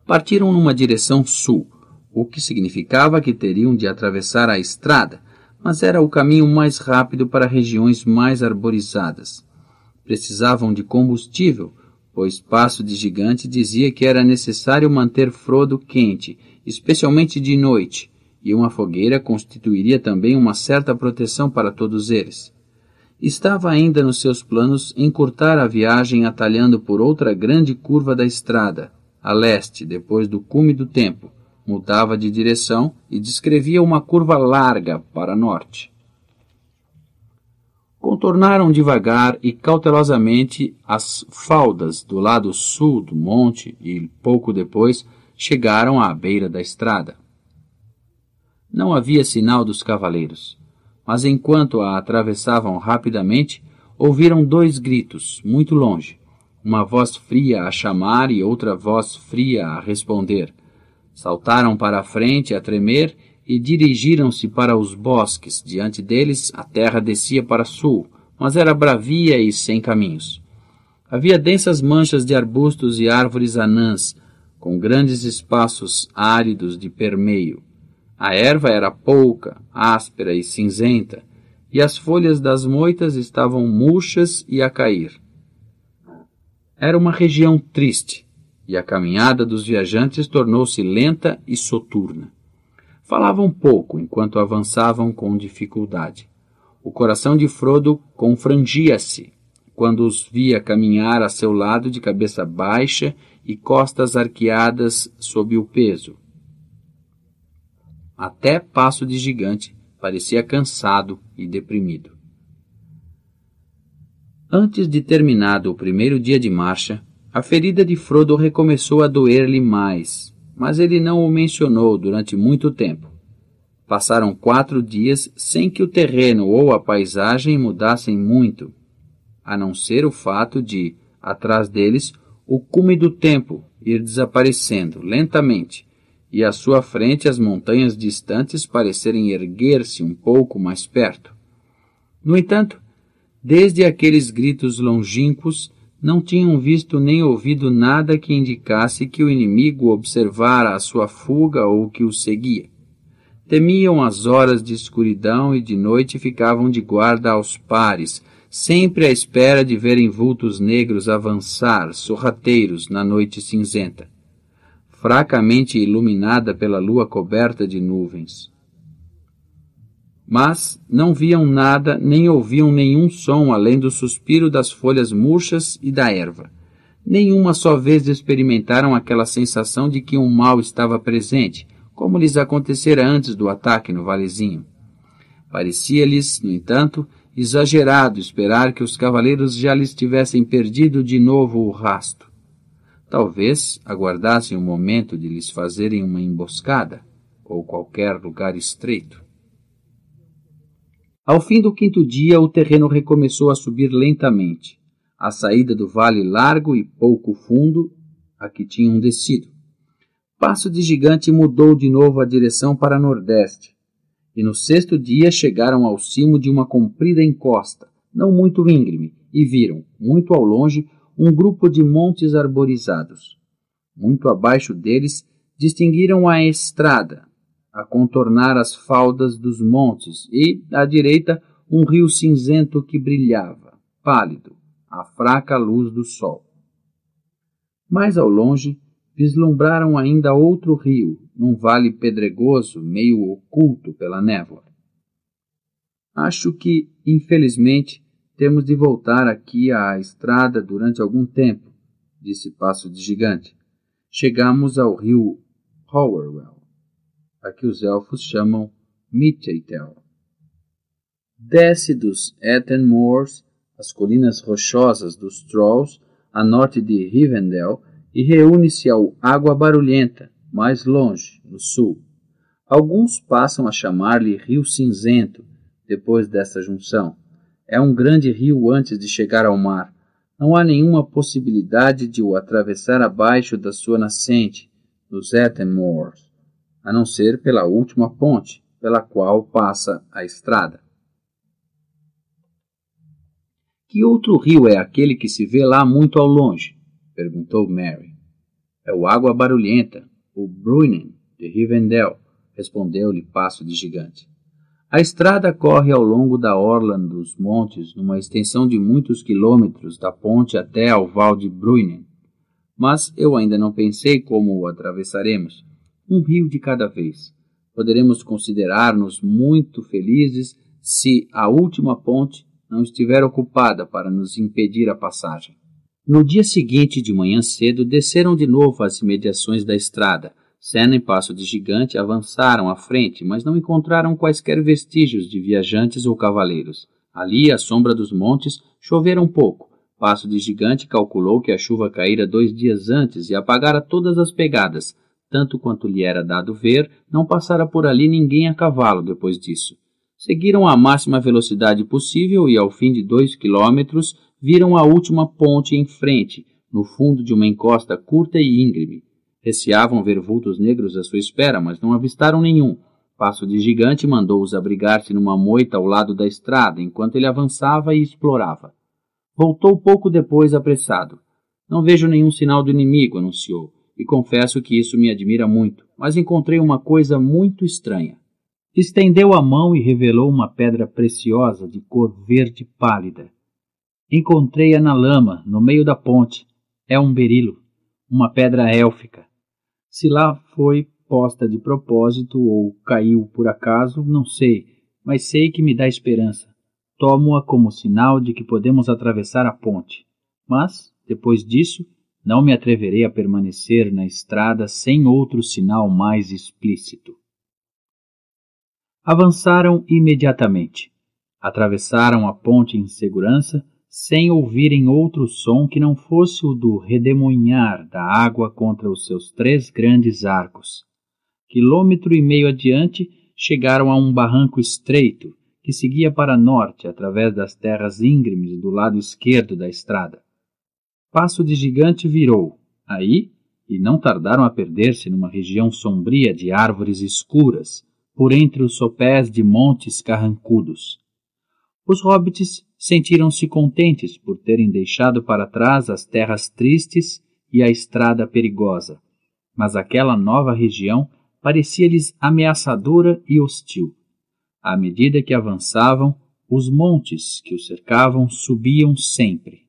Partiram numa direção sul, o que significava que teriam de atravessar a estrada, mas era o caminho mais rápido para regiões mais arborizadas. Precisavam de combustível, pois Passo de Gigante dizia que era necessário manter Frodo quente, especialmente de noite e uma fogueira constituiria também uma certa proteção para todos eles. Estava ainda nos seus planos encurtar a viagem atalhando por outra grande curva da estrada, a leste, depois do cume do tempo, mudava de direção e descrevia uma curva larga para norte. Contornaram devagar e cautelosamente as faldas do lado sul do monte e, pouco depois, chegaram à beira da estrada. Não havia sinal dos cavaleiros, mas enquanto a atravessavam rapidamente, ouviram dois gritos, muito longe. Uma voz fria a chamar e outra voz fria a responder. Saltaram para a frente a tremer e dirigiram-se para os bosques. Diante deles, a terra descia para sul, mas era bravia e sem caminhos. Havia densas manchas de arbustos e árvores anãs, com grandes espaços áridos de permeio. A erva era pouca, áspera e cinzenta, e as folhas das moitas estavam murchas e a cair. Era uma região triste, e a caminhada dos viajantes tornou-se lenta e soturna. Falavam pouco enquanto avançavam com dificuldade. O coração de Frodo confrangia-se quando os via caminhar a seu lado de cabeça baixa e costas arqueadas sob o peso. Até Passo de Gigante parecia cansado e deprimido. Antes de terminado o primeiro dia de marcha, a ferida de Frodo recomeçou a doer-lhe mais, mas ele não o mencionou durante muito tempo. Passaram quatro dias sem que o terreno ou a paisagem mudassem muito, a não ser o fato de, atrás deles, o cume do tempo ir desaparecendo lentamente, e à sua frente as montanhas distantes parecerem erguer-se um pouco mais perto. No entanto, desde aqueles gritos longínquos, não tinham visto nem ouvido nada que indicasse que o inimigo observara a sua fuga ou que o seguia. Temiam as horas de escuridão e de noite ficavam de guarda aos pares, sempre à espera de verem vultos negros avançar, sorrateiros, na noite cinzenta fracamente iluminada pela lua coberta de nuvens. Mas não viam nada, nem ouviam nenhum som além do suspiro das folhas murchas e da erva. Nenhuma só vez experimentaram aquela sensação de que um mal estava presente, como lhes acontecera antes do ataque no valezinho. Parecia-lhes, no entanto, exagerado esperar que os cavaleiros já lhes tivessem perdido de novo o rasto. Talvez aguardassem o momento de lhes fazerem uma emboscada ou qualquer lugar estreito. Ao fim do quinto dia, o terreno recomeçou a subir lentamente, à saída do vale largo e pouco fundo a que tinham descido. Passo de Gigante mudou de novo a direção para nordeste, e no sexto dia chegaram ao cimo de uma comprida encosta, não muito íngreme, e viram, muito ao longe, um grupo de montes arborizados. Muito abaixo deles, distinguiram a estrada, a contornar as faldas dos montes, e, à direita, um rio cinzento que brilhava, pálido, à fraca luz do sol. Mais ao longe, vislumbraram ainda outro rio, num vale pedregoso, meio oculto pela névoa. Acho que, infelizmente, temos de voltar aqui à estrada durante algum tempo, disse Passo de Gigante. Chegamos ao rio Howerwell, a que os elfos chamam Mitchaitel. Desce dos Etten Moors, as colinas rochosas dos Trolls, a norte de Rivendell, e reúne-se ao Água Barulhenta, mais longe, no sul. Alguns passam a chamar-lhe Rio Cinzento, depois desta junção. É um grande rio antes de chegar ao mar. Não há nenhuma possibilidade de o atravessar abaixo da sua nascente, nos Ettenmoors, a não ser pela última ponte, pela qual passa a estrada. Que outro rio é aquele que se vê lá muito ao longe? perguntou Mary. É o Água Barulhenta, o Bruinen de Rivendell, respondeu-lhe Passo de Gigante. A estrada corre ao longo da orla dos montes, numa extensão de muitos quilômetros, da ponte até ao val de Bruinen. Mas eu ainda não pensei como o atravessaremos. Um rio de cada vez. Poderemos considerar-nos muito felizes se a última ponte não estiver ocupada para nos impedir a passagem. No dia seguinte, de manhã cedo, desceram de novo às imediações da estrada, Senna e Passo de Gigante avançaram à frente, mas não encontraram quaisquer vestígios de viajantes ou cavaleiros. Ali, à sombra dos montes, chovera um pouco. Passo de Gigante calculou que a chuva caíra dois dias antes e apagara todas as pegadas. Tanto quanto lhe era dado ver, não passara por ali ninguém a cavalo depois disso. Seguiram à máxima velocidade possível e, ao fim de dois quilômetros, viram a última ponte em frente, no fundo de uma encosta curta e íngreme. Receavam ver vultos negros à sua espera, mas não avistaram nenhum. Passo de Gigante mandou-os abrigar-se numa moita ao lado da estrada, enquanto ele avançava e explorava. Voltou pouco depois, apressado. Não vejo nenhum sinal do inimigo, anunciou, e confesso que isso me admira muito, mas encontrei uma coisa muito estranha. Estendeu a mão e revelou uma pedra preciosa de cor verde pálida. Encontrei-a na lama, no meio da ponte. É um berilo, uma pedra élfica. Se lá foi posta de propósito ou caiu por acaso, não sei, mas sei que me dá esperança. Tomo-a como sinal de que podemos atravessar a ponte. Mas, depois disso, não me atreverei a permanecer na estrada sem outro sinal mais explícito. Avançaram imediatamente. Atravessaram a ponte em segurança sem ouvirem outro som que não fosse o do redemoinhar da água contra os seus três grandes arcos. Quilômetro e meio adiante, chegaram a um barranco estreito que seguia para norte através das terras íngremes do lado esquerdo da estrada. Passo de Gigante virou, aí, e não tardaram a perder-se numa região sombria de árvores escuras, por entre os sopés de montes carrancudos. Os hobbits sentiram-se contentes por terem deixado para trás as terras tristes e a estrada perigosa, mas aquela nova região parecia-lhes ameaçadora e hostil. À medida que avançavam, os montes que o cercavam subiam sempre.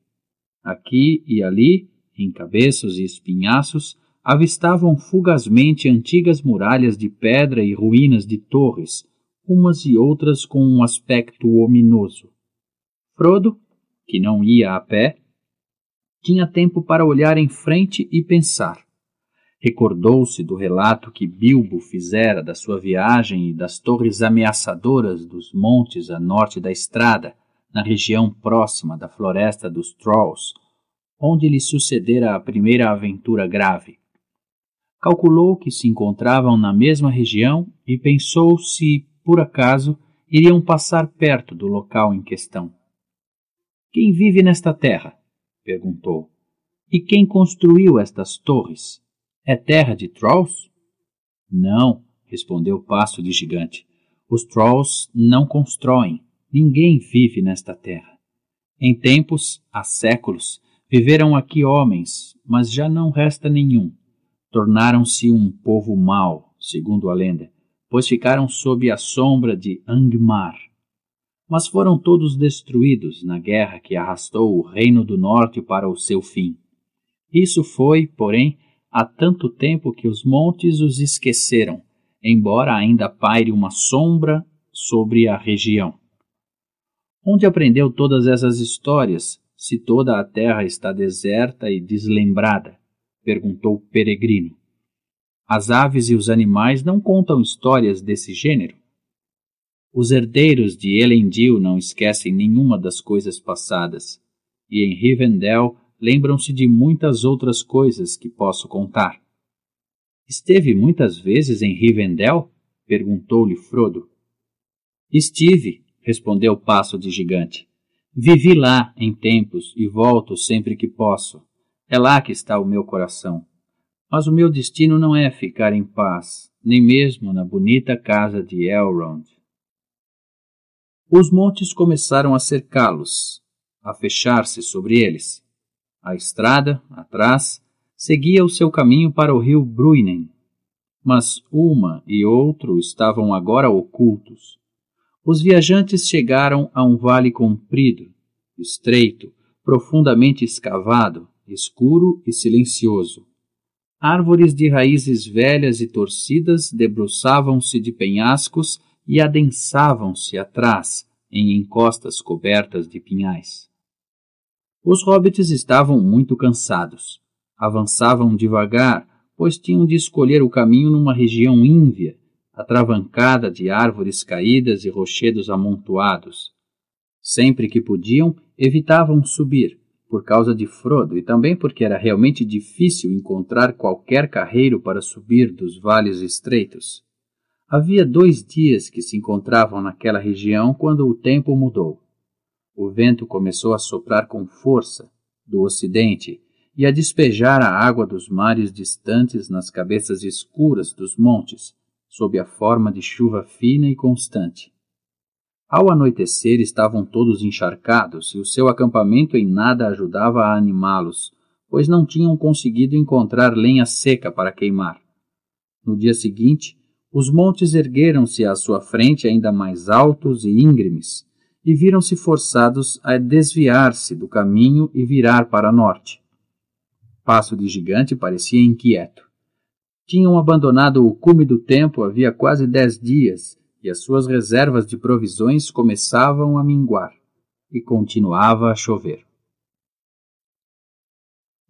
Aqui e ali, em cabeços e espinhaços, avistavam fugazmente antigas muralhas de pedra e ruínas de torres, umas e outras com um aspecto ominoso. Frodo, que não ia a pé, tinha tempo para olhar em frente e pensar. Recordou-se do relato que Bilbo fizera da sua viagem e das torres ameaçadoras dos montes a norte da estrada, na região próxima da floresta dos Trolls, onde lhe sucedera a primeira aventura grave. Calculou que se encontravam na mesma região e pensou se, por acaso, iriam passar perto do local em questão. Quem vive nesta terra? perguntou. E quem construiu estas torres? É terra de Trolls? Não, respondeu o passo de gigante. Os Trolls não constroem. Ninguém vive nesta terra. Em tempos, há séculos, viveram aqui homens, mas já não resta nenhum. Tornaram-se um povo mau, segundo a lenda, pois ficaram sob a sombra de Angmar, mas foram todos destruídos na guerra que arrastou o Reino do Norte para o seu fim. Isso foi, porém, há tanto tempo que os montes os esqueceram, embora ainda paire uma sombra sobre a região. Onde aprendeu todas essas histórias, se toda a terra está deserta e deslembrada? perguntou o peregrino. As aves e os animais não contam histórias desse gênero. Os herdeiros de Elendil não esquecem nenhuma das coisas passadas, e em Rivendell lembram-se de muitas outras coisas que posso contar. Esteve muitas vezes em Rivendell? perguntou-lhe Frodo. Estive, respondeu o passo de gigante. Vivi lá em tempos e volto sempre que posso. É lá que está o meu coração. Mas o meu destino não é ficar em paz, nem mesmo na bonita casa de Elrond os montes começaram a cercá-los, a fechar-se sobre eles. A estrada, atrás, seguia o seu caminho para o rio Bruinen, mas uma e outro estavam agora ocultos. Os viajantes chegaram a um vale comprido, estreito, profundamente escavado, escuro e silencioso. Árvores de raízes velhas e torcidas debruçavam-se de penhascos e adensavam-se atrás em encostas cobertas de pinhais. Os hobbits estavam muito cansados. Avançavam devagar, pois tinham de escolher o caminho numa região ínvia, atravancada de árvores caídas e rochedos amontoados. Sempre que podiam, evitavam subir, por causa de Frodo e também porque era realmente difícil encontrar qualquer carreiro para subir dos vales estreitos. Havia dois dias que se encontravam naquela região quando o tempo mudou. O vento começou a soprar com força, do ocidente, e a despejar a água dos mares distantes nas cabeças escuras dos montes, sob a forma de chuva fina e constante. Ao anoitecer estavam todos encharcados e o seu acampamento em nada ajudava a animá-los, pois não tinham conseguido encontrar lenha seca para queimar. No dia seguinte, os montes ergueram-se à sua frente ainda mais altos e íngremes, e viram-se forçados a desviar-se do caminho e virar para norte. Passo de Gigante parecia inquieto. Tinham abandonado o cume do tempo havia quase dez dias, e as suas reservas de provisões começavam a minguar, e continuava a chover.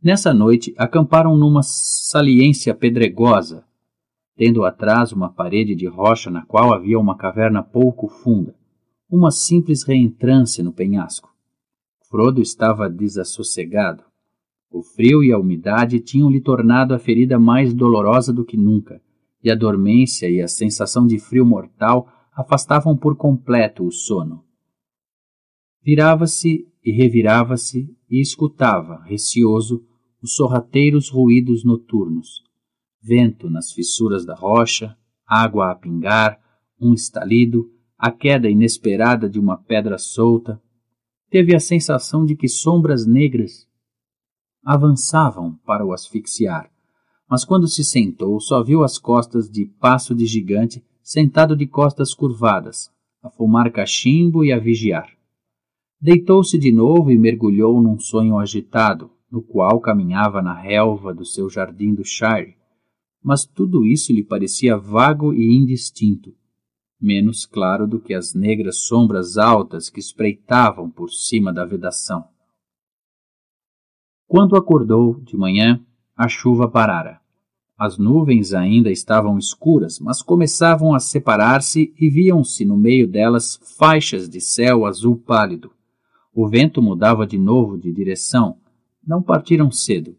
Nessa noite acamparam numa saliência pedregosa, tendo atrás uma parede de rocha na qual havia uma caverna pouco funda, uma simples reentrância no penhasco. Frodo estava desassossegado. O frio e a umidade tinham-lhe tornado a ferida mais dolorosa do que nunca, e a dormência e a sensação de frio mortal afastavam por completo o sono. Virava-se e revirava-se e escutava, receoso, os sorrateiros ruídos noturnos vento nas fissuras da rocha, água a pingar, um estalido, a queda inesperada de uma pedra solta, teve a sensação de que sombras negras avançavam para o asfixiar. Mas quando se sentou, só viu as costas de passo de gigante, sentado de costas curvadas, a fumar cachimbo e a vigiar. Deitou-se de novo e mergulhou num sonho agitado, no qual caminhava na relva do seu jardim do Shire, mas tudo isso lhe parecia vago e indistinto, menos claro do que as negras sombras altas que espreitavam por cima da vedação. Quando acordou, de manhã, a chuva parara. As nuvens ainda estavam escuras, mas começavam a separar-se e viam-se no meio delas faixas de céu azul pálido. O vento mudava de novo de direção. Não partiram cedo.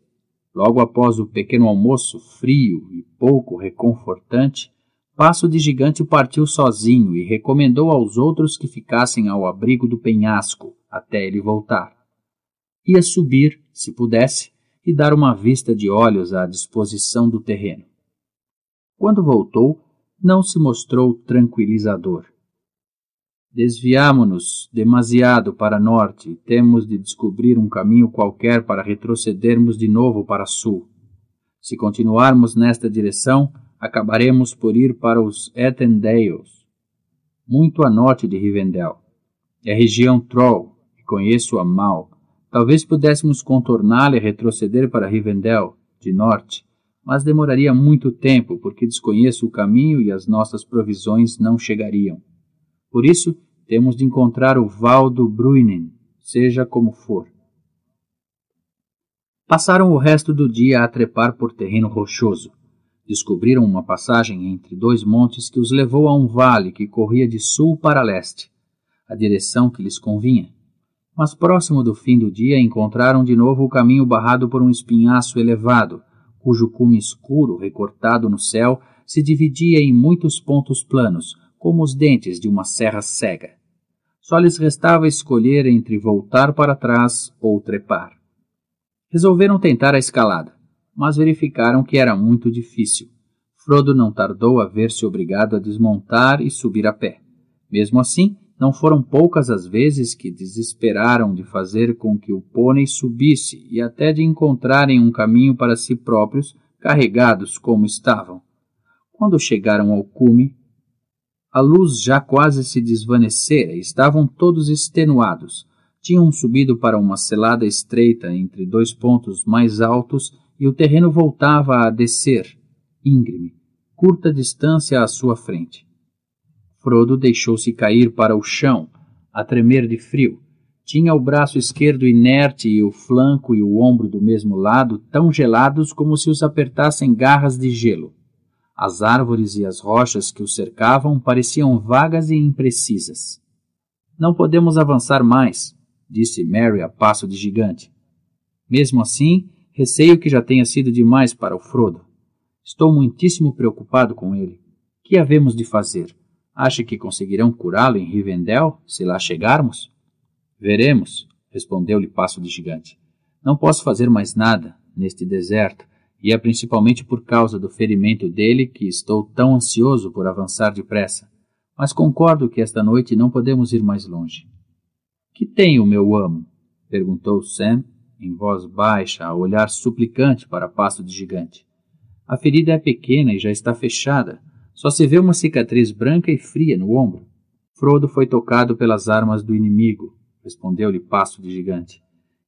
Logo após o pequeno almoço frio e pouco reconfortante, Passo de Gigante partiu sozinho e recomendou aos outros que ficassem ao abrigo do penhasco até ele voltar. Ia subir, se pudesse, e dar uma vista de olhos à disposição do terreno. Quando voltou, não se mostrou tranquilizador. Desviamo-nos demasiado para norte e temos de descobrir um caminho qualquer para retrocedermos de novo para sul. Se continuarmos nesta direção, acabaremos por ir para os Etendales, muito a norte de Rivendell. É região Troll, e conheço-a mal. Talvez pudéssemos contorná-la e retroceder para Rivendell, de norte, mas demoraria muito tempo, porque desconheço o caminho e as nossas provisões não chegariam. Por isso, temos de encontrar o Valdo Bruinen, seja como for. Passaram o resto do dia a trepar por terreno rochoso. Descobriram uma passagem entre dois montes que os levou a um vale que corria de sul para leste, a direção que lhes convinha. Mas próximo do fim do dia encontraram de novo o caminho barrado por um espinhaço elevado, cujo cume escuro, recortado no céu, se dividia em muitos pontos planos, como os dentes de uma serra cega. Só lhes restava escolher entre voltar para trás ou trepar. Resolveram tentar a escalada, mas verificaram que era muito difícil. Frodo não tardou a ver-se obrigado a desmontar e subir a pé. Mesmo assim, não foram poucas as vezes que desesperaram de fazer com que o pônei subisse e até de encontrarem um caminho para si próprios, carregados como estavam. Quando chegaram ao cume, a luz já quase se desvanecera e estavam todos extenuados. Tinham subido para uma selada estreita entre dois pontos mais altos e o terreno voltava a descer, íngreme, curta distância à sua frente. Frodo deixou-se cair para o chão, a tremer de frio. Tinha o braço esquerdo inerte e o flanco e o ombro do mesmo lado tão gelados como se os apertassem garras de gelo. As árvores e as rochas que o cercavam pareciam vagas e imprecisas. Não podemos avançar mais, disse Mary a passo de gigante. Mesmo assim, receio que já tenha sido demais para o Frodo. Estou muitíssimo preocupado com ele. Que havemos de fazer? Acha que conseguirão curá-lo em Rivendell, se lá chegarmos? Veremos, respondeu-lhe Passo de Gigante. Não posso fazer mais nada neste deserto e é principalmente por causa do ferimento dele que estou tão ansioso por avançar depressa. Mas concordo que esta noite não podemos ir mais longe. Que tem o meu amo? perguntou Sam, em voz baixa, a olhar suplicante para passo de gigante. A ferida é pequena e já está fechada. Só se vê uma cicatriz branca e fria no ombro. Frodo foi tocado pelas armas do inimigo, respondeu-lhe passo de gigante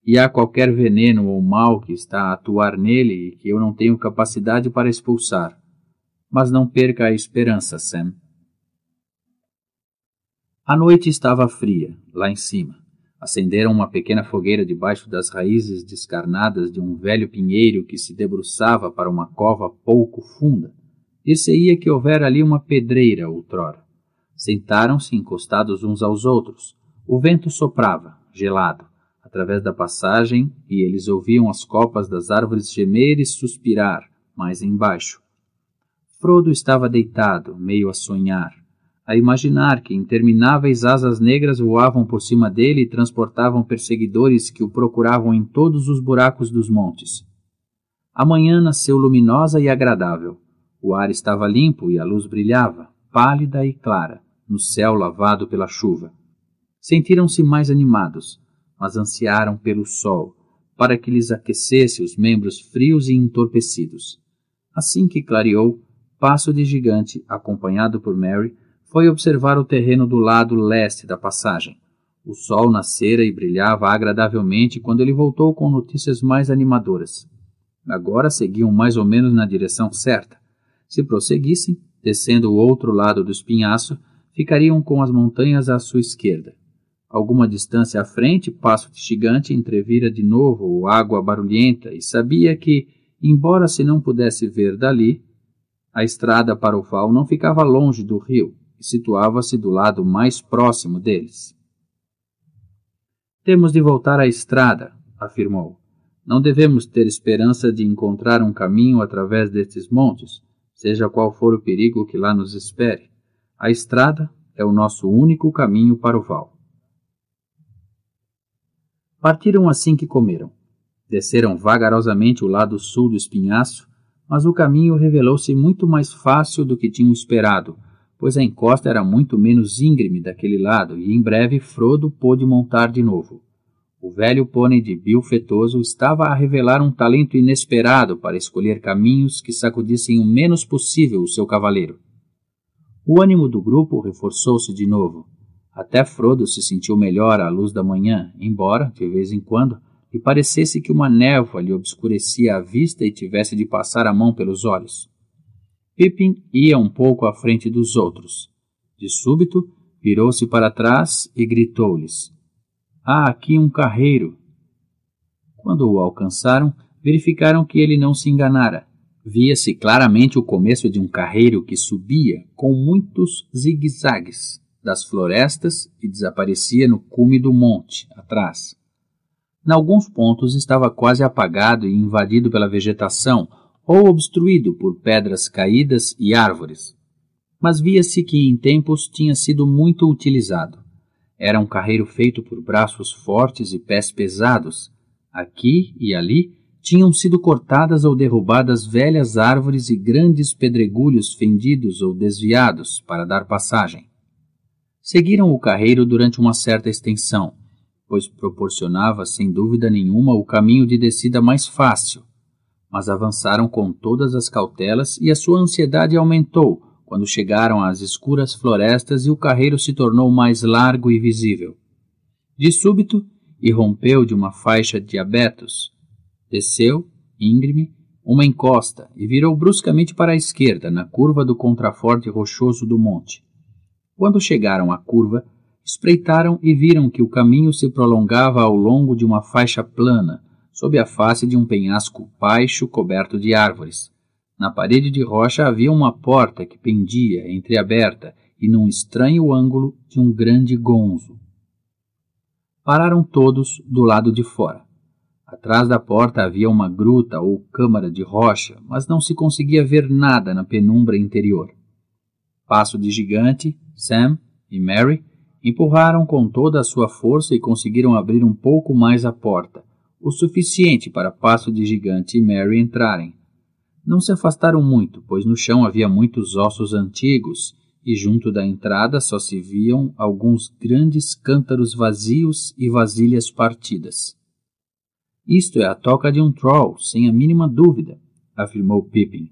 e há qualquer veneno ou mal que está a atuar nele e que eu não tenho capacidade para expulsar. Mas não perca a esperança, Sam. A noite estava fria, lá em cima. Acenderam uma pequena fogueira debaixo das raízes descarnadas de um velho pinheiro que se debruçava para uma cova pouco funda. ia é que houvera ali uma pedreira outrora. Sentaram-se encostados uns aos outros. O vento soprava, gelado através da passagem, e eles ouviam as copas das árvores gemer e suspirar, mais embaixo. Frodo estava deitado, meio a sonhar, a imaginar que intermináveis asas negras voavam por cima dele e transportavam perseguidores que o procuravam em todos os buracos dos montes. A manhã nasceu luminosa e agradável. O ar estava limpo e a luz brilhava, pálida e clara, no céu lavado pela chuva. Sentiram-se mais animados mas ansiaram pelo sol, para que lhes aquecesse os membros frios e entorpecidos. Assim que clareou, Passo de Gigante, acompanhado por Mary, foi observar o terreno do lado leste da passagem. O sol nascera e brilhava agradavelmente quando ele voltou com notícias mais animadoras. Agora seguiam mais ou menos na direção certa. Se prosseguissem, descendo o outro lado do espinhaço, ficariam com as montanhas à sua esquerda alguma distância à frente, passo gigante entrevira de novo água barulhenta e sabia que, embora se não pudesse ver dali, a estrada para o Val não ficava longe do rio e situava-se do lado mais próximo deles. Temos de voltar à estrada, afirmou. Não devemos ter esperança de encontrar um caminho através destes montes, seja qual for o perigo que lá nos espere. A estrada é o nosso único caminho para o Val. Partiram assim que comeram. Desceram vagarosamente o lado sul do espinhaço, mas o caminho revelou-se muito mais fácil do que tinham esperado, pois a encosta era muito menos íngreme daquele lado e em breve Frodo pôde montar de novo. O velho pônei de Bill Fetoso estava a revelar um talento inesperado para escolher caminhos que sacudissem o menos possível o seu cavaleiro. O ânimo do grupo reforçou-se de novo até Frodo se sentiu melhor à luz da manhã, embora, de vez em quando, lhe parecesse que uma névoa lhe obscurecia a vista e tivesse de passar a mão pelos olhos. Pippin ia um pouco à frente dos outros. De súbito, virou-se para trás e gritou-lhes: Há ah, aqui um carreiro! Quando o alcançaram, verificaram que ele não se enganara. Via-se claramente o começo de um carreiro que subia com muitos zigue-zagues das florestas e desaparecia no cume do monte, atrás. Em alguns pontos estava quase apagado e invadido pela vegetação ou obstruído por pedras caídas e árvores. Mas via-se que em tempos tinha sido muito utilizado. Era um carreiro feito por braços fortes e pés pesados. Aqui e ali tinham sido cortadas ou derrubadas velhas árvores e grandes pedregulhos fendidos ou desviados para dar passagem. Seguiram o carreiro durante uma certa extensão, pois proporcionava, sem dúvida nenhuma, o caminho de descida mais fácil. Mas avançaram com todas as cautelas e a sua ansiedade aumentou quando chegaram às escuras florestas e o carreiro se tornou mais largo e visível. De súbito, irrompeu de uma faixa de abetos. Desceu, íngreme, uma encosta e virou bruscamente para a esquerda, na curva do contraforte rochoso do monte. Quando chegaram à curva, espreitaram e viram que o caminho se prolongava ao longo de uma faixa plana, sob a face de um penhasco baixo coberto de árvores. Na parede de rocha havia uma porta que pendia, entreaberta, e num estranho ângulo de um grande gonzo. Pararam todos do lado de fora. Atrás da porta havia uma gruta ou câmara de rocha, mas não se conseguia ver nada na penumbra interior. Passo de gigante, Sam e Mary empurraram com toda a sua força e conseguiram abrir um pouco mais a porta, o suficiente para Passo de Gigante e Mary entrarem. Não se afastaram muito, pois no chão havia muitos ossos antigos e junto da entrada só se viam alguns grandes cântaros vazios e vasilhas partidas. Isto é a toca de um troll, sem a mínima dúvida, afirmou Pippin.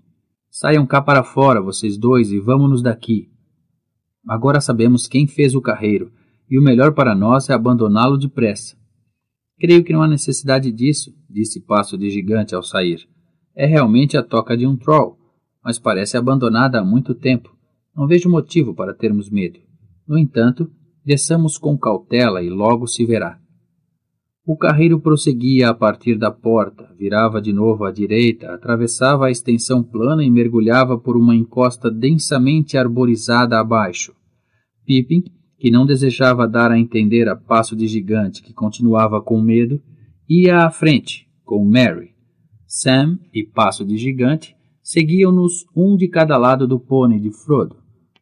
Saiam cá para fora, vocês dois, e vamos-nos daqui. Agora sabemos quem fez o carreiro, e o melhor para nós é abandoná-lo depressa. Creio que não há necessidade disso, disse Passo de Gigante ao sair. É realmente a toca de um troll, mas parece abandonada há muito tempo. Não vejo motivo para termos medo. No entanto, desçamos com cautela e logo se verá. O carreiro prosseguia a partir da porta, virava de novo à direita, atravessava a extensão plana e mergulhava por uma encosta densamente arborizada abaixo. Pippin, que não desejava dar a entender a passo de gigante que continuava com medo, ia à frente, com Mary. Sam e Passo de Gigante seguiam-nos um de cada lado do pônei de Frodo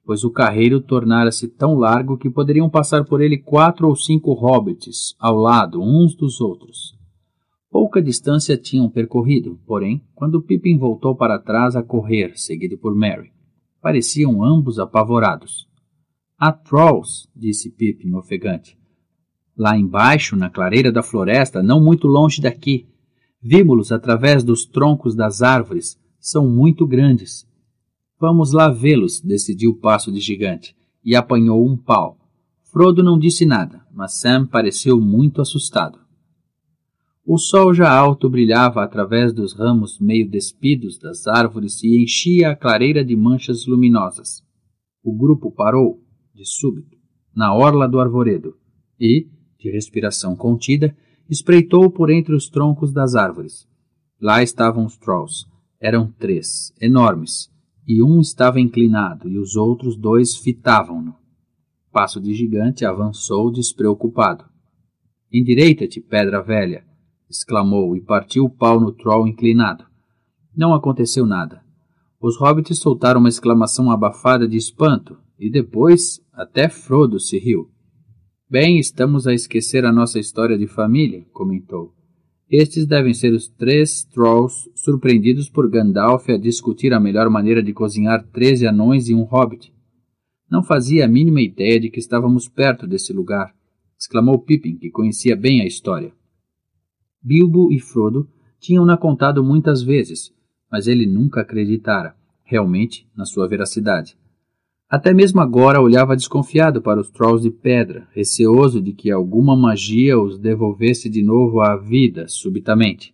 pois o carreiro tornara-se tão largo que poderiam passar por ele quatro ou cinco hobbits, ao lado uns dos outros. Pouca distância tinham percorrido, porém, quando Pippin voltou para trás a correr, seguido por Mary, pareciam ambos apavorados. Há trolls, disse Pippin ofegante. Lá embaixo, na clareira da floresta, não muito longe daqui. Vimos-los através dos troncos das árvores. São muito grandes. Vamos lá vê-los, decidiu o Passo de Gigante, e apanhou um pau. Frodo não disse nada, mas Sam pareceu muito assustado. O sol já alto brilhava através dos ramos meio despidos das árvores e enchia a clareira de manchas luminosas. O grupo parou, de súbito, na orla do arvoredo e, de respiração contida, espreitou por entre os troncos das árvores. Lá estavam os Trolls. Eram três, enormes, e um estava inclinado e os outros dois fitavam-no. Passo de Gigante avançou despreocupado. Endireita-te, pedra velha! exclamou e partiu o pau no troll inclinado. Não aconteceu nada. Os hobbits soltaram uma exclamação abafada de espanto e depois até Frodo se riu. Bem, estamos a esquecer a nossa história de família, comentou. Estes devem ser os três Trolls surpreendidos por Gandalf a discutir a melhor maneira de cozinhar treze anões e um hobbit. Não fazia a mínima ideia de que estávamos perto desse lugar, exclamou Pippin, que conhecia bem a história. Bilbo e Frodo tinham-na contado muitas vezes, mas ele nunca acreditara, realmente, na sua veracidade. Até mesmo agora olhava desconfiado para os Trolls de pedra, receoso de que alguma magia os devolvesse de novo à vida, subitamente.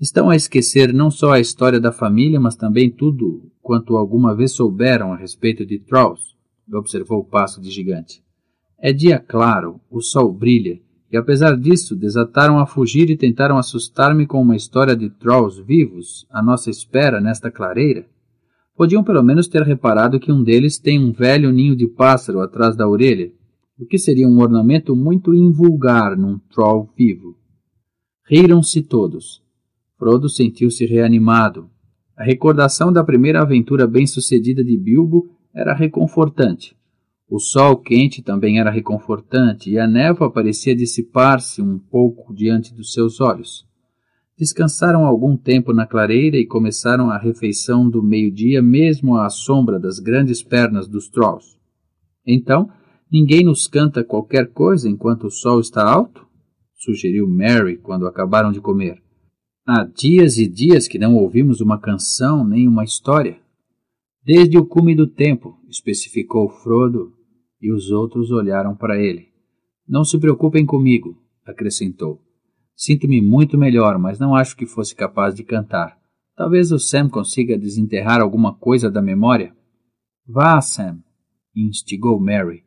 Estão a esquecer não só a história da família, mas também tudo quanto alguma vez souberam a respeito de Trolls, observou o passo de gigante. É dia claro, o sol brilha, e apesar disso desataram a fugir e tentaram assustar-me com uma história de Trolls vivos à nossa espera nesta clareira. Podiam pelo menos ter reparado que um deles tem um velho ninho de pássaro atrás da orelha, o que seria um ornamento muito invulgar num troll vivo. Riram-se todos. Frodo sentiu-se reanimado. A recordação da primeira aventura bem-sucedida de Bilbo era reconfortante. O sol quente também era reconfortante e a névoa parecia dissipar-se um pouco diante dos seus olhos. Descansaram algum tempo na clareira e começaram a refeição do meio-dia, mesmo à sombra das grandes pernas dos Trolls. Então, ninguém nos canta qualquer coisa enquanto o sol está alto? sugeriu Mary quando acabaram de comer. Há dias e dias que não ouvimos uma canção nem uma história. Desde o cume do tempo, especificou Frodo, e os outros olharam para ele. Não se preocupem comigo, acrescentou. Sinto-me muito melhor, mas não acho que fosse capaz de cantar. Talvez o Sam consiga desenterrar alguma coisa da memória. Vá, Sam, instigou Mary.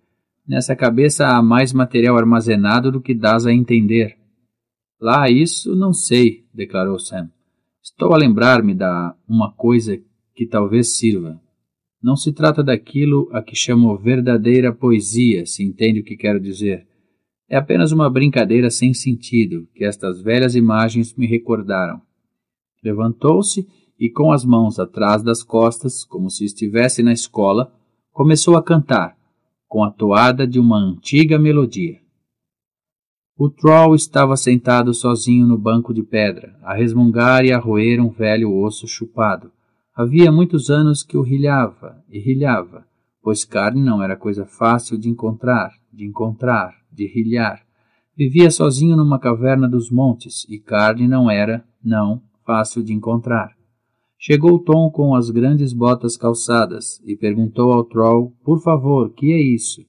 Nessa cabeça há mais material armazenado do que dás a entender. Lá isso não sei, declarou Sam. Estou a lembrar-me da uma coisa que talvez sirva. Não se trata daquilo a que chamo verdadeira poesia, se entende o que quero dizer. É apenas uma brincadeira sem sentido que estas velhas imagens me recordaram. Levantou-se e, com as mãos atrás das costas, como se estivesse na escola, começou a cantar, com a toada de uma antiga melodia. O Troll estava sentado sozinho no banco de pedra, a resmungar e a roer um velho osso chupado. Havia muitos anos que o rilhava e rilhava, pois carne não era coisa fácil de encontrar, de encontrar de rilhar Vivia sozinho numa caverna dos montes e carne não era, não, fácil de encontrar. Chegou Tom com as grandes botas calçadas e perguntou ao Troll: Por favor, que é isso?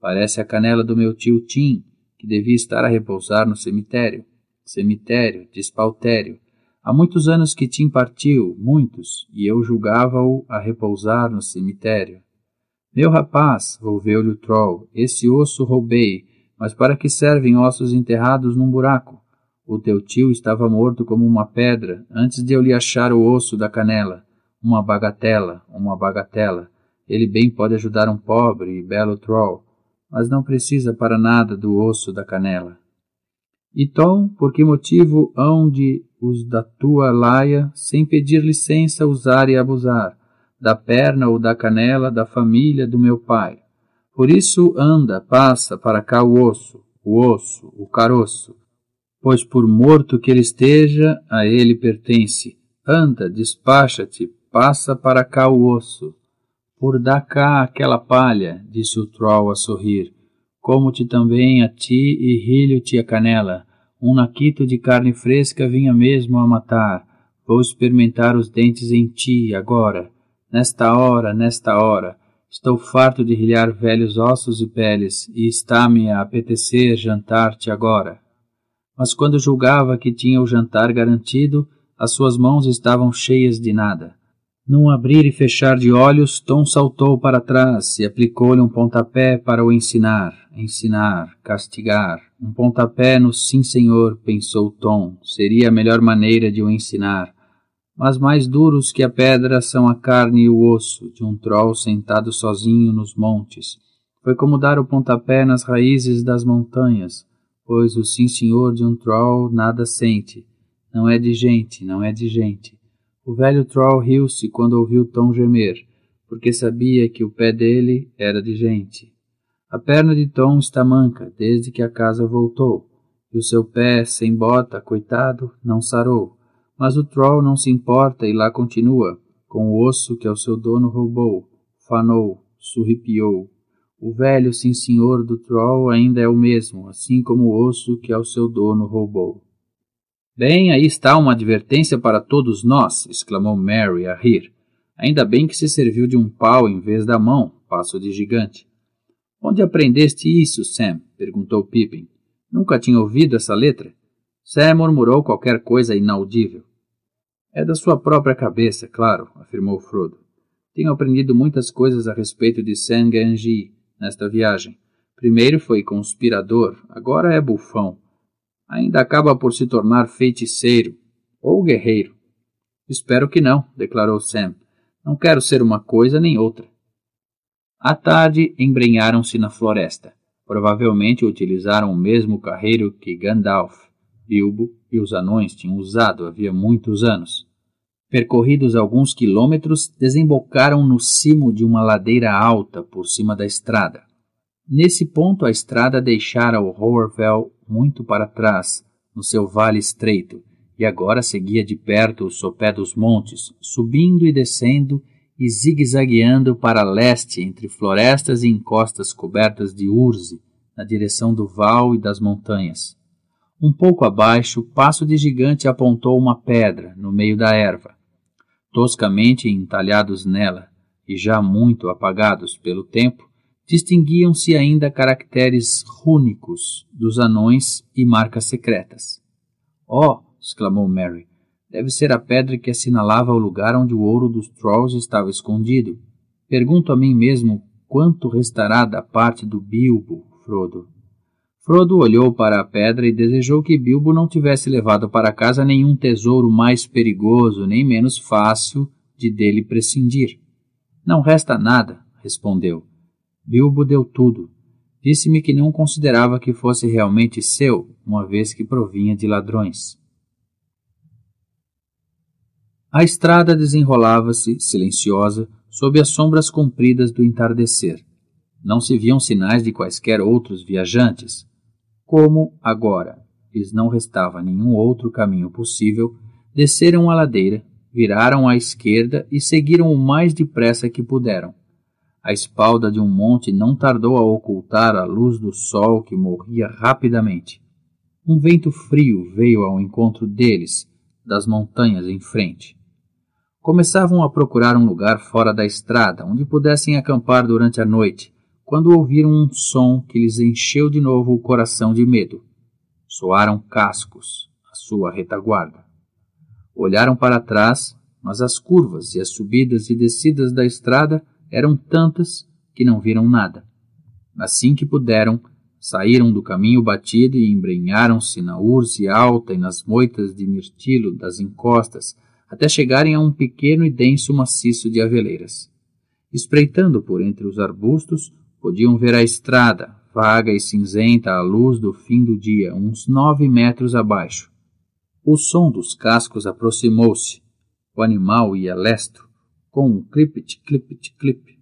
Parece a canela do meu tio Tim, que devia estar a repousar no cemitério. Cemitério, diz Pautério. Há muitos anos que Tim partiu, muitos, e eu julgava-o a repousar no cemitério. Meu rapaz, volveu-lhe o Troll, esse osso roubei mas para que servem ossos enterrados num buraco? O teu tio estava morto como uma pedra antes de eu lhe achar o osso da canela. Uma bagatela, uma bagatela. Ele bem pode ajudar um pobre e belo troll, mas não precisa para nada do osso da canela. Então, por que motivo hão de os da tua laia, sem pedir licença, usar e abusar, da perna ou da canela da família do meu pai? Por isso anda, passa para cá o osso, o osso, o caroço. Pois por morto que ele esteja, a ele pertence. Anda, despacha-te, passa para cá o osso. Por dá cá aquela palha, disse o Troll a sorrir. Como-te também a ti e rilho-te a canela. Um naquito de carne fresca vinha mesmo a matar. Vou experimentar os dentes em ti agora, nesta hora, nesta hora Estou farto de rilhar velhos ossos e peles, e está-me a apetecer jantar-te agora. Mas quando julgava que tinha o jantar garantido, as suas mãos estavam cheias de nada. Num abrir e fechar de olhos, Tom saltou para trás e aplicou-lhe um pontapé para o ensinar, ensinar, castigar. Um pontapé no sim, senhor, pensou Tom, seria a melhor maneira de o ensinar mas mais duros que a pedra são a carne e o osso de um troll sentado sozinho nos montes. Foi como dar o pontapé nas raízes das montanhas, pois o sim senhor de um troll nada sente. Não é de gente, não é de gente. O velho troll riu-se quando ouviu Tom gemer, porque sabia que o pé dele era de gente. A perna de Tom está manca desde que a casa voltou, e o seu pé sem bota, coitado, não sarou. Mas o Troll não se importa e lá continua, com o osso que ao seu dono roubou, fanou, surripiou. O velho sim senhor do Troll ainda é o mesmo, assim como o osso que ao seu dono roubou. Bem, aí está uma advertência para todos nós, exclamou Mary a rir. Ainda bem que se serviu de um pau em vez da mão, passo de gigante. Onde aprendeste isso, Sam? perguntou Pippin. Nunca tinha ouvido essa letra? Sam murmurou qualquer coisa inaudível. É da sua própria cabeça, claro, afirmou Frodo. Tenho aprendido muitas coisas a respeito de Senganji nesta viagem. Primeiro foi conspirador, agora é bufão. Ainda acaba por se tornar feiticeiro ou guerreiro. Espero que não, declarou Sam. Não quero ser uma coisa nem outra. À tarde, embrenharam-se na floresta. Provavelmente utilizaram o mesmo carreiro que Gandalf Bilbo e os anões tinham usado havia muitos anos. Percorridos alguns quilômetros, desembocaram no cimo de uma ladeira alta por cima da estrada. Nesse ponto, a estrada deixara o Horvel muito para trás, no seu vale estreito, e agora seguia de perto o sopé dos montes, subindo e descendo e zigue-zagueando para leste entre florestas e encostas cobertas de urze, na direção do val e das montanhas. Um pouco abaixo, Passo de Gigante apontou uma pedra no meio da erva, toscamente entalhados nela, e já muito apagados pelo tempo, distinguiam-se ainda caracteres rúnicos dos anões e marcas secretas. Oh! exclamou Mary. Deve ser a pedra que assinalava o lugar onde o ouro dos Trolls estava escondido. Pergunto a mim mesmo quanto restará da parte do Bilbo, Frodo. Frodo olhou para a pedra e desejou que Bilbo não tivesse levado para casa nenhum tesouro mais perigoso nem menos fácil de dele prescindir. Não resta nada, respondeu. Bilbo deu tudo. Disse-me que não considerava que fosse realmente seu, uma vez que provinha de ladrões. A estrada desenrolava-se, silenciosa, sob as sombras compridas do entardecer. Não se viam sinais de quaisquer outros viajantes. Como agora lhes não restava nenhum outro caminho possível, desceram a ladeira, viraram à esquerda e seguiram o mais depressa que puderam. A espalda de um monte não tardou a ocultar a luz do sol que morria rapidamente. Um vento frio veio ao encontro deles, das montanhas em frente. Começavam a procurar um lugar fora da estrada onde pudessem acampar durante a noite, quando ouviram um som que lhes encheu de novo o coração de medo. Soaram cascos à sua retaguarda. Olharam para trás, mas as curvas e as subidas e descidas da estrada eram tantas que não viram nada. Assim que puderam, saíram do caminho batido e embrenharam-se na urze alta e nas moitas de mirtilo das encostas, até chegarem a um pequeno e denso maciço de aveleiras. Espreitando por entre os arbustos, Podiam ver a estrada, vaga e cinzenta à luz do fim do dia, uns nove metros abaixo. O som dos cascos aproximou-se. O animal ia lestro, com um clipit, clipit, clip.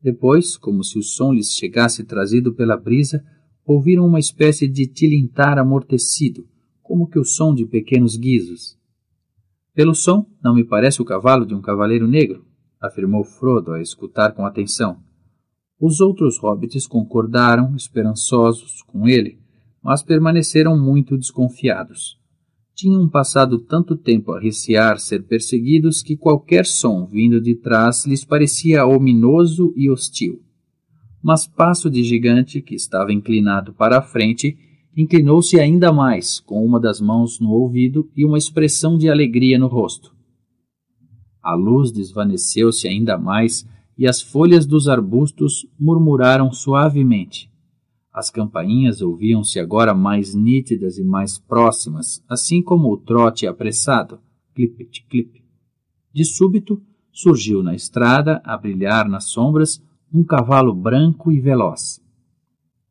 Depois, como se o som lhes chegasse trazido pela brisa, ouviram uma espécie de tilintar amortecido, como que o som de pequenos guizos. Pelo som, não me parece o cavalo de um cavaleiro negro, afirmou Frodo a escutar com atenção. Os outros hobbits concordaram, esperançosos, com ele, mas permaneceram muito desconfiados. Tinham passado tanto tempo a recear ser perseguidos que qualquer som vindo de trás lhes parecia ominoso e hostil. Mas Passo de Gigante, que estava inclinado para a frente, inclinou-se ainda mais, com uma das mãos no ouvido e uma expressão de alegria no rosto. A luz desvaneceu-se ainda mais e as folhas dos arbustos murmuraram suavemente. As campainhas ouviam-se agora mais nítidas e mais próximas, assim como o trote apressado, clip-clip. De súbito, surgiu na estrada, a brilhar nas sombras, um cavalo branco e veloz.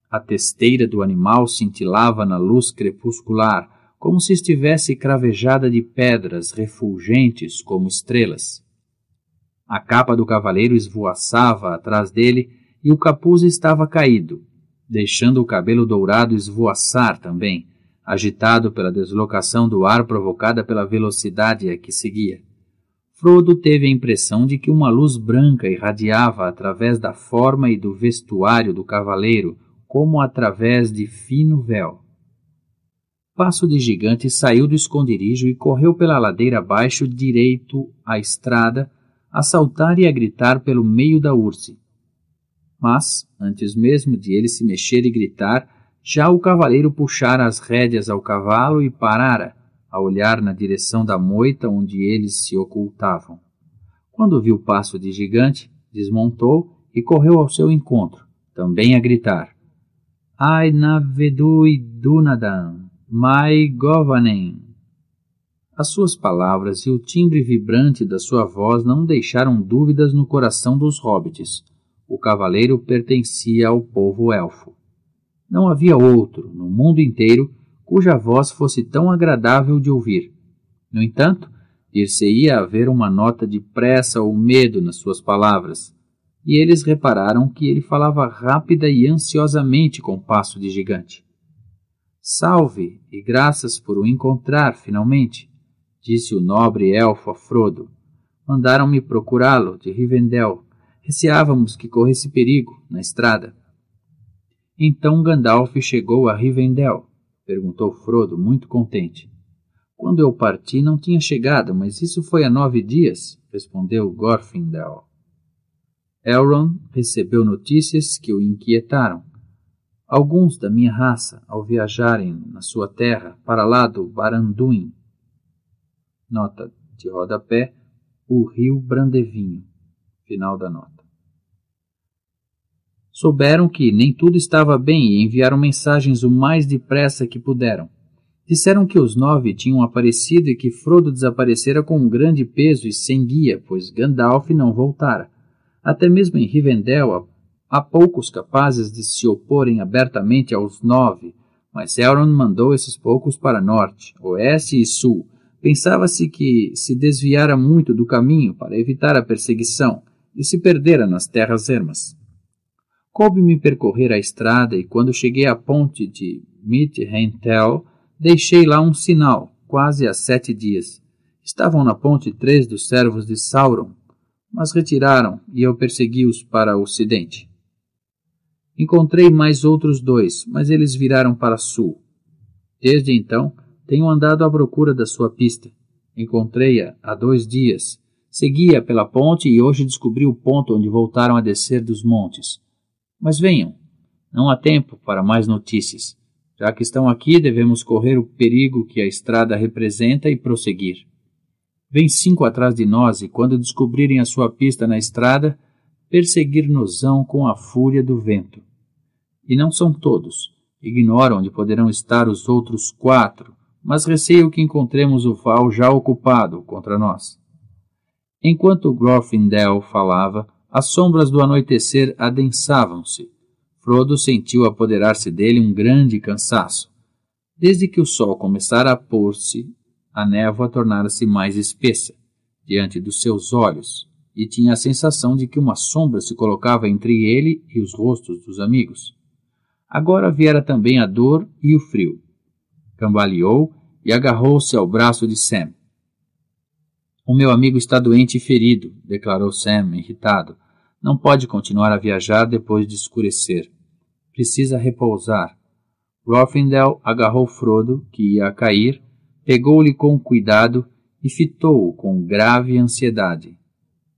A testeira do animal cintilava na luz crepuscular, como se estivesse cravejada de pedras refulgentes como estrelas. A capa do cavaleiro esvoaçava atrás dele e o capuz estava caído, deixando o cabelo dourado esvoaçar também, agitado pela deslocação do ar provocada pela velocidade a que seguia. Frodo teve a impressão de que uma luz branca irradiava através da forma e do vestuário do cavaleiro, como através de fino véu. Passo de Gigante saiu do esconderijo e correu pela ladeira abaixo direito à estrada, a saltar e a gritar pelo meio da urze. Mas, antes mesmo de ele se mexer e gritar, já o cavaleiro puxara as rédeas ao cavalo e parara, a olhar na direção da moita onde eles se ocultavam. Quando viu o passo de gigante, desmontou e correu ao seu encontro, também a gritar: Ai navedui dunadan, mai govanen. As suas palavras e o timbre vibrante da sua voz não deixaram dúvidas no coração dos hobbits. O cavaleiro pertencia ao povo elfo. Não havia outro, no mundo inteiro, cuja voz fosse tão agradável de ouvir. No entanto, dir-se-ia haver uma nota de pressa ou medo nas suas palavras, e eles repararam que ele falava rápida e ansiosamente com passo de gigante. Salve e graças por o encontrar finalmente disse o nobre elfo a Frodo. Mandaram-me procurá-lo, de Rivendell. Receávamos que corresse perigo na estrada. Então Gandalf chegou a Rivendell, perguntou Frodo, muito contente. Quando eu parti não tinha chegado, mas isso foi há nove dias, respondeu Gorfindel. Elrond recebeu notícias que o inquietaram. Alguns da minha raça, ao viajarem na sua terra para lá do Baranduin, Nota de rodapé: O rio Brandevinho. Final da nota. Souberam que nem tudo estava bem e enviaram mensagens o mais depressa que puderam. Disseram que os nove tinham aparecido e que Frodo desaparecera com um grande peso e sem guia, pois Gandalf não voltara. Até mesmo em Rivendell há poucos capazes de se oporem abertamente aos nove, mas Elrond mandou esses poucos para norte, oeste e sul, Pensava-se que se desviara muito do caminho para evitar a perseguição e se perdera nas terras ermas. Coube-me percorrer a estrada e quando cheguei à ponte de Mitrentel, deixei lá um sinal, quase há sete dias. Estavam na ponte três dos servos de Sauron, mas retiraram e eu persegui-os para o ocidente. Encontrei mais outros dois, mas eles viraram para sul. Desde então, tenho andado à procura da sua pista. Encontrei-a há dois dias. Segui-a pela ponte e hoje descobri o ponto onde voltaram a descer dos montes. Mas venham, não há tempo para mais notícias. Já que estão aqui, devemos correr o perigo que a estrada representa e prosseguir. Vem cinco atrás de nós e, quando descobrirem a sua pista na estrada, perseguir-nos-ão com a fúria do vento. E não são todos. ignoram onde poderão estar os outros quatro, mas receio que encontremos o Val já ocupado contra nós. Enquanto Grofindel falava, as sombras do anoitecer adensavam-se. Frodo sentiu apoderar-se dele um grande cansaço. Desde que o sol começara a pôr-se, a névoa tornara-se mais espessa diante dos seus olhos, e tinha a sensação de que uma sombra se colocava entre ele e os rostos dos amigos. Agora viera também a dor e o frio cambaleou e agarrou-se ao braço de Sam. O meu amigo está doente e ferido, declarou Sam, irritado. Não pode continuar a viajar depois de escurecer. Precisa repousar. Rothendell agarrou Frodo, que ia cair, pegou-lhe com cuidado e fitou-o com grave ansiedade.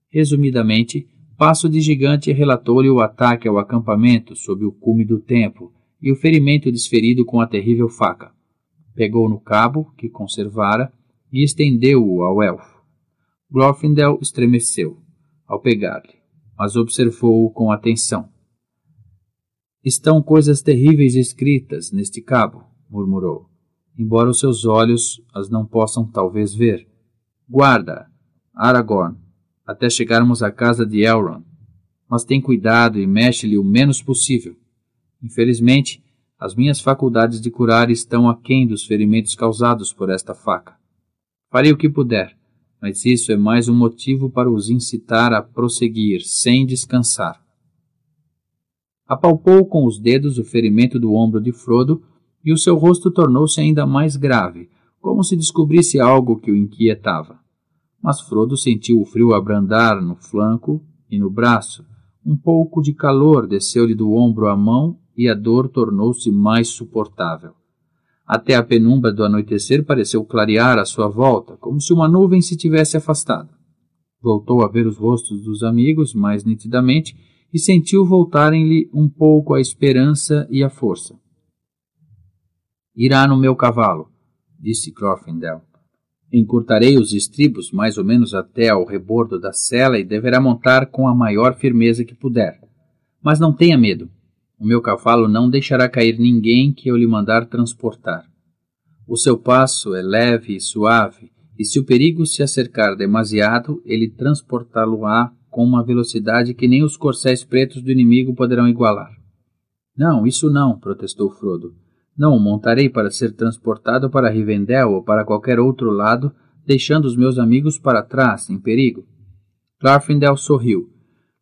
Resumidamente, Passo de Gigante relatou-lhe o ataque ao acampamento sob o cume do tempo e o ferimento desferido com a terrível faca. Pegou no cabo, que conservara, e estendeu-o ao elfo. Glorfindel estremeceu ao pegar-lhe, mas observou-o com atenção. Estão coisas terríveis escritas neste cabo, murmurou, embora os seus olhos as não possam talvez ver. Guarda, Aragorn, até chegarmos à casa de Elrond, mas tem cuidado e mexe-lhe o menos possível. Infelizmente, as minhas faculdades de curar estão aquém dos ferimentos causados por esta faca. Farei o que puder, mas isso é mais um motivo para os incitar a prosseguir sem descansar. Apalpou com os dedos o ferimento do ombro de Frodo e o seu rosto tornou-se ainda mais grave, como se descobrisse algo que o inquietava. Mas Frodo sentiu o frio abrandar no flanco e no braço. Um pouco de calor desceu-lhe do ombro à mão e a dor tornou-se mais suportável. Até a penumbra do anoitecer pareceu clarear à sua volta, como se uma nuvem se tivesse afastado. Voltou a ver os rostos dos amigos mais nitidamente e sentiu voltarem-lhe um pouco a esperança e a força. Irá no meu cavalo, disse Crofendel. Encurtarei os estribos mais ou menos até ao rebordo da sela e deverá montar com a maior firmeza que puder. Mas não tenha medo. O meu cavalo não deixará cair ninguém que eu lhe mandar transportar. O seu passo é leve e suave, e se o perigo se acercar demasiado, ele transportá-lo-á com uma velocidade que nem os corcéis pretos do inimigo poderão igualar. Não, isso não, protestou Frodo. Não o montarei para ser transportado para Rivendell ou para qualquer outro lado, deixando os meus amigos para trás, em perigo. Clarfindel sorriu.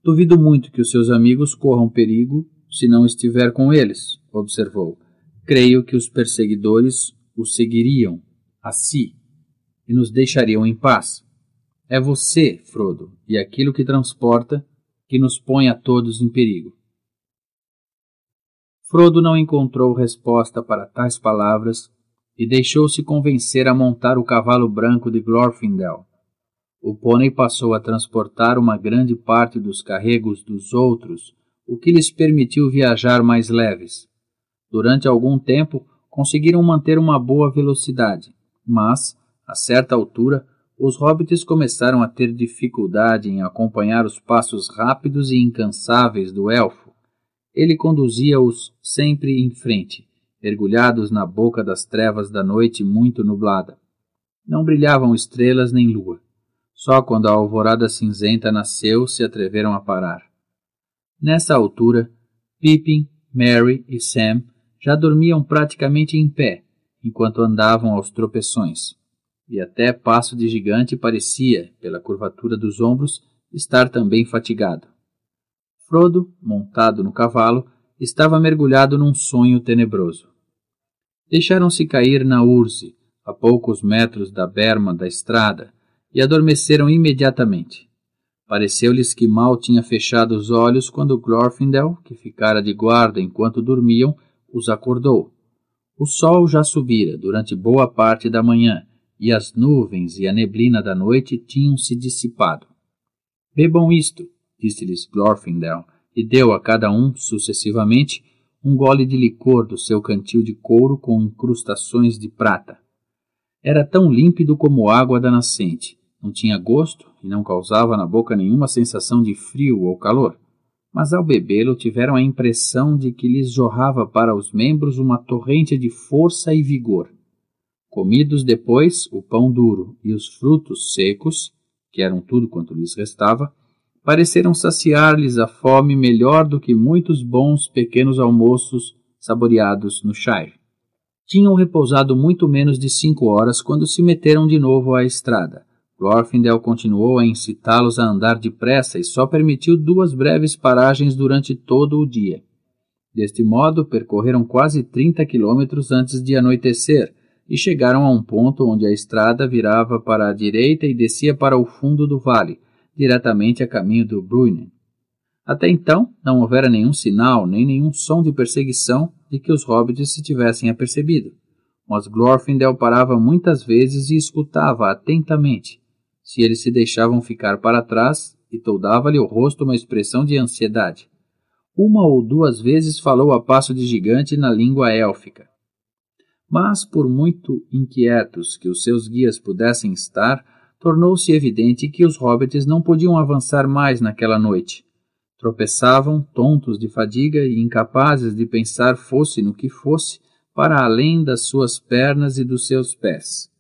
Duvido muito que os seus amigos corram perigo se não estiver com eles, observou. Creio que os perseguidores o seguiriam a si e nos deixariam em paz. É você, Frodo, e aquilo que transporta que nos põe a todos em perigo. Frodo não encontrou resposta para tais palavras e deixou-se convencer a montar o cavalo branco de Glorfindel. O pônei passou a transportar uma grande parte dos carregos dos outros o que lhes permitiu viajar mais leves. Durante algum tempo, conseguiram manter uma boa velocidade, mas, a certa altura, os hobbits começaram a ter dificuldade em acompanhar os passos rápidos e incansáveis do elfo. Ele conduzia-os sempre em frente, mergulhados na boca das trevas da noite muito nublada. Não brilhavam estrelas nem lua. Só quando a alvorada cinzenta nasceu se atreveram a parar. Nessa altura, Pippin, Mary e Sam já dormiam praticamente em pé, enquanto andavam aos tropeções. E até Passo de Gigante parecia, pela curvatura dos ombros, estar também fatigado. Frodo, montado no cavalo, estava mergulhado num sonho tenebroso. Deixaram-se cair na Urze, a poucos metros da berma da estrada, e adormeceram imediatamente. Pareceu-lhes que mal tinha fechado os olhos quando Glorfindel, que ficara de guarda enquanto dormiam, os acordou. O sol já subira durante boa parte da manhã, e as nuvens e a neblina da noite tinham se dissipado. Bebam isto, disse-lhes Glorfindel, e deu a cada um, sucessivamente, um gole de licor do seu cantil de couro com incrustações de prata. Era tão límpido como água da nascente, não tinha gosto e não causava na boca nenhuma sensação de frio ou calor, mas ao bebê-lo tiveram a impressão de que lhes jorrava para os membros uma torrente de força e vigor. Comidos depois o pão duro e os frutos secos, que eram tudo quanto lhes restava, pareceram saciar-lhes a fome melhor do que muitos bons pequenos almoços saboreados no Shire. Tinham repousado muito menos de cinco horas quando se meteram de novo à estrada, Glorfindel continuou a incitá-los a andar depressa e só permitiu duas breves paragens durante todo o dia. Deste modo, percorreram quase 30 quilômetros antes de anoitecer e chegaram a um ponto onde a estrada virava para a direita e descia para o fundo do vale, diretamente a caminho do Bruinen. Até então, não houvera nenhum sinal nem nenhum som de perseguição de que os hobbits se tivessem apercebido. Mas Glorfindel parava muitas vezes e escutava atentamente se eles se deixavam ficar para trás e toldava-lhe o rosto uma expressão de ansiedade. Uma ou duas vezes falou a passo de gigante na língua élfica. Mas, por muito inquietos que os seus guias pudessem estar, tornou-se evidente que os hobbits não podiam avançar mais naquela noite. Tropeçavam, tontos de fadiga e incapazes de pensar fosse no que fosse, para além das suas pernas e dos seus pés.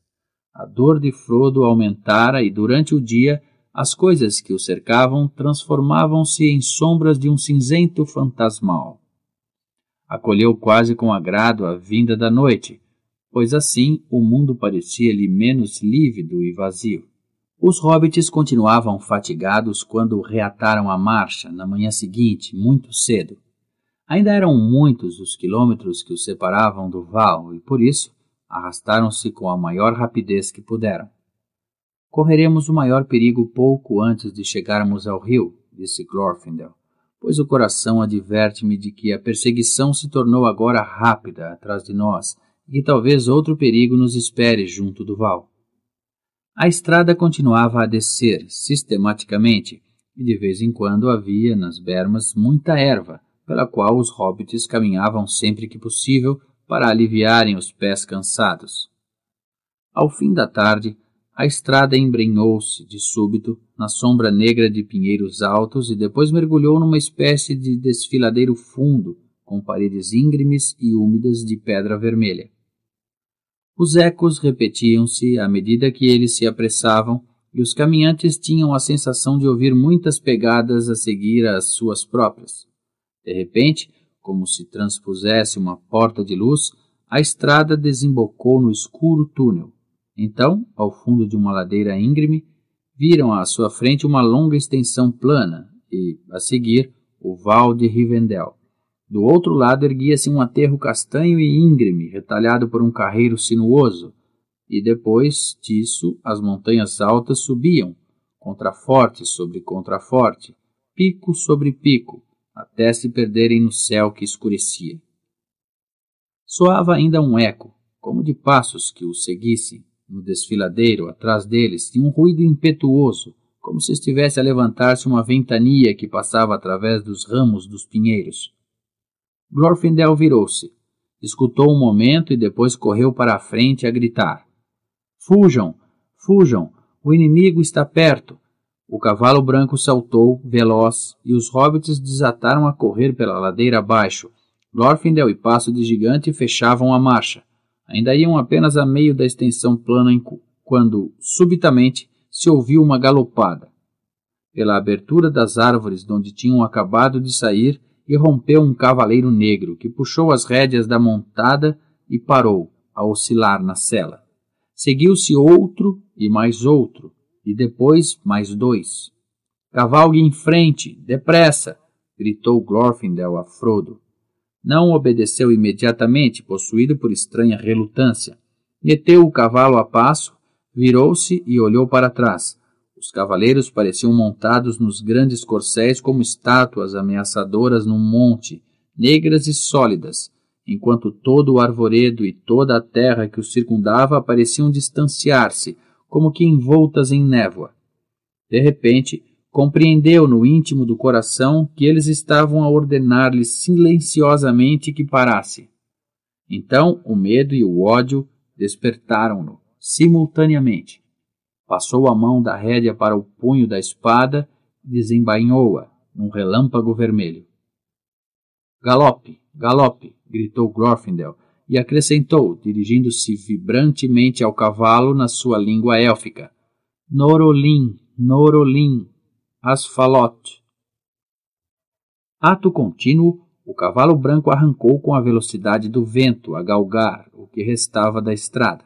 A dor de Frodo aumentara e durante o dia as coisas que o cercavam transformavam-se em sombras de um cinzento fantasmal. Acolheu quase com agrado a vinda da noite, pois assim o mundo parecia-lhe menos lívido e vazio. Os hobbits continuavam fatigados quando reataram a marcha na manhã seguinte, muito cedo. Ainda eram muitos os quilômetros que os separavam do Val e, por isso, arrastaram-se com a maior rapidez que puderam. Correremos o maior perigo pouco antes de chegarmos ao rio, disse Glorfindel, pois o coração adverte-me de que a perseguição se tornou agora rápida atrás de nós e que talvez outro perigo nos espere junto do val. A estrada continuava a descer sistematicamente, e de vez em quando havia nas bermas muita erva, pela qual os hobbits caminhavam sempre que possível para aliviarem os pés cansados. Ao fim da tarde, a estrada embrenhou-se de súbito na sombra negra de pinheiros altos e depois mergulhou numa espécie de desfiladeiro fundo, com paredes íngremes e úmidas de pedra vermelha. Os ecos repetiam-se à medida que eles se apressavam e os caminhantes tinham a sensação de ouvir muitas pegadas a seguir às suas próprias. De repente, como se transpusesse uma porta de luz, a estrada desembocou no escuro túnel. Então, ao fundo de uma ladeira íngreme, viram à sua frente uma longa extensão plana e, a seguir, o Val de Rivendell. Do outro lado erguia-se um aterro castanho e íngreme, retalhado por um carreiro sinuoso, e depois disso as montanhas altas subiam, contraforte sobre contraforte, pico sobre pico, até se perderem no céu que escurecia. Soava ainda um eco, como de passos que o seguissem. No desfiladeiro, atrás deles, tinha um ruído impetuoso, como se estivesse a levantar-se uma ventania que passava através dos ramos dos pinheiros. Glorfindel virou-se, escutou um momento e depois correu para a frente a gritar: Fujam! Fujam! O inimigo está perto! O cavalo branco saltou, veloz, e os hobbits desataram a correr pela ladeira abaixo. Glorfindel e Passo de Gigante fechavam a marcha. Ainda iam apenas a meio da extensão plana quando, subitamente, se ouviu uma galopada. Pela abertura das árvores de onde tinham acabado de sair, irrompeu um cavaleiro negro, que puxou as rédeas da montada e parou, a oscilar na sela. Seguiu-se outro e mais outro e depois mais dois. Cavalgue em frente, depressa! gritou Glorfindel a Frodo. Não obedeceu imediatamente, possuído por estranha relutância. Meteu o cavalo a passo, virou-se e olhou para trás. Os cavaleiros pareciam montados nos grandes corcéis como estátuas ameaçadoras num monte, negras e sólidas, enquanto todo o arvoredo e toda a terra que os circundava pareciam distanciar-se, como que envoltas em névoa. De repente, compreendeu no íntimo do coração que eles estavam a ordenar-lhe silenciosamente que parasse. Então o medo e o ódio despertaram-no simultaneamente. Passou a mão da rédea para o punho da espada e desembainhou-a num relâmpago vermelho. Galope, galope! gritou Glorfindel, e acrescentou, dirigindo-se vibrantemente ao cavalo na sua língua élfica: Norolim, Norolim, Asfalot. Ato contínuo, o cavalo branco arrancou com a velocidade do vento a galgar o que restava da estrada.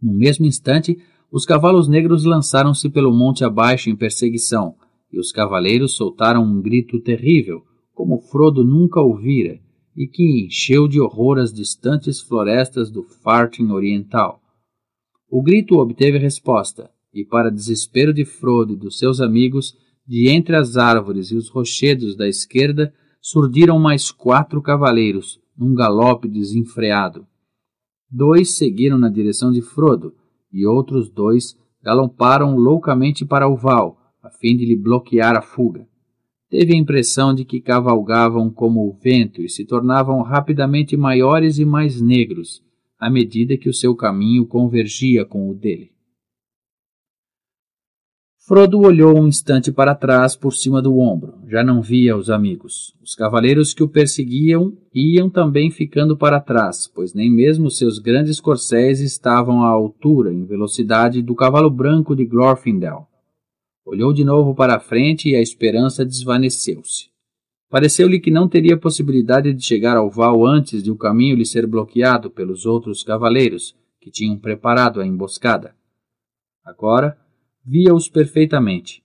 No mesmo instante, os cavalos negros lançaram-se pelo monte abaixo em perseguição, e os cavaleiros soltaram um grito terrível, como Frodo nunca ouvira, e que encheu de horror as distantes florestas do Farting Oriental. O grito obteve resposta, e para desespero de Frodo e dos seus amigos, de entre as árvores e os rochedos da esquerda, surdiram mais quatro cavaleiros, num galope desenfreado. Dois seguiram na direção de Frodo, e outros dois galoparam loucamente para o Val, a fim de lhe bloquear a fuga teve a impressão de que cavalgavam como o vento e se tornavam rapidamente maiores e mais negros, à medida que o seu caminho convergia com o dele. Frodo olhou um instante para trás por cima do ombro. Já não via os amigos. Os cavaleiros que o perseguiam iam também ficando para trás, pois nem mesmo seus grandes corcéis estavam à altura, em velocidade, do cavalo branco de Glorfindel. Olhou de novo para a frente e a esperança desvaneceu-se. Pareceu-lhe que não teria possibilidade de chegar ao Val antes de o caminho lhe ser bloqueado pelos outros cavaleiros que tinham preparado a emboscada. Agora, via-os perfeitamente.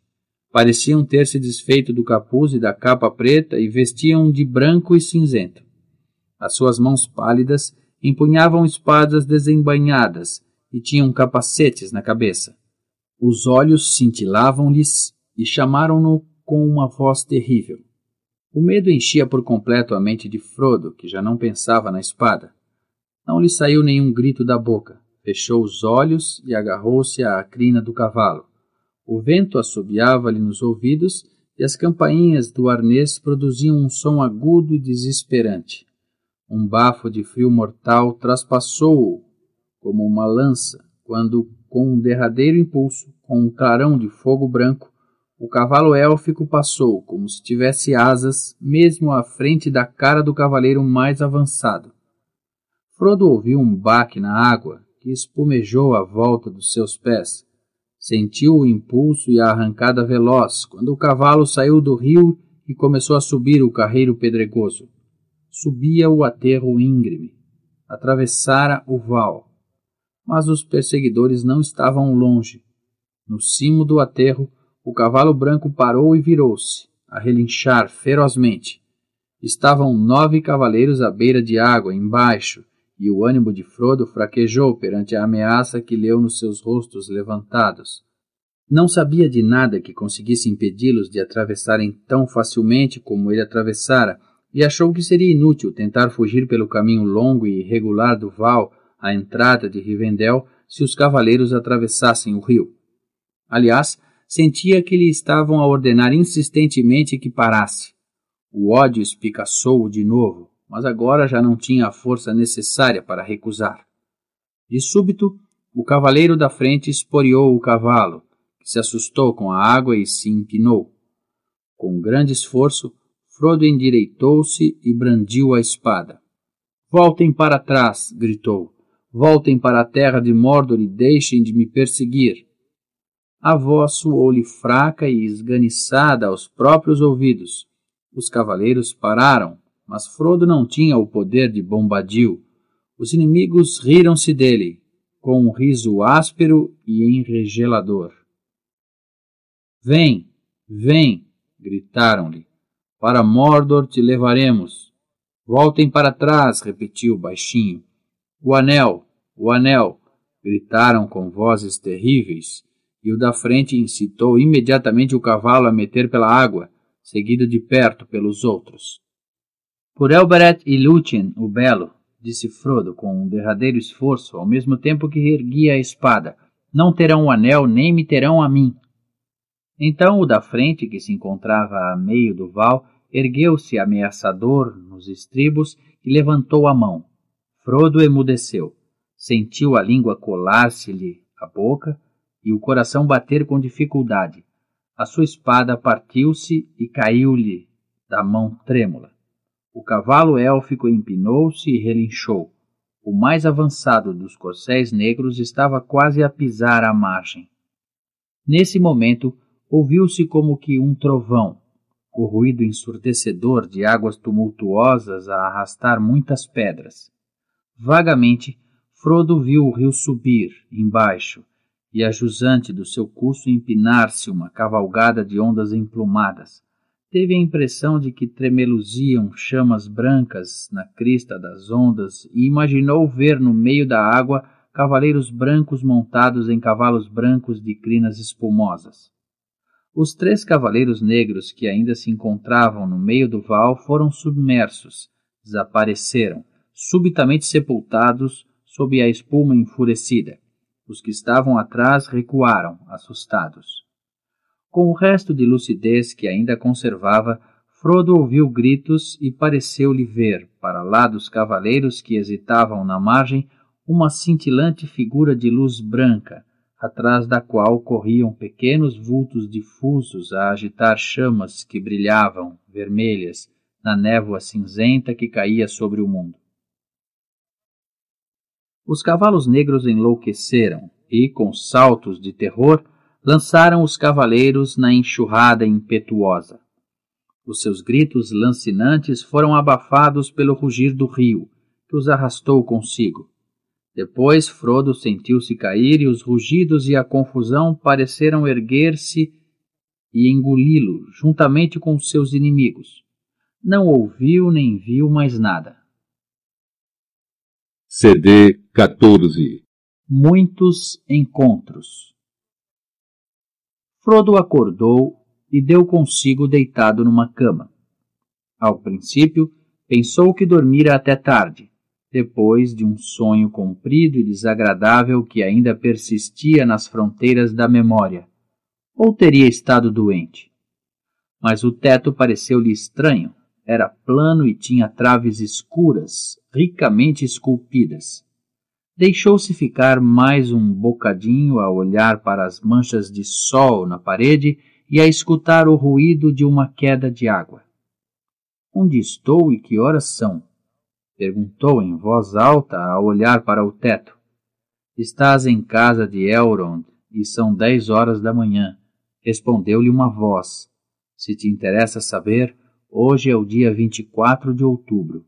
Pareciam ter se desfeito do capuz e da capa preta e vestiam de branco e cinzento. As suas mãos pálidas empunhavam espadas desembainhadas e tinham capacetes na cabeça. Os olhos cintilavam-lhes e chamaram-no com uma voz terrível. O medo enchia por completo a mente de Frodo, que já não pensava na espada. Não lhe saiu nenhum grito da boca. Fechou os olhos e agarrou-se à crina do cavalo. O vento assobiava-lhe nos ouvidos e as campainhas do arnês produziam um som agudo e desesperante. Um bafo de frio mortal traspassou-o como uma lança quando com um derradeiro impulso, com um clarão de fogo branco, o cavalo élfico passou, como se tivesse asas, mesmo à frente da cara do cavaleiro mais avançado. Frodo ouviu um baque na água, que espumejou à volta dos seus pés. Sentiu o impulso e a arrancada veloz, quando o cavalo saiu do rio e começou a subir o carreiro pedregoso. Subia o aterro íngreme. Atravessara o val mas os perseguidores não estavam longe. No cimo do aterro, o cavalo branco parou e virou-se, a relinchar ferozmente. Estavam nove cavaleiros à beira de água, embaixo, e o ânimo de Frodo fraquejou perante a ameaça que leu nos seus rostos levantados. Não sabia de nada que conseguisse impedi-los de atravessarem tão facilmente como ele atravessara, e achou que seria inútil tentar fugir pelo caminho longo e irregular do Val a entrada de Rivendell se os cavaleiros atravessassem o rio. Aliás, sentia que lhe estavam a ordenar insistentemente que parasse. O ódio espicaçou-o de novo, mas agora já não tinha a força necessária para recusar. De súbito, o cavaleiro da frente esporeou o cavalo, que se assustou com a água e se empinou. Com grande esforço, Frodo endireitou-se e brandiu a espada. Voltem para trás! gritou. Voltem para a terra de Mordor e deixem de me perseguir. A voz soou-lhe fraca e esganiçada aos próprios ouvidos. Os cavaleiros pararam, mas Frodo não tinha o poder de Bombadil. Os inimigos riram-se dele, com um riso áspero e enregelador. Vem, vem, gritaram-lhe. Para Mordor te levaremos. Voltem para trás, repetiu baixinho. O anel! O anel! gritaram com vozes terríveis, e o da frente incitou imediatamente o cavalo a meter pela água, seguido de perto pelos outros. Por Elberet e Lúthien, o belo, disse Frodo com um derradeiro esforço, ao mesmo tempo que erguia a espada, não terão o anel nem me terão a mim. Então o da frente, que se encontrava a meio do val, ergueu-se ameaçador nos estribos e levantou a mão. Frodo emudeceu, sentiu a língua colar-se-lhe à boca e o coração bater com dificuldade. A sua espada partiu-se e caiu-lhe da mão trêmula. O cavalo élfico empinou-se e relinchou. O mais avançado dos corcéis negros estava quase a pisar a margem. Nesse momento, ouviu-se como que um trovão, o ruído ensurdecedor de águas tumultuosas a arrastar muitas pedras. Vagamente, Frodo viu o rio subir, embaixo, e a jusante do seu curso empinar-se uma cavalgada de ondas emplumadas. Teve a impressão de que tremeluziam chamas brancas na crista das ondas e imaginou ver no meio da água cavaleiros brancos montados em cavalos brancos de crinas espumosas. Os três cavaleiros negros que ainda se encontravam no meio do val foram submersos, desapareceram, subitamente sepultados sob a espuma enfurecida. Os que estavam atrás recuaram, assustados. Com o resto de lucidez que ainda conservava, Frodo ouviu gritos e pareceu-lhe ver, para lá dos cavaleiros que hesitavam na margem, uma cintilante figura de luz branca, atrás da qual corriam pequenos vultos difusos a agitar chamas que brilhavam, vermelhas, na névoa cinzenta que caía sobre o mundo. Os cavalos negros enlouqueceram e, com saltos de terror, lançaram os cavaleiros na enxurrada impetuosa. Os seus gritos lancinantes foram abafados pelo rugir do rio, que os arrastou consigo. Depois Frodo sentiu-se cair e os rugidos e a confusão pareceram erguer-se e engoli-lo, juntamente com seus inimigos. Não ouviu nem viu mais nada. CD 14 Muitos encontros Frodo acordou e deu consigo deitado numa cama. Ao princípio, pensou que dormira até tarde, depois de um sonho comprido e desagradável que ainda persistia nas fronteiras da memória, ou teria estado doente. Mas o teto pareceu-lhe estranho, era plano e tinha traves escuras, ricamente esculpidas. Deixou-se ficar mais um bocadinho a olhar para as manchas de sol na parede e a escutar o ruído de uma queda de água. Onde estou e que horas são? perguntou em voz alta a olhar para o teto. Estás em casa de Elrond e são dez horas da manhã, respondeu-lhe uma voz. Se te interessa saber, Hoje é o dia 24 de outubro.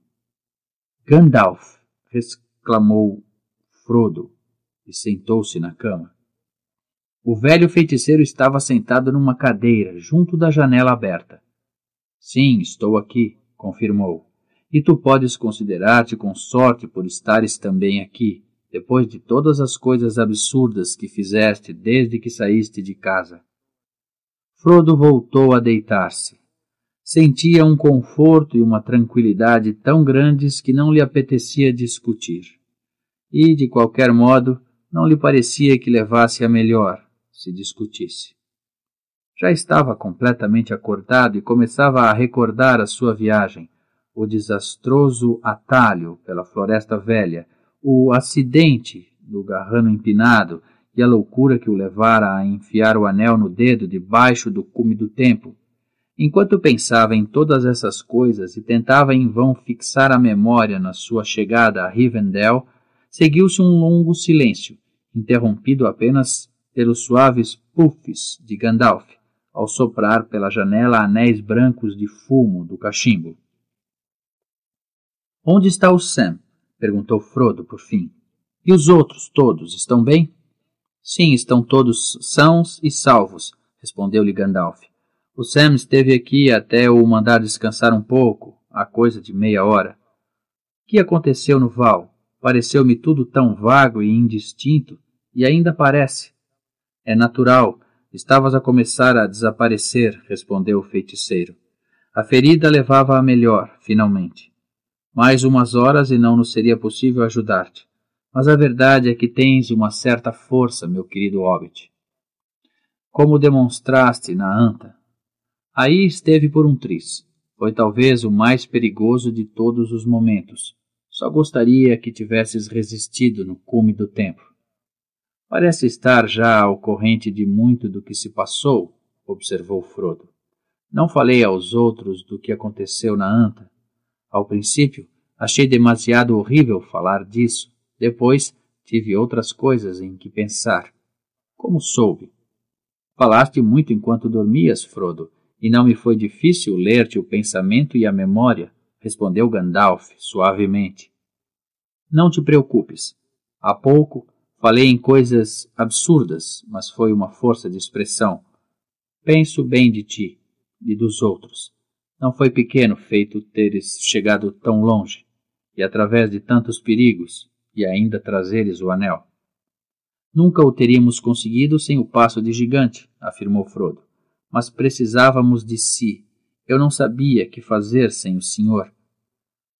Gandalf, exclamou Frodo, e sentou-se na cama. O velho feiticeiro estava sentado numa cadeira, junto da janela aberta. Sim, estou aqui, confirmou. E tu podes considerar-te com sorte por estares também aqui, depois de todas as coisas absurdas que fizeste desde que saíste de casa. Frodo voltou a deitar-se sentia um conforto e uma tranquilidade tão grandes que não lhe apetecia discutir. E, de qualquer modo, não lhe parecia que levasse a melhor se discutisse. Já estava completamente acordado e começava a recordar a sua viagem, o desastroso atalho pela Floresta Velha, o acidente do garrano empinado e a loucura que o levara a enfiar o anel no dedo debaixo do cume do tempo, Enquanto pensava em todas essas coisas e tentava em vão fixar a memória na sua chegada a Rivendell, seguiu-se um longo silêncio, interrompido apenas pelos suaves puffs de Gandalf, ao soprar pela janela anéis brancos de fumo do cachimbo. Onde está o Sam? perguntou Frodo por fim. E os outros todos estão bem? Sim, estão todos sãos e salvos, respondeu-lhe Gandalf. O Sam esteve aqui até o mandar descansar um pouco, a coisa de meia hora. O que aconteceu no Val? Pareceu-me tudo tão vago e indistinto, e ainda parece. É natural, estavas a começar a desaparecer, respondeu o feiticeiro. A ferida levava a melhor, finalmente. Mais umas horas e não nos seria possível ajudar-te. Mas a verdade é que tens uma certa força, meu querido Hobbit. Como demonstraste na anta, Aí esteve por um triz. Foi talvez o mais perigoso de todos os momentos. Só gostaria que tivesses resistido no cume do tempo. Parece estar já ao corrente de muito do que se passou, observou Frodo. Não falei aos outros do que aconteceu na anta. Ao princípio, achei demasiado horrível falar disso. Depois, tive outras coisas em que pensar. Como soube? Falaste muito enquanto dormias, Frodo, e não me foi difícil ler-te o pensamento e a memória, respondeu Gandalf suavemente. Não te preocupes. Há pouco falei em coisas absurdas, mas foi uma força de expressão. Penso bem de ti e dos outros. Não foi pequeno feito teres chegado tão longe, e através de tantos perigos, e ainda trazeres o anel. Nunca o teríamos conseguido sem o passo de gigante, afirmou Frodo mas precisávamos de si. Eu não sabia que fazer sem o senhor.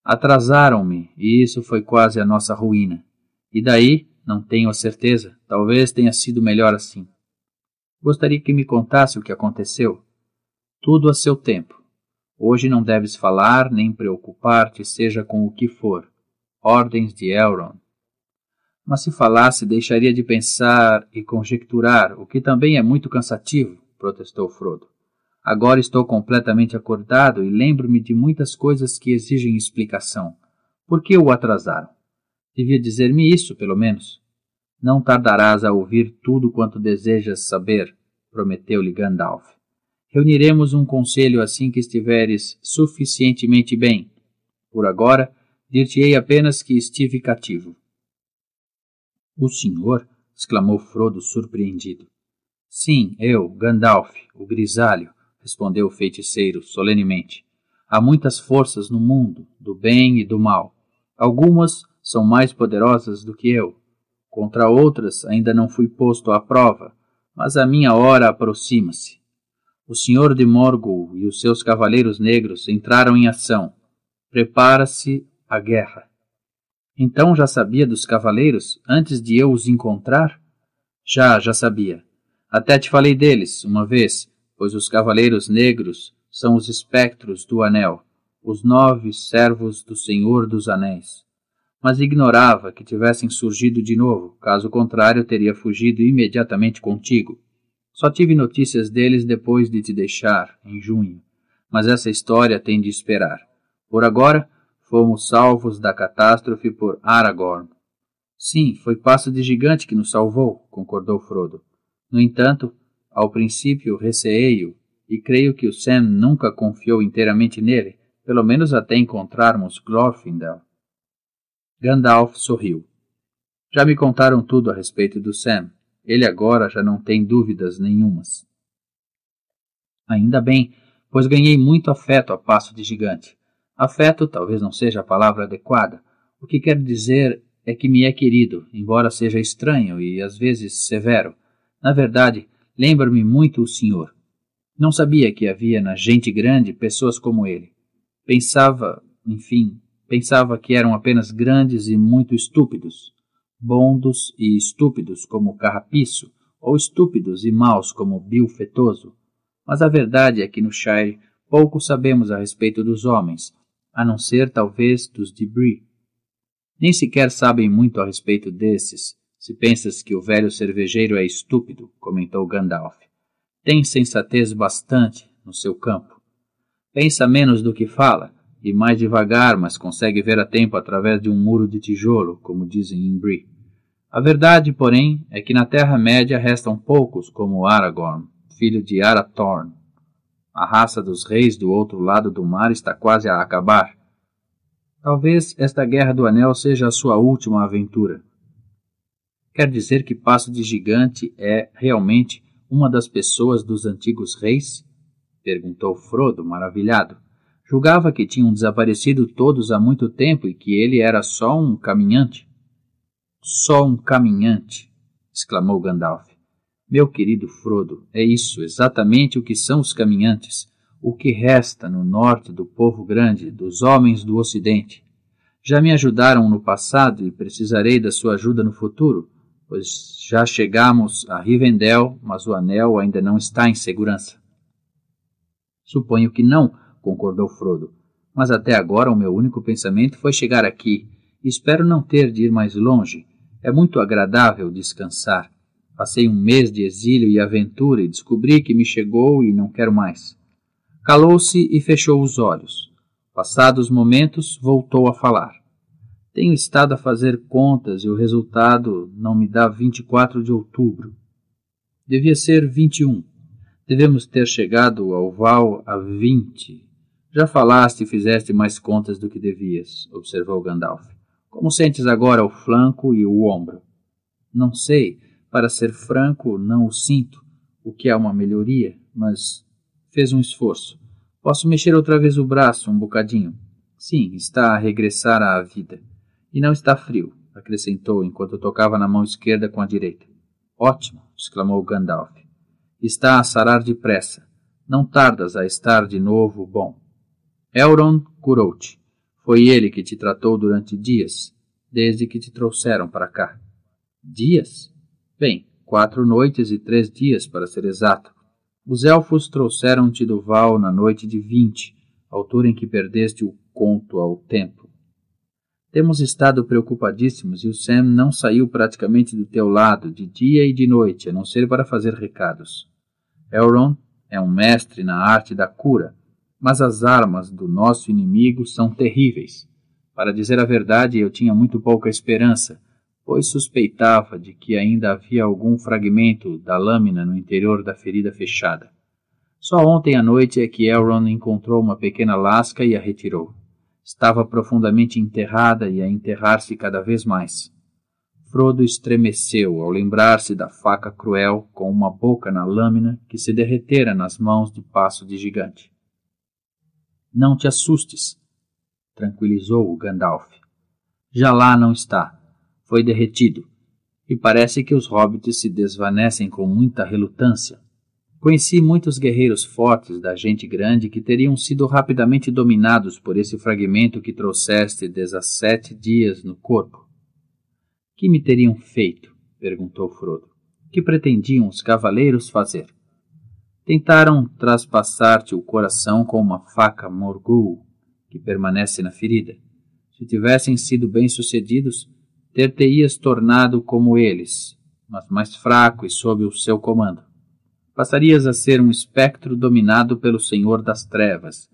Atrasaram-me, e isso foi quase a nossa ruína. E daí, não tenho a certeza, talvez tenha sido melhor assim. Gostaria que me contasse o que aconteceu. Tudo a seu tempo. Hoje não deves falar nem preocupar-te, seja com o que for. Ordens de Elrond. Mas se falasse, deixaria de pensar e conjecturar, o que também é muito cansativo protestou Frodo. Agora estou completamente acordado e lembro-me de muitas coisas que exigem explicação. Por que o atrasaram? Devia dizer-me isso, pelo menos. Não tardarás a ouvir tudo quanto desejas saber, prometeu-lhe Gandalf. Reuniremos um conselho assim que estiveres suficientemente bem. Por agora, dir-te-ei apenas que estive cativo. O senhor? exclamou Frodo surpreendido. Sim, eu, Gandalf, o grisalho, respondeu o feiticeiro solenemente. Há muitas forças no mundo, do bem e do mal. Algumas são mais poderosas do que eu. Contra outras ainda não fui posto à prova, mas a minha hora aproxima-se. O senhor de Morgul e os seus cavaleiros negros entraram em ação. Prepara-se a guerra. Então já sabia dos cavaleiros antes de eu os encontrar? Já, já sabia. Até te falei deles uma vez, pois os cavaleiros negros são os espectros do anel, os nove servos do Senhor dos Anéis. Mas ignorava que tivessem surgido de novo, caso contrário, teria fugido imediatamente contigo. Só tive notícias deles depois de te deixar, em junho, mas essa história tem de esperar. Por agora, fomos salvos da catástrofe por Aragorn. Sim, foi passo de gigante que nos salvou, concordou Frodo. No entanto, ao princípio receei-o e creio que o Sam nunca confiou inteiramente nele, pelo menos até encontrarmos Glorfindel. Gandalf sorriu. Já me contaram tudo a respeito do Sam. Ele agora já não tem dúvidas nenhumas. Ainda bem, pois ganhei muito afeto a passo de gigante. Afeto talvez não seja a palavra adequada. O que quero dizer é que me é querido, embora seja estranho e às vezes severo. Na verdade, lembra-me muito o senhor. Não sabia que havia na gente grande pessoas como ele. Pensava, enfim, pensava que eram apenas grandes e muito estúpidos, bondos e estúpidos como Carrapiço, ou estúpidos e maus como Bill Fetoso. Mas a verdade é que no Shire pouco sabemos a respeito dos homens, a não ser talvez dos Debris. Nem sequer sabem muito a respeito desses, se pensas que o velho cervejeiro é estúpido, comentou Gandalf, tem sensatez bastante no seu campo. Pensa menos do que fala, e mais devagar, mas consegue ver a tempo através de um muro de tijolo, como dizem em Bree. A verdade, porém, é que na Terra-média restam poucos como Aragorn, filho de Arathorn. A raça dos reis do outro lado do mar está quase a acabar. Talvez esta Guerra do Anel seja a sua última aventura. Quer dizer que Passo de Gigante é realmente uma das pessoas dos antigos reis? perguntou Frodo, maravilhado. Julgava que tinham desaparecido todos há muito tempo e que ele era só um caminhante. Só um caminhante! exclamou Gandalf. Meu querido Frodo, é isso, exatamente o que são os caminhantes, o que resta no norte do povo grande, dos homens do ocidente. Já me ajudaram no passado e precisarei da sua ajuda no futuro pois já chegamos a Rivendell, mas o anel ainda não está em segurança. Suponho que não, concordou Frodo, mas até agora o meu único pensamento foi chegar aqui espero não ter de ir mais longe. É muito agradável descansar. Passei um mês de exílio e aventura e descobri que me chegou e não quero mais. Calou-se e fechou os olhos. Passados momentos, voltou a falar. Tenho estado a fazer contas e o resultado não me dá 24 de outubro. Devia ser 21. Devemos ter chegado ao Val a 20. Já falaste e fizeste mais contas do que devias, observou Gandalf. Como sentes agora o flanco e o ombro? Não sei. Para ser franco, não o sinto, o que é uma melhoria, mas fez um esforço. Posso mexer outra vez o braço um bocadinho. Sim, está a regressar à vida. E não está frio, acrescentou enquanto tocava na mão esquerda com a direita. Ótimo, exclamou Gandalf. Está a sarar depressa. Não tardas a estar de novo bom. Elrond curou-te. Foi ele que te tratou durante dias, desde que te trouxeram para cá. Dias? Bem, quatro noites e três dias, para ser exato. Os elfos trouxeram-te do Val na noite de vinte, altura em que perdeste o conto ao tempo. Temos estado preocupadíssimos e o Sam não saiu praticamente do teu lado, de dia e de noite, a não ser para fazer recados. Elrond é um mestre na arte da cura, mas as armas do nosso inimigo são terríveis. Para dizer a verdade, eu tinha muito pouca esperança, pois suspeitava de que ainda havia algum fragmento da lâmina no interior da ferida fechada. Só ontem à noite é que Elrond encontrou uma pequena lasca e a retirou estava profundamente enterrada e a enterrar-se cada vez mais. Frodo estremeceu ao lembrar-se da faca cruel com uma boca na lâmina que se derretera nas mãos de passo de gigante. Não te assustes, tranquilizou-o Gandalf. Já lá não está. Foi derretido. E parece que os hobbits se desvanecem com muita relutância, Conheci muitos guerreiros fortes da gente grande que teriam sido rapidamente dominados por esse fragmento que trouxeste dezessete dias no corpo. Que me teriam feito? perguntou Frodo. Que pretendiam os cavaleiros fazer? Tentaram traspassar-te o coração com uma faca morgul, que permanece na ferida. Se tivessem sido bem-sucedidos, ter-te-ias tornado como eles, mas mais fraco e sob o seu comando passarias a ser um espectro dominado pelo Senhor das Trevas,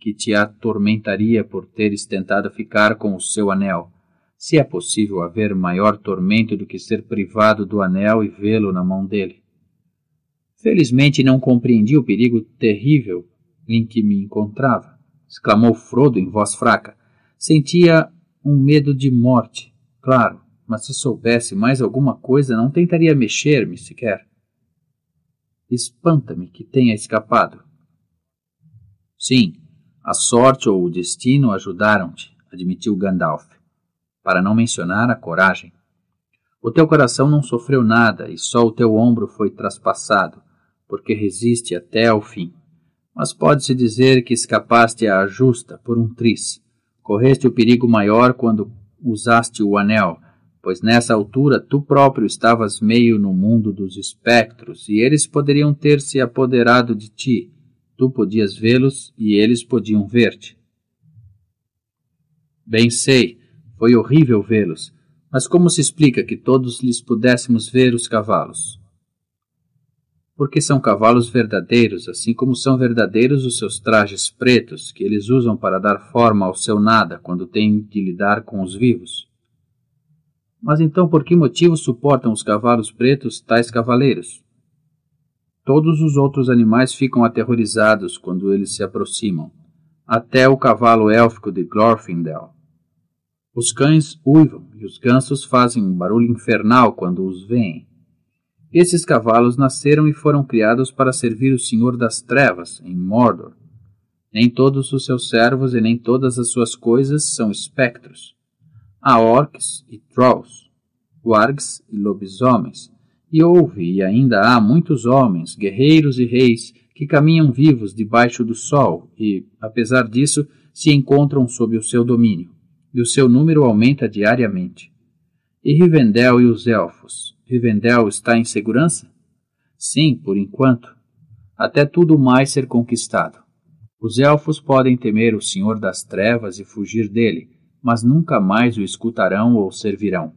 que te atormentaria por teres tentado ficar com o seu anel. Se é possível haver maior tormento do que ser privado do anel e vê-lo na mão dele. Felizmente não compreendi o perigo terrível em que me encontrava, exclamou Frodo em voz fraca. Sentia um medo de morte, claro, mas se soubesse mais alguma coisa não tentaria mexer-me sequer espanta-me que tenha escapado. Sim, a sorte ou o destino ajudaram-te, admitiu Gandalf, para não mencionar a coragem. O teu coração não sofreu nada e só o teu ombro foi traspassado, porque resiste até ao fim. Mas pode-se dizer que escapaste à justa por um triz. Correste o perigo maior quando usaste o anel, pois nessa altura tu próprio estavas meio no mundo dos espectros, e eles poderiam ter se apoderado de ti. Tu podias vê-los e eles podiam ver-te. Bem sei, foi horrível vê-los, mas como se explica que todos lhes pudéssemos ver os cavalos? Porque são cavalos verdadeiros, assim como são verdadeiros os seus trajes pretos, que eles usam para dar forma ao seu nada quando têm de lidar com os vivos. Mas então por que motivo suportam os cavalos pretos tais cavaleiros? Todos os outros animais ficam aterrorizados quando eles se aproximam, até o cavalo élfico de Glorfindel. Os cães uivam e os gansos fazem um barulho infernal quando os veem. Esses cavalos nasceram e foram criados para servir o Senhor das Trevas, em Mordor. Nem todos os seus servos e nem todas as suas coisas são espectros a orcs e trolls, wargs e lobisomens, e houve e ainda há muitos homens, guerreiros e reis, que caminham vivos debaixo do sol e, apesar disso, se encontram sob o seu domínio, e o seu número aumenta diariamente. E Rivendell e os elfos? Rivendell está em segurança? Sim, por enquanto. Até tudo mais ser conquistado. Os elfos podem temer o Senhor das Trevas e fugir dele, mas nunca mais o escutarão ou servirão.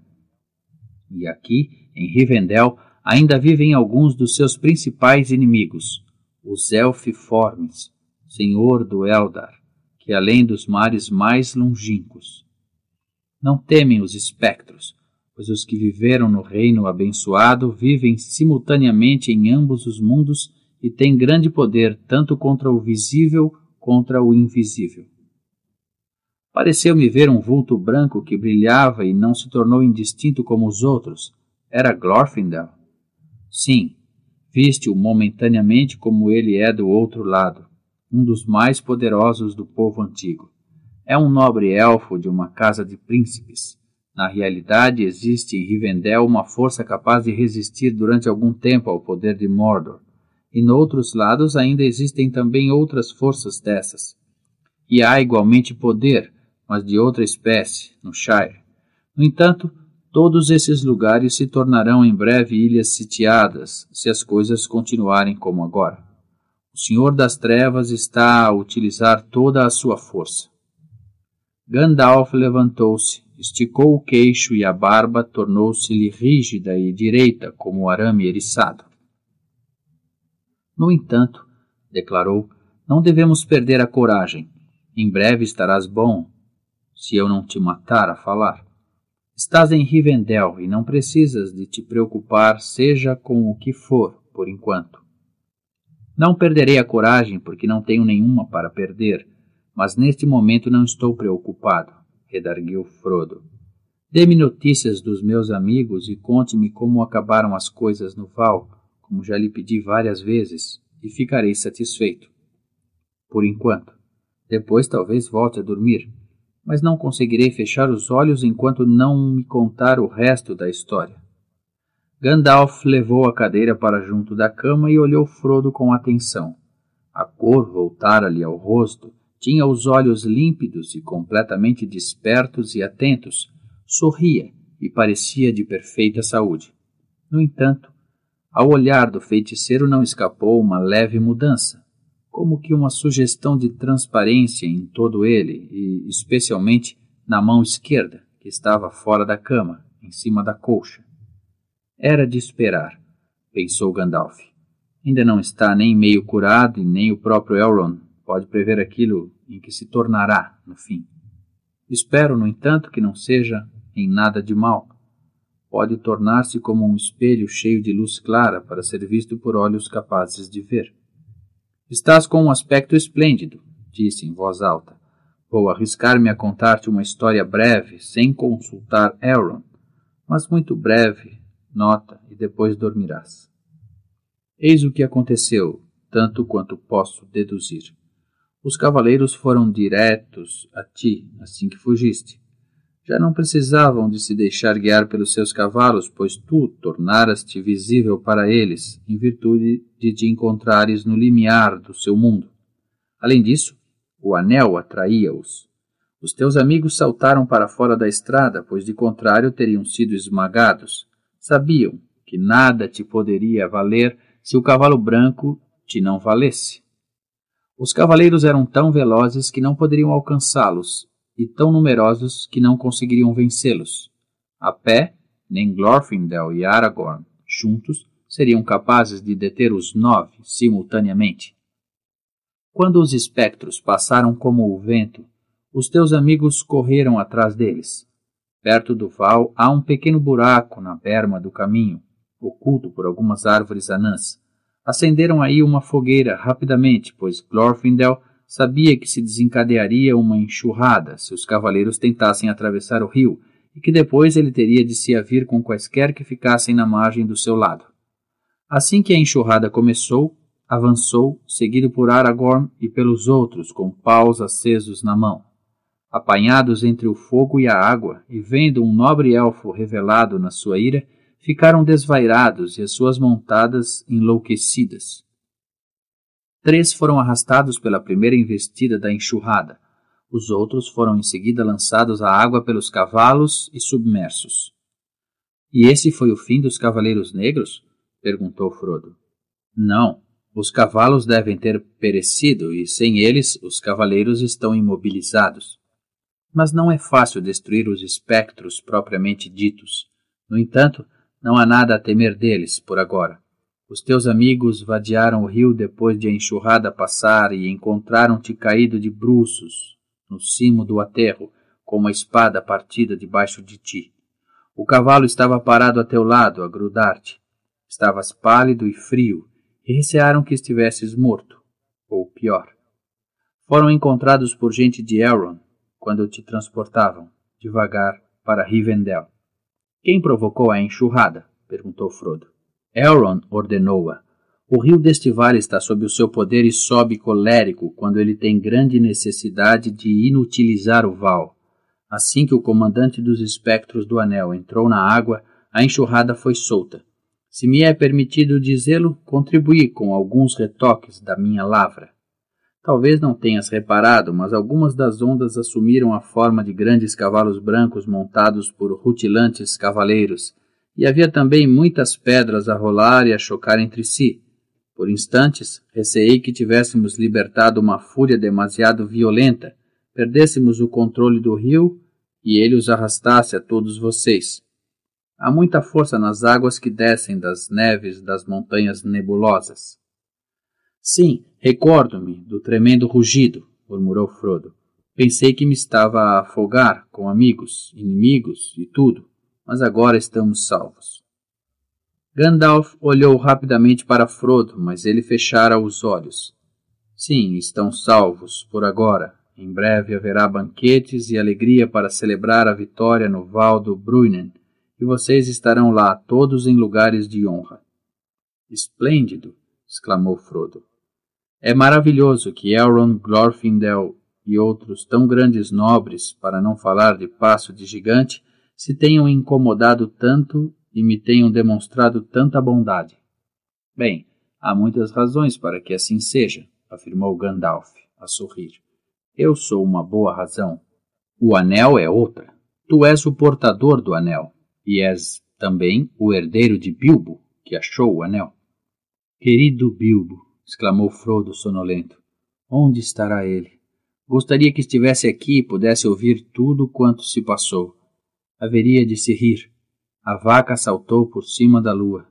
E aqui, em Rivendell, ainda vivem alguns dos seus principais inimigos, os Elfiformes, senhor do Eldar, que além dos mares mais longínquos. Não temem os espectros, pois os que viveram no reino abençoado vivem simultaneamente em ambos os mundos e têm grande poder tanto contra o visível contra o invisível. Pareceu-me ver um vulto branco que brilhava e não se tornou indistinto como os outros. Era Glorfindel. Sim, viste-o momentaneamente como ele é do outro lado, um dos mais poderosos do povo antigo. É um nobre elfo de uma casa de príncipes. Na realidade, existe em Rivendell uma força capaz de resistir durante algum tempo ao poder de Mordor, e noutros lados ainda existem também outras forças dessas. E há igualmente poder, mas de outra espécie, no Shire. No entanto, todos esses lugares se tornarão em breve ilhas sitiadas, se as coisas continuarem como agora. O Senhor das Trevas está a utilizar toda a sua força. Gandalf levantou-se, esticou o queixo e a barba tornou-se-lhe rígida e direita como o arame eriçado. No entanto, declarou, não devemos perder a coragem. Em breve estarás bom, se eu não te matar a falar. Estás em Rivendell e não precisas de te preocupar, seja com o que for, por enquanto. Não perderei a coragem, porque não tenho nenhuma para perder, mas neste momento não estou preocupado, redarguiu Frodo. Dê-me notícias dos meus amigos e conte-me como acabaram as coisas no Val, como já lhe pedi várias vezes, e ficarei satisfeito. Por enquanto. Depois talvez volte a dormir mas não conseguirei fechar os olhos enquanto não me contar o resto da história. Gandalf levou a cadeira para junto da cama e olhou Frodo com atenção. A cor voltara-lhe ao rosto, tinha os olhos límpidos e completamente despertos e atentos, sorria e parecia de perfeita saúde. No entanto, ao olhar do feiticeiro não escapou uma leve mudança como que uma sugestão de transparência em todo ele, e especialmente na mão esquerda, que estava fora da cama, em cima da colcha. Era de esperar, pensou Gandalf. Ainda não está nem meio curado e nem o próprio Elrond pode prever aquilo em que se tornará no fim. Espero, no entanto, que não seja em nada de mal. Pode tornar-se como um espelho cheio de luz clara para ser visto por olhos capazes de ver. Estás com um aspecto esplêndido, disse em voz alta. Vou arriscar-me a contar-te uma história breve, sem consultar Aaron, mas muito breve, nota, e depois dormirás. Eis o que aconteceu, tanto quanto posso deduzir. Os cavaleiros foram diretos a ti assim que fugiste. Já não precisavam de se deixar guiar pelos seus cavalos, pois tu tornaras-te visível para eles, em virtude de te encontrares no limiar do seu mundo. Além disso, o anel atraía-os. Os teus amigos saltaram para fora da estrada, pois de contrário teriam sido esmagados. Sabiam que nada te poderia valer se o cavalo branco te não valesse. Os cavaleiros eram tão velozes que não poderiam alcançá-los, e tão numerosos que não conseguiriam vencê-los. A pé, nem Glorfindel e Aragorn, juntos, seriam capazes de deter os nove simultaneamente. Quando os espectros passaram como o vento, os teus amigos correram atrás deles. Perto do val há um pequeno buraco na berma do caminho, oculto por algumas árvores anãs. Acenderam aí uma fogueira rapidamente, pois Glorfindel sabia que se desencadearia uma enxurrada se os cavaleiros tentassem atravessar o rio e que depois ele teria de se avir com quaisquer que ficassem na margem do seu lado. Assim que a enxurrada começou, avançou, seguido por Aragorn e pelos outros, com paus acesos na mão. Apanhados entre o fogo e a água, e vendo um nobre elfo revelado na sua ira, ficaram desvairados e as suas montadas enlouquecidas. Três foram arrastados pela primeira investida da enxurrada. Os outros foram em seguida lançados à água pelos cavalos e submersos. E esse foi o fim dos cavaleiros negros? perguntou Frodo. Não, os cavalos devem ter perecido e sem eles os cavaleiros estão imobilizados. Mas não é fácil destruir os espectros propriamente ditos. No entanto, não há nada a temer deles por agora. Os teus amigos vadearam o rio depois de a enxurrada passar e encontraram-te caído de bruços no cimo do aterro, com uma espada partida debaixo de ti. O cavalo estava parado a teu lado, a grudar-te. Estavas pálido e frio, e recearam que estivesses morto, ou pior. Foram encontrados por gente de Elrond, quando te transportavam, devagar, para Rivendell. Quem provocou a enxurrada? perguntou Frodo. Elrond ordenou-a. O rio deste vale está sob o seu poder e sobe colérico quando ele tem grande necessidade de inutilizar o val. Assim que o comandante dos espectros do anel entrou na água, a enxurrada foi solta. Se me é permitido dizê-lo, contribuí com alguns retoques da minha lavra. Talvez não tenhas reparado, mas algumas das ondas assumiram a forma de grandes cavalos brancos montados por rutilantes cavaleiros e havia também muitas pedras a rolar e a chocar entre si. Por instantes, receei que tivéssemos libertado uma fúria demasiado violenta, perdêssemos o controle do rio e ele os arrastasse a todos vocês. Há muita força nas águas que descem das neves das montanhas nebulosas. Sim, recordo-me do tremendo rugido, murmurou Frodo. Pensei que me estava a afogar com amigos, inimigos e tudo mas agora estamos salvos. Gandalf olhou rapidamente para Frodo, mas ele fechara os olhos. Sim, estão salvos, por agora. Em breve haverá banquetes e alegria para celebrar a vitória no Val do Bruinen, e vocês estarão lá, todos em lugares de honra. Esplêndido! exclamou Frodo. É maravilhoso que Elrond Glorfindel e outros tão grandes nobres, para não falar de Passo de Gigante, se tenham incomodado tanto e me tenham demonstrado tanta bondade. Bem, há muitas razões para que assim seja, afirmou Gandalf, a sorrir. Eu sou uma boa razão. O anel é outra. Tu és o portador do anel, e és também o herdeiro de Bilbo, que achou o anel. Querido Bilbo, exclamou Frodo sonolento, onde estará ele? Gostaria que estivesse aqui e pudesse ouvir tudo quanto se passou haveria de se rir. A vaca saltou por cima da lua,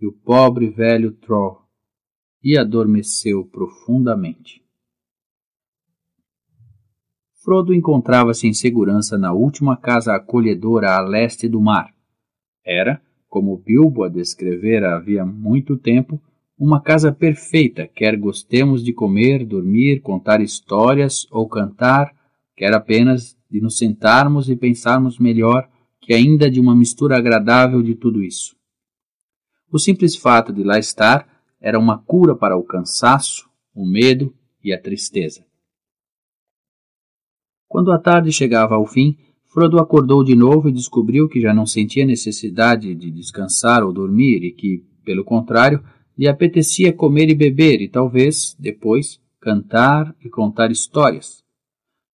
e o pobre velho Troll e adormeceu profundamente. Frodo encontrava-se em segurança na última casa acolhedora a leste do mar. Era, como Bilbo a descrevera havia muito tempo, uma casa perfeita, quer gostemos de comer, dormir, contar histórias ou cantar, quer apenas de nos sentarmos e pensarmos melhor que ainda é de uma mistura agradável de tudo isso. O simples fato de lá estar era uma cura para o cansaço, o medo e a tristeza. Quando a tarde chegava ao fim, Frodo acordou de novo e descobriu que já não sentia necessidade de descansar ou dormir e que, pelo contrário, lhe apetecia comer e beber e talvez, depois, cantar e contar histórias,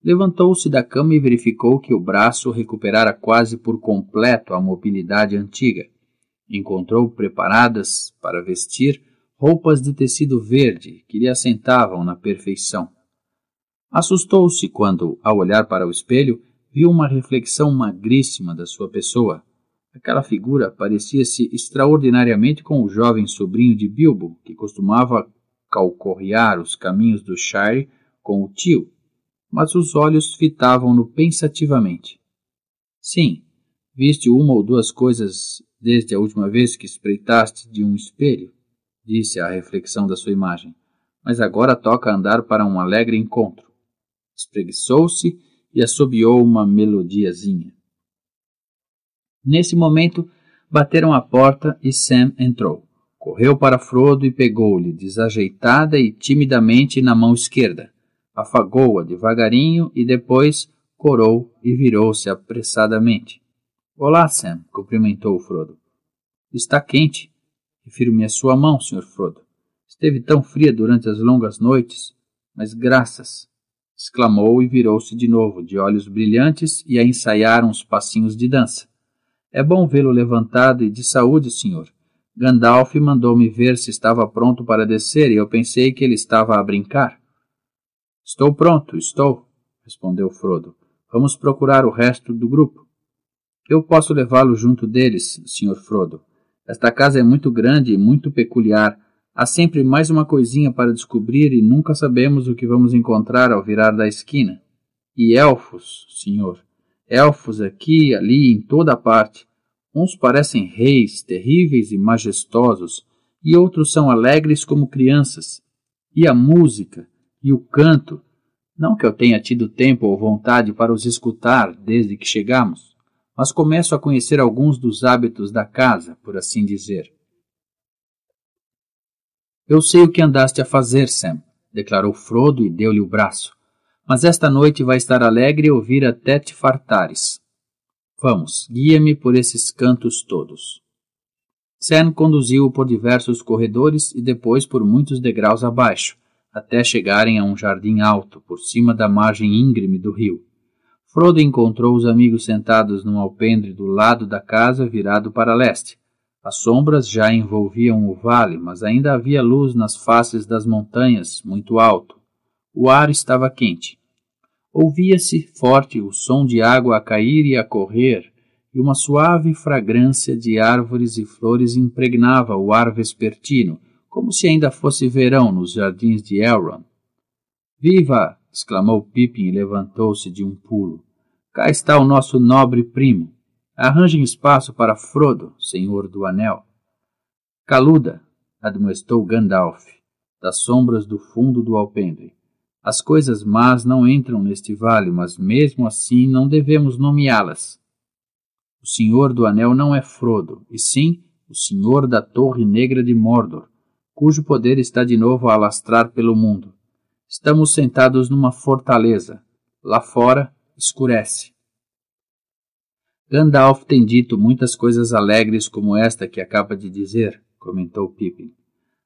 Levantou-se da cama e verificou que o braço recuperara quase por completo a mobilidade antiga. Encontrou preparadas para vestir roupas de tecido verde que lhe assentavam na perfeição. Assustou-se quando, ao olhar para o espelho, viu uma reflexão magríssima da sua pessoa. Aquela figura parecia-se extraordinariamente com o jovem sobrinho de Bilbo, que costumava calcorrear os caminhos do Shire com o tio, mas os olhos fitavam-no pensativamente. Sim, viste uma ou duas coisas desde a última vez que espreitaste de um espelho, disse a reflexão da sua imagem, mas agora toca andar para um alegre encontro. Espreguiçou-se e assobiou uma melodiazinha. Nesse momento, bateram à porta e Sam entrou. Correu para Frodo e pegou-lhe, desajeitada e timidamente, na mão esquerda afagou-a devagarinho e depois corou e virou-se apressadamente. Olá, Sam, cumprimentou o Frodo. Está quente. Refiro-me à sua mão, Sr. Frodo. Esteve tão fria durante as longas noites, mas graças! exclamou e virou-se de novo, de olhos brilhantes, e a ensaiar uns passinhos de dança. É bom vê-lo levantado e de saúde, senhor. Gandalf mandou-me ver se estava pronto para descer e eu pensei que ele estava a brincar. Estou pronto, estou, respondeu Frodo. Vamos procurar o resto do grupo. Eu posso levá-lo junto deles, Sr. Frodo. Esta casa é muito grande e muito peculiar. Há sempre mais uma coisinha para descobrir e nunca sabemos o que vamos encontrar ao virar da esquina. E elfos, senhor. Elfos aqui, ali, em toda parte. Uns parecem reis, terríveis e majestosos, e outros são alegres como crianças. E a música? e o canto, não que eu tenha tido tempo ou vontade para os escutar desde que chegamos, mas começo a conhecer alguns dos hábitos da casa, por assim dizer. Eu sei o que andaste a fazer, Sam, declarou Frodo e deu-lhe o braço. Mas esta noite vai estar alegre e ouvir até te fartares. Vamos, guia-me por esses cantos todos. Sam conduziu-o por diversos corredores e depois por muitos degraus abaixo, até chegarem a um jardim alto, por cima da margem íngreme do rio. Frodo encontrou os amigos sentados num alpendre do lado da casa virado para leste. As sombras já envolviam o vale, mas ainda havia luz nas faces das montanhas, muito alto. O ar estava quente. Ouvia-se forte o som de água a cair e a correr, e uma suave fragrância de árvores e flores impregnava o ar vespertino, como se ainda fosse verão nos jardins de Elrond. Viva! exclamou Pippin e levantou-se de um pulo. Cá está o nosso nobre primo. Arranjem espaço para Frodo, senhor do anel. Caluda! admoestou Gandalf, das sombras do fundo do alpendre. As coisas más não entram neste vale, mas mesmo assim não devemos nomeá-las. O Senhor do Anel não é Frodo, e sim o Senhor da Torre Negra de Mordor, cujo poder está de novo a alastrar pelo mundo. Estamos sentados numa fortaleza. Lá fora, escurece. Gandalf tem dito muitas coisas alegres como esta que acaba de dizer, comentou Pippin.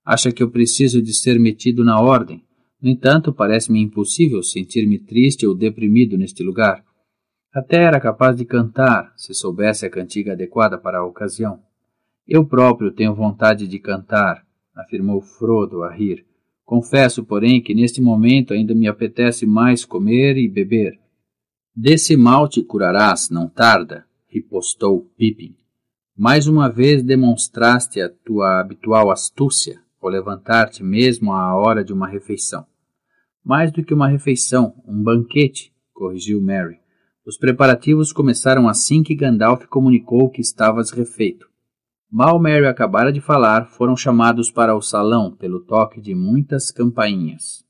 Acha que eu preciso de ser metido na ordem. No entanto, parece-me impossível sentir-me triste ou deprimido neste lugar. Até era capaz de cantar, se soubesse a cantiga adequada para a ocasião. Eu próprio tenho vontade de cantar, afirmou Frodo a rir. Confesso, porém, que neste momento ainda me apetece mais comer e beber. Desse mal te curarás, não tarda, ripostou Pippin. Mais uma vez demonstraste a tua habitual astúcia ao levantar-te mesmo à hora de uma refeição. Mais do que uma refeição, um banquete, corrigiu Mary. Os preparativos começaram assim que Gandalf comunicou que estavas refeito. Mal Mary acabara de falar, foram chamados para o salão pelo toque de muitas campainhas.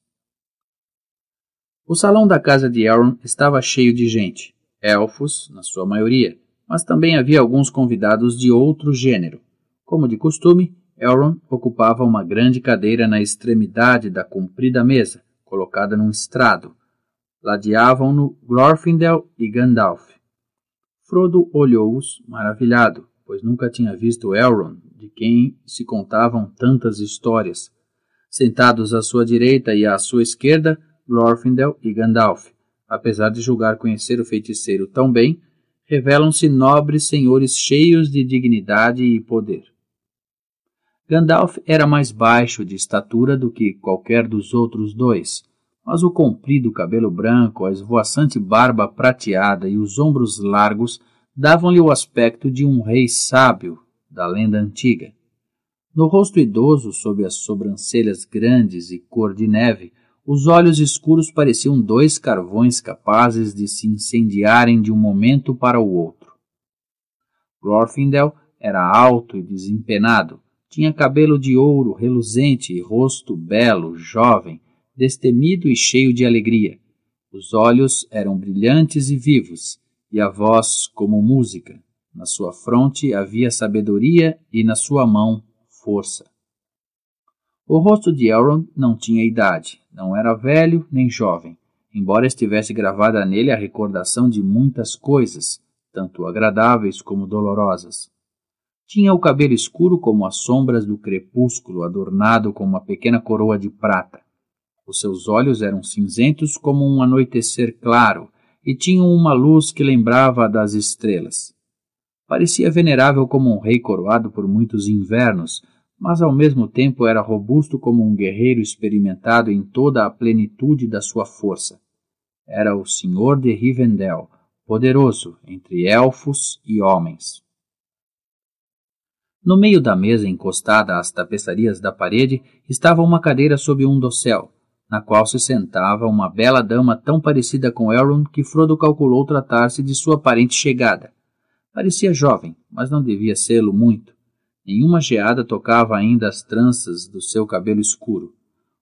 O salão da casa de Elrond estava cheio de gente, elfos, na sua maioria, mas também havia alguns convidados de outro gênero. Como de costume, Elrond ocupava uma grande cadeira na extremidade da comprida mesa, colocada num estrado. Ladeavam-no Glorfindel e Gandalf. Frodo olhou-os maravilhado pois nunca tinha visto Elrond, de quem se contavam tantas histórias. Sentados à sua direita e à sua esquerda, Glorfindel e Gandalf, apesar de julgar conhecer o feiticeiro tão bem, revelam-se nobres senhores cheios de dignidade e poder. Gandalf era mais baixo de estatura do que qualquer dos outros dois, mas o comprido cabelo branco, a esvoaçante barba prateada e os ombros largos davam-lhe o aspecto de um rei sábio da lenda antiga. No rosto idoso, sob as sobrancelhas grandes e cor de neve, os olhos escuros pareciam dois carvões capazes de se incendiarem de um momento para o outro. Glorfindel era alto e desempenado, tinha cabelo de ouro reluzente e rosto belo, jovem, destemido e cheio de alegria. Os olhos eram brilhantes e vivos, e a voz como música. Na sua fronte havia sabedoria e na sua mão força. O rosto de Elrond não tinha idade, não era velho nem jovem, embora estivesse gravada nele a recordação de muitas coisas, tanto agradáveis como dolorosas. Tinha o cabelo escuro como as sombras do crepúsculo, adornado com uma pequena coroa de prata. Os seus olhos eram cinzentos como um anoitecer claro e tinham uma luz que lembrava a das estrelas. Parecia venerável como um rei coroado por muitos invernos, mas ao mesmo tempo era robusto como um guerreiro experimentado em toda a plenitude da sua força. Era o Senhor de Rivendell, poderoso entre elfos e homens. No meio da mesa, encostada às tapeçarias da parede, estava uma cadeira sob um dossel, na qual se sentava uma bela dama tão parecida com Elrond que Frodo calculou tratar-se de sua parente chegada. Parecia jovem, mas não devia sê-lo muito. Nenhuma geada tocava ainda as tranças do seu cabelo escuro.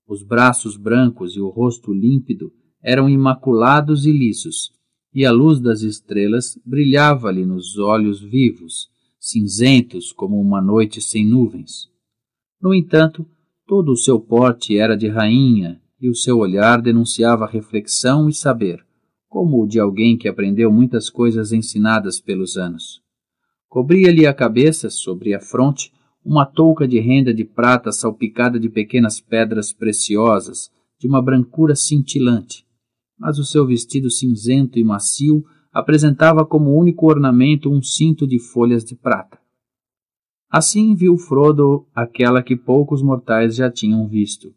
Os braços brancos e o rosto límpido eram imaculados e lisos, e a luz das estrelas brilhava-lhe nos olhos vivos, cinzentos como uma noite sem nuvens. No entanto, todo o seu porte era de rainha e o seu olhar denunciava reflexão e saber, como o de alguém que aprendeu muitas coisas ensinadas pelos anos. Cobria-lhe a cabeça, sobre a fronte, uma touca de renda de prata salpicada de pequenas pedras preciosas, de uma brancura cintilante. Mas o seu vestido cinzento e macio apresentava como único ornamento um cinto de folhas de prata. Assim viu Frodo aquela que poucos mortais já tinham visto,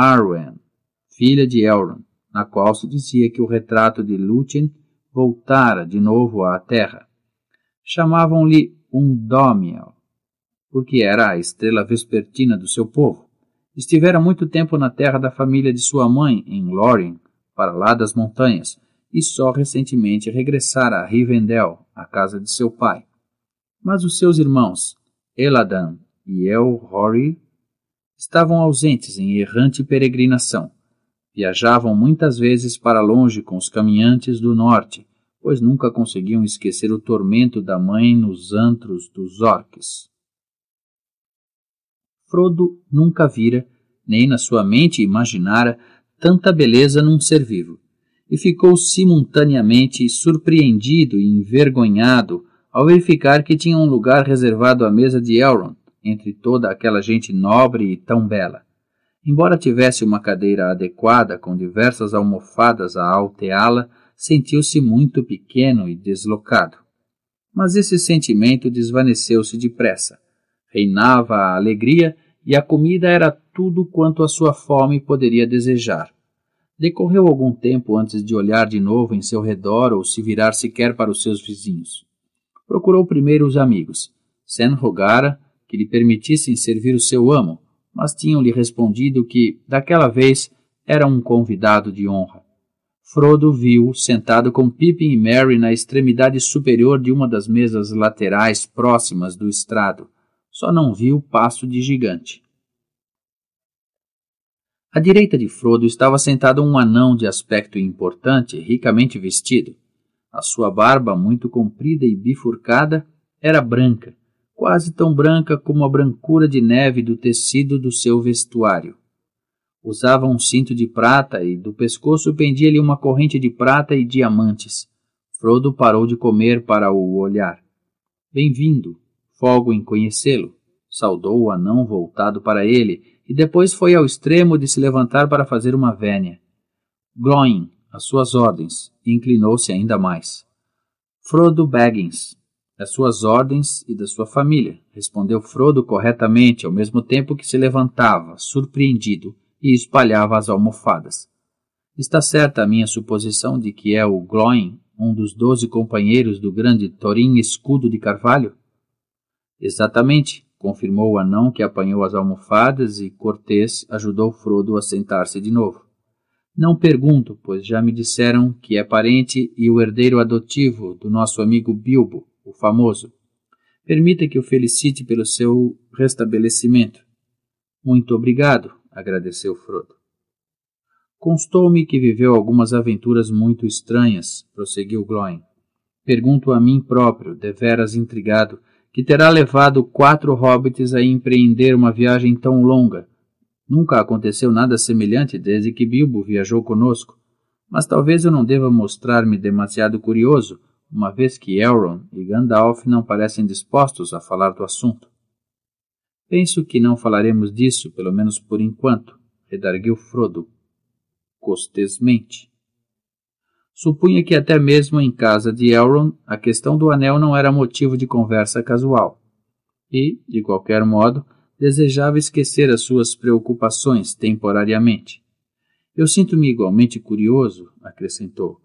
Arwen, filha de Elrond, na qual se dizia que o retrato de Lúthien voltara de novo à Terra. Chamavam-lhe Undomiel, porque era a estrela vespertina do seu povo. Estivera muito tempo na terra da família de sua mãe, em Lórien, para lá das montanhas, e só recentemente regressara a Rivendell, a casa de seu pai. Mas os seus irmãos, Eladan e Elrond? estavam ausentes em errante peregrinação. Viajavam muitas vezes para longe com os caminhantes do norte, pois nunca conseguiam esquecer o tormento da mãe nos antros dos orques. Frodo nunca vira, nem na sua mente imaginara, tanta beleza num ser vivo, e ficou simultaneamente surpreendido e envergonhado ao verificar que tinha um lugar reservado à mesa de Elrond, entre toda aquela gente nobre e tão bela. Embora tivesse uma cadeira adequada com diversas almofadas a alteá-la, sentiu-se muito pequeno e deslocado. Mas esse sentimento desvaneceu-se depressa. Reinava a alegria e a comida era tudo quanto a sua fome poderia desejar. Decorreu algum tempo antes de olhar de novo em seu redor ou se virar sequer para os seus vizinhos. Procurou primeiro os amigos. Sen Rogara, que lhe permitissem servir o seu amo, mas tinham-lhe respondido que, daquela vez, era um convidado de honra. Frodo viu sentado com Pippin e Mary na extremidade superior de uma das mesas laterais próximas do estrado. Só não viu o passo de gigante. À direita de Frodo estava sentado um anão de aspecto importante, ricamente vestido. A sua barba, muito comprida e bifurcada, era branca, quase tão branca como a brancura de neve do tecido do seu vestuário. Usava um cinto de prata e do pescoço pendia-lhe uma corrente de prata e diamantes. Frodo parou de comer para o olhar. Bem-vindo, folgo em conhecê-lo. Saudou o anão voltado para ele e depois foi ao extremo de se levantar para fazer uma vénia. Gloin, às suas ordens, inclinou-se ainda mais. Frodo Baggins, das suas ordens e da sua família, respondeu Frodo corretamente, ao mesmo tempo que se levantava, surpreendido, e espalhava as almofadas. Está certa a minha suposição de que é o Gloin, um dos doze companheiros do grande Thorin Escudo de Carvalho? Exatamente, confirmou o anão que apanhou as almofadas e Cortês ajudou Frodo a sentar-se de novo. Não pergunto, pois já me disseram que é parente e o herdeiro adotivo do nosso amigo Bilbo, o famoso. Permita que o felicite pelo seu restabelecimento. Muito obrigado, agradeceu Frodo. Constou-me que viveu algumas aventuras muito estranhas, prosseguiu Glóin. Pergunto a mim próprio, deveras intrigado, que terá levado quatro hobbits a empreender uma viagem tão longa. Nunca aconteceu nada semelhante desde que Bilbo viajou conosco, mas talvez eu não deva mostrar-me demasiado curioso, uma vez que Elrond e Gandalf não parecem dispostos a falar do assunto. Penso que não falaremos disso, pelo menos por enquanto, redarguiu Frodo, costesmente. Supunha que até mesmo em casa de Elrond a questão do anel não era motivo de conversa casual, e, de qualquer modo, desejava esquecer as suas preocupações temporariamente. Eu sinto-me igualmente curioso, acrescentou,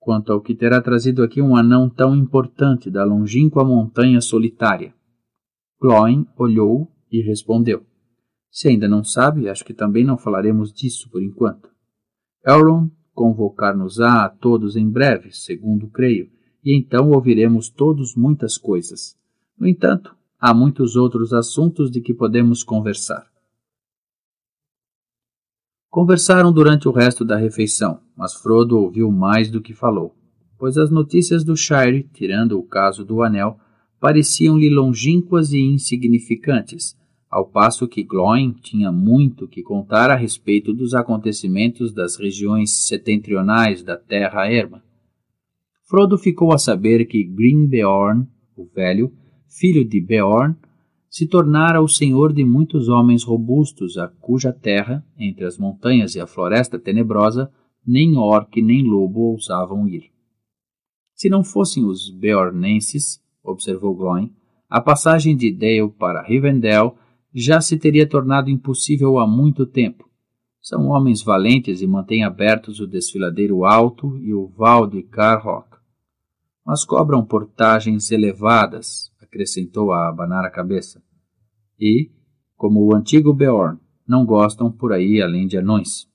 quanto ao que terá trazido aqui um anão tão importante da longínqua montanha solitária. Cloen olhou e respondeu: Se ainda não sabe, acho que também não falaremos disso por enquanto. Elrond convocar-nos-á a todos em breve, segundo creio, e então ouviremos todos muitas coisas. No entanto, há muitos outros assuntos de que podemos conversar. Conversaram durante o resto da refeição, mas Frodo ouviu mais do que falou, pois as notícias do Shire, tirando o caso do anel, pareciam-lhe longínquas e insignificantes, ao passo que Gloin tinha muito que contar a respeito dos acontecimentos das regiões setentrionais da Terra Erma. Frodo ficou a saber que Grimbeorn, o velho, filho de Beorn, se tornara o senhor de muitos homens robustos, a cuja terra, entre as montanhas e a floresta tenebrosa, nem orc nem lobo ousavam ir. Se não fossem os beornenses, observou Gloin, a passagem de Dale para Rivendell já se teria tornado impossível há muito tempo. São homens valentes e mantêm abertos o desfiladeiro alto e o val de Carrock. Mas cobram portagens elevadas, acrescentou a abanar a cabeça. E, como o antigo Beorn, não gostam por aí além de anões.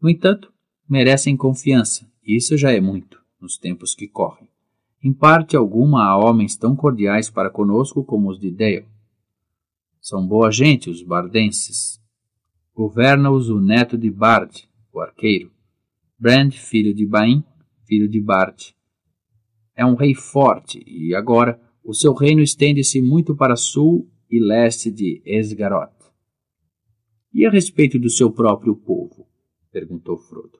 No entanto, merecem confiança, e isso já é muito, nos tempos que correm. Em parte alguma há homens tão cordiais para conosco como os de Dale. São boa gente os bardenses. Governa-os o neto de Bard, o arqueiro. Brand, filho de Bain, filho de Bard. É um rei forte e agora, o seu reino estende-se muito para sul e leste de Esgaroth. E a respeito do seu próprio povo? perguntou Frodo.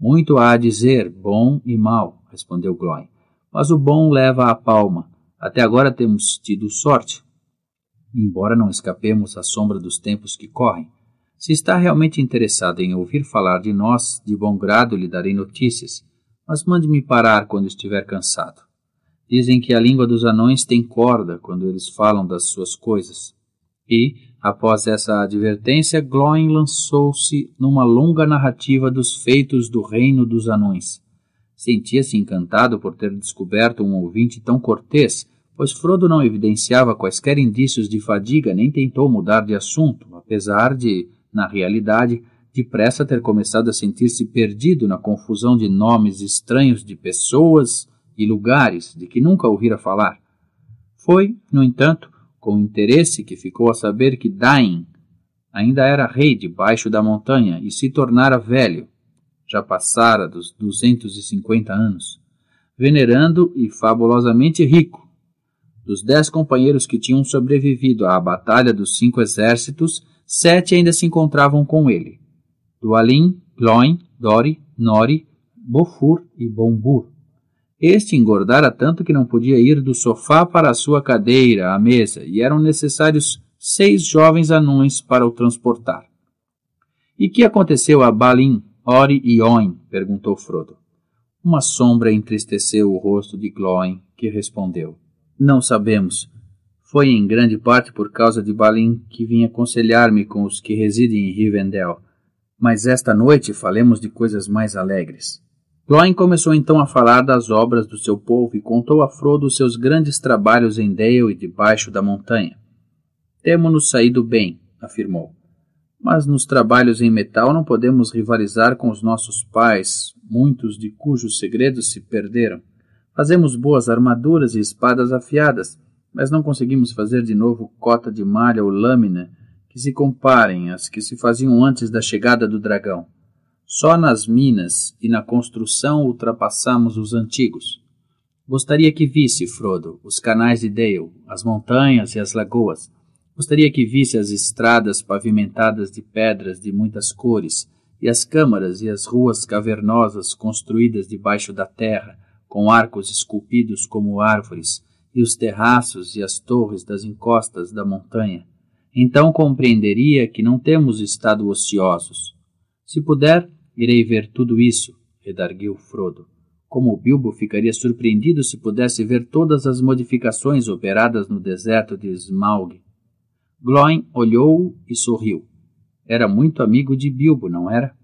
Muito há a dizer, bom e mal, respondeu Glóin. Mas o bom leva a palma. Até agora temos tido sorte. Embora não escapemos à sombra dos tempos que correm, se está realmente interessado em ouvir falar de nós, de bom grado lhe darei notícias, mas mande-me parar quando estiver cansado. Dizem que a língua dos anões tem corda quando eles falam das suas coisas. E, após essa advertência, Gloin lançou-se numa longa narrativa dos feitos do reino dos anões. Sentia-se encantado por ter descoberto um ouvinte tão cortês, pois Frodo não evidenciava quaisquer indícios de fadiga nem tentou mudar de assunto, apesar de, na realidade, depressa ter começado a sentir-se perdido na confusão de nomes estranhos de pessoas, e lugares de que nunca ouvira falar. Foi, no entanto, com interesse que ficou a saber que Dain ainda era rei debaixo da montanha e se tornara velho, já passara dos 250 anos, venerando e fabulosamente rico. Dos dez companheiros que tinham sobrevivido à batalha dos cinco exércitos, sete ainda se encontravam com ele: Dualin, Gloin, Dori, Nori, Bofur e Bombur. Este engordara tanto que não podia ir do sofá para a sua cadeira, à mesa, e eram necessários seis jovens anões para o transportar. E que aconteceu a Balin, Ori e Oin? perguntou Frodo. Uma sombra entristeceu o rosto de Gloin, que respondeu: Não sabemos. Foi em grande parte por causa de Balin que vim aconselhar-me com os que residem em Rivendell. Mas esta noite falemos de coisas mais alegres. Cloin começou então a falar das obras do seu povo e contou a Frodo seus grandes trabalhos em Dale e debaixo da montanha. Temo-nos saído bem, afirmou. Mas nos trabalhos em metal não podemos rivalizar com os nossos pais, muitos de cujos segredos se perderam. Fazemos boas armaduras e espadas afiadas, mas não conseguimos fazer de novo cota de malha ou lâmina que se comparem às que se faziam antes da chegada do dragão. Só nas minas e na construção ultrapassamos os antigos. Gostaria que visse, Frodo, os canais de Dale, as montanhas e as lagoas. Gostaria que visse as estradas pavimentadas de pedras de muitas cores, e as câmaras e as ruas cavernosas construídas debaixo da terra, com arcos esculpidos como árvores, e os terraços e as torres das encostas da montanha. Então compreenderia que não temos estado ociosos, se puder, irei ver tudo isso, redarguiu Frodo. Como o Bilbo ficaria surpreendido se pudesse ver todas as modificações operadas no deserto de Smaug. Gloin olhou-o e sorriu. Era muito amigo de Bilbo, não era?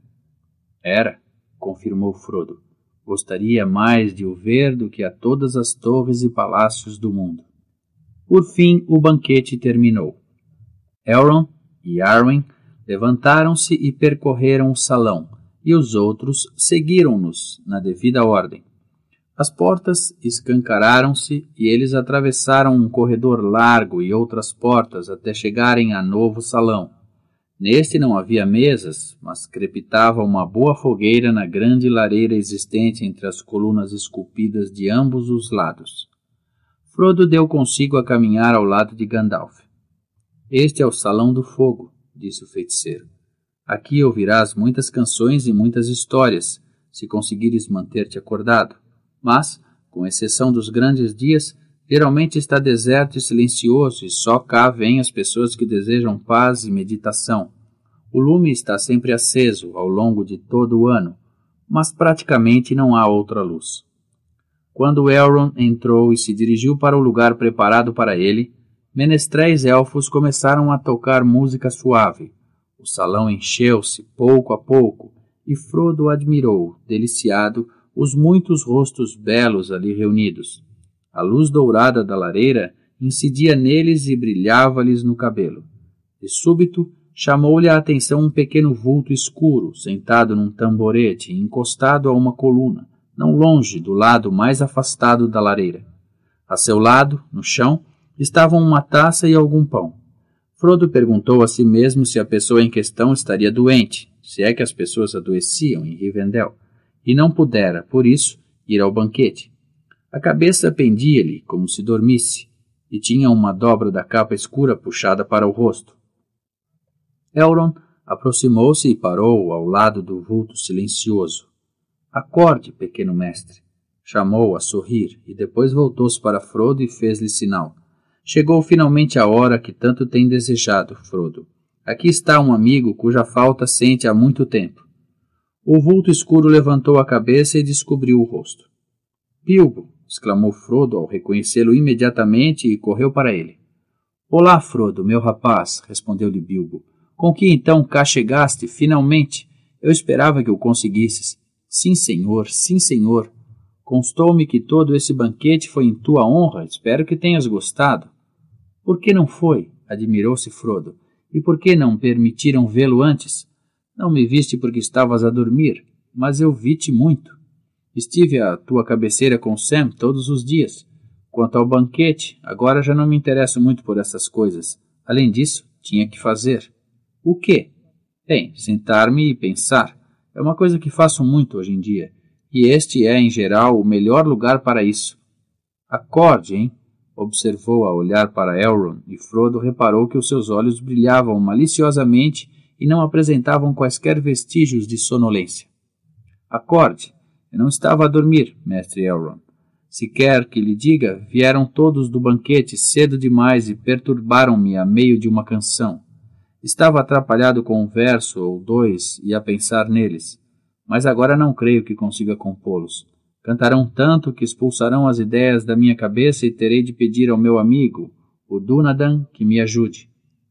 Era, confirmou Frodo. Gostaria mais de o ver do que a todas as torres e palácios do mundo. Por fim, o banquete terminou. Elrond e Arwen Levantaram-se e percorreram o salão, e os outros seguiram-nos na devida ordem. As portas escancararam-se e eles atravessaram um corredor largo e outras portas até chegarem a novo salão. Neste não havia mesas, mas crepitava uma boa fogueira na grande lareira existente entre as colunas esculpidas de ambos os lados. Frodo deu consigo a caminhar ao lado de Gandalf. Este é o Salão do Fogo, disse o feiticeiro. Aqui ouvirás muitas canções e muitas histórias, se conseguires manter-te acordado. Mas, com exceção dos grandes dias, geralmente está deserto e silencioso, e só cá vêm as pessoas que desejam paz e meditação. O lume está sempre aceso ao longo de todo o ano, mas praticamente não há outra luz. Quando Elrond entrou e se dirigiu para o lugar preparado para ele, Menestréis elfos começaram a tocar música suave. O salão encheu-se pouco a pouco e Frodo admirou, deliciado, os muitos rostos belos ali reunidos. A luz dourada da lareira incidia neles e brilhava-lhes no cabelo. De súbito, chamou-lhe a atenção um pequeno vulto escuro, sentado num tamborete, encostado a uma coluna, não longe do lado mais afastado da lareira. A seu lado, no chão, estavam uma taça e algum pão. Frodo perguntou a si mesmo se a pessoa em questão estaria doente, se é que as pessoas adoeciam em Rivendell, e não pudera, por isso, ir ao banquete. A cabeça pendia-lhe, como se dormisse, e tinha uma dobra da capa escura puxada para o rosto. Elrond aproximou-se e parou ao lado do vulto silencioso. Acorde, pequeno mestre, chamou a sorrir e depois voltou-se para Frodo e fez-lhe sinal. Chegou finalmente a hora que tanto tem desejado, Frodo. Aqui está um amigo cuja falta sente há muito tempo. O vulto escuro levantou a cabeça e descobriu o rosto. Bilbo! exclamou Frodo ao reconhecê-lo imediatamente e correu para ele. Olá, Frodo, meu rapaz, respondeu-lhe Bilbo. Com que então cá chegaste, finalmente? Eu esperava que o conseguisses. Sim, senhor, sim, senhor, Constou-me que todo esse banquete foi em tua honra, espero que tenhas gostado. Por que não foi? admirou-se Frodo. E por que não permitiram vê-lo antes? Não me viste porque estavas a dormir, mas eu vi-te muito. Estive à tua cabeceira com Sam todos os dias. Quanto ao banquete, agora já não me interesso muito por essas coisas. Além disso, tinha que fazer. O quê? Bem, sentar-me e pensar. É uma coisa que faço muito hoje em dia e este é, em geral, o melhor lugar para isso. Acorde, hein? observou a olhar para Elrond, e Frodo reparou que os seus olhos brilhavam maliciosamente e não apresentavam quaisquer vestígios de sonolência. Acorde, eu não estava a dormir, mestre Elrond. Se quer que lhe diga, vieram todos do banquete cedo demais e perturbaram-me a meio de uma canção. Estava atrapalhado com um verso ou dois e a pensar neles mas agora não creio que consiga compô-los. Cantarão tanto que expulsarão as ideias da minha cabeça e terei de pedir ao meu amigo, o Dunadan, que me ajude.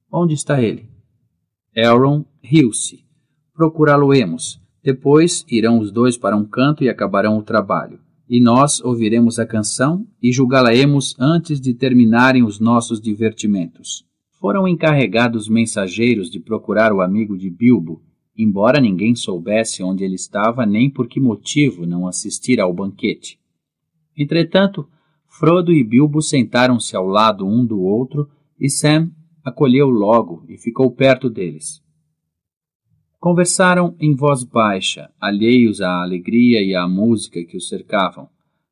Onde está ele? Elron riu-se. Procurá-lo-emos. Depois irão os dois para um canto e acabarão o trabalho. E nós ouviremos a canção e julgá-la-emos antes de terminarem os nossos divertimentos. Foram encarregados mensageiros de procurar o amigo de Bilbo, embora ninguém soubesse onde ele estava nem por que motivo não assistira ao banquete. Entretanto, Frodo e Bilbo sentaram-se ao lado um do outro e Sam acolheu logo e ficou perto deles. Conversaram em voz baixa, alheios à alegria e à música que os cercavam.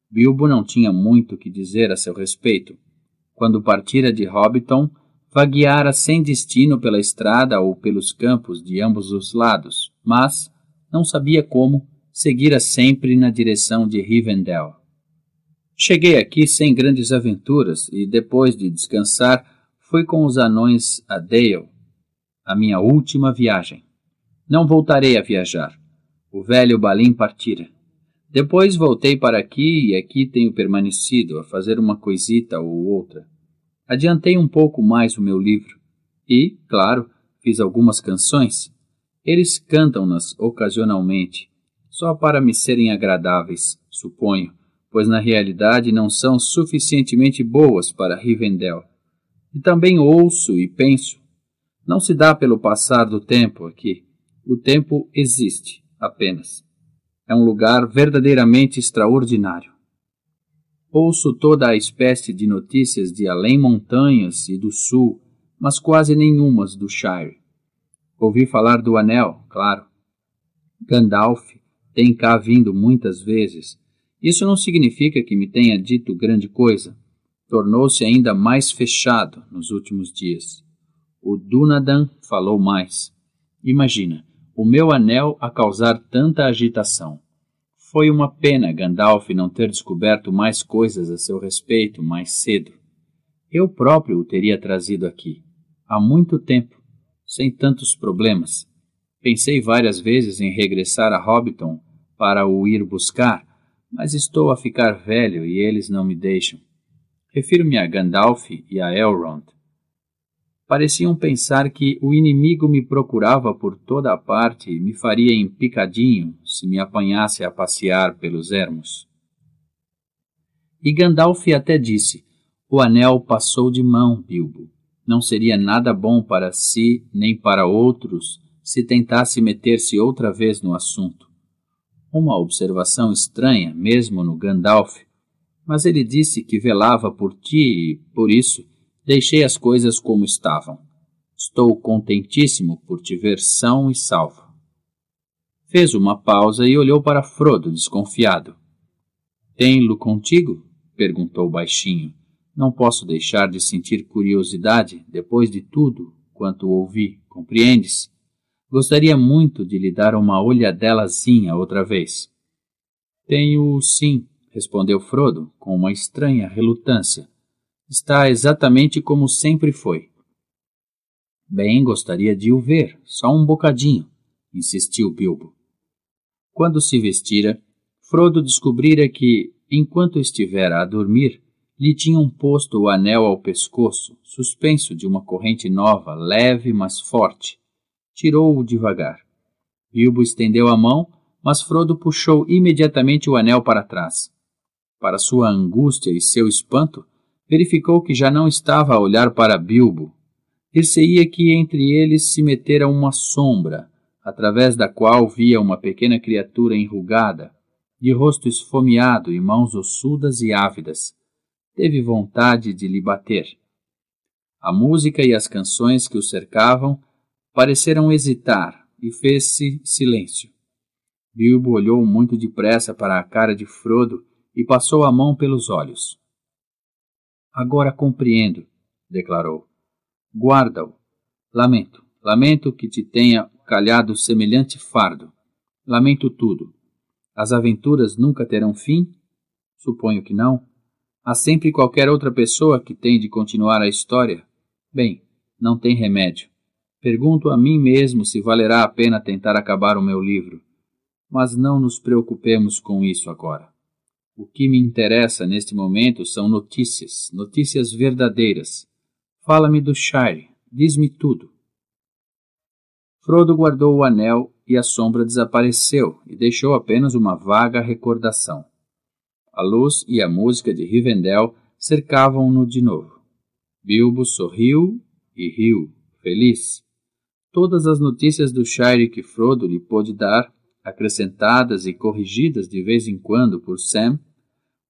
Bilbo não tinha muito que dizer a seu respeito. Quando partira de Hobbiton, vagueara sem destino pela estrada ou pelos campos de ambos os lados, mas não sabia como, seguira sempre na direção de Rivendell. Cheguei aqui sem grandes aventuras e, depois de descansar, fui com os anões a Dale, a minha última viagem. Não voltarei a viajar. O velho Balim partira. Depois voltei para aqui e aqui tenho permanecido a fazer uma coisita ou outra. Adiantei um pouco mais o meu livro e, claro, fiz algumas canções. Eles cantam-nas ocasionalmente, só para me serem agradáveis, suponho, pois na realidade não são suficientemente boas para Rivendell. E também ouço e penso. Não se dá pelo passar do tempo aqui. O tempo existe apenas. É um lugar verdadeiramente extraordinário. Ouço toda a espécie de notícias de além montanhas e do sul, mas quase nenhumas do Shire. Ouvi falar do anel, claro. Gandalf tem cá vindo muitas vezes. Isso não significa que me tenha dito grande coisa. Tornou-se ainda mais fechado nos últimos dias. O Dunadan falou mais. Imagina, o meu anel a causar tanta agitação. Foi uma pena Gandalf não ter descoberto mais coisas a seu respeito mais cedo. Eu próprio o teria trazido aqui, há muito tempo, sem tantos problemas. Pensei várias vezes em regressar a Hobbiton para o ir buscar, mas estou a ficar velho e eles não me deixam. Refiro-me a Gandalf e a Elrond pareciam pensar que o inimigo me procurava por toda a parte e me faria em picadinho se me apanhasse a passear pelos ermos. E Gandalf até disse: O anel passou de mão, Bilbo. Não seria nada bom para si nem para outros se tentasse meter-se outra vez no assunto. Uma observação estranha, mesmo no Gandalf, mas ele disse que velava por ti e, por isso, Deixei as coisas como estavam. Estou contentíssimo por te ver são e salvo. Fez uma pausa e olhou para Frodo, desconfiado. Tem-lo contigo? perguntou baixinho. Não posso deixar de sentir curiosidade depois de tudo quanto ouvi, compreendes? Gostaria muito de lhe dar uma olhadelazinha outra vez. Tenho sim, respondeu Frodo com uma estranha relutância. Está exatamente como sempre foi. Bem, gostaria de o ver, só um bocadinho, insistiu Bilbo. Quando se vestira, Frodo descobrira que, enquanto estivera a dormir, lhe tinham posto o anel ao pescoço, suspenso de uma corrente nova, leve, mas forte. Tirou-o devagar. Bilbo estendeu a mão, mas Frodo puxou imediatamente o anel para trás. Para sua angústia e seu espanto, verificou que já não estava a olhar para Bilbo. Dir-se-ia que entre eles se metera uma sombra, através da qual via uma pequena criatura enrugada, de rosto esfomeado e mãos ossudas e ávidas. Teve vontade de lhe bater. A música e as canções que o cercavam pareceram hesitar e fez-se silêncio. Bilbo olhou muito depressa para a cara de Frodo e passou a mão pelos olhos. Agora compreendo, declarou. Guarda-o. Lamento, lamento que te tenha calhado semelhante fardo. Lamento tudo. As aventuras nunca terão fim? Suponho que não. Há sempre qualquer outra pessoa que tem de continuar a história? Bem, não tem remédio. Pergunto a mim mesmo se valerá a pena tentar acabar o meu livro. Mas não nos preocupemos com isso agora. O que me interessa neste momento são notícias, notícias verdadeiras. Fala-me do Shire, diz-me tudo. Frodo guardou o anel e a sombra desapareceu e deixou apenas uma vaga recordação. A luz e a música de Rivendell cercavam-no de novo. Bilbo sorriu e riu, feliz. Todas as notícias do Shire que Frodo lhe pôde dar, acrescentadas e corrigidas de vez em quando por Sam,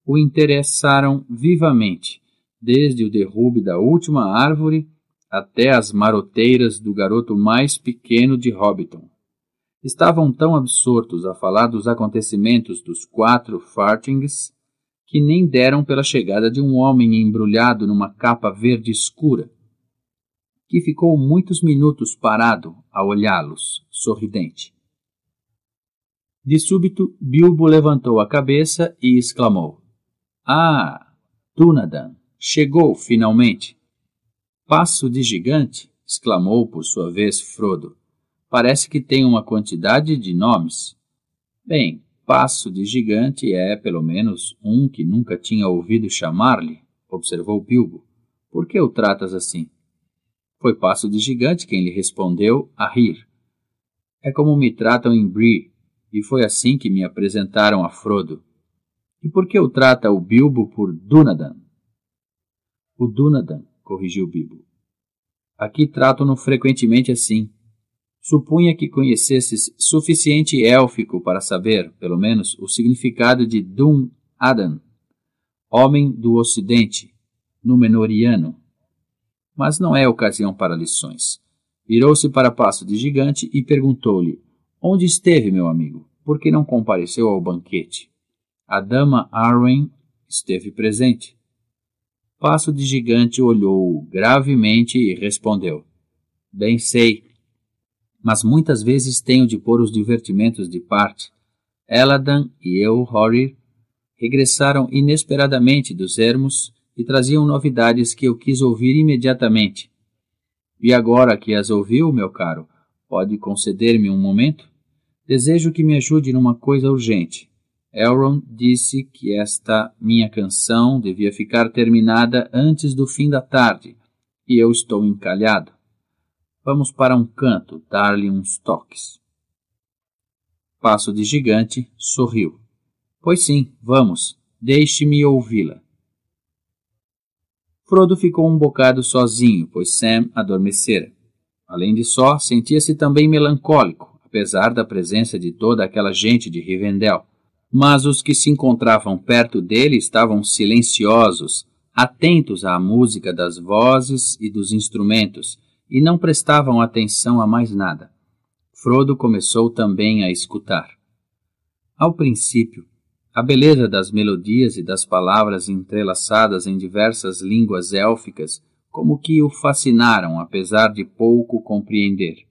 o interessaram vivamente, desde o derrube da última árvore até as maroteiras do garoto mais pequeno de Hobbiton. Estavam tão absortos a falar dos acontecimentos dos quatro fartings que nem deram pela chegada de um homem embrulhado numa capa verde escura, que ficou muitos minutos parado a olhá-los, sorridente. De súbito, Bilbo levantou a cabeça e exclamou: ah, Tunadan, chegou finalmente! Passo de gigante! exclamou por sua vez Frodo. Parece que tem uma quantidade de nomes. Bem, passo de gigante é, pelo menos, um que nunca tinha ouvido chamar-lhe, observou Bilbo. Por que o tratas assim? Foi passo de gigante quem lhe respondeu a rir. É como me tratam em Bree, e foi assim que me apresentaram a Frodo. E por que o trata o Bilbo por Dunadan? O Dunadan, corrigiu Bilbo. Aqui tratam-no frequentemente assim. Supunha que conhecesses suficiente élfico para saber, pelo menos, o significado de Dun Adan, homem do Ocidente, Númenoriano. Mas não é ocasião para lições. Virou-se para Passo de Gigante e perguntou-lhe: Onde esteve, meu amigo? Por que não compareceu ao banquete? A dama Arwen esteve presente. Passo de Gigante olhou gravemente e respondeu: Bem sei, mas muitas vezes tenho de pôr os divertimentos de parte. Eladan e eu, Horir, regressaram inesperadamente dos ermos e traziam novidades que eu quis ouvir imediatamente. E agora que as ouviu, meu caro, pode conceder-me um momento? Desejo que me ajude numa coisa urgente. Elrond disse que esta minha canção devia ficar terminada antes do fim da tarde, e eu estou encalhado. Vamos para um canto dar-lhe uns toques. Passo de Gigante sorriu. Pois sim, vamos, deixe-me ouvi-la. Frodo ficou um bocado sozinho, pois Sam adormecera. Além de só, sentia-se também melancólico, apesar da presença de toda aquela gente de Rivendell mas os que se encontravam perto dele estavam silenciosos, atentos à música das vozes e dos instrumentos, e não prestavam atenção a mais nada. Frodo começou também a escutar. Ao princípio, a beleza das melodias e das palavras entrelaçadas em diversas línguas élficas como que o fascinaram, apesar de pouco compreender.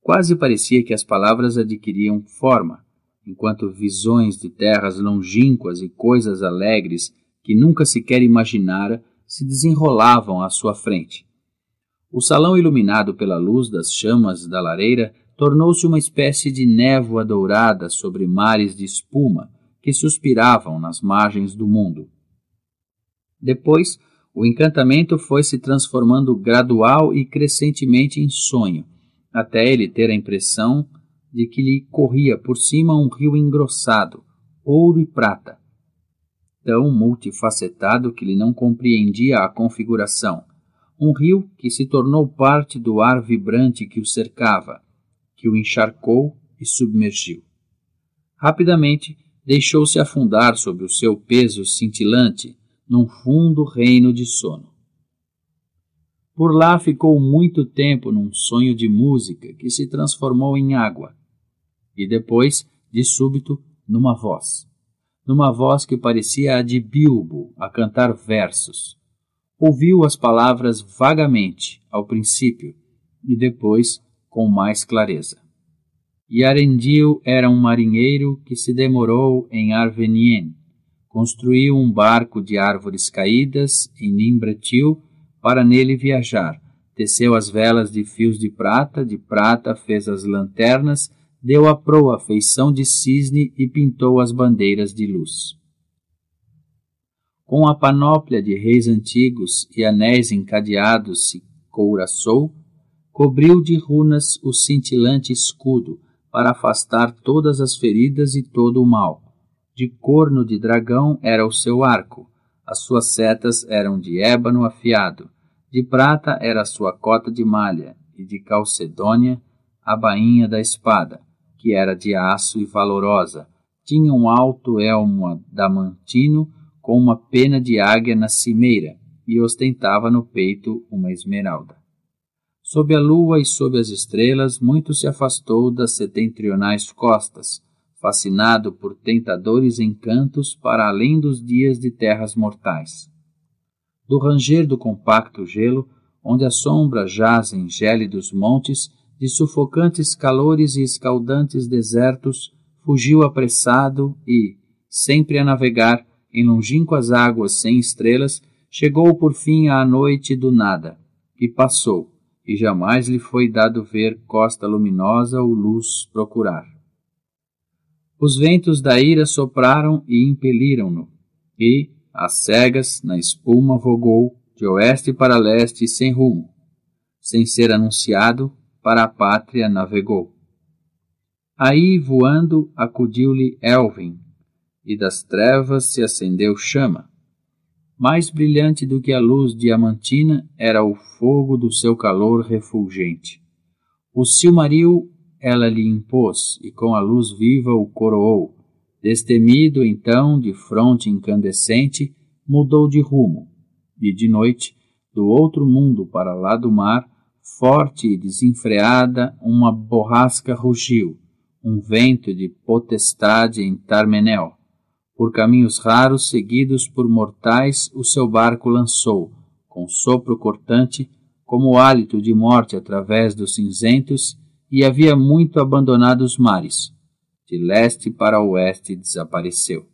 Quase parecia que as palavras adquiriam forma, enquanto visões de terras longínquas e coisas alegres que nunca sequer imaginara se desenrolavam à sua frente. O salão iluminado pela luz das chamas da lareira tornou-se uma espécie de névoa dourada sobre mares de espuma que suspiravam nas margens do mundo. Depois, o encantamento foi se transformando gradual e crescentemente em sonho, até ele ter a impressão de que lhe corria por cima um rio engrossado, ouro e prata, tão multifacetado que lhe não compreendia a configuração, um rio que se tornou parte do ar vibrante que o cercava, que o encharcou e submergiu. Rapidamente deixou-se afundar sob o seu peso cintilante num fundo reino de sono. Por lá ficou muito tempo num sonho de música que se transformou em água, e depois, de súbito, numa voz. Numa voz que parecia a de Bilbo a cantar versos. Ouviu as palavras vagamente, ao princípio, e depois com mais clareza. E Arendil era um marinheiro que se demorou em Arvenien. Construiu um barco de árvores caídas em Nimbratil para nele viajar. Teceu as velas de fios de prata, de prata fez as lanternas, deu à proa feição de cisne e pintou as bandeiras de luz. Com a panóplia de reis antigos e anéis encadeados se couraçou, cobriu de runas o cintilante escudo para afastar todas as feridas e todo o mal. De corno de dragão era o seu arco, as suas setas eram de ébano afiado, de prata era a sua cota de malha, e de calcedônia a bainha da espada que era de aço e valorosa. Tinha um alto elmo adamantino com uma pena de águia na cimeira e ostentava no peito uma esmeralda. Sob a lua e sob as estrelas, muito se afastou das setentrionais costas, fascinado por tentadores encantos para além dos dias de terras mortais. Do ranger do compacto gelo, onde a sombra jaz em gélidos montes, de sufocantes calores e escaldantes desertos, fugiu apressado e, sempre a navegar em longínquas águas sem estrelas, chegou por fim à noite do nada, e passou, e jamais lhe foi dado ver costa luminosa ou luz procurar. Os ventos da ira sopraram e impeliram-no, e, às cegas, na espuma vogou, de oeste para leste, sem rumo. Sem ser anunciado, para a pátria navegou. Aí, voando, acudiu-lhe Elvin, e das trevas se acendeu chama. Mais brilhante do que a luz diamantina era o fogo do seu calor refulgente. O Silmaril ela lhe impôs, e com a luz viva o coroou. Destemido, então, de fronte incandescente, mudou de rumo, e de noite, do outro mundo para lá do mar, forte e desenfreada, uma borrasca rugiu, um vento de potestade em Tarmenel. Por caminhos raros, seguidos por mortais, o seu barco lançou, com sopro cortante, como hálito de morte através dos cinzentos, e havia muito abandonado os mares. De leste para oeste desapareceu.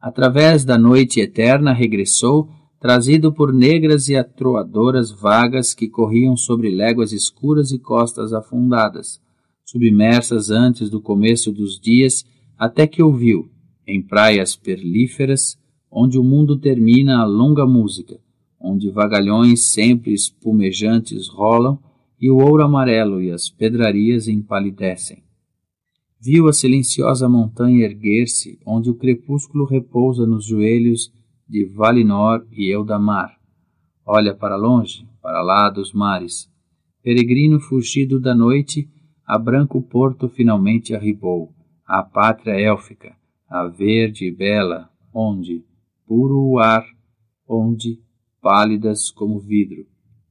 Através da noite eterna regressou trazido por negras e atroadoras vagas que corriam sobre léguas escuras e costas afundadas, submersas antes do começo dos dias, até que ouviu, em praias perlíferas, onde o mundo termina a longa música, onde vagalhões sempre espumejantes rolam e o ouro amarelo e as pedrarias empalidecem. Viu a silenciosa montanha erguer-se, onde o crepúsculo repousa nos joelhos de Valinor e Eldamar. Olha para longe, para lá dos mares. Peregrino fugido da noite, a branco porto finalmente arribou, a pátria élfica, a verde e bela, onde, puro o ar, onde, pálidas como vidro,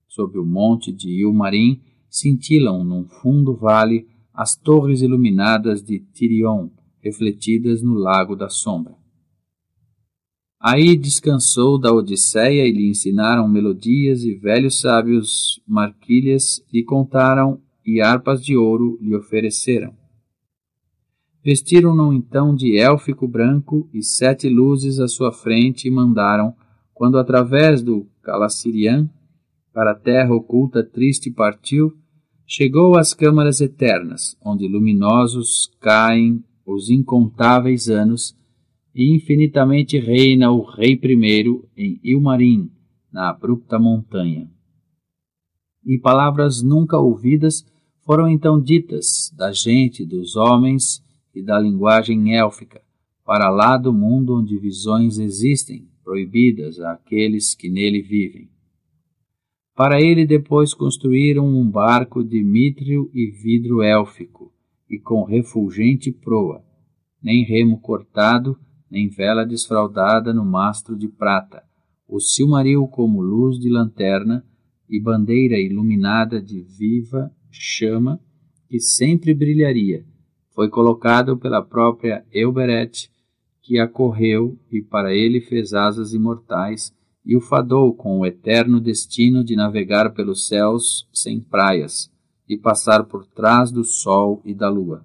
sob o monte de Ilmarim, cintilam num fundo vale as torres iluminadas de Tirion, refletidas no Lago da Sombra. Aí descansou da Odisseia e lhe ensinaram melodias e velhos sábios marquilhas lhe contaram e harpas de ouro lhe ofereceram. Vestiram-no então de élfico branco e sete luzes à sua frente e mandaram, quando através do Calacirian, para a terra oculta triste partiu, chegou às câmaras eternas, onde luminosos caem os incontáveis anos e infinitamente reina o Rei primeiro em Ilmarim, na abrupta montanha. E palavras nunca ouvidas foram então ditas da gente, dos homens e da linguagem élfica, para lá do mundo onde visões existem, proibidas àqueles que nele vivem. Para ele depois construíram um barco de mítrio e vidro élfico, e com refulgente proa, nem remo cortado, nem vela desfraldada no mastro de prata, o silmaril como luz de lanterna e bandeira iluminada de viva chama que sempre brilharia, foi colocado pela própria Elberet, que acorreu e para ele fez asas imortais e o fadou com o eterno destino de navegar pelos céus sem praias e passar por trás do sol e da lua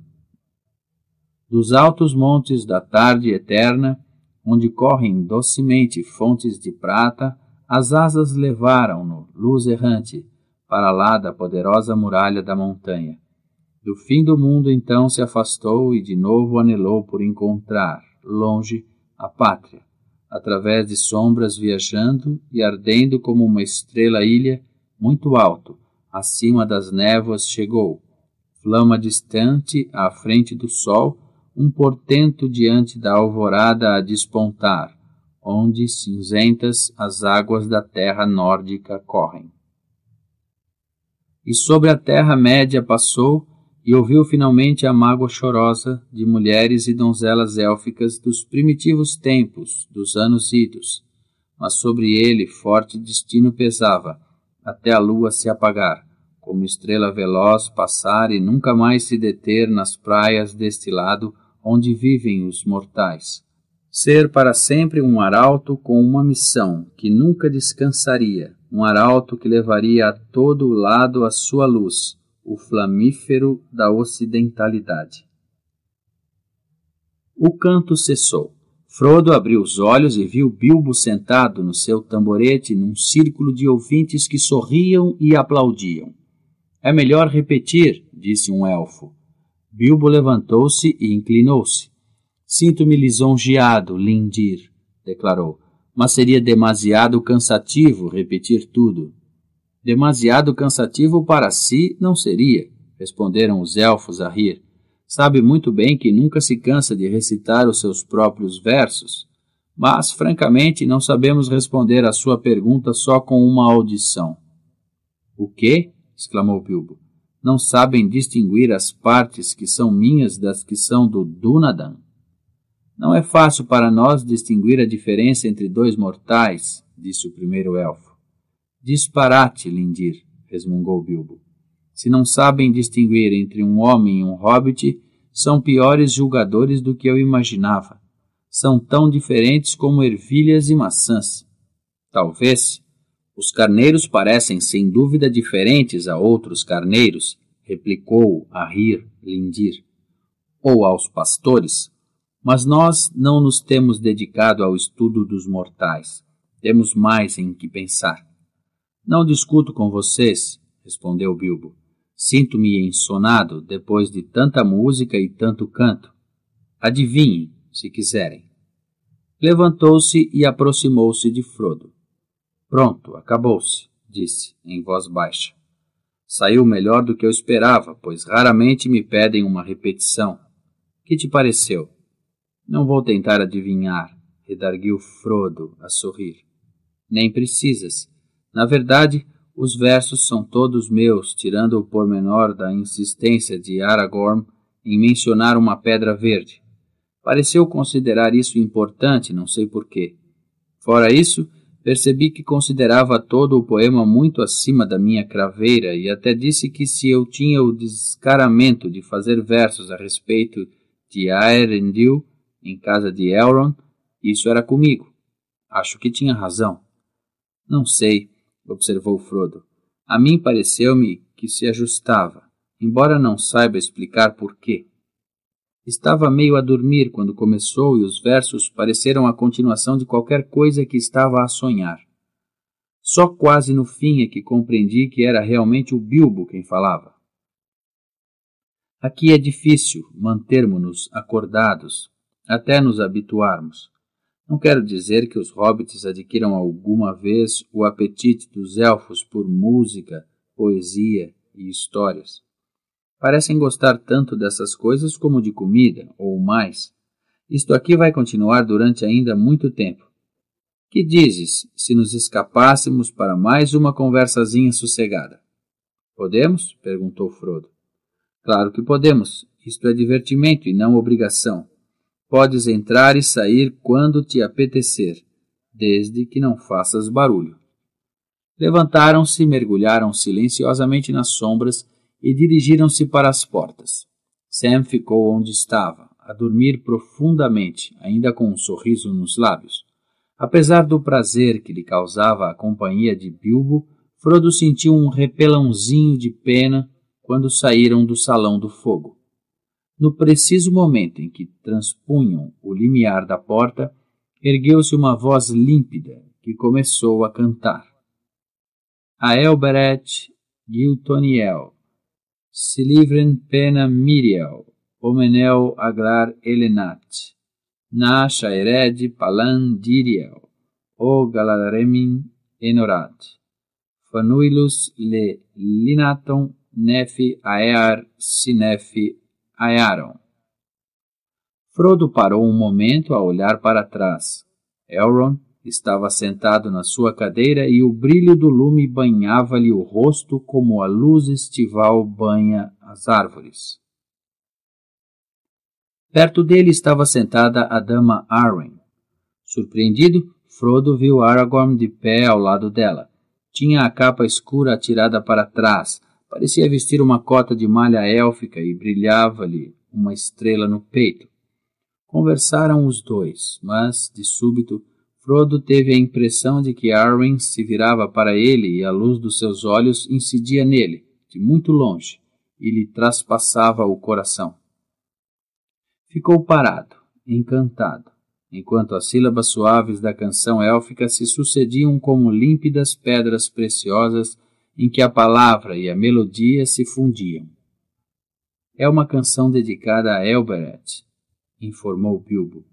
dos altos montes da tarde eterna, onde correm docemente fontes de prata, as asas levaram-no, luz errante, para lá da poderosa muralha da montanha. Do fim do mundo então se afastou e de novo anelou por encontrar, longe, a pátria, através de sombras viajando e ardendo como uma estrela ilha, muito alto, acima das névoas chegou, flama distante à frente do sol, um portento diante da alvorada a despontar, onde cinzentas as águas da terra nórdica correm. E sobre a terra média passou e ouviu finalmente a mágoa chorosa de mulheres e donzelas élficas dos primitivos tempos, dos anos idos. Mas sobre ele forte destino pesava, até a lua se apagar, como estrela veloz passar e nunca mais se deter nas praias deste lado onde vivem os mortais. Ser para sempre um arauto com uma missão que nunca descansaria, um arauto que levaria a todo lado a sua luz, o flamífero da ocidentalidade. O canto cessou. Frodo abriu os olhos e viu Bilbo sentado no seu tamborete num círculo de ouvintes que sorriam e aplaudiam. É melhor repetir, disse um elfo. Bilbo levantou-se e inclinou-se. Sinto-me lisonjeado, Lindir, declarou, mas seria demasiado cansativo repetir tudo. Demasiado cansativo para si não seria, responderam os elfos a rir. Sabe muito bem que nunca se cansa de recitar os seus próprios versos, mas, francamente, não sabemos responder à sua pergunta só com uma audição. O quê? exclamou Bilbo não sabem distinguir as partes que são minhas das que são do Dunadan. Não é fácil para nós distinguir a diferença entre dois mortais, disse o primeiro elfo. Disparate, Lindir, resmungou Bilbo. Se não sabem distinguir entre um homem e um hobbit, são piores julgadores do que eu imaginava. São tão diferentes como ervilhas e maçãs. Talvez, os carneiros parecem sem dúvida diferentes a outros carneiros, replicou a rir Lindir, ou aos pastores, mas nós não nos temos dedicado ao estudo dos mortais. Temos mais em que pensar. Não discuto com vocês, respondeu Bilbo. Sinto-me ensonado depois de tanta música e tanto canto. Adivinhem, se quiserem. Levantou-se e aproximou-se de Frodo. Pronto, acabou-se, disse, em voz baixa. Saiu melhor do que eu esperava, pois raramente me pedem uma repetição. Que te pareceu? Não vou tentar adivinhar, redarguiu Frodo a sorrir. Nem precisas. Na verdade, os versos são todos meus, tirando o pormenor da insistência de Aragorn em mencionar uma pedra verde. Pareceu considerar isso importante, não sei porquê. Fora isso, Percebi que considerava todo o poema muito acima da minha craveira e até disse que se eu tinha o descaramento de fazer versos a respeito de Aerendil em casa de Elrond, isso era comigo. Acho que tinha razão. Não sei, observou Frodo. A mim pareceu-me que se ajustava, embora não saiba explicar por quê. Estava meio a dormir quando começou e os versos pareceram a continuação de qualquer coisa que estava a sonhar. Só quase no fim é que compreendi que era realmente o Bilbo quem falava. Aqui é difícil mantermo nos acordados até nos habituarmos. Não quero dizer que os hobbits adquiram alguma vez o apetite dos elfos por música, poesia e histórias parecem gostar tanto dessas coisas como de comida, ou mais. Isto aqui vai continuar durante ainda muito tempo. Que dizes se nos escapássemos para mais uma conversazinha sossegada? Podemos? perguntou Frodo. Claro que podemos. Isto é divertimento e não obrigação. Podes entrar e sair quando te apetecer, desde que não faças barulho. Levantaram-se, e mergulharam silenciosamente nas sombras e dirigiram-se para as portas. Sam ficou onde estava, a dormir profundamente, ainda com um sorriso nos lábios. Apesar do prazer que lhe causava a companhia de Bilbo, Frodo sentiu um repelãozinho de pena quando saíram do salão do fogo. No preciso momento em que transpunham o limiar da porta, ergueu-se uma voz límpida que começou a cantar. A Elberet Giltoniel, Silivren pena mirial, homenel agrar elenat, nasha ered palan dirial, o galaremin enorat, fanuilus le linaton nefi aear sinefe aearon. Frodo parou um momento a olhar para trás. Elrond Estava sentado na sua cadeira e o brilho do lume banhava-lhe o rosto como a luz estival banha as árvores. Perto dele estava sentada a dama Arwen. Surpreendido, Frodo viu Aragorn de pé ao lado dela. Tinha a capa escura atirada para trás, parecia vestir uma cota de malha élfica e brilhava-lhe uma estrela no peito. Conversaram os dois, mas, de súbito, Frodo teve a impressão de que Arwen se virava para ele e a luz dos seus olhos incidia nele, de muito longe, e lhe traspassava o coração. Ficou parado, encantado, enquanto as sílabas suaves da canção élfica se sucediam como límpidas pedras preciosas em que a palavra e a melodia se fundiam. É uma canção dedicada a Elbereth, informou Bilbo.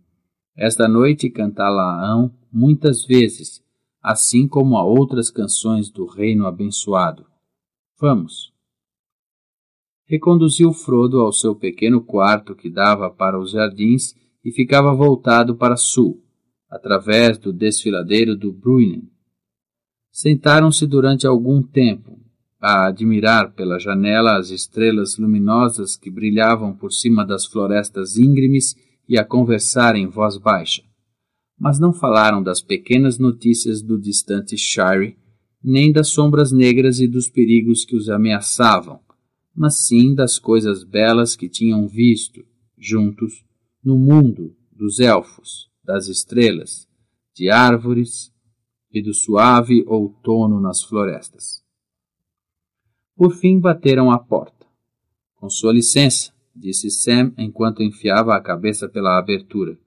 Esta noite cantá-la-ão muitas vezes, assim como a outras canções do Reino Abençoado. Vamos! Reconduziu Frodo ao seu pequeno quarto que dava para os jardins e ficava voltado para sul, através do desfiladeiro do Bruinen. Sentaram-se durante algum tempo, a admirar pela janela as estrelas luminosas que brilhavam por cima das florestas íngremes e a conversar em voz baixa mas não falaram das pequenas notícias do distante Shire, nem das sombras negras e dos perigos que os ameaçavam, mas sim das coisas belas que tinham visto, juntos, no mundo dos elfos, das estrelas, de árvores e do suave outono nas florestas. Por fim bateram à porta. Com sua licença, disse Sam enquanto enfiava a cabeça pela abertura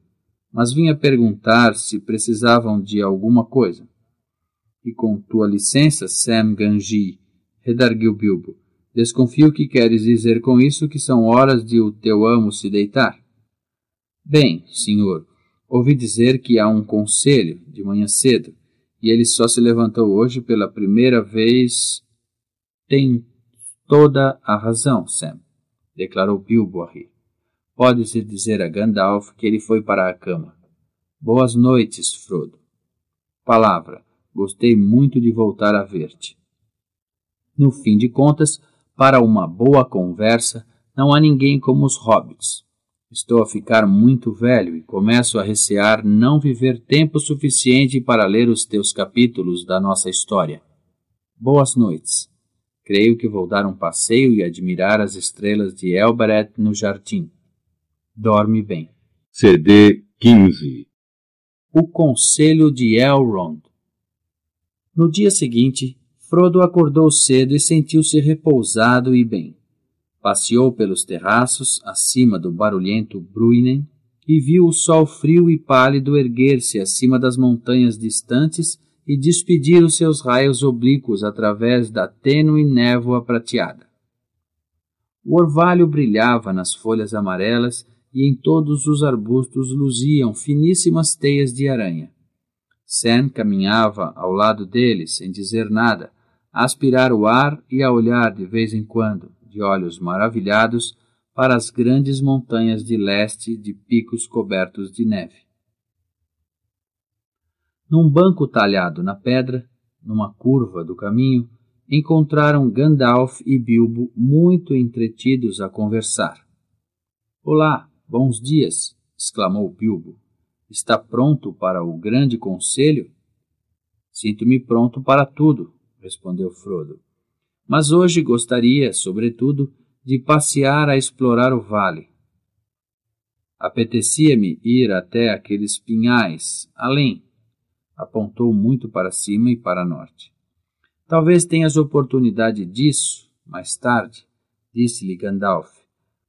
mas vinha perguntar se precisavam de alguma coisa. E com tua licença, Sam Ganji, redarguiu Bilbo, desconfio que queres dizer com isso que são horas de o teu amo se deitar. Bem, senhor, ouvi dizer que há um conselho de manhã cedo, e ele só se levantou hoje pela primeira vez. Tem toda a razão, Sam, declarou Bilbo a rir pode-se dizer a Gandalf que ele foi para a cama. Boas noites, Frodo. Palavra, gostei muito de voltar a ver-te. No fim de contas, para uma boa conversa, não há ninguém como os hobbits. Estou a ficar muito velho e começo a recear não viver tempo suficiente para ler os teus capítulos da nossa história. Boas noites. Creio que vou dar um passeio e admirar as estrelas de Elberet no jardim dorme bem. CD 15 O Conselho de Elrond No dia seguinte, Frodo acordou cedo e sentiu-se repousado e bem. Passeou pelos terraços, acima do barulhento Bruinen, e viu o sol frio e pálido erguer-se acima das montanhas distantes e despedir os seus raios oblíquos através da tênue névoa prateada. O orvalho brilhava nas folhas amarelas e em todos os arbustos luziam finíssimas teias de aranha. Sen caminhava ao lado dele, sem dizer nada, a aspirar o ar e a olhar de vez em quando, de olhos maravilhados, para as grandes montanhas de leste de picos cobertos de neve. Num banco talhado na pedra, numa curva do caminho, encontraram Gandalf e Bilbo muito entretidos a conversar. Olá, Bons dias! exclamou Bilbo. Está pronto para o grande conselho? Sinto-me pronto para tudo, respondeu Frodo. Mas hoje gostaria, sobretudo, de passear a explorar o vale. Apetecia-me ir até aqueles pinhais, além. Apontou muito para cima e para norte. Talvez tenhas oportunidade disso mais tarde, disse-lhe Gandalf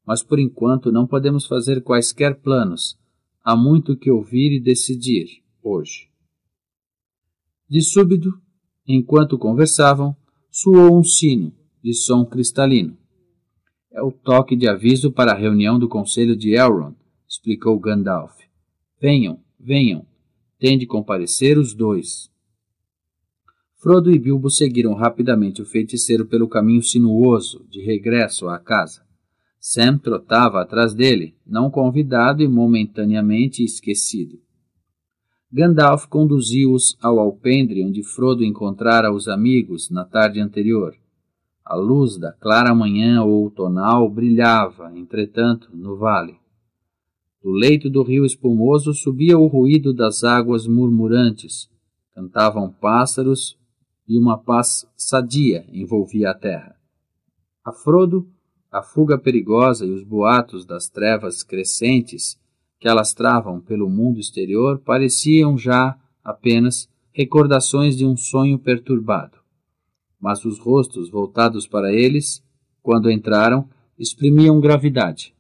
mas por enquanto não podemos fazer quaisquer planos. Há muito que ouvir e decidir hoje. De súbito, enquanto conversavam, soou um sino de som cristalino. É o toque de aviso para a reunião do conselho de Elrond, explicou Gandalf. Venham, venham. Tem de comparecer os dois. Frodo e Bilbo seguiram rapidamente o feiticeiro pelo caminho sinuoso de regresso à casa. Sam trotava atrás dele, não convidado e momentaneamente esquecido. Gandalf conduziu-os ao alpendre onde Frodo encontrara os amigos na tarde anterior. A luz da clara manhã outonal brilhava, entretanto, no vale. Do leito do rio espumoso subia o ruído das águas murmurantes. Cantavam pássaros e uma paz sadia envolvia a terra. A Frodo a fuga perigosa e os boatos das trevas crescentes que alastravam pelo mundo exterior pareciam já apenas recordações de um sonho perturbado. Mas os rostos voltados para eles, quando entraram, exprimiam gravidade.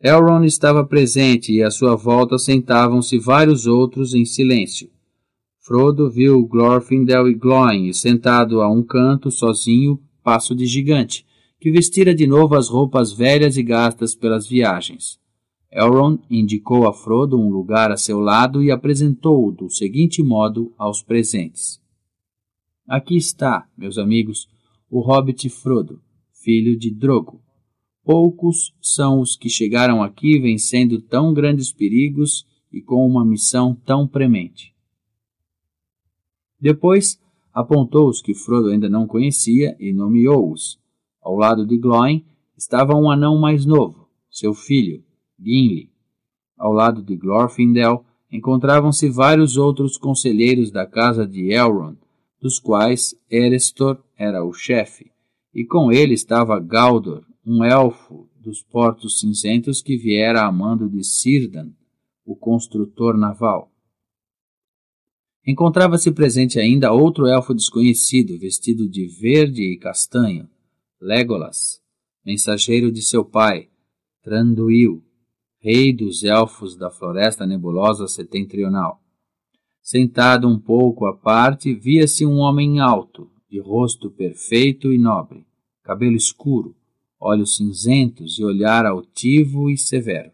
Elrond estava presente e à sua volta sentavam-se vários outros em silêncio. Frodo viu Glorfindel e Glóin sentado a um canto, sozinho, passo de gigante, que vestira de novo as roupas velhas e gastas pelas viagens. Elrond indicou a Frodo um lugar a seu lado e apresentou-o do seguinte modo aos presentes. Aqui está, meus amigos, o hobbit Frodo, filho de Drogo. Poucos são os que chegaram aqui vencendo tão grandes perigos e com uma missão tão premente. Depois, apontou os que Frodo ainda não conhecia e nomeou-os, ao lado de Gloin estava um anão mais novo, seu filho, Gimli. Ao lado de Glorfindel encontravam-se vários outros conselheiros da casa de Elrond, dos quais Erestor era o chefe, e com ele estava Galdor, um elfo dos portos cinzentos que viera a mando de Círdan, o construtor naval. Encontrava-se presente ainda outro elfo desconhecido, vestido de verde e castanho, Legolas, mensageiro de seu pai, Tranduil, rei dos elfos da Floresta Nebulosa Setentrional. Sentado um pouco à parte, via-se um homem alto, de rosto perfeito e nobre, cabelo escuro, olhos cinzentos e olhar altivo e severo.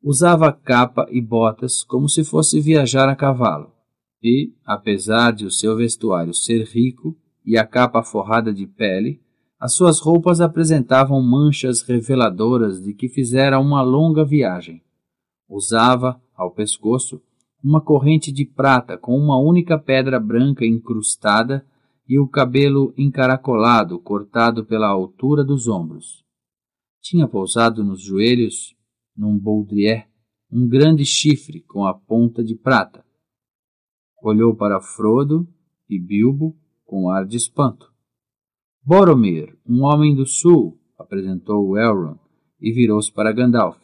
Usava capa e botas como se fosse viajar a cavalo, e, apesar de o seu vestuário ser rico, e a capa forrada de pele, as suas roupas apresentavam manchas reveladoras de que fizera uma longa viagem. Usava, ao pescoço, uma corrente de prata com uma única pedra branca incrustada e o cabelo encaracolado, cortado pela altura dos ombros. Tinha pousado nos joelhos, num boudrier, um grande chifre com a ponta de prata. Olhou para Frodo e Bilbo com ar de espanto. Boromir, um homem do sul, apresentou Elrond e virou-se para Gandalf.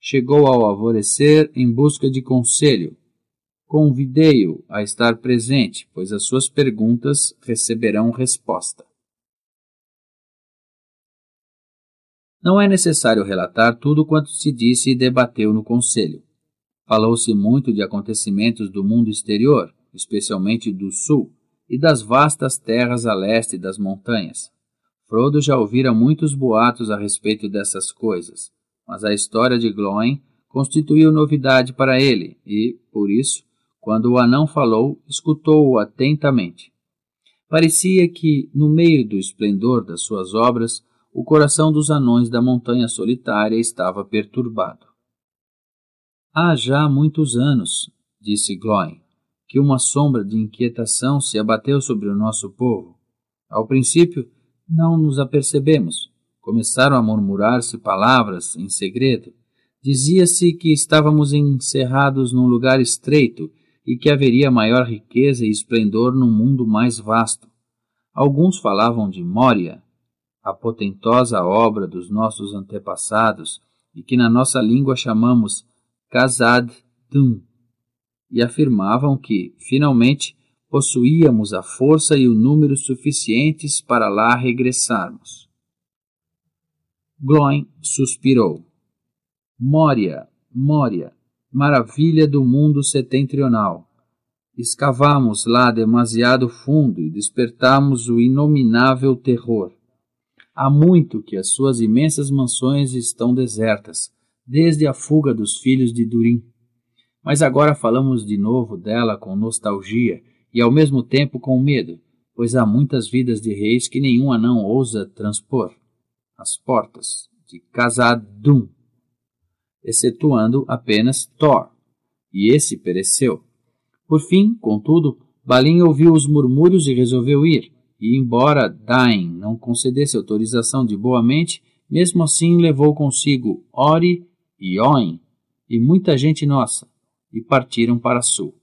Chegou ao alvorecer em busca de conselho. Convidei-o a estar presente, pois as suas perguntas receberão resposta. Não é necessário relatar tudo quanto se disse e debateu no conselho. Falou-se muito de acontecimentos do mundo exterior, especialmente do sul, e das vastas terras a leste das montanhas. Frodo já ouvira muitos boatos a respeito dessas coisas, mas a história de Glóin constituiu novidade para ele e, por isso, quando o anão falou, escutou-o atentamente. Parecia que, no meio do esplendor das suas obras, o coração dos anões da montanha solitária estava perturbado. Há já muitos anos, disse Glóin, que uma sombra de inquietação se abateu sobre o nosso povo. Ao princípio, não nos apercebemos. Começaram a murmurar-se palavras em segredo. Dizia-se que estávamos encerrados num lugar estreito e que haveria maior riqueza e esplendor num mundo mais vasto. Alguns falavam de Moria, a potentosa obra dos nossos antepassados, e que na nossa língua chamamos Kazad Dum e afirmavam que, finalmente, possuíamos a força e o número suficientes para lá regressarmos. Gloin suspirou. Moria, Moria, maravilha do mundo setentrional. Escavamos lá demasiado fundo e despertamos o inominável terror. Há muito que as suas imensas mansões estão desertas, desde a fuga dos filhos de Durim. Mas agora falamos de novo dela com nostalgia e ao mesmo tempo com medo, pois há muitas vidas de reis que nenhum não ousa transpor. As portas de Casadum, excetuando apenas Thor, e esse pereceu. Por fim, contudo, Balin ouviu os murmúrios e resolveu ir, e embora Dain não concedesse autorização de boa mente, mesmo assim levou consigo Ori e Oin e muita gente nossa, e partiram para sul.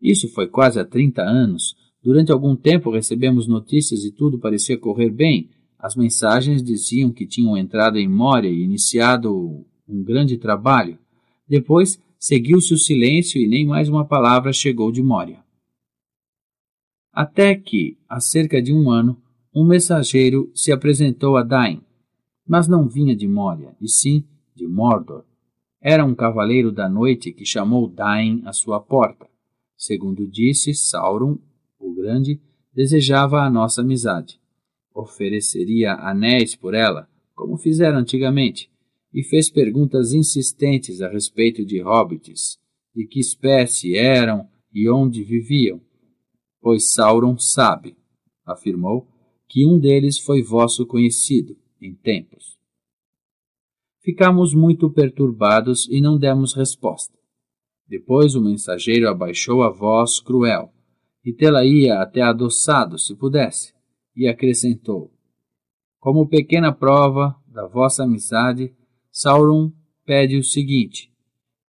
Isso foi quase há 30 anos. Durante algum tempo recebemos notícias e tudo parecia correr bem. As mensagens diziam que tinham entrado em Moria e iniciado um grande trabalho. Depois seguiu-se o silêncio e nem mais uma palavra chegou de Moria. Até que, há cerca de um ano, um mensageiro se apresentou a Dain, mas não vinha de Moria, e sim de Mordor, era um cavaleiro da noite que chamou Dain à sua porta. Segundo disse, Sauron, o Grande, desejava a nossa amizade. Ofereceria anéis por ela, como fizera antigamente, e fez perguntas insistentes a respeito de hobbits, de que espécie eram e onde viviam. Pois Sauron sabe, afirmou, que um deles foi vosso conhecido, em tempos. Ficamos muito perturbados e não demos resposta. Depois o mensageiro abaixou a voz cruel, e tê-la-ia até adoçado, se pudesse, e acrescentou: Como pequena prova da vossa amizade, Sauron pede o seguinte: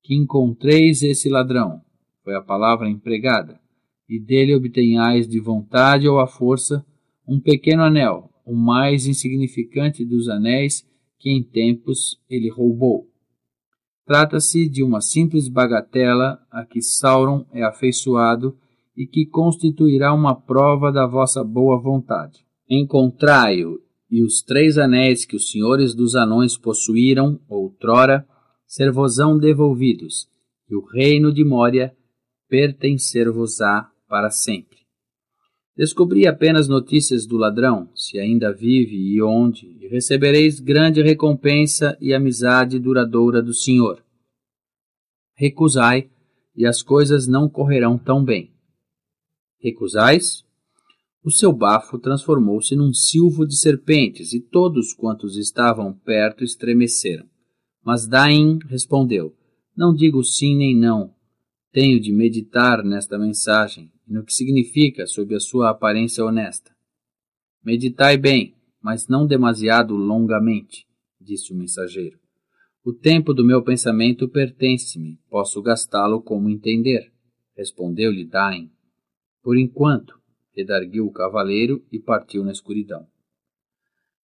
que encontreis esse ladrão, foi a palavra empregada, e dele obtenhais de vontade ou à força um pequeno anel, o mais insignificante dos anéis que em tempos ele roubou. Trata-se de uma simples bagatela a que Sauron é afeiçoado e que constituirá uma prova da vossa boa vontade. Encontrai-o e os três anéis que os senhores dos anões possuíram outrora servosão devolvidos, e o reino de Mória pertencer-vos-á para sempre. Descobri apenas notícias do ladrão, se ainda vive e onde, e recebereis grande recompensa e amizade duradoura do Senhor. Recusai, e as coisas não correrão tão bem. Recusais? O seu bafo transformou-se num silvo de serpentes, e todos quantos estavam perto estremeceram. Mas Daim respondeu: Não digo sim nem não. Tenho de meditar nesta mensagem e no que significa sob a sua aparência honesta. Meditai bem, mas não demasiado longamente, disse o mensageiro. O tempo do meu pensamento pertence-me, posso gastá-lo como entender, respondeu-lhe Dain. Por enquanto, redarguiu o cavaleiro e partiu na escuridão.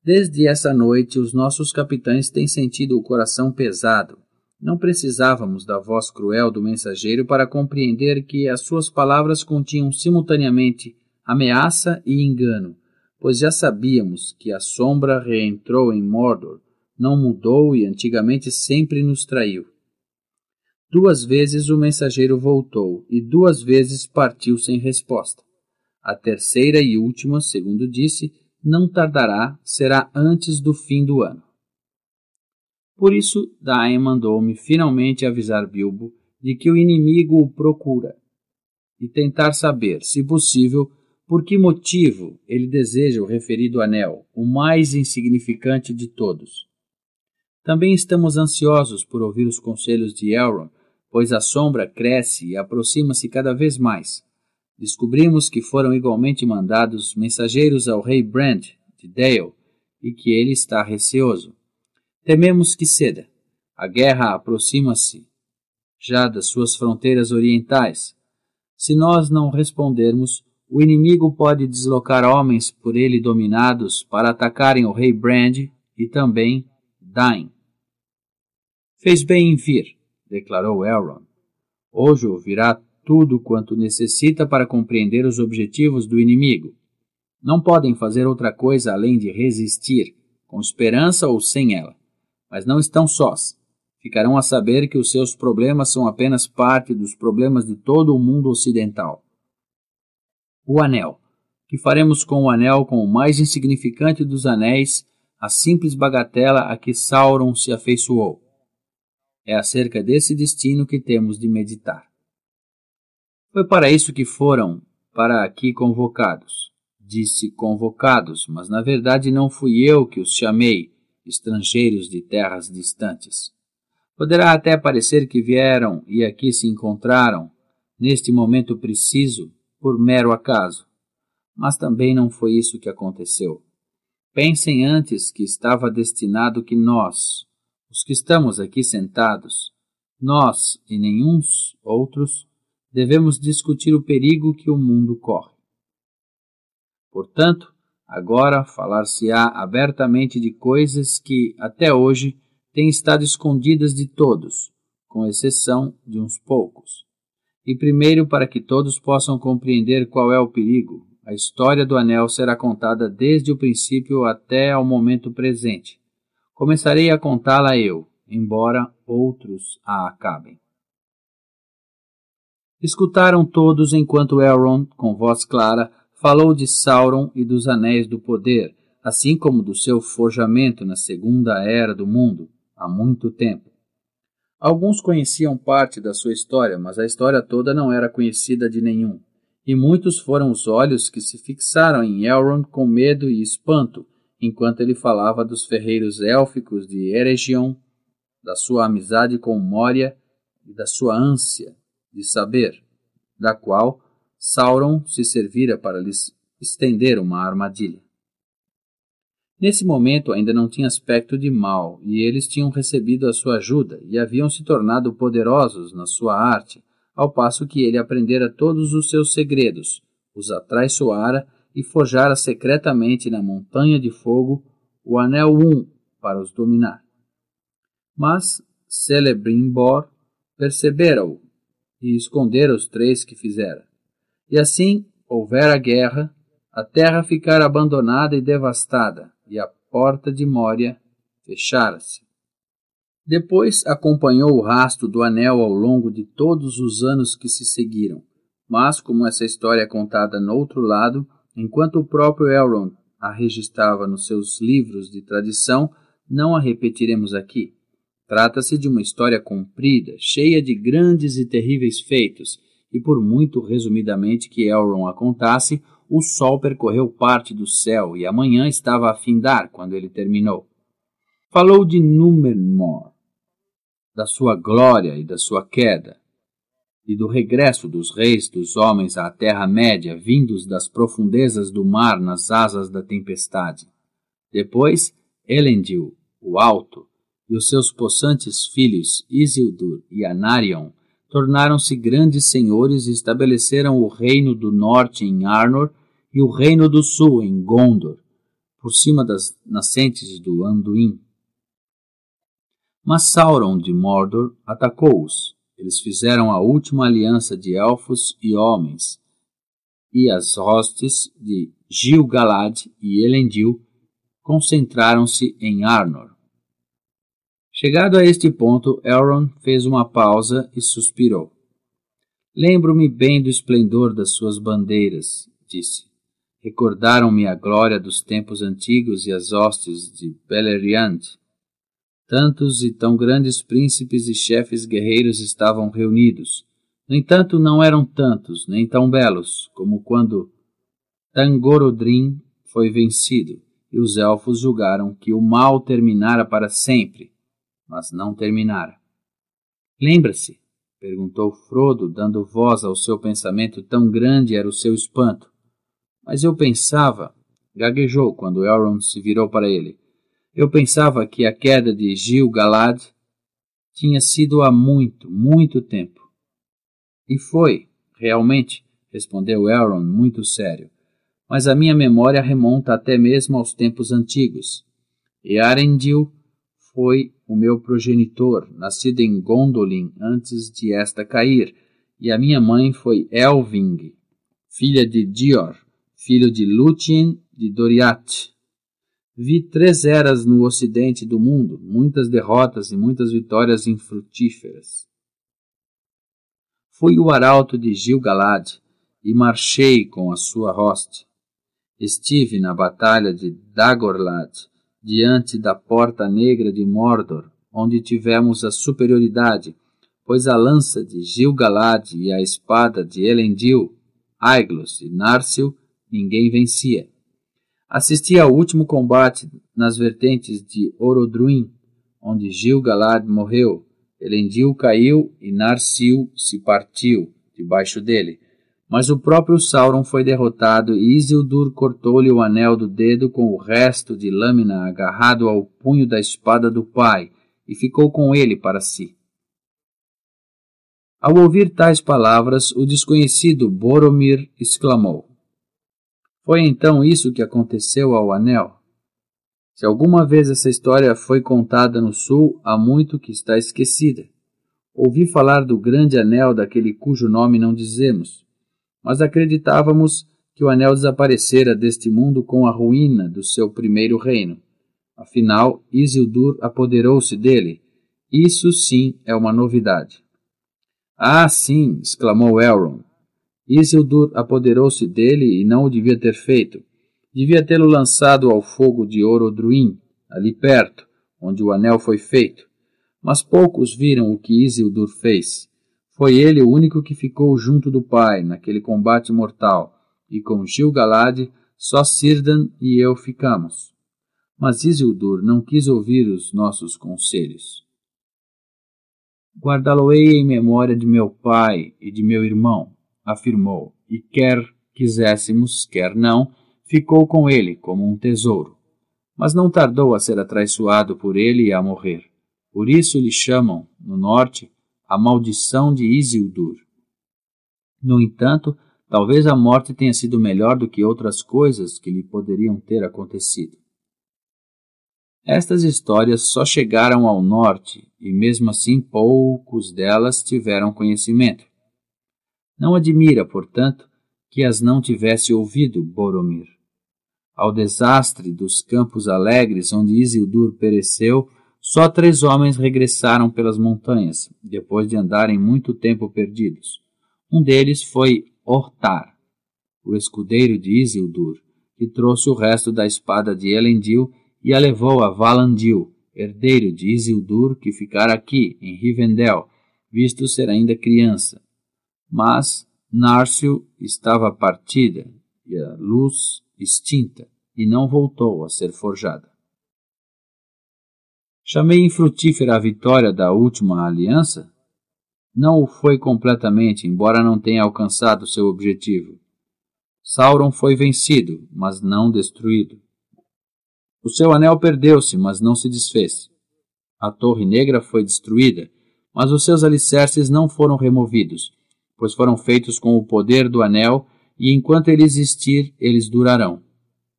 Desde essa noite, os nossos capitães têm sentido o coração pesado não precisávamos da voz cruel do mensageiro para compreender que as suas palavras continham simultaneamente ameaça e engano, pois já sabíamos que a sombra reentrou em Mordor, não mudou e antigamente sempre nos traiu. Duas vezes o mensageiro voltou e duas vezes partiu sem resposta. A terceira e última, segundo disse, não tardará, será antes do fim do ano. Por isso, Dain mandou-me finalmente avisar Bilbo de que o inimigo o procura e tentar saber, se possível, por que motivo ele deseja o referido anel, o mais insignificante de todos. Também estamos ansiosos por ouvir os conselhos de Elrond, pois a sombra cresce e aproxima-se cada vez mais. Descobrimos que foram igualmente mandados mensageiros ao rei Brand de Dale e que ele está receoso. Tememos que ceda. A guerra aproxima-se já das suas fronteiras orientais. Se nós não respondermos, o inimigo pode deslocar homens por ele dominados para atacarem o rei Brand e também Dain. Fez bem em vir, declarou Elrond. Hoje ouvirá tudo quanto necessita para compreender os objetivos do inimigo. Não podem fazer outra coisa além de resistir, com esperança ou sem ela mas não estão sós. Ficarão a saber que os seus problemas são apenas parte dos problemas de todo o mundo ocidental. O anel. Que faremos com o anel com o mais insignificante dos anéis, a simples bagatela a que Sauron se afeiçoou? É acerca desse destino que temos de meditar. Foi para isso que foram para aqui convocados. Disse convocados, mas na verdade não fui eu que os chamei, estrangeiros de terras distantes. Poderá até parecer que vieram e aqui se encontraram, neste momento preciso, por mero acaso. Mas também não foi isso que aconteceu. Pensem antes que estava destinado que nós, os que estamos aqui sentados, nós e nenhuns outros, devemos discutir o perigo que o mundo corre. Portanto, Agora falar-se-á abertamente de coisas que, até hoje, têm estado escondidas de todos, com exceção de uns poucos. E primeiro, para que todos possam compreender qual é o perigo, a história do anel será contada desde o princípio até ao momento presente. Começarei a contá-la eu, embora outros a acabem. Escutaram todos enquanto Elrond, com voz clara, falou de Sauron e dos Anéis do Poder, assim como do seu forjamento na Segunda Era do Mundo, há muito tempo. Alguns conheciam parte da sua história, mas a história toda não era conhecida de nenhum, e muitos foram os olhos que se fixaram em Elrond com medo e espanto, enquanto ele falava dos ferreiros élficos de Eregion, da sua amizade com Moria e da sua ânsia de saber, da qual Sauron se servira para lhes estender uma armadilha. Nesse momento ainda não tinha aspecto de mal, e eles tinham recebido a sua ajuda e haviam se tornado poderosos na sua arte, ao passo que ele aprendera todos os seus segredos, os atraiçoara e forjara secretamente na Montanha de Fogo o Anel Um para os dominar. Mas Celebrimbor percebera-o e escondera os três que fizera. E assim houvera guerra, a terra ficara abandonada e devastada, e a porta de Mória fechara-se. Depois acompanhou o rastro do anel ao longo de todos os anos que se seguiram, mas como essa história é contada no outro lado, enquanto o próprio Elrond a registrava nos seus livros de tradição, não a repetiremos aqui. Trata-se de uma história comprida, cheia de grandes e terríveis feitos, e por muito resumidamente que Elrond a contasse, o sol percorreu parte do céu e amanhã estava a findar quando ele terminou. Falou de Númenor, da sua glória e da sua queda, e do regresso dos reis dos homens à Terra-média, vindos das profundezas do mar nas asas da tempestade. Depois, Elendil, o Alto, e os seus possantes filhos Isildur e Anarion tornaram-se grandes senhores e estabeleceram o reino do norte em Arnor e o reino do sul em Gondor, por cima das nascentes do Anduin. Mas Sauron de Mordor atacou-os. Eles fizeram a última aliança de elfos e homens, e as hostes de Gil-galad e Elendil concentraram-se em Arnor. Chegado a este ponto, Elrond fez uma pausa e suspirou. Lembro-me bem do esplendor das suas bandeiras, disse. Recordaram-me a glória dos tempos antigos e as hostes de Beleriand. Tantos e tão grandes príncipes e chefes guerreiros estavam reunidos. No entanto, não eram tantos, nem tão belos, como quando Tangorodrim foi vencido, e os elfos julgaram que o mal terminara para sempre, mas não terminara. Lembra-se? perguntou Frodo, dando voz ao seu pensamento, tão grande era o seu espanto. Mas eu pensava, gaguejou quando Elrond se virou para ele. Eu pensava que a queda de Gil-galad tinha sido há muito, muito tempo. E foi, realmente, respondeu Elrond muito sério. Mas a minha memória remonta até mesmo aos tempos antigos. E Arendil foi o meu progenitor, nascido em Gondolin antes de esta cair, e a minha mãe foi Elving, filha de Dior, filho de Lúthien de Doriath. Vi três eras no ocidente do mundo, muitas derrotas e muitas vitórias infrutíferas. Fui o arauto de Gilgalad e marchei com a sua hoste. Estive na batalha de Dagorlad diante da porta negra de Mordor, onde tivemos a superioridade, pois a lança de Gilgalad e a espada de Elendil, Aiglos e Narsil ninguém vencia. Assisti ao último combate nas vertentes de Orodruin, onde Gilgalad morreu, Elendil caiu e Narsil se partiu debaixo dele. Mas o próprio Sauron foi derrotado e Isildur cortou-lhe o anel do dedo com o resto de lâmina agarrado ao punho da espada do pai, e ficou com ele para si. Ao ouvir tais palavras, o desconhecido Boromir exclamou: Foi então isso que aconteceu ao anel? Se alguma vez essa história foi contada no sul, há muito que está esquecida. Ouvi falar do grande anel daquele cujo nome não dizemos mas acreditávamos que o anel desaparecera deste mundo com a ruína do seu primeiro reino. Afinal, Isildur apoderou-se dele. Isso sim é uma novidade. Ah, sim! exclamou Elrond. Isildur apoderou-se dele e não o devia ter feito. Devia tê-lo lançado ao fogo de Orodruin, ali perto, onde o anel foi feito. Mas poucos viram o que Isildur fez. Foi ele o único que ficou junto do pai naquele combate mortal, e com Gil-galad só Círdan e eu ficamos. Mas Isildur não quis ouvir os nossos conselhos. Guardá-lo-ei em memória de meu pai e de meu irmão, afirmou, e quer quiséssemos, quer não, ficou com ele como um tesouro. Mas não tardou a ser atraiçoado por ele e a morrer. Por isso lhe chamam, no norte, a maldição de Isildur. No entanto, talvez a morte tenha sido melhor do que outras coisas que lhe poderiam ter acontecido. Estas histórias só chegaram ao norte e, mesmo assim, poucos delas tiveram conhecimento. Não admira, portanto, que as não tivesse ouvido Boromir. Ao desastre dos Campos Alegres, onde Isildur pereceu, só três homens regressaram pelas montanhas, depois de andarem muito tempo perdidos. Um deles foi Hortar, o escudeiro de Isildur, que trouxe o resto da espada de Elendil e a levou a Valandil, herdeiro de Isildur, que ficara aqui, em Rivendell, visto ser ainda criança. Mas Nárcio estava partida e a luz extinta, e não voltou a ser forjada. Chamei infrutífera a vitória da última aliança? Não o foi completamente, embora não tenha alcançado seu objetivo. Sauron foi vencido, mas não destruído. O seu anel perdeu-se, mas não se desfez. A Torre Negra foi destruída, mas os seus alicerces não foram removidos, pois foram feitos com o poder do anel, e enquanto ele existir, eles durarão.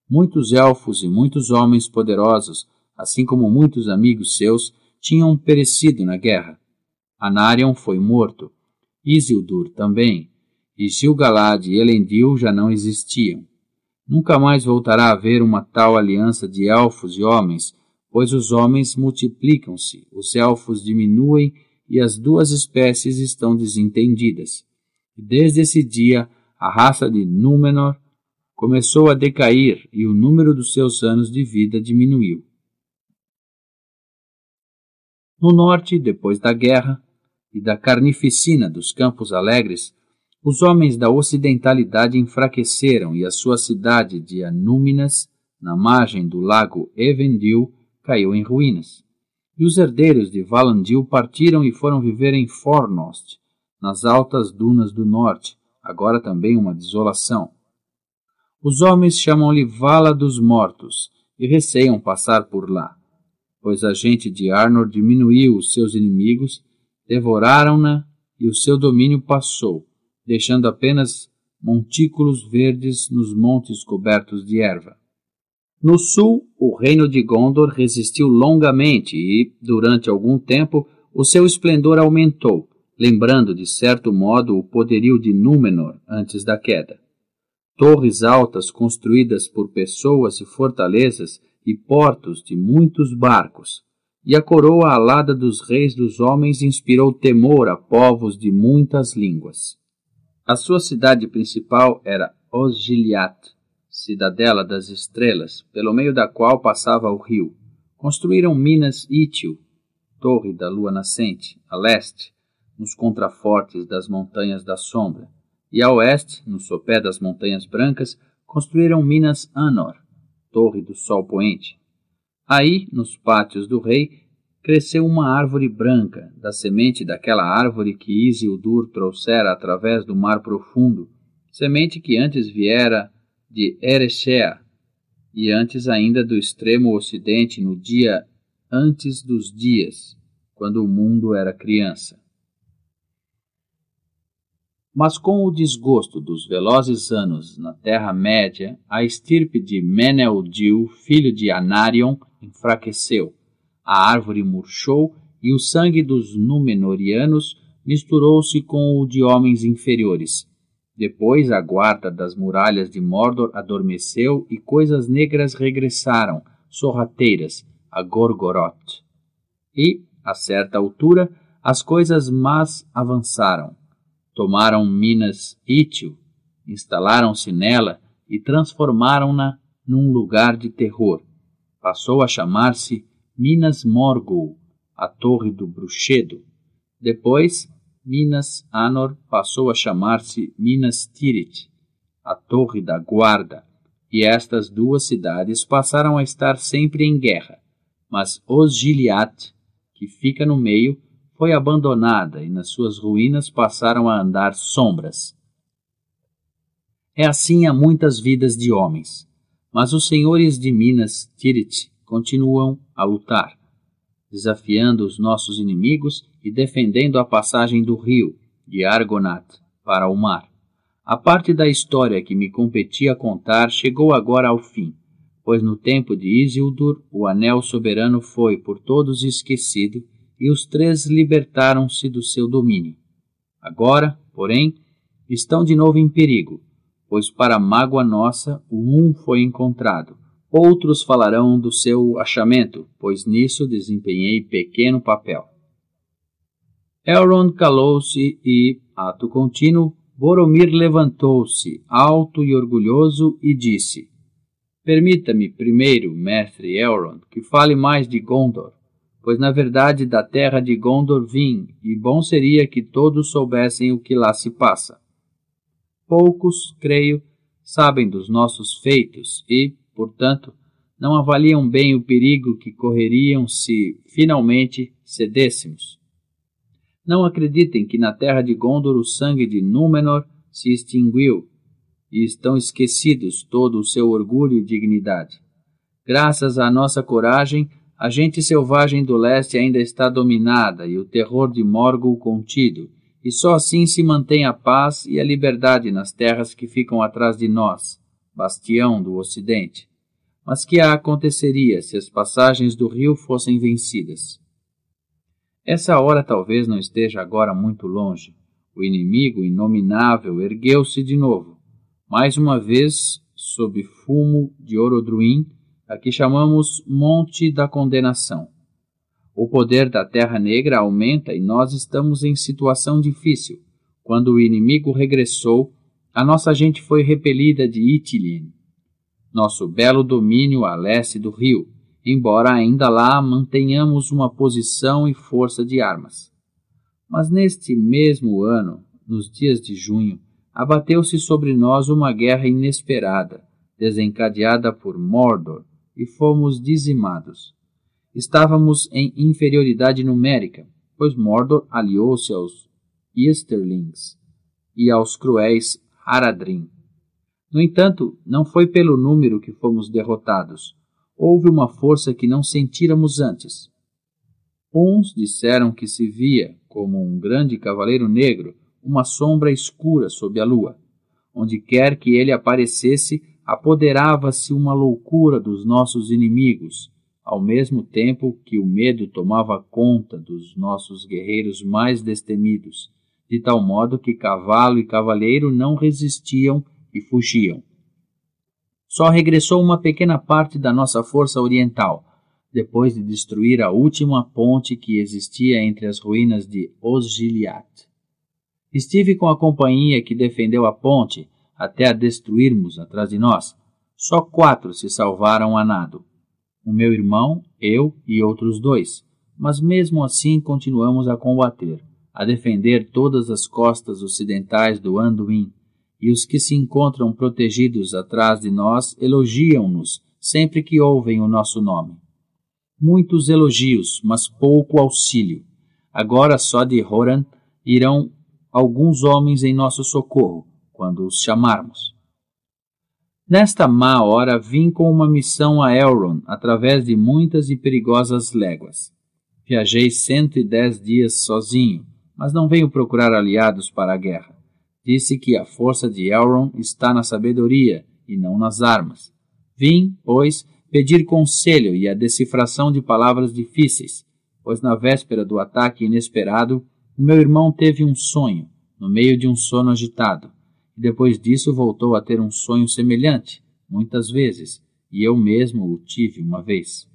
Muitos elfos e muitos homens poderosos assim como muitos amigos seus, tinham perecido na guerra. Anarion foi morto, Isildur também, e Gilgalad e Elendil já não existiam. Nunca mais voltará a haver uma tal aliança de elfos e homens, pois os homens multiplicam-se, os elfos diminuem e as duas espécies estão desentendidas. Desde esse dia, a raça de Númenor começou a decair e o número dos seus anos de vida diminuiu. No norte, depois da guerra e da carnificina dos Campos Alegres, os homens da ocidentalidade enfraqueceram e a sua cidade de Anúminas, na margem do lago Evendil, caiu em ruínas. E os herdeiros de Valandil partiram e foram viver em Fornost, nas altas dunas do norte, agora também uma desolação. Os homens chamam-lhe Vala dos Mortos e receiam passar por lá pois a gente de Arnor diminuiu os seus inimigos, devoraram-na e o seu domínio passou, deixando apenas montículos verdes nos montes cobertos de erva. No sul, o reino de Gondor resistiu longamente e, durante algum tempo, o seu esplendor aumentou, lembrando de certo modo o poderio de Númenor antes da queda. Torres altas construídas por pessoas e fortalezas e portos de muitos barcos. E a coroa alada dos reis dos homens inspirou temor a povos de muitas línguas. A sua cidade principal era Osgiliath, cidadela das estrelas, pelo meio da qual passava o rio. Construíram Minas Ítil, torre da lua nascente, a leste, nos contrafortes das montanhas da sombra, e a oeste, no sopé das montanhas brancas, construíram Minas Anor, torre do sol poente. Aí, nos pátios do rei, cresceu uma árvore branca, da semente daquela árvore que Isildur trouxera através do mar profundo, semente que antes viera de Erechea, e antes ainda do extremo ocidente no dia antes dos dias, quando o mundo era criança. Mas com o desgosto dos velozes anos na Terra-média, a estirpe de Meneldil, filho de Anarion, enfraqueceu. A árvore murchou e o sangue dos Númenóreanos misturou-se com o de homens inferiores. Depois a guarda das muralhas de Mordor adormeceu e coisas negras regressaram, sorrateiras, a Gorgoroth. E, a certa altura, as coisas más avançaram Tomaram Minas Ítil, instalaram-se nela e transformaram-na num lugar de terror. Passou a chamar-se Minas Morgul, a Torre do Bruxedo. Depois, Minas Anor passou a chamar-se Minas Tirith, a Torre da Guarda, e estas duas cidades passaram a estar sempre em guerra. Mas Osgiliath, que fica no meio, foi abandonada e nas suas ruínas passaram a andar sombras. É assim há muitas vidas de homens, mas os senhores de Minas Tirith continuam a lutar, desafiando os nossos inimigos e defendendo a passagem do rio de Argonath para o mar. A parte da história que me competia contar chegou agora ao fim, pois no tempo de Isildur o anel soberano foi por todos esquecido e os três libertaram-se do seu domínio. Agora, porém, estão de novo em perigo, pois para mágoa nossa um foi encontrado. Outros falarão do seu achamento, pois nisso desempenhei pequeno papel. Elrond calou-se e, ato contínuo, Boromir levantou-se, alto e orgulhoso, e disse: Permita-me primeiro, mestre Elrond, que fale mais de Gondor pois na verdade da terra de Gondor vim, e bom seria que todos soubessem o que lá se passa. Poucos, creio, sabem dos nossos feitos e, portanto, não avaliam bem o perigo que correriam se, finalmente, cedêssemos. Não acreditem que na terra de Gondor o sangue de Númenor se extinguiu, e estão esquecidos todo o seu orgulho e dignidade. Graças à nossa coragem, a gente selvagem do leste ainda está dominada e o terror de Morgul contido, e só assim se mantém a paz e a liberdade nas terras que ficam atrás de nós, bastião do ocidente. Mas que a aconteceria se as passagens do rio fossem vencidas? Essa hora talvez não esteja agora muito longe. O inimigo inominável ergueu-se de novo. Mais uma vez, sob fumo de Orodruin, que chamamos Monte da Condenação. O poder da Terra Negra aumenta e nós estamos em situação difícil. Quando o inimigo regressou, a nossa gente foi repelida de Itilin, nosso belo domínio a leste do rio, embora ainda lá mantenhamos uma posição e força de armas. Mas neste mesmo ano, nos dias de junho, abateu-se sobre nós uma guerra inesperada, desencadeada por Mordor, e fomos dizimados. Estávamos em inferioridade numérica, pois Mordor aliou-se aos Easterlings e aos cruéis Haradrim. No entanto, não foi pelo número que fomos derrotados. Houve uma força que não sentíramos antes. Uns disseram que se via, como um grande cavaleiro negro, uma sombra escura sob a lua. Onde quer que ele aparecesse, apoderava-se uma loucura dos nossos inimigos, ao mesmo tempo que o medo tomava conta dos nossos guerreiros mais destemidos, de tal modo que cavalo e cavaleiro não resistiam e fugiam. Só regressou uma pequena parte da nossa força oriental, depois de destruir a última ponte que existia entre as ruínas de Osgiliath. Estive com a companhia que defendeu a ponte até a destruirmos atrás de nós. Só quatro se salvaram a nado: o meu irmão, eu e outros dois. Mas mesmo assim continuamos a combater, a defender todas as costas ocidentais do Anduin, e os que se encontram protegidos atrás de nós elogiam-nos sempre que ouvem o nosso nome. Muitos elogios, mas pouco auxílio. Agora só de Horan irão alguns homens em nosso socorro, quando os chamarmos. Nesta má hora vim com uma missão a Elrond através de muitas e perigosas léguas. Viajei cento e dez dias sozinho, mas não venho procurar aliados para a guerra. Disse que a força de Elrond está na sabedoria e não nas armas. Vim, pois, pedir conselho e a decifração de palavras difíceis, pois na véspera do ataque inesperado, o meu irmão teve um sonho, no meio de um sono agitado e depois disso voltou a ter um sonho semelhante, muitas vezes, e eu mesmo o tive uma vez.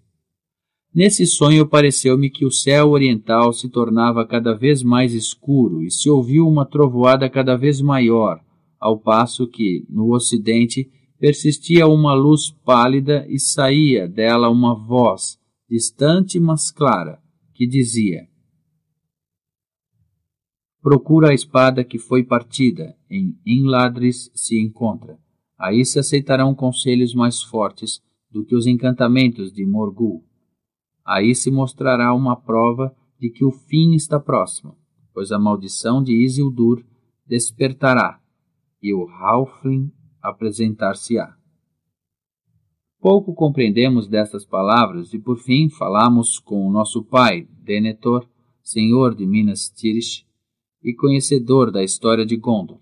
Nesse sonho pareceu-me que o céu oriental se tornava cada vez mais escuro e se ouviu uma trovoada cada vez maior, ao passo que, no ocidente, persistia uma luz pálida e saía dela uma voz, distante mas clara, que dizia: Procura a espada que foi partida, em Enladres se encontra. Aí se aceitarão conselhos mais fortes do que os encantamentos de Morgul. Aí se mostrará uma prova de que o fim está próximo, pois a maldição de Isildur despertará e o Halfling apresentar-se-á. Pouco compreendemos destas palavras e por fim falamos com o nosso pai, Denethor, senhor de Minas Tirith, e conhecedor da história de Gondor.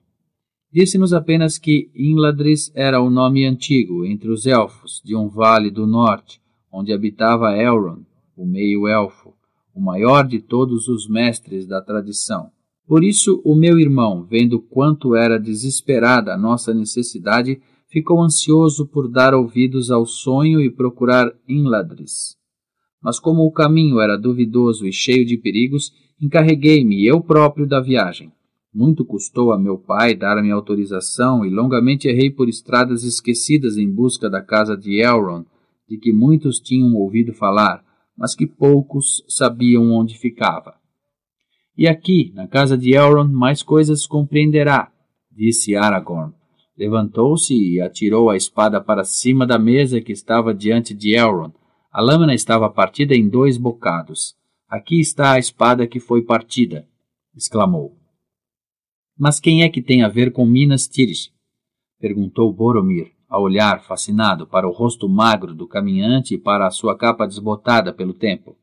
Disse-nos apenas que Inladris era o nome antigo entre os elfos de um vale do norte, onde habitava Elrond, o meio-elfo, o maior de todos os mestres da tradição. Por isso, o meu irmão, vendo quanto era desesperada a nossa necessidade, ficou ansioso por dar ouvidos ao sonho e procurar Inladris. Mas como o caminho era duvidoso e cheio de perigos, encarreguei-me eu próprio da viagem. Muito custou a meu pai dar-me autorização e longamente errei por estradas esquecidas em busca da casa de Elrond, de que muitos tinham ouvido falar, mas que poucos sabiam onde ficava. E aqui, na casa de Elrond, mais coisas compreenderá, disse Aragorn. Levantou-se e atirou a espada para cima da mesa que estava diante de Elrond. A lâmina estava partida em dois bocados. Aqui está a espada que foi partida, exclamou. Mas quem é que tem a ver com Minas Tirith? perguntou Boromir, a olhar fascinado para o rosto magro do caminhante e para a sua capa desbotada pelo tempo.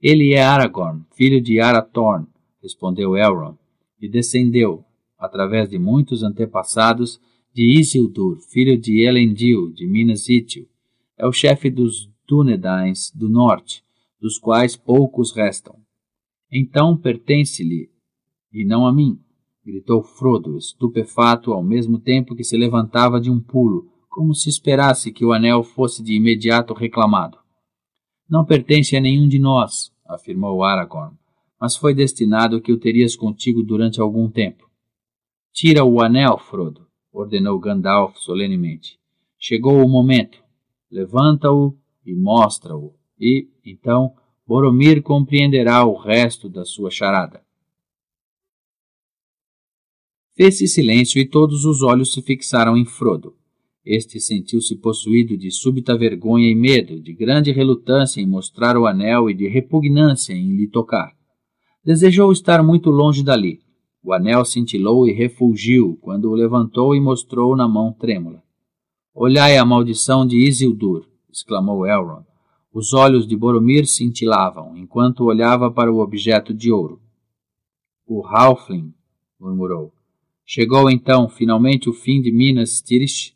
Ele é Aragorn, filho de Arathorn, respondeu Elrond, e descendeu, através de muitos antepassados, de Isildur, filho de Elendil, de Minas Ithil. É o chefe dos Dúnedains do Norte, dos quais poucos restam. Então pertence-lhe, e não a mim, gritou Frodo, estupefato ao mesmo tempo que se levantava de um pulo, como se esperasse que o anel fosse de imediato reclamado. Não pertence a nenhum de nós, afirmou Aragorn, mas foi destinado que o terias contigo durante algum tempo. Tira o anel, Frodo, ordenou Gandalf solenemente. Chegou o momento. Levanta-o e mostra-o e, então, Boromir compreenderá o resto da sua charada. Fez-se silêncio e todos os olhos se fixaram em Frodo. Este sentiu-se possuído de súbita vergonha e medo, de grande relutância em mostrar o anel e de repugnância em lhe tocar. Desejou estar muito longe dali. O anel cintilou e refulgiu quando o levantou e mostrou na mão trêmula. Olhai a maldição de Isildur! exclamou Elrond. Os olhos de Boromir cintilavam enquanto olhava para o objeto de ouro. O Halfling, murmurou. Chegou então finalmente o fim de Minas Tirith?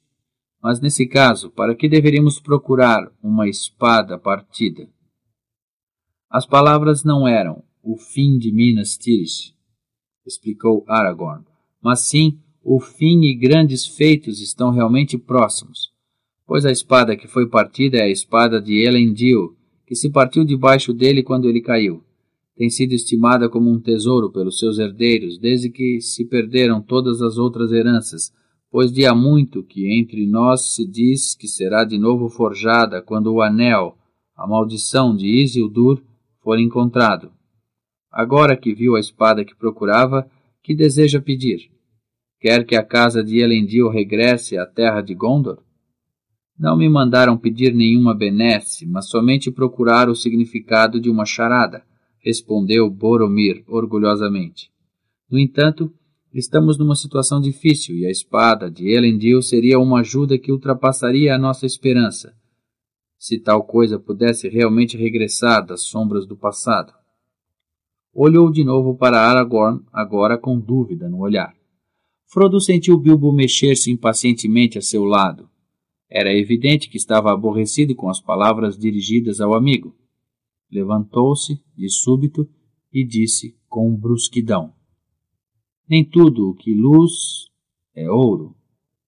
Mas nesse caso, para que deveríamos procurar uma espada partida? As palavras não eram o fim de Minas Tirith, explicou Aragorn, mas sim o fim e grandes feitos estão realmente próximos pois a espada que foi partida é a espada de Elendil, que se partiu debaixo dele quando ele caiu. Tem sido estimada como um tesouro pelos seus herdeiros, desde que se perderam todas as outras heranças, pois de há muito que entre nós se diz que será de novo forjada quando o anel, a maldição de Isildur, for encontrado. Agora que viu a espada que procurava, que deseja pedir? Quer que a casa de Elendil regresse à terra de Gondor? Não me mandaram pedir nenhuma benesse, mas somente procurar o significado de uma charada, respondeu Boromir orgulhosamente. No entanto, estamos numa situação difícil e a espada de Elendil seria uma ajuda que ultrapassaria a nossa esperança, se tal coisa pudesse realmente regressar das sombras do passado. Olhou de novo para Aragorn, agora com dúvida no olhar. Frodo sentiu Bilbo mexer-se impacientemente a seu lado era evidente que estava aborrecido com as palavras dirigidas ao amigo. Levantou-se, de súbito, e disse com brusquidão: Nem tudo o que luz é ouro.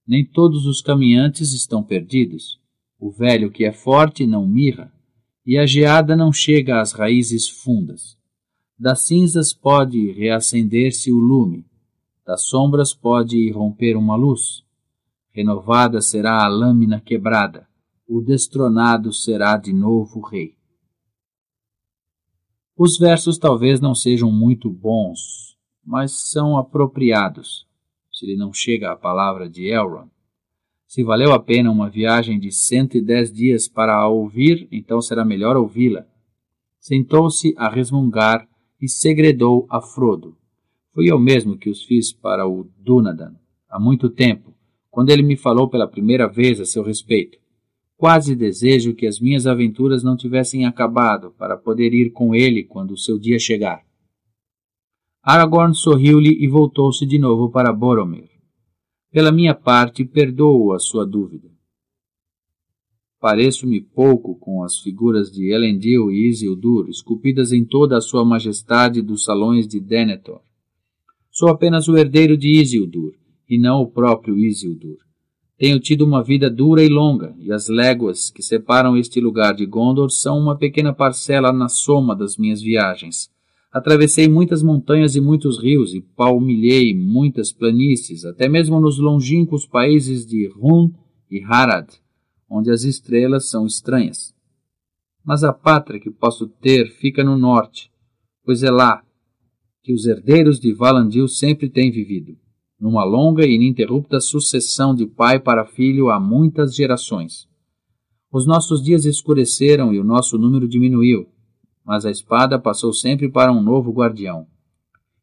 Nem todos os caminhantes estão perdidos. O velho que é forte não mirra, e a geada não chega às raízes fundas. Das cinzas pode reacender-se o lume, das sombras pode irromper uma luz. Renovada será a lâmina quebrada, o destronado será de novo rei. Os versos talvez não sejam muito bons, mas são apropriados, se lhe não chega a palavra de Elrond. Se valeu a pena uma viagem de 110 dias para a ouvir, então será melhor ouvi-la. Sentou-se a resmungar e segredou a Frodo. Fui eu mesmo que os fiz para o Dunadan há muito tempo, quando ele me falou pela primeira vez a seu respeito. Quase desejo que as minhas aventuras não tivessem acabado para poder ir com ele quando o seu dia chegar. Aragorn sorriu-lhe e voltou-se de novo para Boromir. Pela minha parte, perdoo a sua dúvida. Pareço-me pouco com as figuras de Elendil e Isildur, esculpidas em toda a sua majestade dos salões de Denethor. Sou apenas o herdeiro de Isildur, e não o próprio Isildur. Tenho tido uma vida dura e longa, e as léguas que separam este lugar de Gondor são uma pequena parcela na soma das minhas viagens. Atravessei muitas montanhas e muitos rios, e palmilhei muitas planícies, até mesmo nos longínquos países de Hun e Harad, onde as estrelas são estranhas. Mas a pátria que posso ter fica no norte, pois é lá que os herdeiros de Valandil sempre têm vivido numa longa e ininterrupta sucessão de pai para filho há muitas gerações. Os nossos dias escureceram e o nosso número diminuiu, mas a espada passou sempre para um novo guardião.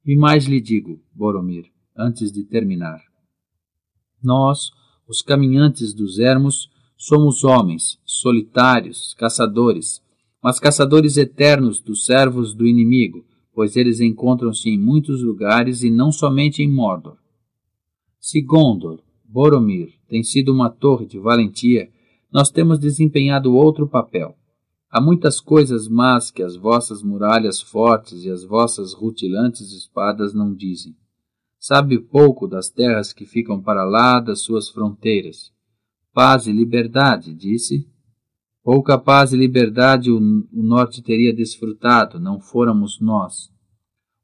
E mais lhe digo, Boromir, antes de terminar. Nós, os caminhantes dos ermos, somos homens, solitários, caçadores, mas caçadores eternos dos servos do inimigo, pois eles encontram-se em muitos lugares e não somente em Mordor. Se Gondor, Boromir, tem sido uma torre de valentia, nós temos desempenhado outro papel. Há muitas coisas más que as vossas muralhas fortes e as vossas rutilantes espadas não dizem. Sabe pouco das terras que ficam para lá das suas fronteiras. Paz e liberdade, disse. Pouca paz e liberdade o, o norte teria desfrutado, não fôramos nós.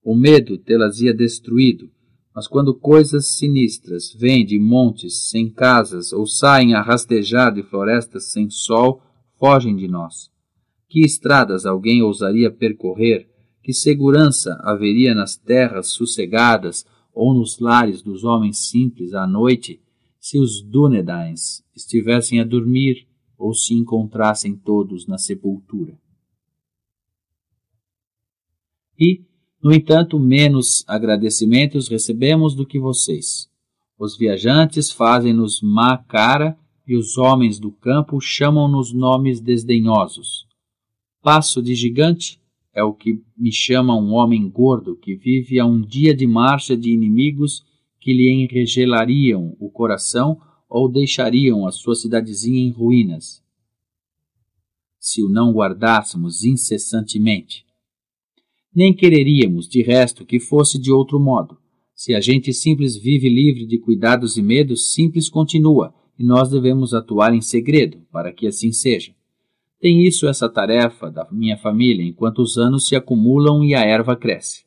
O medo tê-las ia destruído, mas quando coisas sinistras vêm de montes sem casas ou saem a rastejar de florestas sem sol, fogem de nós. Que estradas alguém ousaria percorrer? Que segurança haveria nas terras sossegadas ou nos lares dos homens simples à noite se os Dúnedains estivessem a dormir ou se encontrassem todos na sepultura? E, no entanto, menos agradecimentos recebemos do que vocês. Os viajantes fazem-nos má cara e os homens do campo chamam-nos nomes desdenhosos. Passo de gigante é o que me chama um homem gordo que vive a um dia de marcha de inimigos que lhe enregelariam o coração ou deixariam a sua cidadezinha em ruínas. Se o não guardássemos incessantemente, nem quereríamos, de resto, que fosse de outro modo. Se a gente simples vive livre de cuidados e medos, simples continua, e nós devemos atuar em segredo, para que assim seja. Tem isso essa tarefa da minha família, enquanto os anos se acumulam e a erva cresce.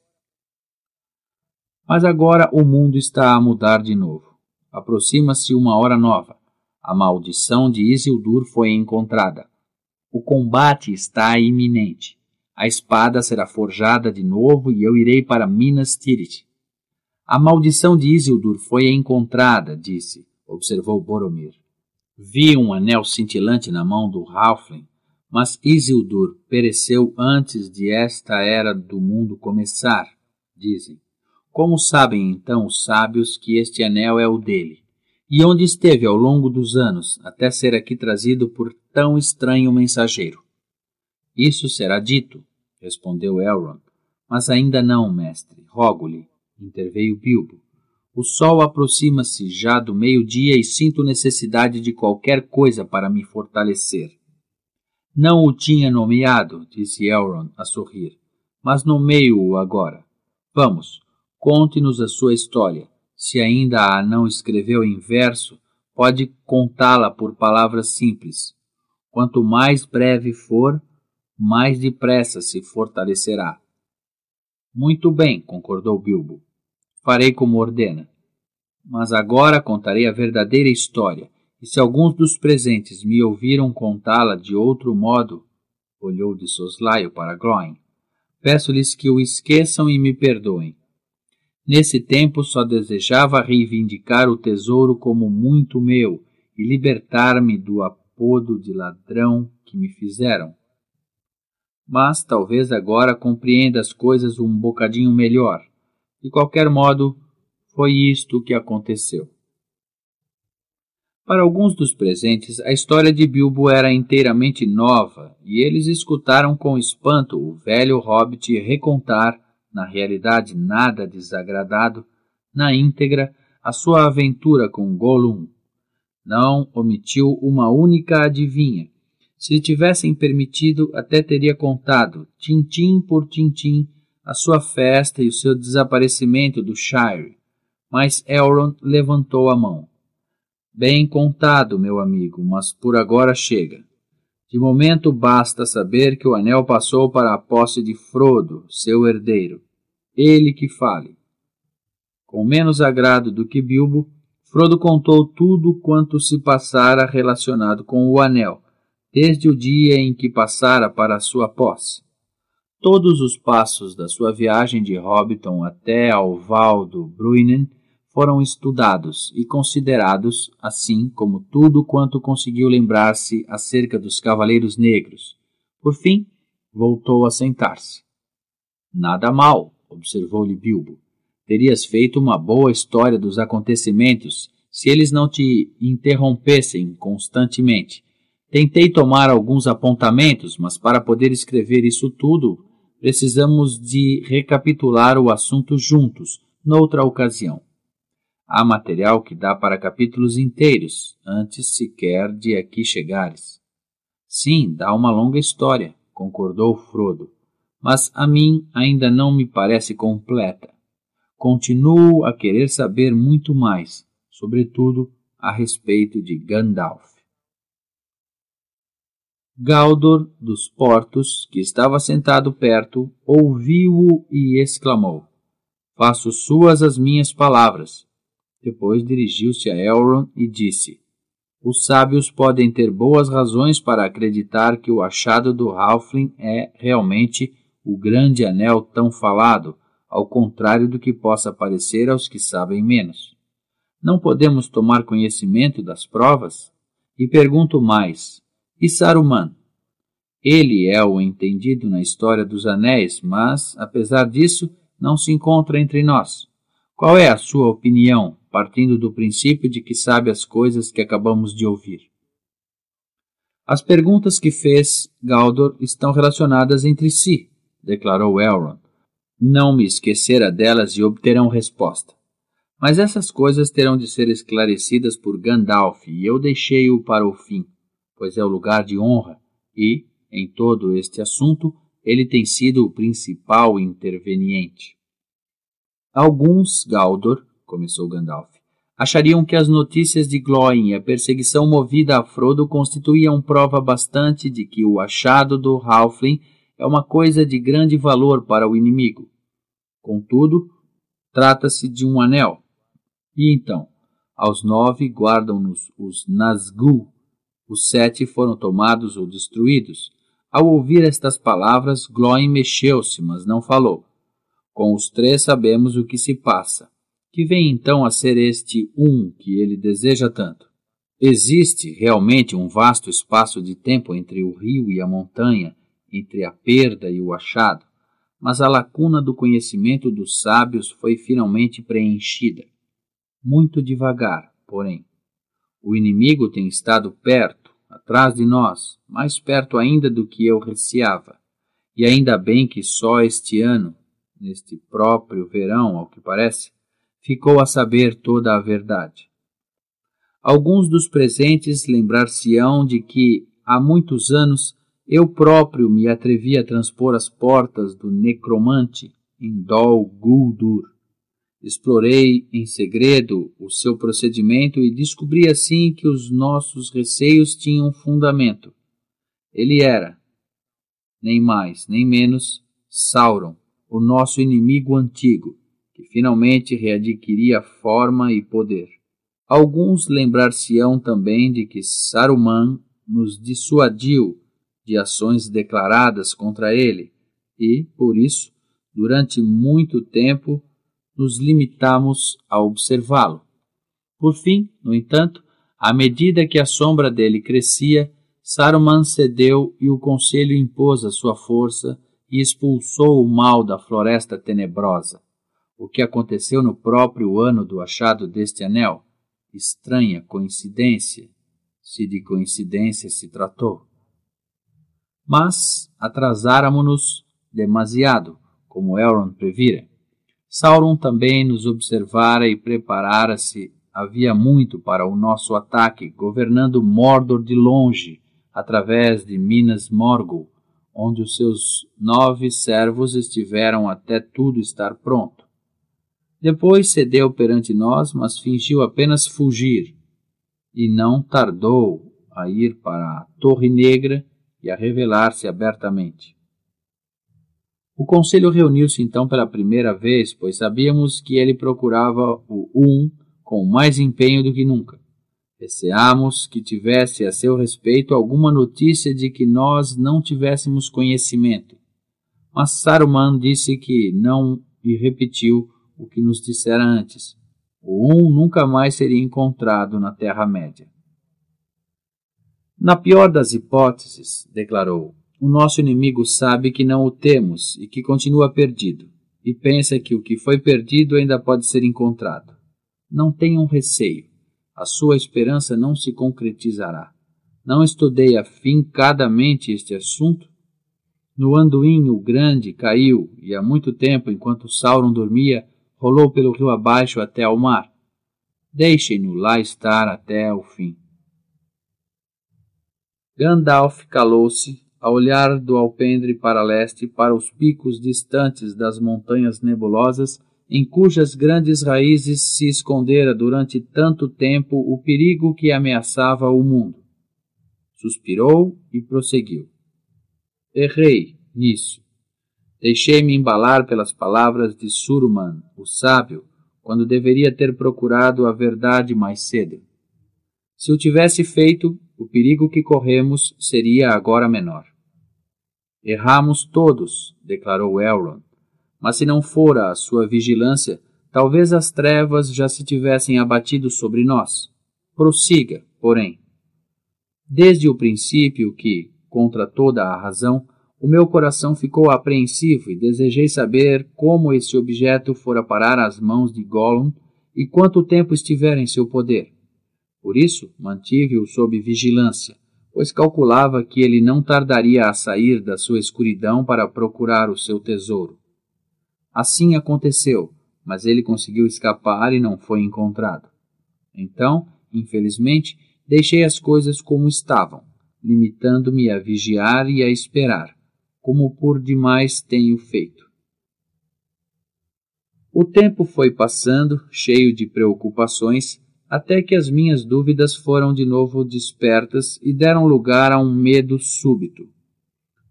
Mas agora o mundo está a mudar de novo. Aproxima-se uma hora nova. A maldição de Isildur foi encontrada. O combate está iminente. A espada será forjada de novo e eu irei para Minas Tirith. A maldição de Isildur foi encontrada, disse, observou Boromir. Vi um anel cintilante na mão do Halfling, mas Isildur pereceu antes de esta era do mundo começar, dizem. Como sabem então os sábios que este anel é o dele? E onde esteve ao longo dos anos, até ser aqui trazido por tão estranho mensageiro? Isso será dito, respondeu Elrond. Mas ainda não, mestre, rogo-lhe, interveio Bilbo. O sol aproxima-se já do meio-dia e sinto necessidade de qualquer coisa para me fortalecer. Não o tinha nomeado, disse Elrond a sorrir, mas nomeio-o agora. Vamos, conte-nos a sua história. Se ainda a não escreveu em verso, pode contá-la por palavras simples. Quanto mais breve for, mais depressa se fortalecerá. Muito bem, concordou Bilbo. Farei como ordena. Mas agora contarei a verdadeira história, e se alguns dos presentes me ouviram contá-la de outro modo, olhou de soslaio para Groin, peço-lhes que o esqueçam e me perdoem. Nesse tempo só desejava reivindicar o tesouro como muito meu e libertar-me do apodo de ladrão que me fizeram mas talvez agora compreenda as coisas um bocadinho melhor. De qualquer modo, foi isto que aconteceu. Para alguns dos presentes, a história de Bilbo era inteiramente nova e eles escutaram com espanto o velho hobbit recontar, na realidade nada desagradado, na íntegra, a sua aventura com Gollum. Não omitiu uma única adivinha, se tivessem permitido, até teria contado, tintim por tintim, a sua festa e o seu desaparecimento do Shire. Mas Elrond levantou a mão. Bem contado, meu amigo, mas por agora chega. De momento basta saber que o anel passou para a posse de Frodo, seu herdeiro. Ele que fale. Com menos agrado do que Bilbo, Frodo contou tudo quanto se passara relacionado com o anel, desde o dia em que passara para a sua posse. Todos os passos da sua viagem de Hobbiton até ao Val do Bruinen foram estudados e considerados, assim como tudo quanto conseguiu lembrar-se acerca dos Cavaleiros Negros. Por fim, voltou a sentar-se. Nada mal, observou-lhe Bilbo. Terias feito uma boa história dos acontecimentos se eles não te interrompessem constantemente, Tentei tomar alguns apontamentos, mas para poder escrever isso tudo, precisamos de recapitular o assunto juntos, noutra ocasião. Há material que dá para capítulos inteiros, antes sequer de aqui chegares. Sim, dá uma longa história, concordou Frodo, mas a mim ainda não me parece completa. Continuo a querer saber muito mais, sobretudo a respeito de Gandalf. Galdor dos Portos, que estava sentado perto, ouviu-o e exclamou: Faço suas as minhas palavras. Depois dirigiu-se a Elrond e disse: Os sábios podem ter boas razões para acreditar que o achado do Halfling é realmente o grande anel tão falado, ao contrário do que possa parecer aos que sabem menos. Não podemos tomar conhecimento das provas? E pergunto mais: e Saruman? Ele é o entendido na história dos anéis, mas, apesar disso, não se encontra entre nós. Qual é a sua opinião, partindo do princípio de que sabe as coisas que acabamos de ouvir? As perguntas que fez Galdor estão relacionadas entre si, declarou Elrond. Não me esquecerá delas e obterão resposta. Mas essas coisas terão de ser esclarecidas por Gandalf, e eu deixei-o para o fim pois é o lugar de honra, e, em todo este assunto, ele tem sido o principal interveniente. Alguns, Galdor, começou Gandalf, achariam que as notícias de Glóin e a perseguição movida a Frodo constituíam prova bastante de que o achado do Halfling é uma coisa de grande valor para o inimigo. Contudo, trata-se de um anel. E então, aos nove guardam-nos os Nazgûl, os sete foram tomados ou destruídos. Ao ouvir estas palavras, Glóin mexeu-se, mas não falou. Com os três sabemos o que se passa. Que vem então a ser este um que ele deseja tanto? Existe realmente um vasto espaço de tempo entre o rio e a montanha, entre a perda e o achado, mas a lacuna do conhecimento dos sábios foi finalmente preenchida. Muito devagar, porém. O inimigo tem estado perto, atrás de nós, mais perto ainda do que eu receava. E ainda bem que só este ano, neste próprio verão, ao que parece, ficou a saber toda a verdade. Alguns dos presentes lembrar-se-ão de que, há muitos anos, eu próprio me atrevi a transpor as portas do necromante em Dol Guldur Explorei em segredo o seu procedimento e descobri assim que os nossos receios tinham fundamento. Ele era, nem mais nem menos, Sauron, o nosso inimigo antigo, que finalmente readquiria forma e poder. Alguns lembrar-se-ão também de que Saruman nos dissuadiu de ações declaradas contra ele e, por isso, durante muito tempo, nos limitamos a observá-lo. Por fim, no entanto, à medida que a sombra dele crescia, Saruman cedeu e o conselho impôs a sua força e expulsou o mal da floresta tenebrosa. O que aconteceu no próprio ano do achado deste anel? Estranha coincidência, se de coincidência se tratou. Mas atrasáramo-nos demasiado, como Elrond previra. Sauron também nos observara e preparara-se havia muito para o nosso ataque, governando Mordor de longe, através de Minas Morgul, onde os seus nove servos estiveram até tudo estar pronto. Depois cedeu perante nós, mas fingiu apenas fugir, e não tardou a ir para a Torre Negra e a revelar-se abertamente. O conselho reuniu-se então pela primeira vez, pois sabíamos que ele procurava o um com mais empenho do que nunca. Receamos que tivesse a seu respeito alguma notícia de que nós não tivéssemos conhecimento. Mas Saruman disse que não e repetiu o que nos dissera antes. O Um nunca mais seria encontrado na Terra-média. Na pior das hipóteses, declarou, o nosso inimigo sabe que não o temos e que continua perdido, e pensa que o que foi perdido ainda pode ser encontrado. Não tenham receio, a sua esperança não se concretizará. Não estudei afincadamente este assunto? No Anduin o grande caiu, e há muito tempo, enquanto Sauron dormia, rolou pelo rio abaixo até ao mar. Deixem-no lá estar até o fim. Gandalf calou-se a olhar do alpendre para leste para os picos distantes das montanhas nebulosas, em cujas grandes raízes se escondera durante tanto tempo o perigo que ameaçava o mundo. Suspirou e prosseguiu. Errei nisso. Deixei-me embalar pelas palavras de Suruman, o sábio, quando deveria ter procurado a verdade mais cedo. Se o tivesse feito, o perigo que corremos seria agora menor. Erramos todos, declarou Elrond. Mas se não fora a sua vigilância, talvez as trevas já se tivessem abatido sobre nós. Prossiga, porém. Desde o princípio que, contra toda a razão, o meu coração ficou apreensivo e desejei saber como esse objeto fora parar às mãos de Gollum e quanto tempo estiver em seu poder. Por isso, mantive-o sob vigilância pois calculava que ele não tardaria a sair da sua escuridão para procurar o seu tesouro. Assim aconteceu, mas ele conseguiu escapar e não foi encontrado. Então, infelizmente, deixei as coisas como estavam, limitando-me a vigiar e a esperar, como por demais tenho feito. O tempo foi passando, cheio de preocupações, até que as minhas dúvidas foram de novo despertas e deram lugar a um medo súbito.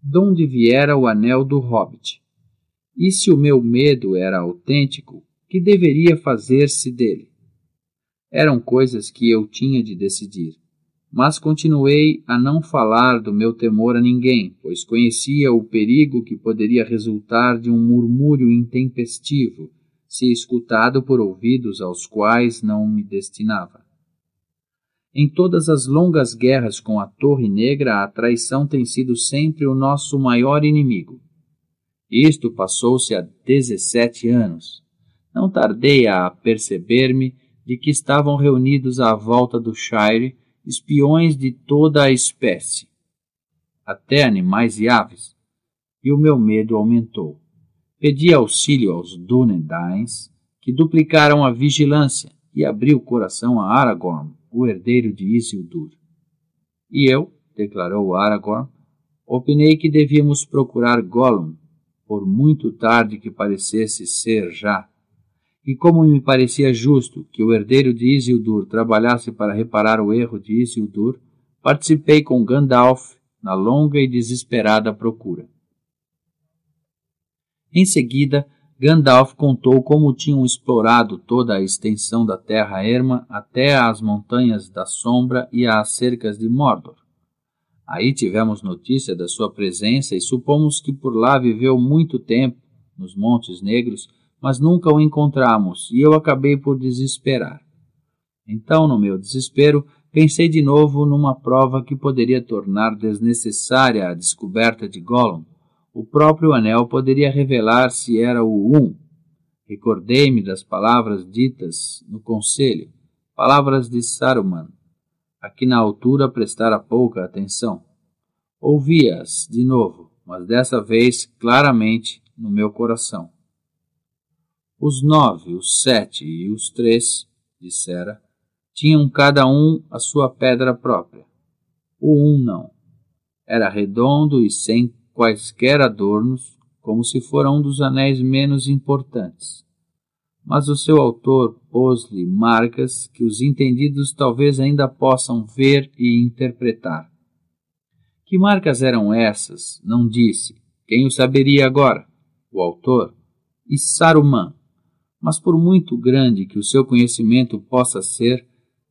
Donde viera o anel do hobbit? E se o meu medo era autêntico, que deveria fazer-se dele? Eram coisas que eu tinha de decidir. Mas continuei a não falar do meu temor a ninguém, pois conhecia o perigo que poderia resultar de um murmúrio intempestivo se escutado por ouvidos aos quais não me destinava. Em todas as longas guerras com a Torre Negra, a traição tem sido sempre o nosso maior inimigo. Isto passou-se há dezessete anos. Não tardei a perceber-me de que estavam reunidos à volta do Shire espiões de toda a espécie, até animais e aves, e o meu medo aumentou pedi auxílio aos Dunedains, que duplicaram a vigilância e abriu o coração a Aragorn, o herdeiro de Isildur. E eu, declarou Aragorn, opinei que devíamos procurar Gollum, por muito tarde que parecesse ser já. E como me parecia justo que o herdeiro de Isildur trabalhasse para reparar o erro de Isildur, participei com Gandalf na longa e desesperada procura. Em seguida, Gandalf contou como tinham explorado toda a extensão da Terra Erma até às Montanhas da Sombra e às cercas de Mordor. Aí tivemos notícia da sua presença e supomos que por lá viveu muito tempo, nos Montes Negros, mas nunca o encontramos e eu acabei por desesperar. Então, no meu desespero, pensei de novo numa prova que poderia tornar desnecessária a descoberta de Gollum, o próprio anel poderia revelar se era o um. Recordei-me das palavras ditas no conselho, palavras de Saruman, a que na altura prestara pouca atenção. Ouvi-as de novo, mas dessa vez claramente no meu coração. Os nove, os sete e os três, dissera, tinham cada um a sua pedra própria. O um não. Era redondo e sem quaisquer adornos, como se fora um dos anéis menos importantes. Mas o seu autor pôs-lhe marcas que os entendidos talvez ainda possam ver e interpretar. Que marcas eram essas? Não disse. Quem o saberia agora? O autor? E Saruman. Mas por muito grande que o seu conhecimento possa ser,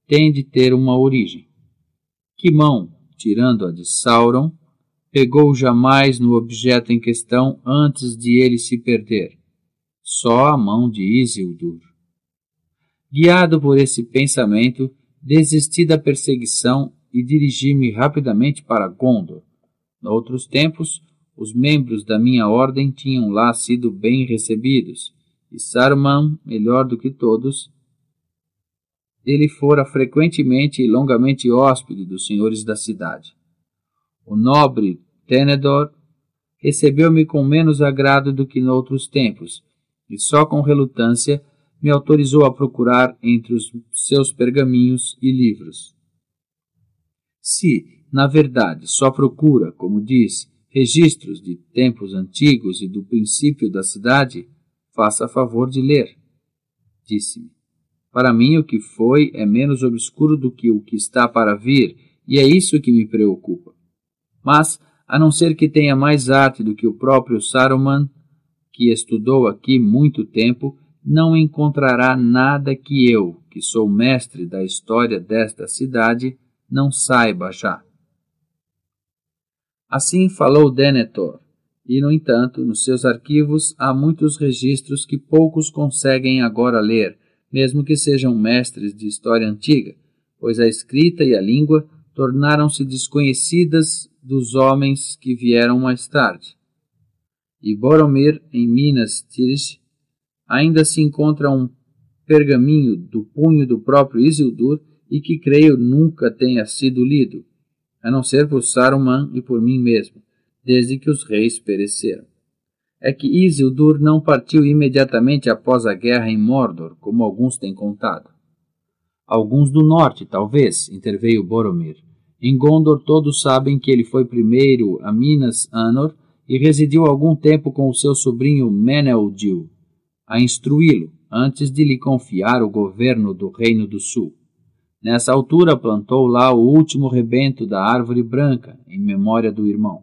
tem de ter uma origem. Que mão, tirando a de Sauron, pegou jamais no objeto em questão antes de ele se perder. Só a mão de Isildur. Guiado por esse pensamento, desisti da perseguição e dirigi-me rapidamente para Gondor. Noutros tempos, os membros da minha ordem tinham lá sido bem recebidos, e Saruman, melhor do que todos, ele fora frequentemente e longamente hóspede dos senhores da cidade o nobre Tenedor, recebeu-me com menos agrado do que noutros tempos, e só com relutância me autorizou a procurar entre os seus pergaminhos e livros. Se, na verdade, só procura, como diz, registros de tempos antigos e do princípio da cidade, faça favor de ler. Disse-me. Para mim, o que foi é menos obscuro do que o que está para vir, e é isso que me preocupa. Mas, a não ser que tenha mais arte do que o próprio Saruman, que estudou aqui muito tempo, não encontrará nada que eu, que sou mestre da história desta cidade, não saiba já. Assim falou Denethor, e no entanto, nos seus arquivos há muitos registros que poucos conseguem agora ler, mesmo que sejam mestres de história antiga, pois a escrita e a língua tornaram-se desconhecidas dos homens que vieram mais tarde. E Boromir, em Minas Tirith, ainda se encontra um pergaminho do punho do próprio Isildur e que creio nunca tenha sido lido, a não ser por Saruman e por mim mesmo, desde que os reis pereceram. É que Isildur não partiu imediatamente após a guerra em Mordor, como alguns têm contado. Alguns do norte, talvez, interveio Boromir. Em Gondor todos sabem que ele foi primeiro a Minas Anor e residiu algum tempo com o seu sobrinho Meneldil, a instruí-lo, antes de lhe confiar o governo do Reino do Sul. Nessa altura plantou lá o último rebento da árvore branca, em memória do irmão.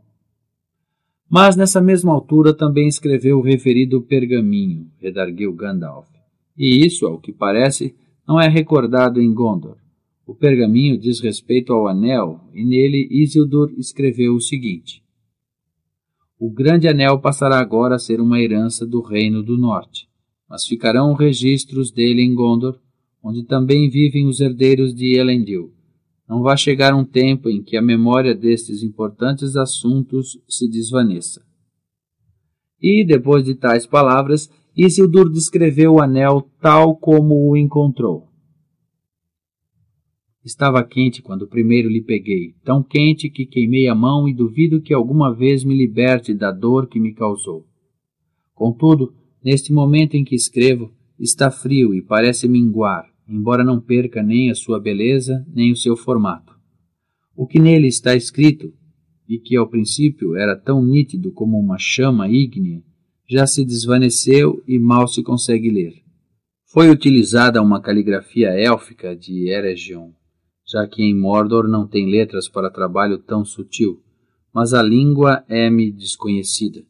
Mas nessa mesma altura também escreveu o referido pergaminho, redarguiu Gandalf. E isso, ao é que parece, não é recordado em Gondor. O pergaminho diz respeito ao anel, e nele Isildur escreveu o seguinte: O grande anel passará agora a ser uma herança do Reino do Norte, mas ficarão registros dele em Gondor, onde também vivem os herdeiros de Elendil. Não vai chegar um tempo em que a memória destes importantes assuntos se desvaneça. E, depois de tais palavras, Isildur descreveu o anel tal como o encontrou. Estava quente quando primeiro lhe peguei, tão quente que queimei a mão e duvido que alguma vez me liberte da dor que me causou. Contudo, neste momento em que escrevo, está frio e parece minguar, embora não perca nem a sua beleza nem o seu formato. O que nele está escrito, e que ao princípio era tão nítido como uma chama ígnea, já se desvaneceu e mal se consegue ler. Foi utilizada uma caligrafia élfica de Eregion, já que em Mordor não tem letras para trabalho tão sutil, mas a língua é me desconhecida.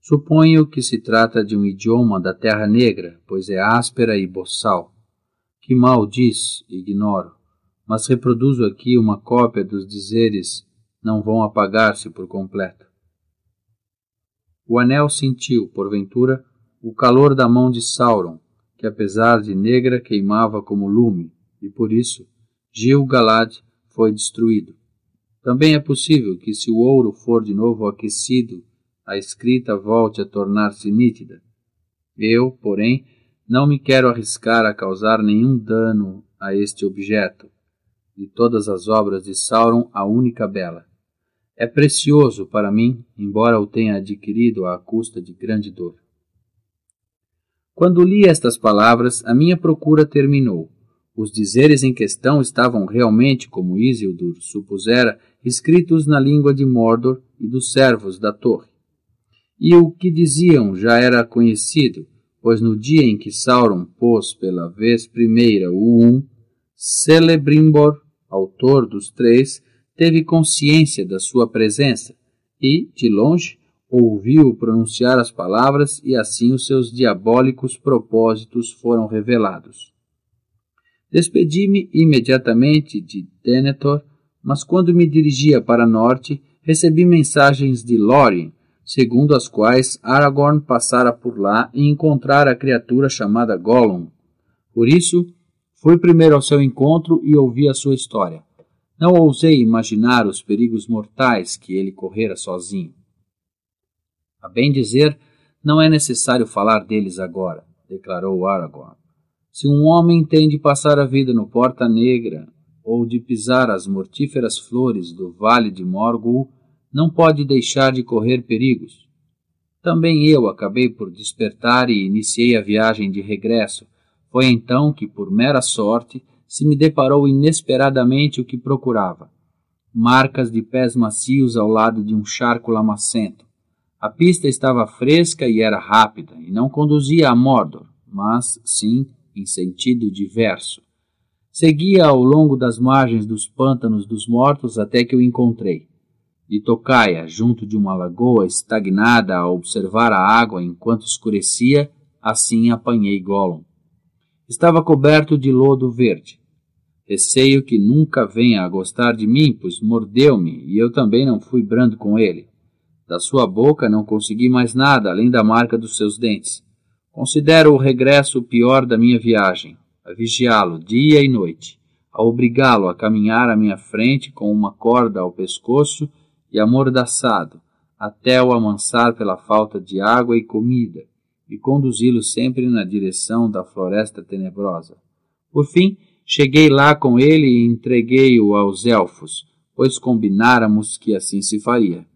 Suponho que se trata de um idioma da Terra Negra, pois é áspera e boçal. Que mal diz, ignoro, mas reproduzo aqui uma cópia dos dizeres não vão apagar-se por completo. O anel sentiu, porventura, o calor da mão de Sauron, que apesar de negra queimava como lume, e por isso Gil-galad foi destruído. Também é possível que, se o ouro for de novo aquecido, a escrita volte a tornar-se nítida. Eu, porém, não me quero arriscar a causar nenhum dano a este objeto. De todas as obras de Sauron, a única bela. É precioso para mim, embora o tenha adquirido à custa de grande dor. Quando li estas palavras, a minha procura terminou. Os dizeres em questão estavam realmente, como Isildur supusera, escritos na língua de Mordor e dos servos da torre. E o que diziam já era conhecido, pois no dia em que Sauron pôs pela vez primeira o Um, Celebrimbor, autor dos três, teve consciência da sua presença e, de longe, ouviu pronunciar as palavras e assim os seus diabólicos propósitos foram revelados. Despedi-me imediatamente de Denethor, mas quando me dirigia para norte, recebi mensagens de Lórien, segundo as quais Aragorn passara por lá e encontrara a criatura chamada Gollum. Por isso, fui primeiro ao seu encontro e ouvi a sua história. Não ousei imaginar os perigos mortais que ele correra sozinho. A bem dizer, não é necessário falar deles agora, declarou Aragorn. Se um homem tem de passar a vida no Porta Negra ou de pisar as mortíferas flores do Vale de Morgul, não pode deixar de correr perigos. Também eu acabei por despertar e iniciei a viagem de regresso. Foi então que, por mera sorte, se me deparou inesperadamente o que procurava. Marcas de pés macios ao lado de um charco lamacento. A pista estava fresca e era rápida, e não conduzia a Mordor, mas sim em sentido diverso. Seguia ao longo das margens dos pântanos dos mortos até que o encontrei. De tocaia, junto de uma lagoa estagnada a observar a água enquanto escurecia, assim apanhei Gollum. Estava coberto de lodo verde. Receio que nunca venha a gostar de mim, pois mordeu-me e eu também não fui brando com ele. Da sua boca não consegui mais nada além da marca dos seus dentes. Considero o regresso o pior da minha viagem, a vigiá-lo dia e noite, a obrigá-lo a caminhar à minha frente com uma corda ao pescoço e amordaçado, até o amansar pela falta de água e comida, e conduzi-lo sempre na direção da floresta tenebrosa. Por fim, Cheguei lá com ele e entreguei-o aos elfos, pois combináramos que assim se faria.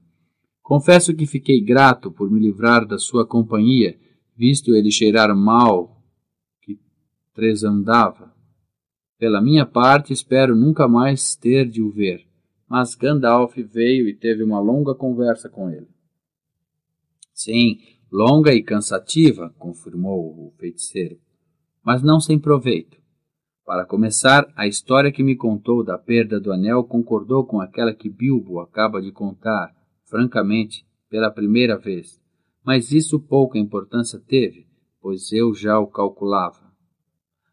Confesso que fiquei grato por me livrar da sua companhia, visto ele cheirar mal que tresandava. Pela minha parte, espero nunca mais ter de o ver. Mas Gandalf veio e teve uma longa conversa com ele. Sim, longa e cansativa, confirmou o feiticeiro, mas não sem proveito. Para começar, a história que me contou da perda do anel concordou com aquela que Bilbo acaba de contar, francamente, pela primeira vez. Mas isso pouca importância teve, pois eu já o calculava.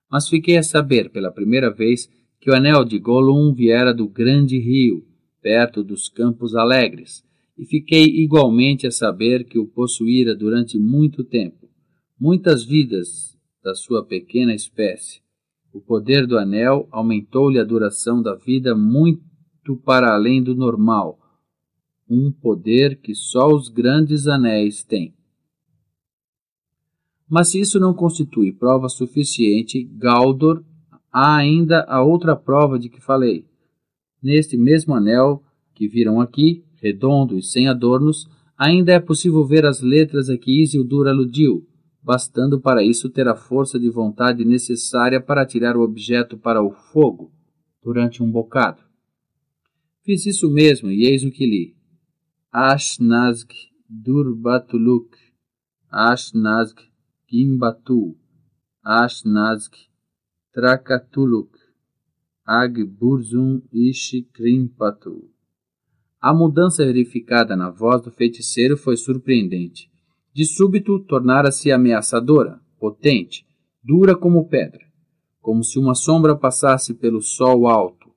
Mas fiquei a saber pela primeira vez que o anel de Gollum viera do grande rio, perto dos Campos Alegres, e fiquei igualmente a saber que o possuíra durante muito tempo, muitas vidas da sua pequena espécie, o poder do anel aumentou-lhe a duração da vida muito para além do normal, um poder que só os grandes anéis têm. Mas se isso não constitui prova suficiente, Galdor há ainda a outra prova de que falei. Neste mesmo anel que viram aqui, redondo e sem adornos, ainda é possível ver as letras a que Isildur aludiu, bastando para isso ter a força de vontade necessária para tirar o objeto para o fogo durante um bocado. Fiz isso mesmo, e eis o que li. Ashnazg Durbatuluk, Ashnazg Gimbatu, Ashnazg Trakatuluk, Agburzum Ishikrimpatu. A mudança verificada na voz do feiticeiro foi surpreendente. De súbito, tornara-se ameaçadora, potente, dura como pedra, como se uma sombra passasse pelo sol alto.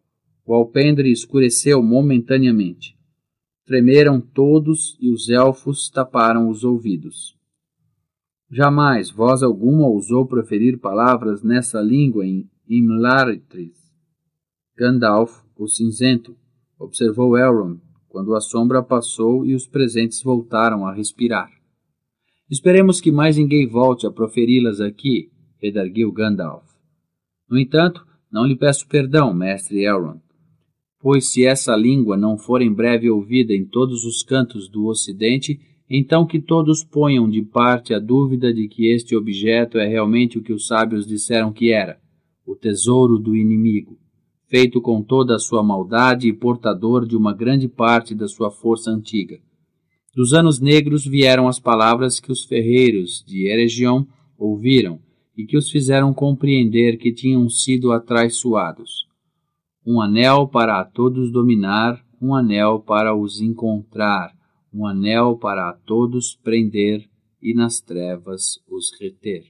O alpendre escureceu momentaneamente. Tremeram todos e os elfos taparam os ouvidos. Jamais voz alguma ousou proferir palavras nessa língua em Imlaritris. Gandalf, o cinzento, observou Elrond quando a sombra passou e os presentes voltaram a respirar. Esperemos que mais ninguém volte a proferi-las aqui, redarguiu Gandalf. No entanto, não lhe peço perdão, mestre Elrond, pois se essa língua não for em breve ouvida em todos os cantos do Ocidente, então que todos ponham de parte a dúvida de que este objeto é realmente o que os sábios disseram que era, o tesouro do inimigo, feito com toda a sua maldade e portador de uma grande parte da sua força antiga. Dos anos negros vieram as palavras que os ferreiros de Eregion ouviram e que os fizeram compreender que tinham sido atraiçoados. Um anel para a todos dominar, um anel para os encontrar, um anel para a todos prender e nas trevas os reter.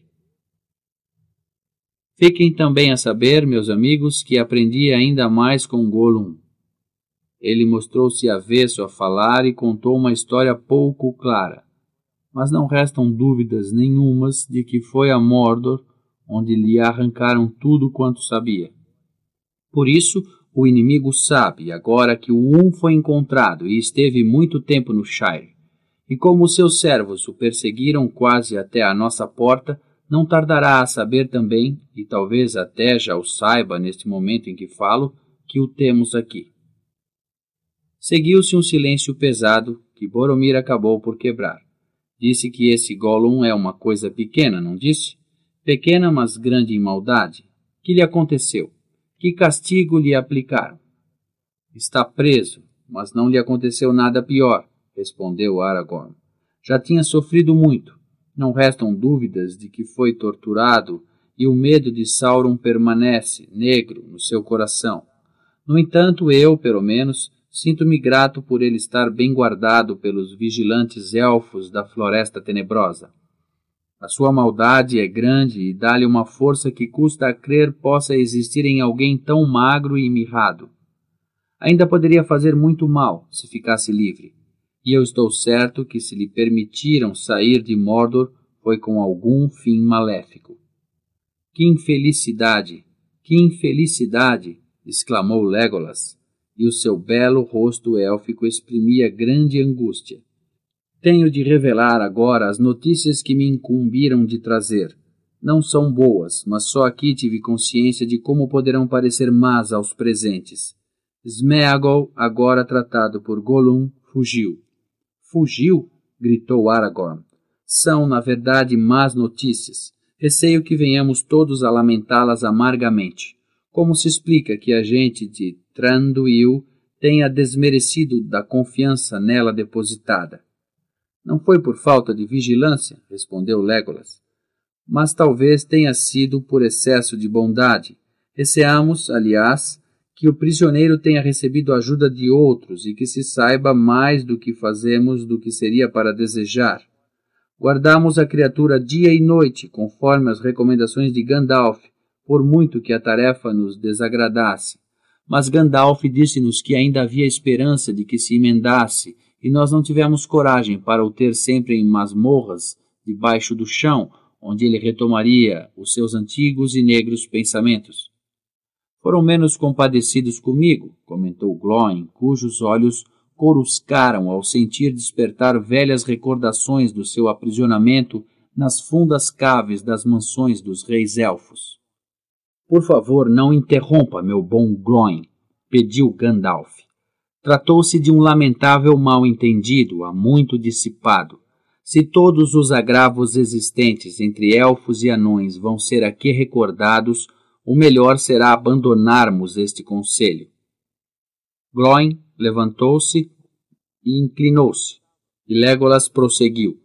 Fiquem também a saber, meus amigos, que aprendi ainda mais com Gollum ele mostrou-se avesso a falar e contou uma história pouco clara. Mas não restam dúvidas nenhumas de que foi a Mordor onde lhe arrancaram tudo quanto sabia. Por isso, o inimigo sabe agora que o Um foi encontrado e esteve muito tempo no Shire. E como seus servos o perseguiram quase até a nossa porta, não tardará a saber também, e talvez até já o saiba neste momento em que falo, que o temos aqui. Seguiu-se um silêncio pesado que Boromir acabou por quebrar. Disse que esse Gollum é uma coisa pequena, não disse? Pequena, mas grande em maldade. Que lhe aconteceu? Que castigo lhe aplicaram? Está preso, mas não lhe aconteceu nada pior, respondeu Aragorn. Já tinha sofrido muito. Não restam dúvidas de que foi torturado e o medo de Sauron permanece negro no seu coração. No entanto, eu, pelo menos, Sinto-me grato por ele estar bem guardado pelos vigilantes elfos da Floresta Tenebrosa. A sua maldade é grande e dá-lhe uma força que custa a crer possa existir em alguém tão magro e mirrado. Ainda poderia fazer muito mal se ficasse livre, e eu estou certo que se lhe permitiram sair de Mordor foi com algum fim maléfico. Que infelicidade! Que infelicidade! exclamou Legolas e o seu belo rosto élfico exprimia grande angústia. Tenho de revelar agora as notícias que me incumbiram de trazer. Não são boas, mas só aqui tive consciência de como poderão parecer más aos presentes. Smeagol, agora tratado por Gollum, fugiu. Fugiu? gritou Aragorn. São, na verdade, más notícias. Receio que venhamos todos a lamentá-las amargamente. Como se explica que a gente de Tranduil tenha desmerecido da confiança nela depositada. Não foi por falta de vigilância, respondeu Legolas, mas talvez tenha sido por excesso de bondade. Receamos, aliás, que o prisioneiro tenha recebido ajuda de outros e que se saiba mais do que fazemos do que seria para desejar. Guardamos a criatura dia e noite, conforme as recomendações de Gandalf, por muito que a tarefa nos desagradasse. Mas Gandalf disse-nos que ainda havia esperança de que se emendasse, e nós não tivemos coragem para o ter sempre em masmorras, debaixo do chão, onde ele retomaria os seus antigos e negros pensamentos. Foram menos compadecidos comigo, comentou Gloin, cujos olhos coruscaram ao sentir despertar velhas recordações do seu aprisionamento nas fundas caves das mansões dos reis elfos. Por favor, não interrompa, meu bom Gloin, pediu Gandalf. Tratou-se de um lamentável mal-entendido, há muito dissipado. Se todos os agravos existentes entre elfos e anões vão ser aqui recordados, o melhor será abandonarmos este conselho. Gloin levantou-se e inclinou-se, e Legolas prosseguiu.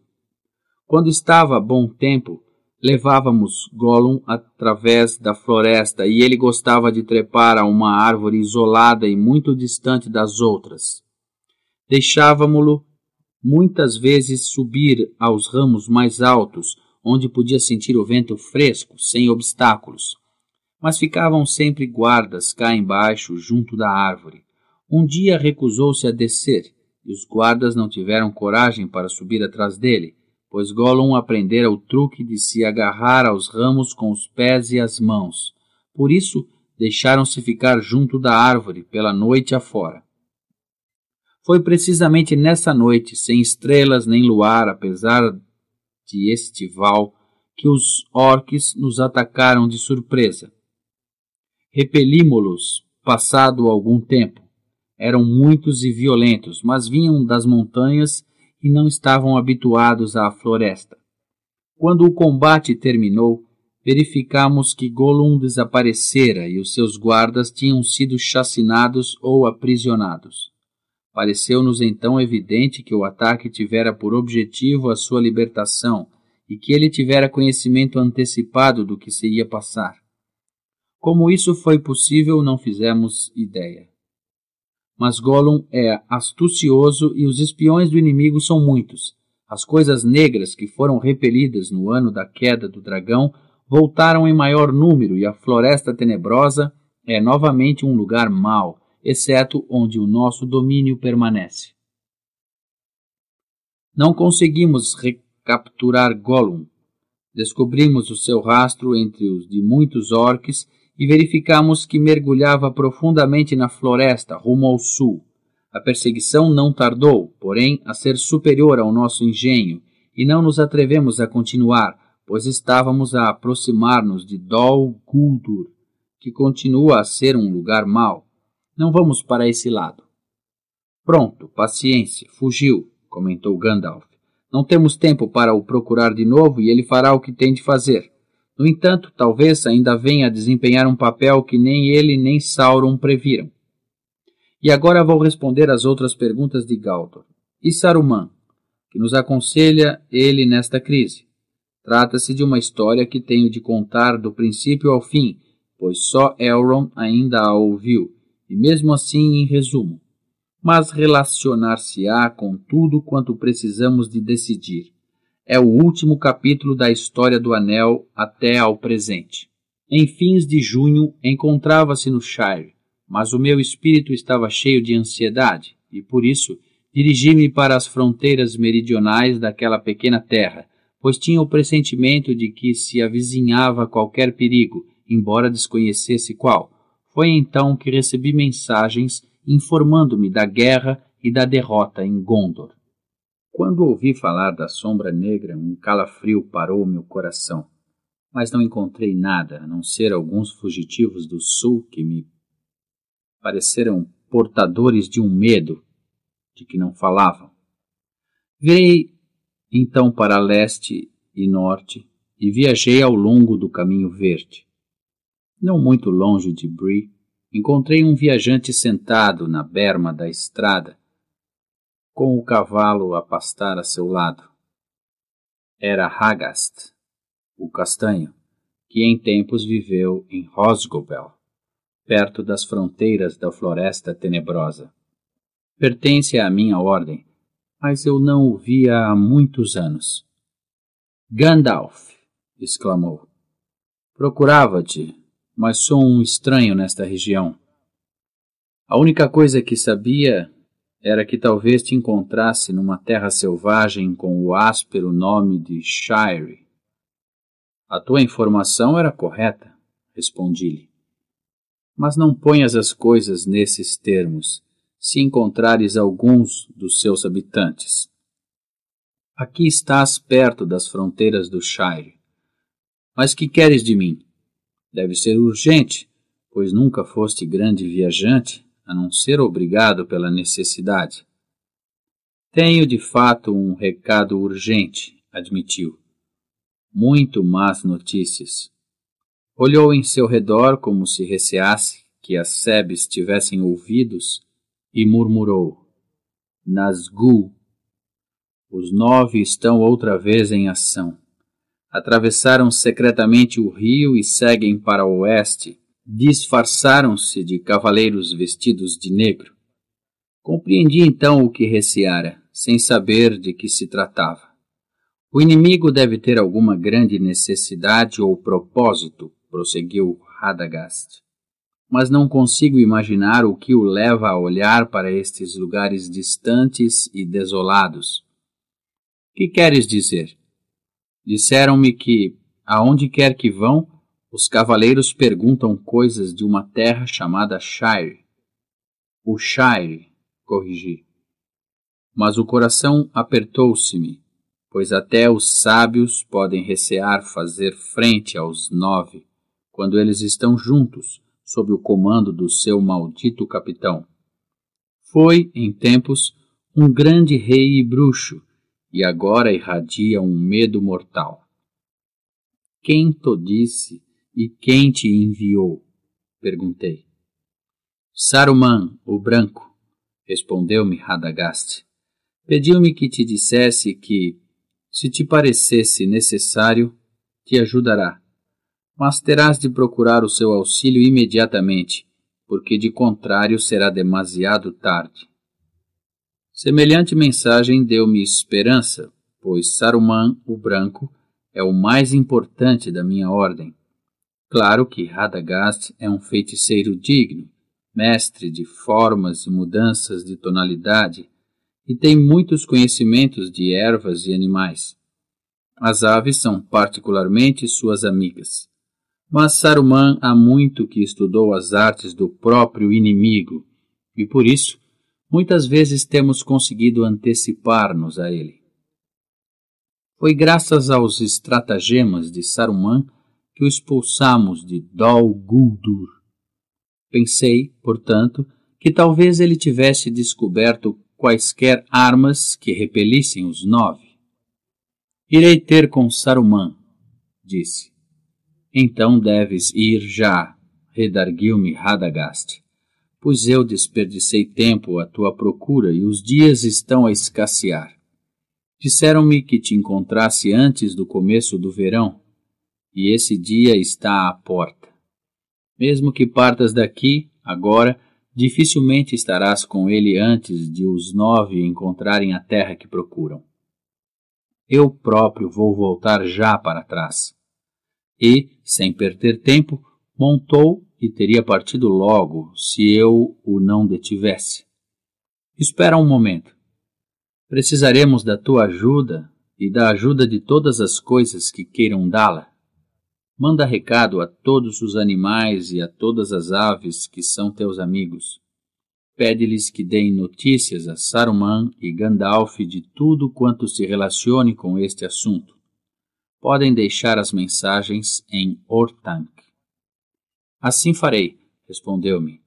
Quando estava a bom tempo, Levávamos Gollum através da floresta e ele gostava de trepar a uma árvore isolada e muito distante das outras. Deixávamo-lo muitas vezes subir aos ramos mais altos, onde podia sentir o vento fresco, sem obstáculos. Mas ficavam sempre guardas cá embaixo, junto da árvore. Um dia recusou-se a descer, e os guardas não tiveram coragem para subir atrás dele pois Gollum aprendera o truque de se agarrar aos ramos com os pés e as mãos. Por isso, deixaram-se ficar junto da árvore pela noite afora. Foi precisamente nessa noite, sem estrelas nem luar, apesar de estival, que os orques nos atacaram de surpresa. repelímo los passado algum tempo. Eram muitos e violentos, mas vinham das montanhas e não estavam habituados à floresta. Quando o combate terminou, verificamos que Gollum desaparecera e os seus guardas tinham sido chacinados ou aprisionados. Pareceu-nos então evidente que o ataque tivera por objetivo a sua libertação e que ele tivera conhecimento antecipado do que se ia passar. Como isso foi possível, não fizemos ideia mas Gollum é astucioso e os espiões do inimigo são muitos. As coisas negras que foram repelidas no ano da queda do dragão voltaram em maior número e a floresta tenebrosa é novamente um lugar mau, exceto onde o nosso domínio permanece. Não conseguimos recapturar Gollum. Descobrimos o seu rastro entre os de muitos orques e verificamos que mergulhava profundamente na floresta rumo ao sul. A perseguição não tardou, porém, a ser superior ao nosso engenho, e não nos atrevemos a continuar, pois estávamos a aproximar-nos de Dol Guldur, que continua a ser um lugar mau. Não vamos para esse lado. Pronto, paciência, fugiu, comentou Gandalf. Não temos tempo para o procurar de novo e ele fará o que tem de fazer. No entanto, talvez ainda venha a desempenhar um papel que nem ele nem Sauron previram. E agora vou responder às outras perguntas de Galtor. E Saruman, que nos aconselha ele nesta crise? Trata-se de uma história que tenho de contar do princípio ao fim, pois só Elrond ainda a ouviu, e mesmo assim em resumo. Mas relacionar-se-á com tudo quanto precisamos de decidir é o último capítulo da história do anel até ao presente. Em fins de junho, encontrava-se no Shire, mas o meu espírito estava cheio de ansiedade e, por isso, dirigi-me para as fronteiras meridionais daquela pequena terra, pois tinha o pressentimento de que se avizinhava qualquer perigo, embora desconhecesse qual. Foi então que recebi mensagens informando-me da guerra e da derrota em Gondor. Quando ouvi falar da sombra negra, um calafrio parou meu coração, mas não encontrei nada a não ser alguns fugitivos do sul que me pareceram portadores de um medo de que não falavam. Virei então para leste e norte e viajei ao longo do caminho verde. Não muito longe de Bree, encontrei um viajante sentado na berma da estrada com o cavalo a pastar a seu lado. Era Hagast, o castanho, que em tempos viveu em Rosgobel, perto das fronteiras da Floresta Tenebrosa. Pertence à minha ordem, mas eu não o via há muitos anos. Gandalf! exclamou. Procurava-te, mas sou um estranho nesta região. A única coisa que sabia era que talvez te encontrasse numa terra selvagem com o áspero nome de Shire. A tua informação era correta, respondi-lhe. Mas não ponhas as coisas nesses termos, se encontrares alguns dos seus habitantes. Aqui estás perto das fronteiras do Shire. Mas que queres de mim? Deve ser urgente, pois nunca foste grande viajante a não ser obrigado pela necessidade. Tenho de fato um recado urgente, admitiu. Muito más notícias. Olhou em seu redor como se receasse que as sebes tivessem ouvidos e murmurou: Nasgu. Os nove estão outra vez em ação. Atravessaram secretamente o rio e seguem para o oeste, disfarçaram-se de cavaleiros vestidos de negro. Compreendi então o que receara, sem saber de que se tratava. O inimigo deve ter alguma grande necessidade ou propósito, prosseguiu Radagast. Mas não consigo imaginar o que o leva a olhar para estes lugares distantes e desolados. Que queres dizer? Disseram-me que, aonde quer que vão, os cavaleiros perguntam coisas de uma terra chamada Shire. O Shire, corrigi. Mas o coração apertou-se-me, pois até os sábios podem recear fazer frente aos nove, quando eles estão juntos, sob o comando do seu maldito capitão. Foi, em tempos, um grande rei e bruxo, e agora irradia um medo mortal. Quem disse. E quem te enviou? perguntei. Saruman, o branco, respondeu-me Radagast. Pediu-me que te dissesse que, se te parecesse necessário, te ajudará, mas terás de procurar o seu auxílio imediatamente, porque de contrário será demasiado tarde. Semelhante mensagem deu-me esperança, pois Saruman, o branco, é o mais importante da minha ordem. Claro que Radagast é um feiticeiro digno, mestre de formas e mudanças de tonalidade, e tem muitos conhecimentos de ervas e animais. As aves são particularmente suas amigas. Mas Saruman há muito que estudou as artes do próprio inimigo, e por isso muitas vezes temos conseguido antecipar-nos a ele. Foi graças aos estratagemas de Saruman que o expulsamos de Dol Guldur. Pensei, portanto, que talvez ele tivesse descoberto quaisquer armas que repelissem os nove. Irei ter com Saruman, disse. Então deves ir já, redarguiu-me Radagast, pois eu desperdicei tempo à tua procura e os dias estão a escassear. Disseram-me que te encontrasse antes do começo do verão, e esse dia está à porta. Mesmo que partas daqui, agora, dificilmente estarás com ele antes de os nove encontrarem a terra que procuram. Eu próprio vou voltar já para trás. E, sem perder tempo, montou e teria partido logo se eu o não detivesse. Espera um momento. Precisaremos da tua ajuda e da ajuda de todas as coisas que queiram dá-la. Manda recado a todos os animais e a todas as aves que são teus amigos. Pede-lhes que deem notícias a Saruman e Gandalf de tudo quanto se relacione com este assunto. Podem deixar as mensagens em Ortank. Assim farei, respondeu-me.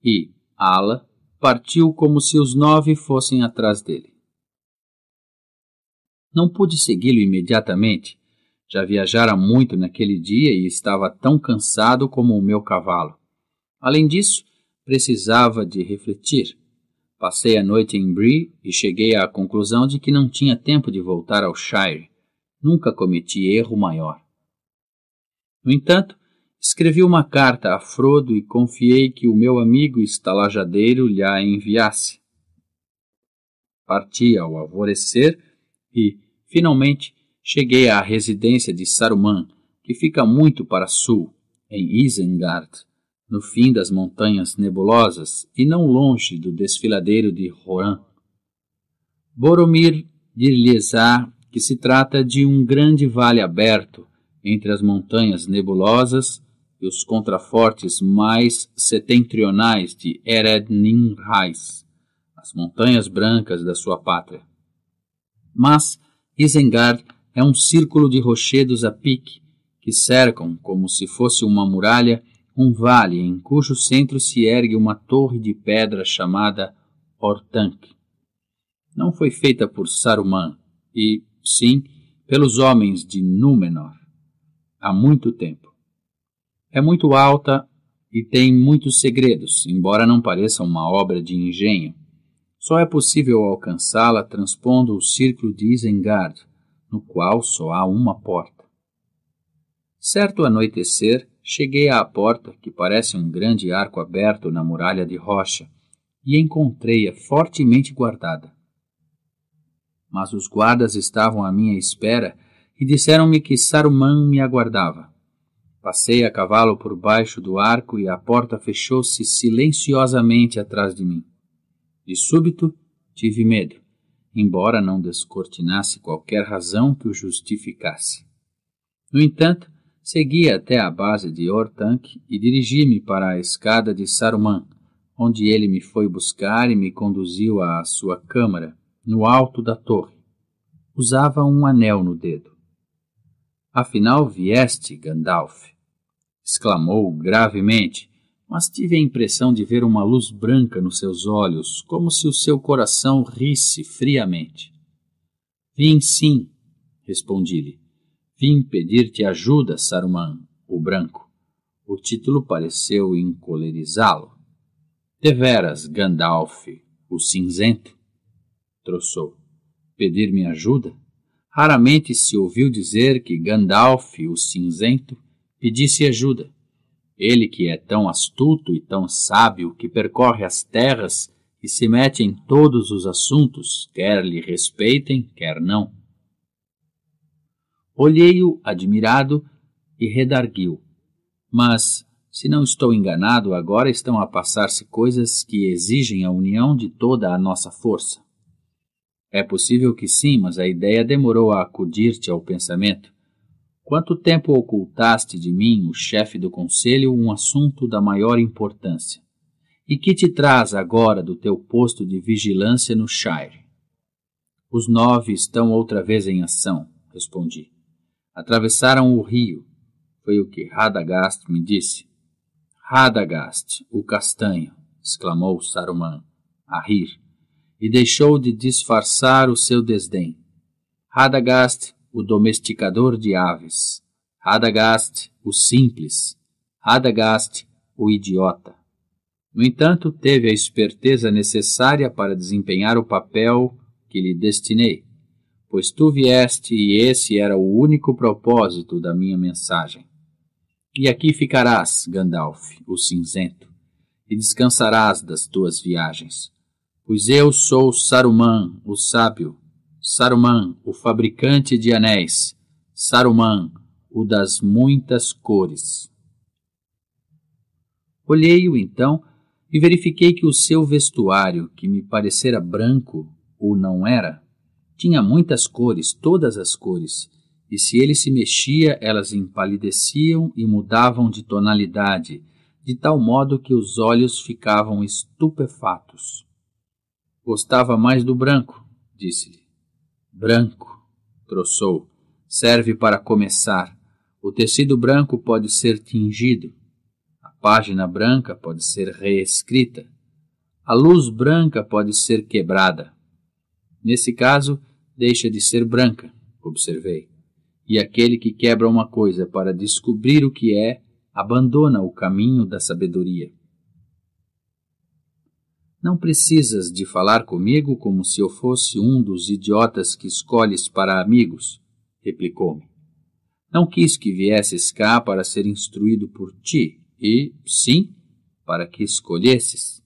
E Ala partiu como se os nove fossem atrás dele. Não pude segui-lo imediatamente, já viajara muito naquele dia e estava tão cansado como o meu cavalo. Além disso, precisava de refletir. Passei a noite em Bree e cheguei à conclusão de que não tinha tempo de voltar ao Shire. Nunca cometi erro maior. No entanto, escrevi uma carta a Frodo e confiei que o meu amigo estalajadeiro lhe a enviasse. Parti ao alvorecer e, finalmente, Cheguei à residência de Saruman, que fica muito para sul, em Isengard, no fim das montanhas nebulosas e não longe do desfiladeiro de Rohan. Boromir dir-lhes á que se trata de um grande vale aberto entre as montanhas nebulosas e os contrafortes mais setentrionais de Ered Ninrais, as montanhas brancas da sua pátria. Mas Isengard é um círculo de rochedos a pique que cercam, como se fosse uma muralha, um vale em cujo centro se ergue uma torre de pedra chamada Ortanque. Não foi feita por Saruman, e, sim, pelos homens de Númenor, há muito tempo. É muito alta e tem muitos segredos, embora não pareça uma obra de engenho. Só é possível alcançá-la transpondo o círculo de Isengard, no qual só há uma porta. Certo anoitecer, cheguei à porta, que parece um grande arco aberto na muralha de rocha, e encontrei-a fortemente guardada. Mas os guardas estavam à minha espera e disseram-me que Saruman me aguardava. Passei a cavalo por baixo do arco e a porta fechou-se silenciosamente atrás de mim. De súbito, tive medo embora não descortinasse qualquer razão que o justificasse. No entanto, segui até a base de Ortank e dirigi-me para a escada de Saruman, onde ele me foi buscar e me conduziu à sua câmara, no alto da torre. Usava um anel no dedo. Afinal vieste, Gandalf, exclamou gravemente, mas tive a impressão de ver uma luz branca nos seus olhos, como se o seu coração risse friamente. Vim sim, respondi-lhe. Vim pedir-te ajuda, Saruman, o branco. O título pareceu encolerizá-lo. Deveras, Gandalf, o cinzento? Troçou. Pedir-me ajuda? Raramente se ouviu dizer que Gandalf, o cinzento, pedisse ajuda ele que é tão astuto e tão sábio que percorre as terras e se mete em todos os assuntos, quer lhe respeitem, quer não. Olhei-o admirado e redarguiu. Mas, se não estou enganado, agora estão a passar-se coisas que exigem a união de toda a nossa força. É possível que sim, mas a ideia demorou a acudir-te ao pensamento. Quanto tempo ocultaste de mim, o chefe do conselho, um assunto da maior importância? E que te traz agora do teu posto de vigilância no Shire? Os nove estão outra vez em ação, respondi. Atravessaram o rio. Foi o que Radagast me disse. Radagast, o castanho, exclamou Saruman, a rir, e deixou de disfarçar o seu desdém. Radagast o domesticador de aves. Radagast, o simples. Radagast, o idiota. No entanto, teve a esperteza necessária para desempenhar o papel que lhe destinei, pois tu vieste e esse era o único propósito da minha mensagem. E aqui ficarás, Gandalf, o cinzento, e descansarás das tuas viagens, pois eu sou Saruman, o sábio, Saruman, o fabricante de anéis, Saruman, o das muitas cores. Olhei-o então e verifiquei que o seu vestuário, que me parecera branco ou não era, tinha muitas cores, todas as cores, e se ele se mexia, elas empalideciam e mudavam de tonalidade, de tal modo que os olhos ficavam estupefatos. Gostava mais do branco, disse-lhe branco, troçou, serve para começar. O tecido branco pode ser tingido. A página branca pode ser reescrita. A luz branca pode ser quebrada. Nesse caso, deixa de ser branca, observei. E aquele que quebra uma coisa para descobrir o que é, abandona o caminho da sabedoria. Não precisas de falar comigo como se eu fosse um dos idiotas que escolhes para amigos, replicou-me. Não quis que viesses cá para ser instruído por ti, e, sim, para que escolhesses.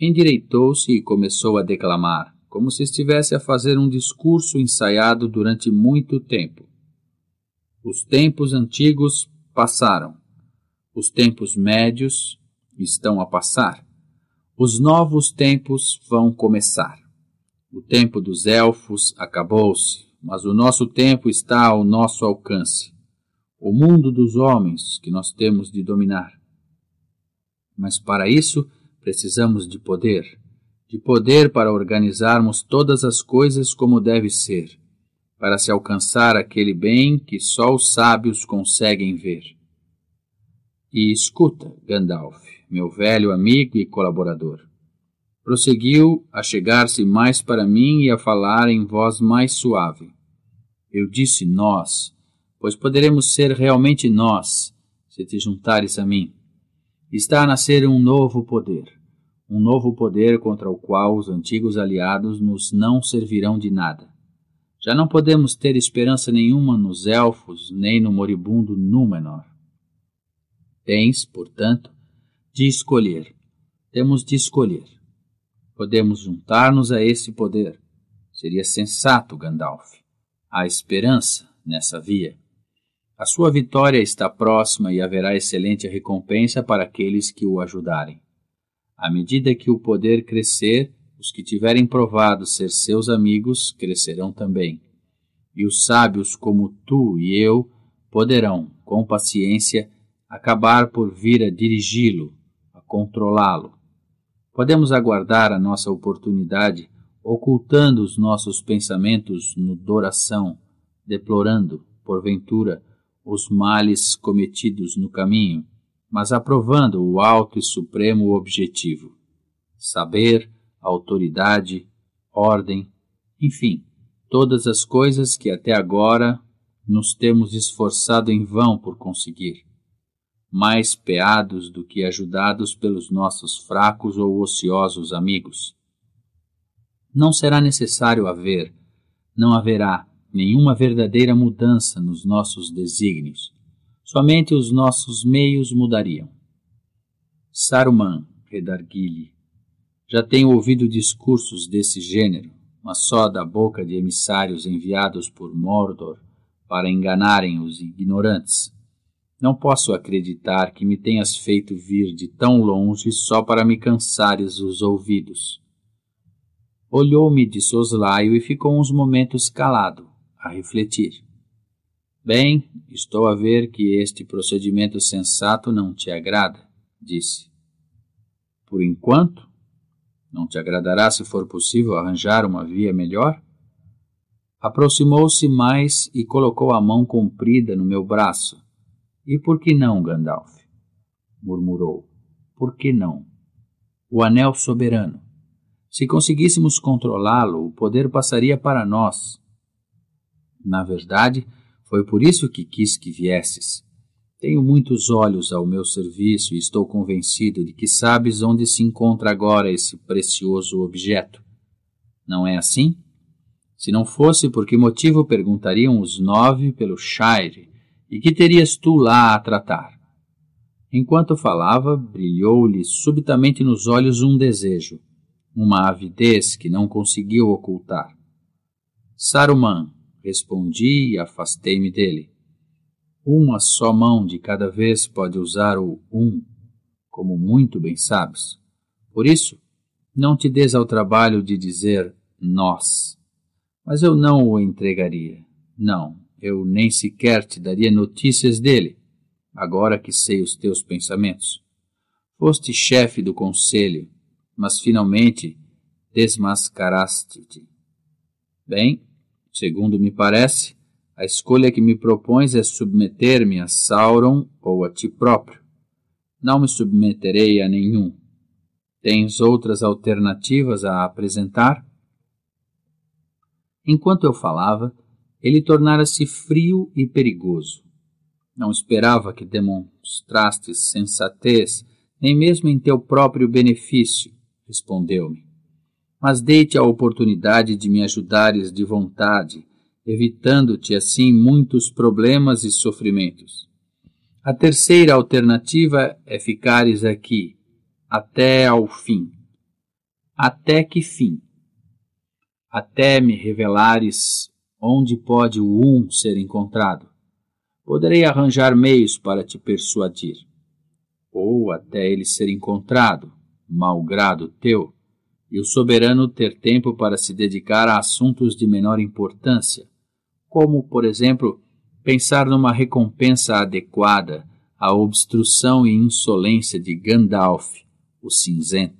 Endireitou-se e começou a declamar, como se estivesse a fazer um discurso ensaiado durante muito tempo. Os tempos antigos passaram. Os tempos médios estão a passar os novos tempos vão começar. O tempo dos elfos acabou-se, mas o nosso tempo está ao nosso alcance. O mundo dos homens que nós temos de dominar. Mas para isso precisamos de poder de poder para organizarmos todas as coisas como deve ser, para se alcançar aquele bem que só os sábios conseguem ver. E escuta, Gandalf, meu velho amigo e colaborador. Prosseguiu a chegar-se mais para mim e a falar em voz mais suave. Eu disse nós, pois poderemos ser realmente nós, se te juntares a mim. Está a nascer um novo poder, um novo poder contra o qual os antigos aliados nos não servirão de nada. Já não podemos ter esperança nenhuma nos elfos nem no moribundo Númenor. Tens, portanto, de escolher. Temos de escolher. Podemos juntar-nos a esse poder. Seria sensato, Gandalf. Há esperança nessa via. A sua vitória está próxima e haverá excelente recompensa para aqueles que o ajudarem. À medida que o poder crescer, os que tiverem provado ser seus amigos crescerão também. E os sábios como tu e eu poderão, com paciência, acabar por vir a dirigi-lo controlá-lo. Podemos aguardar a nossa oportunidade ocultando os nossos pensamentos no doração, deplorando, porventura, os males cometidos no caminho, mas aprovando o alto e supremo objetivo: saber, autoridade, ordem, enfim, todas as coisas que até agora nos temos esforçado em vão por conseguir mais peados do que ajudados pelos nossos fracos ou ociosos amigos. Não será necessário haver, não haverá, nenhuma verdadeira mudança nos nossos desígnios. Somente os nossos meios mudariam. Saruman, Redarguile, já tenho ouvido discursos desse gênero, mas só da boca de emissários enviados por Mordor para enganarem os ignorantes. Não posso acreditar que me tenhas feito vir de tão longe só para me cansares os ouvidos. Olhou-me de soslaio e ficou uns momentos calado, a refletir. Bem, estou a ver que este procedimento sensato não te agrada, disse. Por enquanto, não te agradará se for possível arranjar uma via melhor? Aproximou-se mais e colocou a mão comprida no meu braço e por que não, Gandalf? murmurou. Por que não? O anel soberano. Se conseguíssemos controlá-lo, o poder passaria para nós. Na verdade, foi por isso que quis que viesses. Tenho muitos olhos ao meu serviço e estou convencido de que sabes onde se encontra agora esse precioso objeto. Não é assim? Se não fosse, por que motivo perguntariam os nove pelo Shire e que terias tu lá a tratar? Enquanto falava, brilhou-lhe subitamente nos olhos um desejo, uma avidez que não conseguiu ocultar. Saruman, respondi e afastei-me dele. Uma só mão de cada vez pode usar o um, como muito bem sabes. Por isso, não te des ao trabalho de dizer nós. Mas eu não o entregaria. Não, eu nem sequer te daria notícias dele, agora que sei os teus pensamentos. Foste chefe do conselho, mas finalmente desmascaraste-te. Bem, segundo me parece, a escolha que me propões é submeter-me a Sauron ou a ti próprio. Não me submeterei a nenhum. Tens outras alternativas a apresentar? Enquanto eu falava, ele tornara-se frio e perigoso. Não esperava que demonstrastes sensatez, nem mesmo em teu próprio benefício, respondeu-me. Mas dei-te a oportunidade de me ajudares de vontade, evitando-te assim muitos problemas e sofrimentos. A terceira alternativa é ficares aqui, até ao fim. Até que fim? Até me revelares Onde pode o um ser encontrado? Poderei arranjar meios para te persuadir. Ou até ele ser encontrado, malgrado teu, e o soberano ter tempo para se dedicar a assuntos de menor importância, como, por exemplo, pensar numa recompensa adequada à obstrução e insolência de Gandalf, o cinzento.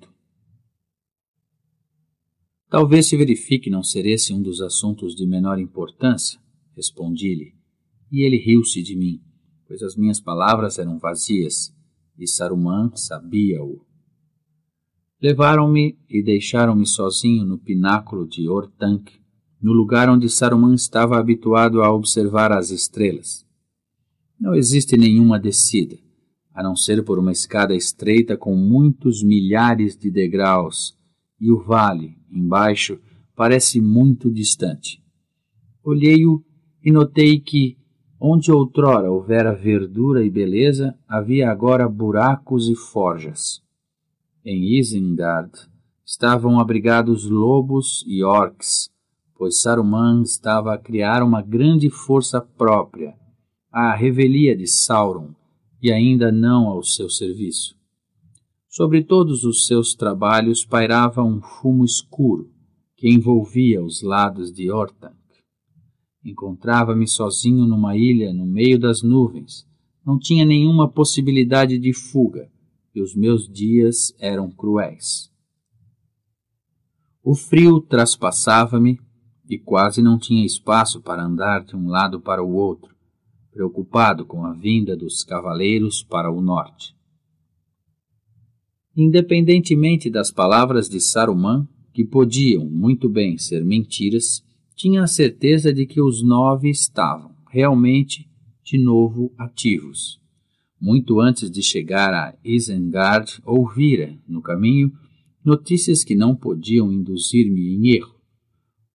Talvez se verifique não ser esse um dos assuntos de menor importância, respondi-lhe. E ele riu-se de mim, pois as minhas palavras eram vazias, e Saruman sabia-o. Levaram-me e deixaram-me sozinho no pináculo de Ortank, no lugar onde Saruman estava habituado a observar as estrelas. Não existe nenhuma descida, a não ser por uma escada estreita com muitos milhares de degraus e o vale, embaixo, parece muito distante. Olhei-o e notei que, onde outrora houvera verdura e beleza, havia agora buracos e forjas. Em Isengard estavam abrigados lobos e orcs, pois Saruman estava a criar uma grande força própria, à revelia de Sauron, e ainda não ao seu serviço. Sobre todos os seus trabalhos pairava um fumo escuro que envolvia os lados de Ortank. Encontrava-me sozinho numa ilha no meio das nuvens. Não tinha nenhuma possibilidade de fuga e os meus dias eram cruéis. O frio traspassava-me e quase não tinha espaço para andar de um lado para o outro, preocupado com a vinda dos cavaleiros para o norte. Independentemente das palavras de Saruman, que podiam muito bem ser mentiras, tinha a certeza de que os nove estavam realmente de novo ativos. Muito antes de chegar a Isengard, ouvira, no caminho, notícias que não podiam induzir-me em erro.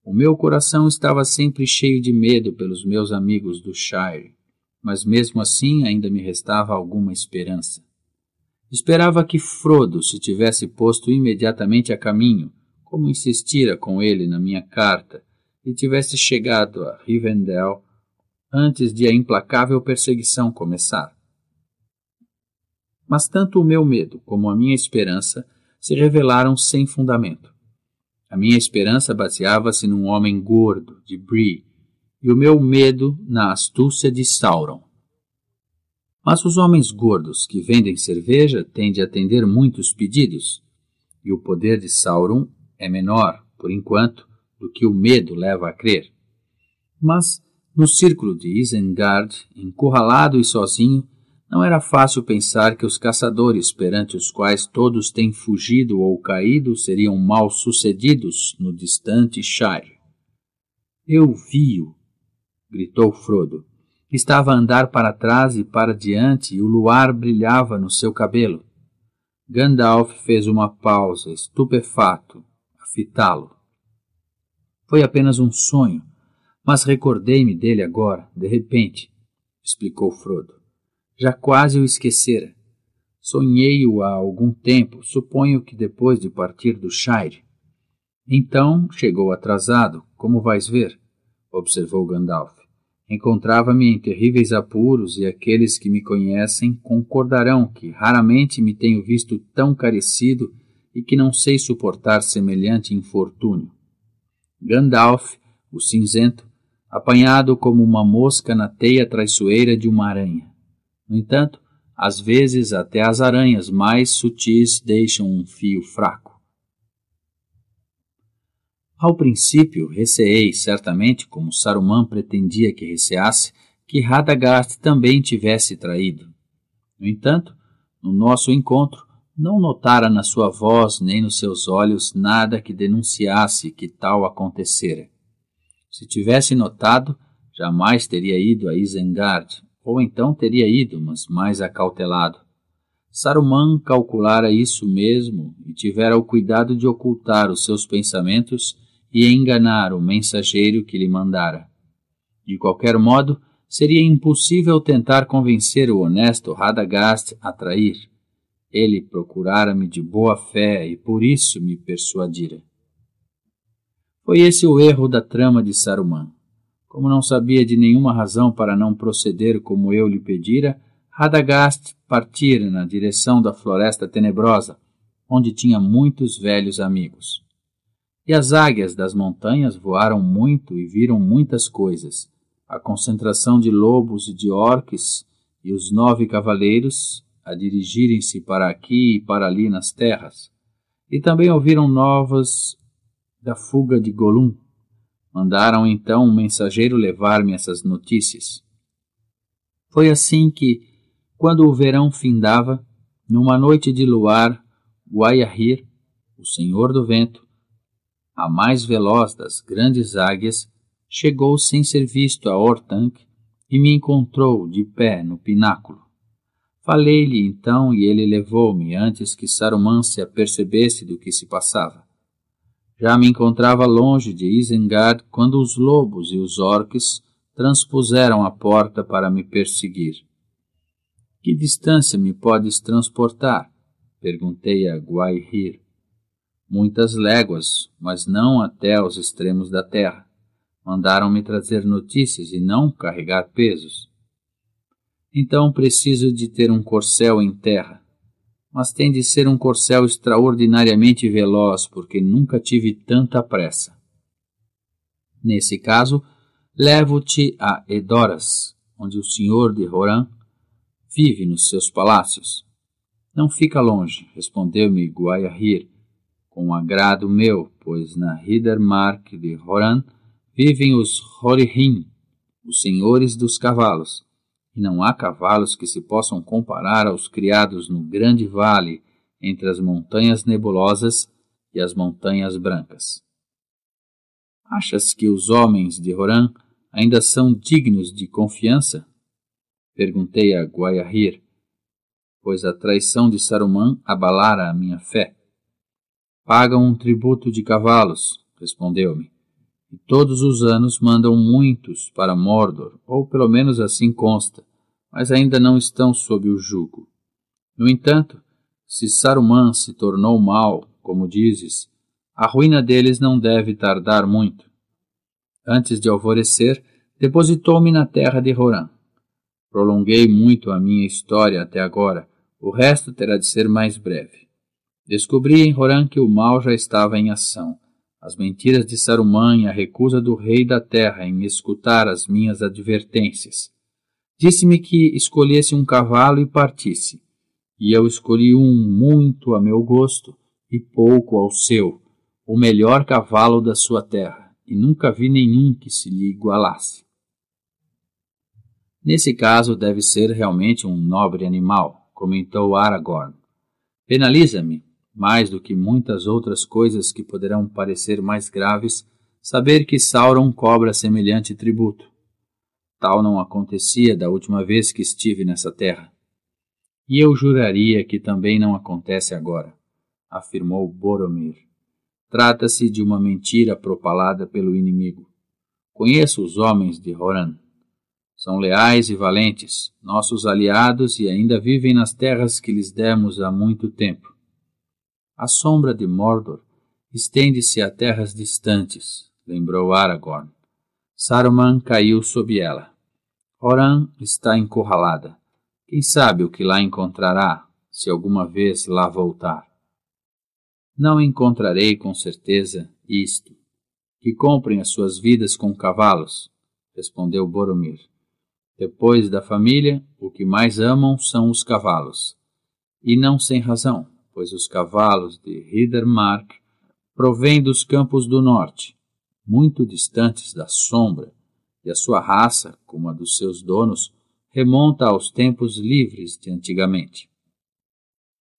O meu coração estava sempre cheio de medo pelos meus amigos do Shire, mas mesmo assim ainda me restava alguma esperança. Esperava que Frodo se tivesse posto imediatamente a caminho, como insistira com ele na minha carta, e tivesse chegado a Rivendell antes de a implacável perseguição começar. Mas tanto o meu medo como a minha esperança se revelaram sem fundamento. A minha esperança baseava-se num homem gordo, de Bree, e o meu medo na astúcia de Sauron. Mas os homens gordos que vendem cerveja têm de atender muitos pedidos, e o poder de Sauron é menor, por enquanto, do que o medo leva a crer. Mas, no círculo de Isengard, encurralado e sozinho, não era fácil pensar que os caçadores perante os quais todos têm fugido ou caído seriam mal sucedidos no distante Shire. Eu vi-o! gritou Frodo. Estava a andar para trás e para diante e o luar brilhava no seu cabelo. Gandalf fez uma pausa, estupefato, a fitá-lo. Foi apenas um sonho, mas recordei-me dele agora, de repente, explicou Frodo. Já quase o esquecera. Sonhei-o há algum tempo, suponho que depois de partir do Shire. Então chegou atrasado, como vais ver, observou Gandalf. Encontrava-me em terríveis apuros, e aqueles que me conhecem concordarão que raramente me tenho visto tão carecido e que não sei suportar semelhante infortúnio. Gandalf, o cinzento, apanhado como uma mosca na teia traiçoeira de uma aranha. No entanto, às vezes até as aranhas mais sutis deixam um fio fraco. Ao princípio, receei, certamente, como Saruman pretendia que receasse, que Radagast também tivesse traído. No entanto, no nosso encontro, não notara na sua voz nem nos seus olhos nada que denunciasse que tal acontecera. Se tivesse notado, jamais teria ido a Isengard, ou então teria ido, mas mais acautelado. Saruman calculara isso mesmo e tivera o cuidado de ocultar os seus pensamentos e enganar o mensageiro que lhe mandara. De qualquer modo, seria impossível tentar convencer o honesto Radagast a trair. Ele procurara-me de boa fé e por isso me persuadira. Foi esse o erro da trama de Saruman. Como não sabia de nenhuma razão para não proceder como eu lhe pedira, Radagast partira na direção da Floresta Tenebrosa, onde tinha muitos velhos amigos. E as águias das montanhas voaram muito e viram muitas coisas. A concentração de lobos e de orques e os nove cavaleiros a dirigirem-se para aqui e para ali nas terras. E também ouviram novas da fuga de Golum. Mandaram então um mensageiro levar-me essas notícias. Foi assim que, quando o verão findava, numa noite de luar, Guaiahir, o senhor do vento, a mais veloz das grandes águias, chegou sem ser visto a Ortank e me encontrou de pé no pináculo. Falei-lhe então e ele levou-me antes que Saruman se apercebesse do que se passava. Já me encontrava longe de Isengard quando os lobos e os orques transpuseram a porta para me perseguir. Que distância me podes transportar? Perguntei a Guaihir muitas léguas, mas não até aos extremos da terra. Mandaram-me trazer notícias e não carregar pesos. Então preciso de ter um corcel em terra. Mas tem de ser um corcel extraordinariamente veloz, porque nunca tive tanta pressa. Nesse caso, levo-te a Edoras, onde o senhor de Roran vive nos seus palácios. Não fica longe, respondeu-me Guaiahir, com agrado meu, pois na Hidermark de Horan vivem os Horihim, os senhores dos cavalos, e não há cavalos que se possam comparar aos criados no grande vale entre as montanhas nebulosas e as montanhas brancas. Achas que os homens de Horan ainda são dignos de confiança? Perguntei a Guayahir, pois a traição de Saruman abalara a minha fé. Pagam um tributo de cavalos, respondeu-me, e todos os anos mandam muitos para Mordor, ou pelo menos assim consta, mas ainda não estão sob o jugo. No entanto, se Saruman se tornou mal, como dizes, a ruína deles não deve tardar muito. Antes de alvorecer, depositou-me na terra de Roran. Prolonguei muito a minha história até agora, o resto terá de ser mais breve. Descobri em Roran que o mal já estava em ação. As mentiras de Saruman e a recusa do rei da terra em escutar as minhas advertências. Disse-me que escolhesse um cavalo e partisse. E eu escolhi um muito a meu gosto e pouco ao seu, o melhor cavalo da sua terra, e nunca vi nenhum que se lhe igualasse. Nesse caso, deve ser realmente um nobre animal, comentou Aragorn. Penaliza-me, mais do que muitas outras coisas que poderão parecer mais graves, saber que Sauron cobra semelhante tributo. Tal não acontecia da última vez que estive nessa terra. E eu juraria que também não acontece agora, afirmou Boromir. Trata-se de uma mentira propalada pelo inimigo. Conheço os homens de Horan. São leais e valentes, nossos aliados e ainda vivem nas terras que lhes demos há muito tempo. A sombra de Mordor estende-se a terras distantes, lembrou Aragorn. Saruman caiu sob ela. Oran está encurralada. Quem sabe o que lá encontrará, se alguma vez lá voltar. Não encontrarei com certeza isto. Que comprem as suas vidas com cavalos, respondeu Boromir. Depois da família, o que mais amam são os cavalos. E não sem razão pois os cavalos de Ridermark provêm dos campos do norte, muito distantes da sombra, e a sua raça, como a dos seus donos, remonta aos tempos livres de antigamente.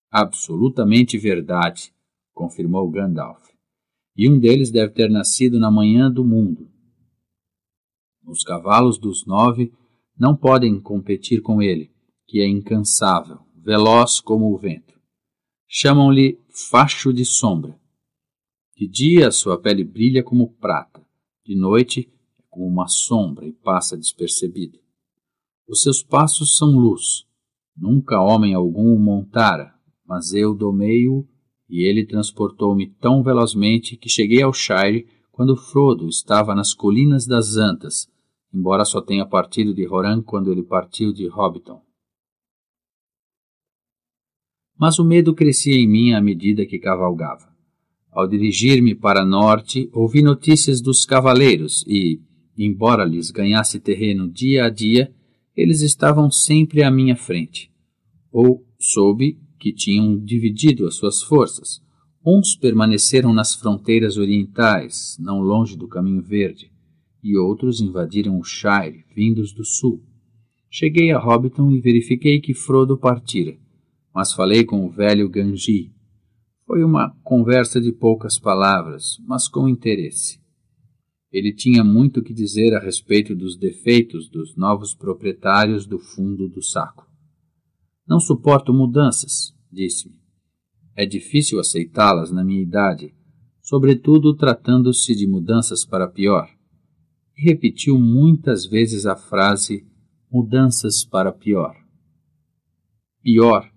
Absolutamente verdade, confirmou Gandalf. E um deles deve ter nascido na manhã do mundo. Os cavalos dos nove não podem competir com ele, que é incansável, veloz como o vento. Chamam-lhe facho de sombra. De dia a sua pele brilha como prata, de noite é como uma sombra e passa despercebida. Os seus passos são luz. Nunca homem algum o montara, mas eu domei-o e ele transportou-me tão velozmente que cheguei ao Shire quando Frodo estava nas colinas das Antas, embora só tenha partido de Roran quando ele partiu de Hobbiton mas o medo crescia em mim à medida que cavalgava. Ao dirigir-me para norte, ouvi notícias dos cavaleiros e, embora lhes ganhasse terreno dia a dia, eles estavam sempre à minha frente. Ou soube que tinham dividido as suas forças. Uns permaneceram nas fronteiras orientais, não longe do Caminho Verde, e outros invadiram o Shire, vindos do sul. Cheguei a Hobbiton e verifiquei que Frodo partira mas falei com o velho Ganji. Foi uma conversa de poucas palavras, mas com interesse. Ele tinha muito que dizer a respeito dos defeitos dos novos proprietários do fundo do saco. Não suporto mudanças, disse-me. É difícil aceitá-las na minha idade, sobretudo tratando-se de mudanças para pior. E repetiu muitas vezes a frase mudanças para pior. Pior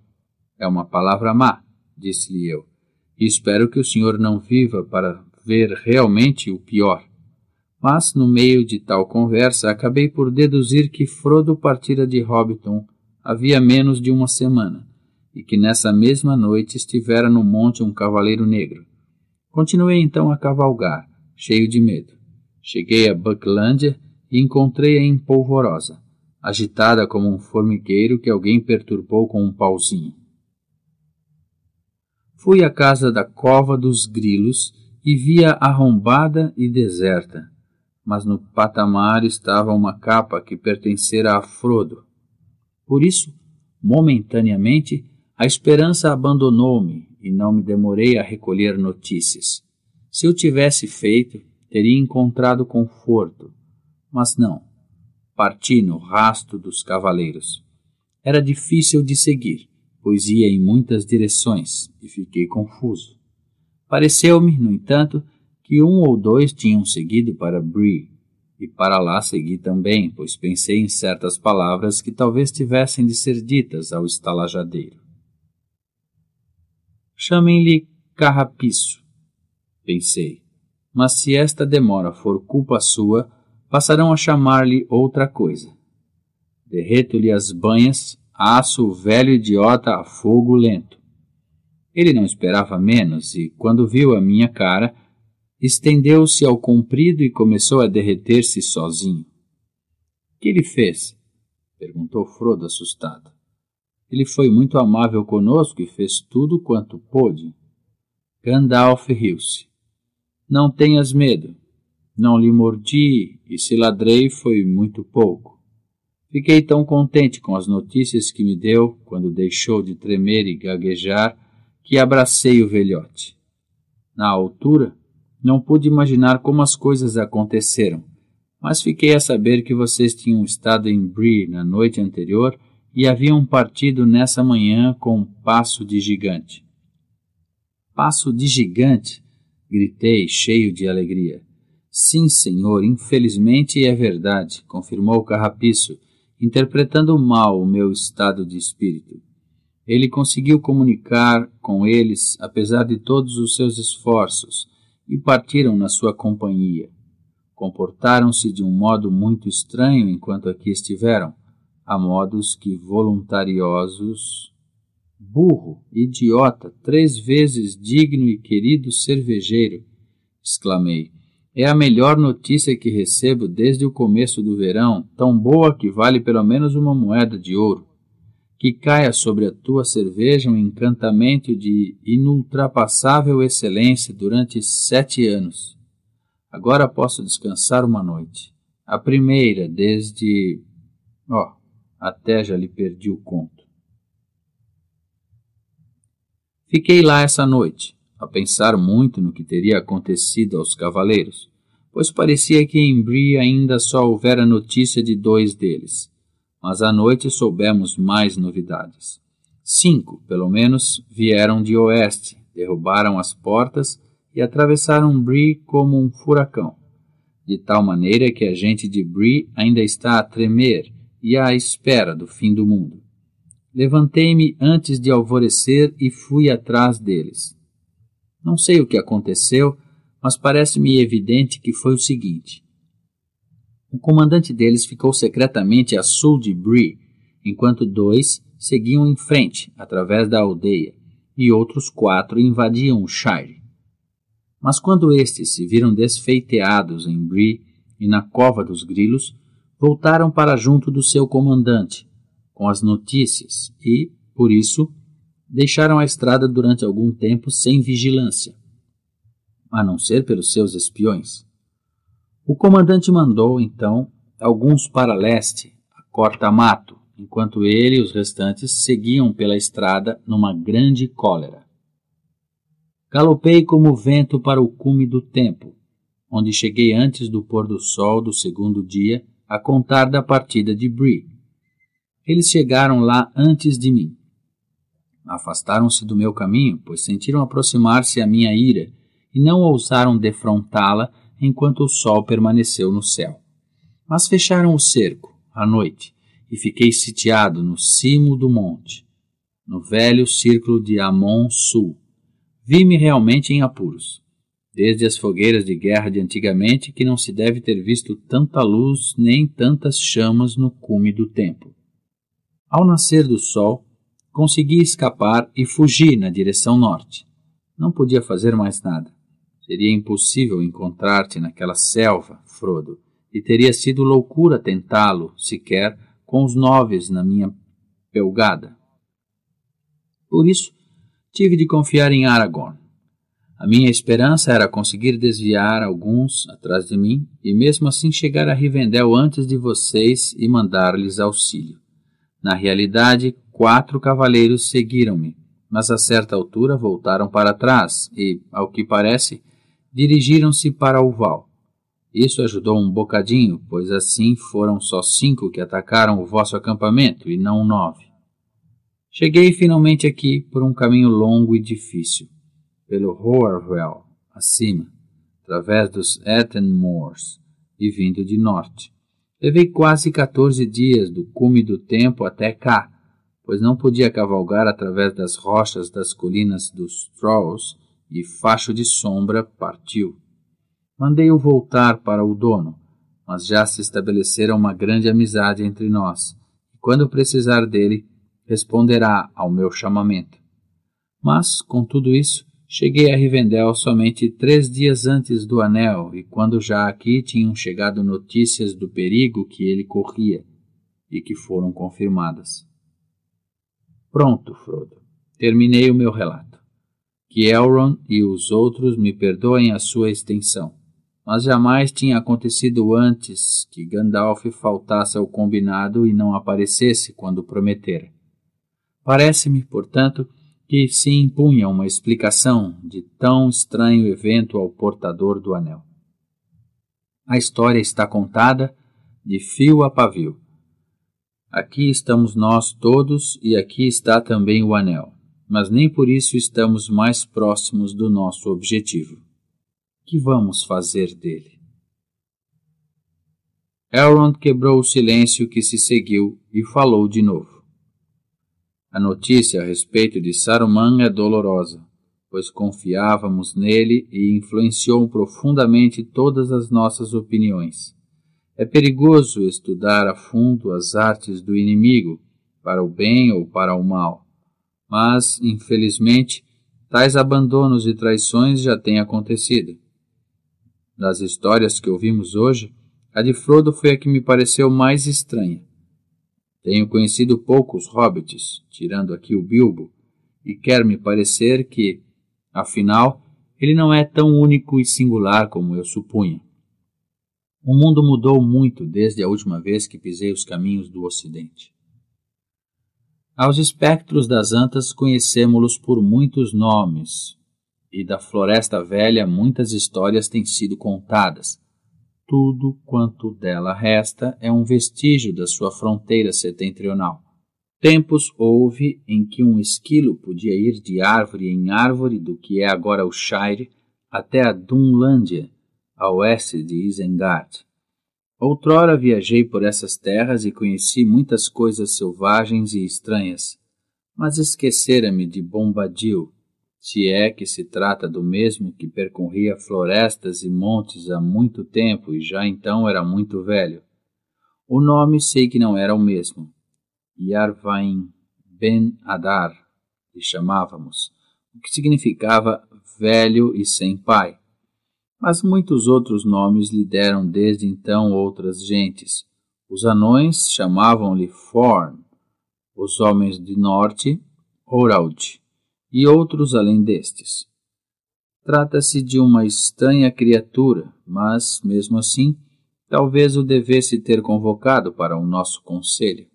é uma palavra má, disse-lhe eu. E espero que o senhor não viva para ver realmente o pior. Mas, no meio de tal conversa, acabei por deduzir que Frodo partira de Hobbiton havia menos de uma semana, e que nessa mesma noite estivera no monte um cavaleiro negro. Continuei então a cavalgar, cheio de medo. Cheguei a Bucklandia e encontrei-a empolvorosa, agitada como um formigueiro que alguém perturbou com um pauzinho. Fui à casa da cova dos grilos e via arrombada e deserta, mas no patamar estava uma capa que pertencera a Frodo. Por isso, momentaneamente, a esperança abandonou-me e não me demorei a recolher notícias. Se eu tivesse feito, teria encontrado conforto, mas não. Parti no rasto dos cavaleiros. Era difícil de seguir pois ia em muitas direções e fiquei confuso. Pareceu-me, no entanto, que um ou dois tinham seguido para Bree, e para lá segui também, pois pensei em certas palavras que talvez tivessem de ser ditas ao estalajadeiro. Chamem-lhe carrapiço, pensei, mas se esta demora for culpa sua, passarão a chamar-lhe outra coisa. Derreto-lhe as banhas aço velho idiota a fogo lento. Ele não esperava menos e, quando viu a minha cara, estendeu-se ao comprido e começou a derreter-se sozinho. Que ele fez? perguntou Frodo assustado. Ele foi muito amável conosco e fez tudo quanto pôde. Gandalf riu-se. Não tenhas medo. Não lhe mordi, e se ladrei foi muito pouco. Fiquei tão contente com as notícias que me deu quando deixou de tremer e gaguejar que abracei o velhote. Na altura, não pude imaginar como as coisas aconteceram, mas fiquei a saber que vocês tinham estado em Brie na noite anterior e haviam partido nessa manhã com um passo de gigante. Passo de gigante! gritei, cheio de alegria. Sim, senhor, infelizmente é verdade, confirmou o carrapiço, interpretando mal o meu estado de espírito. Ele conseguiu comunicar com eles, apesar de todos os seus esforços, e partiram na sua companhia. Comportaram-se de um modo muito estranho enquanto aqui estiveram, a modos que voluntariosos burro, idiota, três vezes digno e querido cervejeiro, exclamei, é a melhor notícia que recebo desde o começo do verão, tão boa que vale pelo menos uma moeda de ouro. Que caia sobre a tua cerveja um encantamento de inultrapassável excelência durante sete anos. Agora posso descansar uma noite. A primeira desde. Ó, oh, até já lhe perdi o conto. Fiquei lá essa noite a pensar muito no que teria acontecido aos cavaleiros, pois parecia que em Brie ainda só houvera notícia de dois deles. Mas à noite soubemos mais novidades. Cinco, pelo menos, vieram de oeste, derrubaram as portas e atravessaram Brie como um furacão, de tal maneira que a gente de Brie ainda está a tremer e à espera do fim do mundo. Levantei-me antes de alvorecer e fui atrás deles não sei o que aconteceu, mas parece-me evidente que foi o seguinte. O comandante deles ficou secretamente a sul de Bree, enquanto dois seguiam em frente, através da aldeia, e outros quatro invadiam o Shire. Mas quando estes se viram desfeiteados em Bree e na Cova dos Grilos, voltaram para junto do seu comandante, com as notícias e, por isso, deixaram a estrada durante algum tempo sem vigilância, a não ser pelos seus espiões. O comandante mandou, então, alguns para leste, a corta-mato, enquanto ele e os restantes seguiam pela estrada numa grande cólera. Galopei como vento para o cume do tempo, onde cheguei antes do pôr do sol do segundo dia, a contar da partida de Bree. Eles chegaram lá antes de mim. Afastaram-se do meu caminho, pois sentiram aproximar-se a minha ira, e não ousaram defrontá-la enquanto o sol permaneceu no céu. Mas fecharam o cerco, à noite, e fiquei sitiado no cimo do monte, no velho círculo de Amon Sul. Vi-me realmente em apuros. Desde as fogueiras de guerra de antigamente, que não se deve ter visto tanta luz nem tantas chamas no cume do templo. Ao nascer do sol, consegui escapar e fugi na direção norte. Não podia fazer mais nada. Seria impossível encontrar-te naquela selva, Frodo, e teria sido loucura tentá-lo, sequer, com os noves na minha pelgada. Por isso, tive de confiar em Aragorn. A minha esperança era conseguir desviar alguns atrás de mim e mesmo assim chegar a Rivendell antes de vocês e mandar-lhes auxílio. Na realidade, Quatro cavaleiros seguiram-me, mas a certa altura voltaram para trás e, ao que parece, dirigiram-se para o val. Isso ajudou um bocadinho, pois assim foram só cinco que atacaram o vosso acampamento e não nove. Cheguei finalmente aqui por um caminho longo e difícil, pelo Roarwell, acima, através dos Etten Moors e vindo de norte. Levei quase quatorze dias do cume do tempo até cá pois não podia cavalgar através das rochas das colinas dos Trolls e facho de sombra partiu. Mandei-o voltar para o dono, mas já se estabelecera uma grande amizade entre nós, e quando precisar dele, responderá ao meu chamamento. Mas, com tudo isso, cheguei a Rivendell somente três dias antes do anel, e quando já aqui tinham chegado notícias do perigo que ele corria, e que foram confirmadas. Pronto, Frodo. Terminei o meu relato. Que Elrond e os outros me perdoem a sua extensão, mas jamais tinha acontecido antes que Gandalf faltasse ao combinado e não aparecesse quando prometera. Parece-me, portanto, que se impunha uma explicação de tão estranho evento ao portador do anel. A história está contada de fio a pavio Aqui estamos nós todos e aqui está também o anel, mas nem por isso estamos mais próximos do nosso objetivo. Que vamos fazer dele? Elrond quebrou o silêncio que se seguiu e falou de novo. A notícia a respeito de Saruman é dolorosa, pois confiávamos nele e influenciou profundamente todas as nossas opiniões é perigoso estudar a fundo as artes do inimigo, para o bem ou para o mal. Mas, infelizmente, tais abandonos e traições já têm acontecido. Das histórias que ouvimos hoje, a de Frodo foi a que me pareceu mais estranha. Tenho conhecido poucos hobbits, tirando aqui o Bilbo, e quer me parecer que, afinal, ele não é tão único e singular como eu supunha. O mundo mudou muito desde a última vez que pisei os caminhos do Ocidente. Aos espectros das antas conhecemos-los por muitos nomes, e da floresta velha muitas histórias têm sido contadas. Tudo quanto dela resta é um vestígio da sua fronteira setentrional. Tempos houve em que um esquilo podia ir de árvore em árvore do que é agora o Shire até a Dunlândia, a oeste de Isengard. Outrora viajei por essas terras e conheci muitas coisas selvagens e estranhas, mas esquecera-me de Bombadil, se é que se trata do mesmo que percorria florestas e montes há muito tempo e já então era muito velho. O nome sei que não era o mesmo. Yarvain Ben Adar, lhe chamávamos, o que significava velho e sem pai. Mas muitos outros nomes lhe deram desde então outras gentes. Os anões chamavam-lhe Forn, os homens de norte, Orald, e outros além destes. Trata-se de uma estranha criatura, mas, mesmo assim, talvez o devesse ter convocado para o nosso conselho.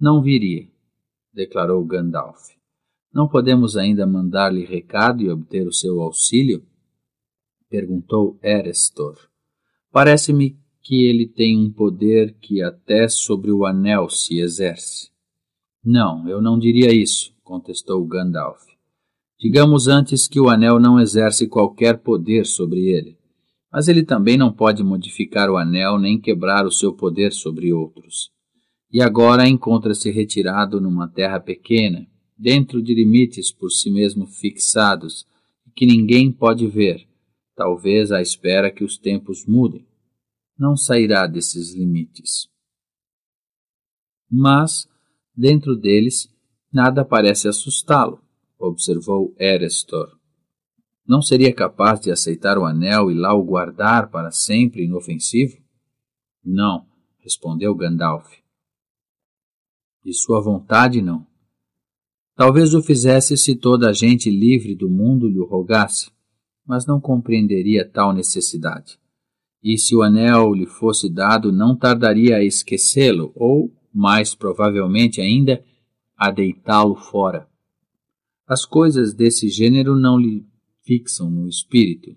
Não viria, declarou Gandalf. Não podemos ainda mandar-lhe recado e obter o seu auxílio? perguntou Erestor. Parece-me que ele tem um poder que até sobre o anel se exerce. Não, eu não diria isso, contestou Gandalf. Digamos antes que o anel não exerce qualquer poder sobre ele, mas ele também não pode modificar o anel nem quebrar o seu poder sobre outros. E agora encontra-se retirado numa terra pequena, dentro de limites por si mesmo fixados, que ninguém pode ver talvez à espera que os tempos mudem. Não sairá desses limites. Mas, dentro deles, nada parece assustá-lo, observou Erestor. Não seria capaz de aceitar o anel e lá o guardar para sempre inofensivo? Não, respondeu Gandalf. De sua vontade, não. Talvez o fizesse se toda a gente livre do mundo lhe rogasse, mas não compreenderia tal necessidade. E se o anel lhe fosse dado, não tardaria a esquecê-lo, ou, mais provavelmente ainda, a deitá-lo fora. As coisas desse gênero não lhe fixam no espírito.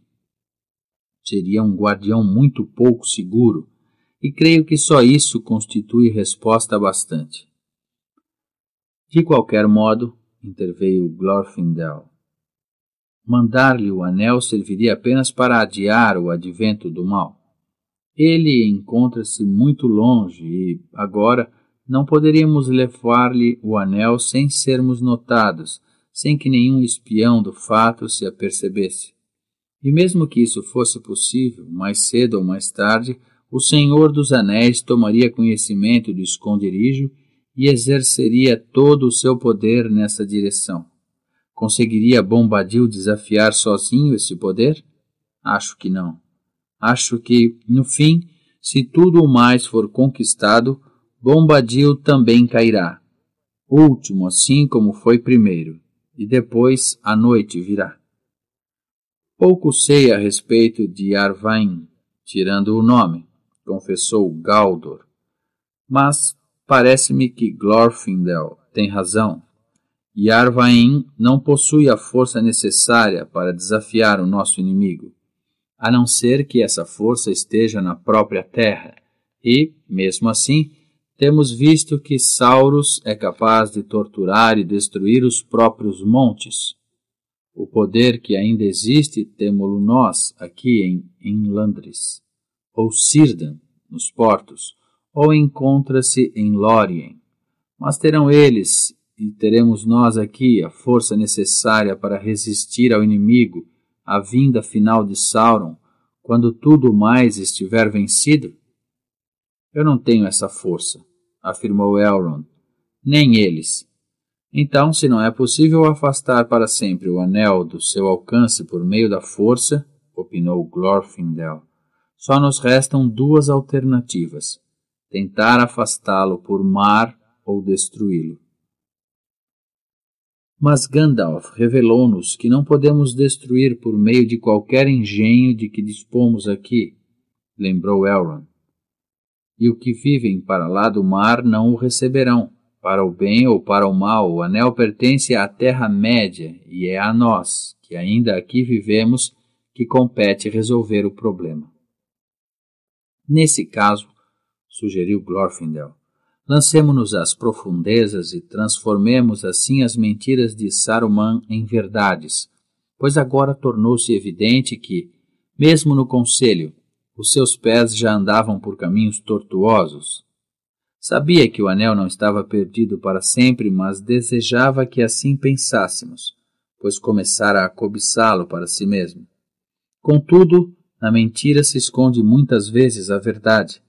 Seria um guardião muito pouco seguro, e creio que só isso constitui resposta bastante. De qualquer modo, interveio Glorfindel, mandar-lhe o anel serviria apenas para adiar o advento do mal. Ele encontra-se muito longe e, agora, não poderíamos levar-lhe o anel sem sermos notados, sem que nenhum espião do fato se apercebesse. E mesmo que isso fosse possível, mais cedo ou mais tarde, o Senhor dos Anéis tomaria conhecimento do esconderijo e exerceria todo o seu poder nessa direção. Conseguiria Bombadil desafiar sozinho esse poder? Acho que não. Acho que, no fim, se tudo o mais for conquistado, Bombadil também cairá. Último, assim como foi primeiro, e depois a noite virá. Pouco sei a respeito de Arvain, tirando o nome, confessou Galdor. Mas parece-me que Glorfindel tem razão Yarvaim não possui a força necessária para desafiar o nosso inimigo, a não ser que essa força esteja na própria terra, e, mesmo assim, temos visto que Sauros é capaz de torturar e destruir os próprios montes. O poder que ainda existe temo-lo nós aqui em, em ou Sirdan, nos portos, ou encontra-se em Lórien. Mas terão eles e teremos nós aqui a força necessária para resistir ao inimigo à vinda final de Sauron, quando tudo mais estiver vencido? Eu não tenho essa força, afirmou Elrond, nem eles. Então, se não é possível afastar para sempre o anel do seu alcance por meio da força, opinou Glorfindel, só nos restam duas alternativas: tentar afastá-lo por mar ou destruí-lo. Mas Gandalf revelou-nos que não podemos destruir por meio de qualquer engenho de que dispomos aqui, lembrou Elrond. E o que vivem para lá do mar não o receberão, para o bem ou para o mal. O anel pertence à Terra-média e é a nós, que ainda aqui vivemos, que compete resolver o problema. Nesse caso, sugeriu Glorfindel, lancemo-nos às profundezas e transformemos assim as mentiras de Saruman em verdades, pois agora tornou-se evidente que, mesmo no conselho, os seus pés já andavam por caminhos tortuosos. Sabia que o anel não estava perdido para sempre, mas desejava que assim pensássemos, pois começara a cobiçá-lo para si mesmo. Contudo, na mentira se esconde muitas vezes a verdade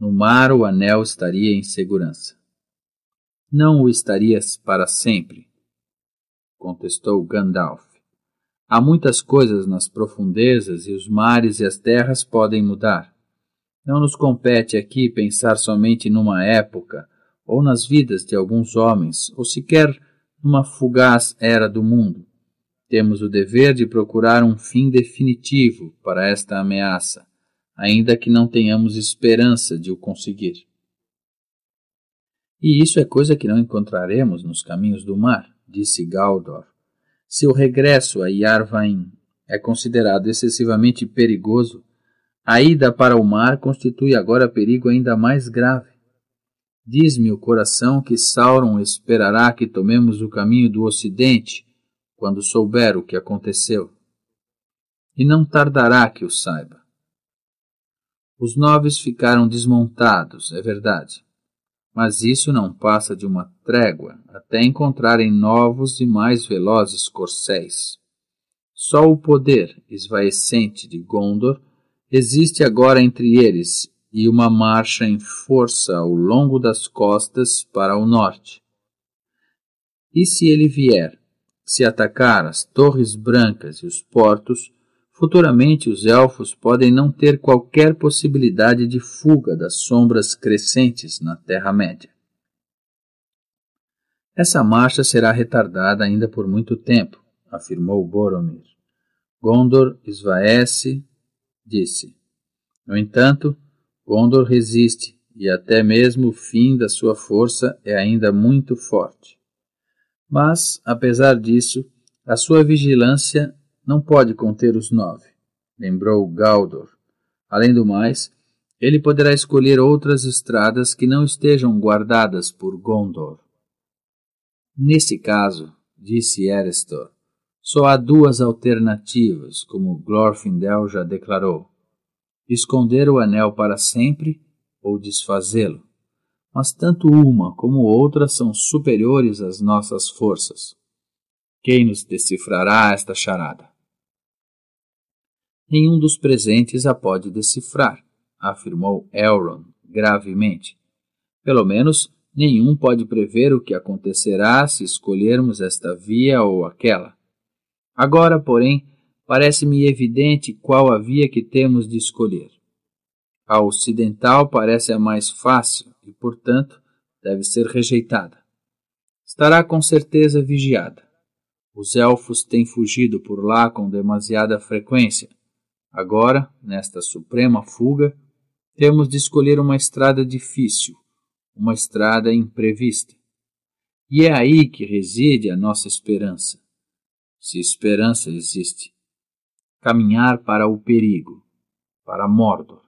no mar o anel estaria em segurança. Não o estarias para sempre, contestou Gandalf. Há muitas coisas nas profundezas e os mares e as terras podem mudar. Não nos compete aqui pensar somente numa época ou nas vidas de alguns homens, ou sequer numa fugaz era do mundo. Temos o dever de procurar um fim definitivo para esta ameaça ainda que não tenhamos esperança de o conseguir. E isso é coisa que não encontraremos nos caminhos do mar, disse Galdor. Seu regresso a Yarvain é considerado excessivamente perigoso, a ida para o mar constitui agora perigo ainda mais grave. Diz-me o coração que Sauron esperará que tomemos o caminho do ocidente quando souber o que aconteceu. E não tardará que o saiba. Os noves ficaram desmontados, é verdade, mas isso não passa de uma trégua até encontrarem novos e mais velozes corcéis. Só o poder esvaecente de Gondor existe agora entre eles e uma marcha em força ao longo das costas para o norte. E se ele vier, se atacar as torres brancas e os portos, Futuramente, os elfos podem não ter qualquer possibilidade de fuga das sombras crescentes na Terra-média. Essa marcha será retardada ainda por muito tempo, afirmou Boromir. Gondor esvaece, disse. No entanto, Gondor resiste, e até mesmo o fim da sua força é ainda muito forte. Mas, apesar disso, a sua vigilância não pode conter os nove, lembrou Galdor. Além do mais, ele poderá escolher outras estradas que não estejam guardadas por Gondor. Nesse caso, disse Erestor, só há duas alternativas, como Glorfindel já declarou: esconder o anel para sempre ou desfazê-lo. Mas tanto uma como outra são superiores às nossas forças. Quem nos decifrará esta charada? Nenhum dos presentes a pode decifrar, afirmou Elrond gravemente. Pelo menos nenhum pode prever o que acontecerá se escolhermos esta via ou aquela. Agora, porém, parece-me evidente qual a via que temos de escolher. A ocidental parece a mais fácil e, portanto, deve ser rejeitada. Estará com certeza vigiada. Os elfos têm fugido por lá com demasiada frequência Agora, nesta suprema fuga, temos de escolher uma estrada difícil, uma estrada imprevista. E é aí que reside a nossa esperança, se esperança existe. Caminhar para o perigo, para Mordor.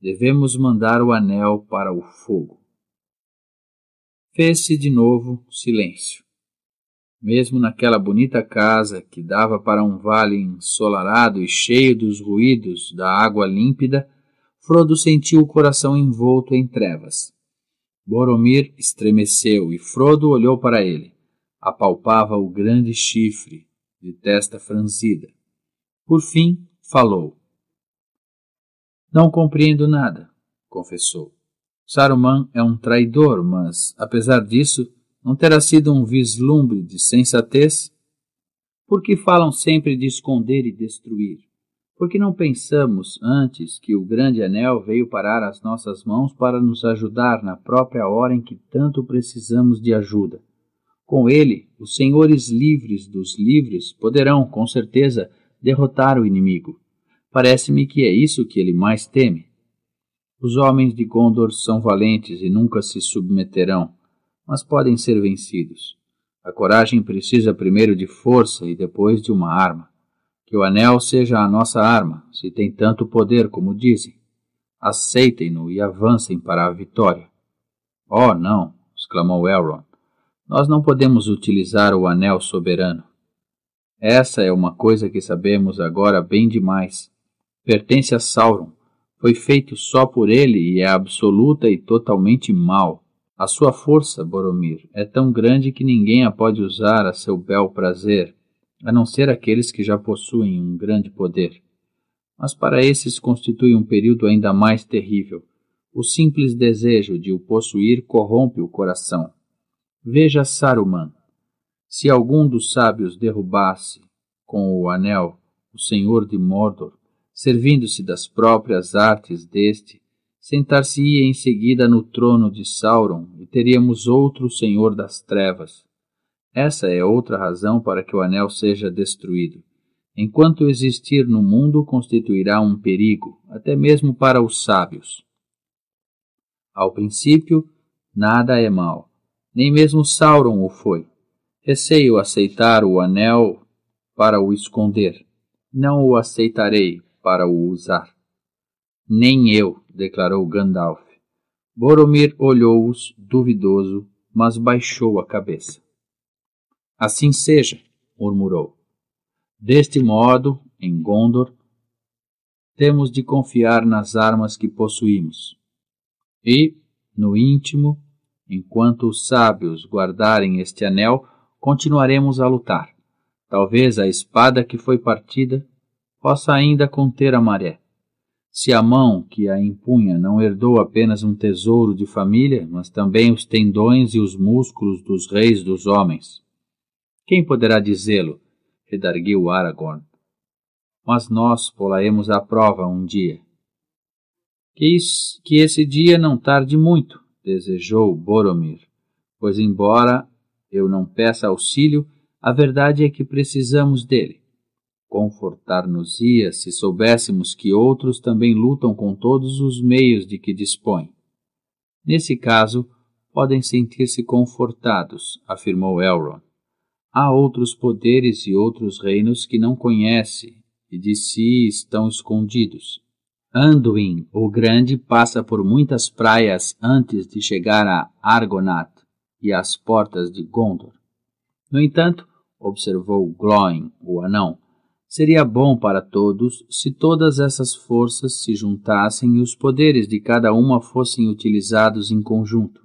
Devemos mandar o anel para o fogo. Fez-se de novo silêncio mesmo naquela bonita casa que dava para um vale ensolarado e cheio dos ruídos da água límpida, Frodo sentiu o coração envolto em trevas. Boromir estremeceu e Frodo olhou para ele. Apalpava o grande chifre, de testa franzida. Por fim, falou. Não compreendo nada, confessou. Saruman é um traidor, mas, apesar disso, não terá sido um vislumbre de sensatez? Porque falam sempre de esconder e destruir? Porque não pensamos antes que o grande anel veio parar às nossas mãos para nos ajudar na própria hora em que tanto precisamos de ajuda? Com ele, os senhores livres dos livres poderão, com certeza, derrotar o inimigo. Parece-me que é isso que ele mais teme. Os homens de Gondor são valentes e nunca se submeterão mas podem ser vencidos. A coragem precisa primeiro de força e depois de uma arma. Que o anel seja a nossa arma, se tem tanto poder como dizem. Aceitem-no e avancem para a vitória. Oh, não! exclamou Elrond. Nós não podemos utilizar o anel soberano. Essa é uma coisa que sabemos agora bem demais. Pertence a Sauron, foi feito só por ele e é absoluta e totalmente mau. A sua força, Boromir, é tão grande que ninguém a pode usar a seu bel prazer, a não ser aqueles que já possuem um grande poder. Mas para esses constitui um período ainda mais terrível. O simples desejo de o possuir corrompe o coração. Veja Saruman. Se algum dos sábios derrubasse, com o anel, o senhor de Mordor, servindo-se das próprias artes deste, sentar-se-ia em seguida no trono de Sauron e teríamos outro senhor das trevas. Essa é outra razão para que o anel seja destruído. Enquanto existir no mundo, constituirá um perigo, até mesmo para os sábios. Ao princípio, nada é mal. Nem mesmo Sauron o foi. Receio aceitar o anel para o esconder. Não o aceitarei para o usar. Nem eu, declarou Gandalf. Boromir olhou-os, duvidoso, mas baixou a cabeça. Assim seja, murmurou. Deste modo, em Gondor, temos de confiar nas armas que possuímos. E, no íntimo, enquanto os sábios guardarem este anel, continuaremos a lutar. Talvez a espada que foi partida possa ainda conter a maré. Se a mão que a empunha não herdou apenas um tesouro de família, mas também os tendões e os músculos dos reis dos homens. Quem poderá dizê-lo? redarguiu Aragorn. Mas nós polaemos à prova um dia. Que, isso, que esse dia não tarde muito, desejou Boromir, pois embora eu não peça auxílio, a verdade é que precisamos dele. Confortar-nos-ia se soubéssemos que outros também lutam com todos os meios de que dispõem. Nesse caso, podem sentir-se confortados, afirmou Elrond. Há outros poderes e outros reinos que não conhece e de si estão escondidos. Anduin, o Grande, passa por muitas praias antes de chegar a Argonath e às portas de Gondor. No entanto, observou Gloin, o anão, Seria bom para todos se todas essas forças se juntassem e os poderes de cada uma fossem utilizados em conjunto.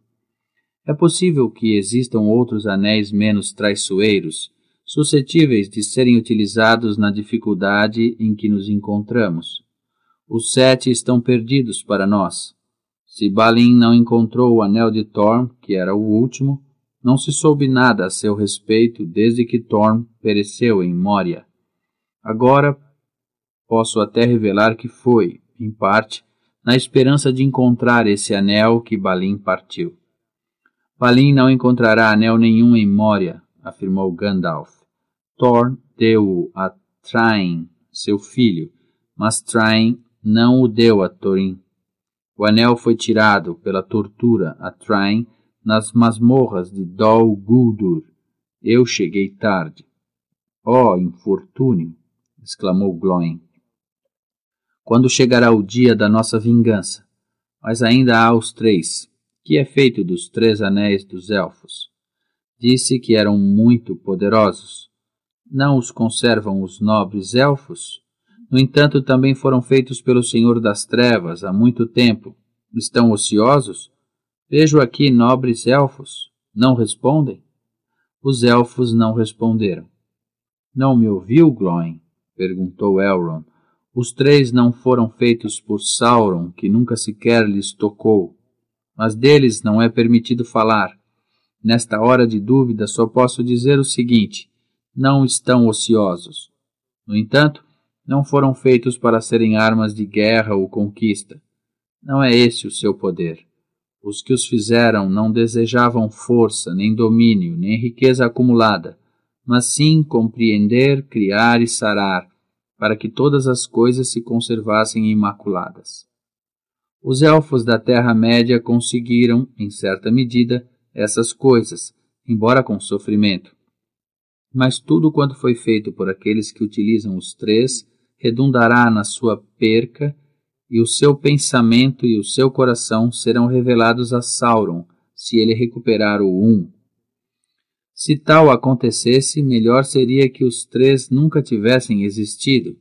É possível que existam outros anéis menos traiçoeiros, suscetíveis de serem utilizados na dificuldade em que nos encontramos. Os sete estão perdidos para nós. Se Balin não encontrou o anel de Thorm, que era o último, não se soube nada a seu respeito desde que Thorm pereceu em Moria. Agora posso até revelar que foi, em parte, na esperança de encontrar esse anel que Balin partiu. Balin não encontrará anel nenhum em Moria, afirmou Gandalf. Thorn deu-o a Train, seu filho, mas Train não o deu a Thorin. O anel foi tirado pela tortura a Train nas masmorras de Dol Guldur. Eu cheguei tarde. Oh, infortúnio! exclamou Gloin. Quando chegará o dia da nossa vingança? Mas ainda há os três. Que é feito dos três anéis dos elfos? Disse que eram muito poderosos. Não os conservam os nobres elfos? No entanto, também foram feitos pelo Senhor das Trevas há muito tempo. Estão ociosos? Vejo aqui nobres elfos. Não respondem? Os elfos não responderam. Não me ouviu, Gloin? perguntou Elrond. Os três não foram feitos por Sauron, que nunca sequer lhes tocou. Mas deles não é permitido falar. Nesta hora de dúvida, só posso dizer o seguinte: não estão ociosos. No entanto, não foram feitos para serem armas de guerra ou conquista. Não é esse o seu poder. Os que os fizeram não desejavam força, nem domínio, nem riqueza acumulada mas sim compreender, criar e sarar, para que todas as coisas se conservassem imaculadas. Os elfos da Terra-média conseguiram, em certa medida, essas coisas, embora com sofrimento. Mas tudo quanto foi feito por aqueles que utilizam os três redundará na sua perca, e o seu pensamento e o seu coração serão revelados a Sauron, se ele recuperar o um se tal acontecesse, melhor seria que os três nunca tivessem existido.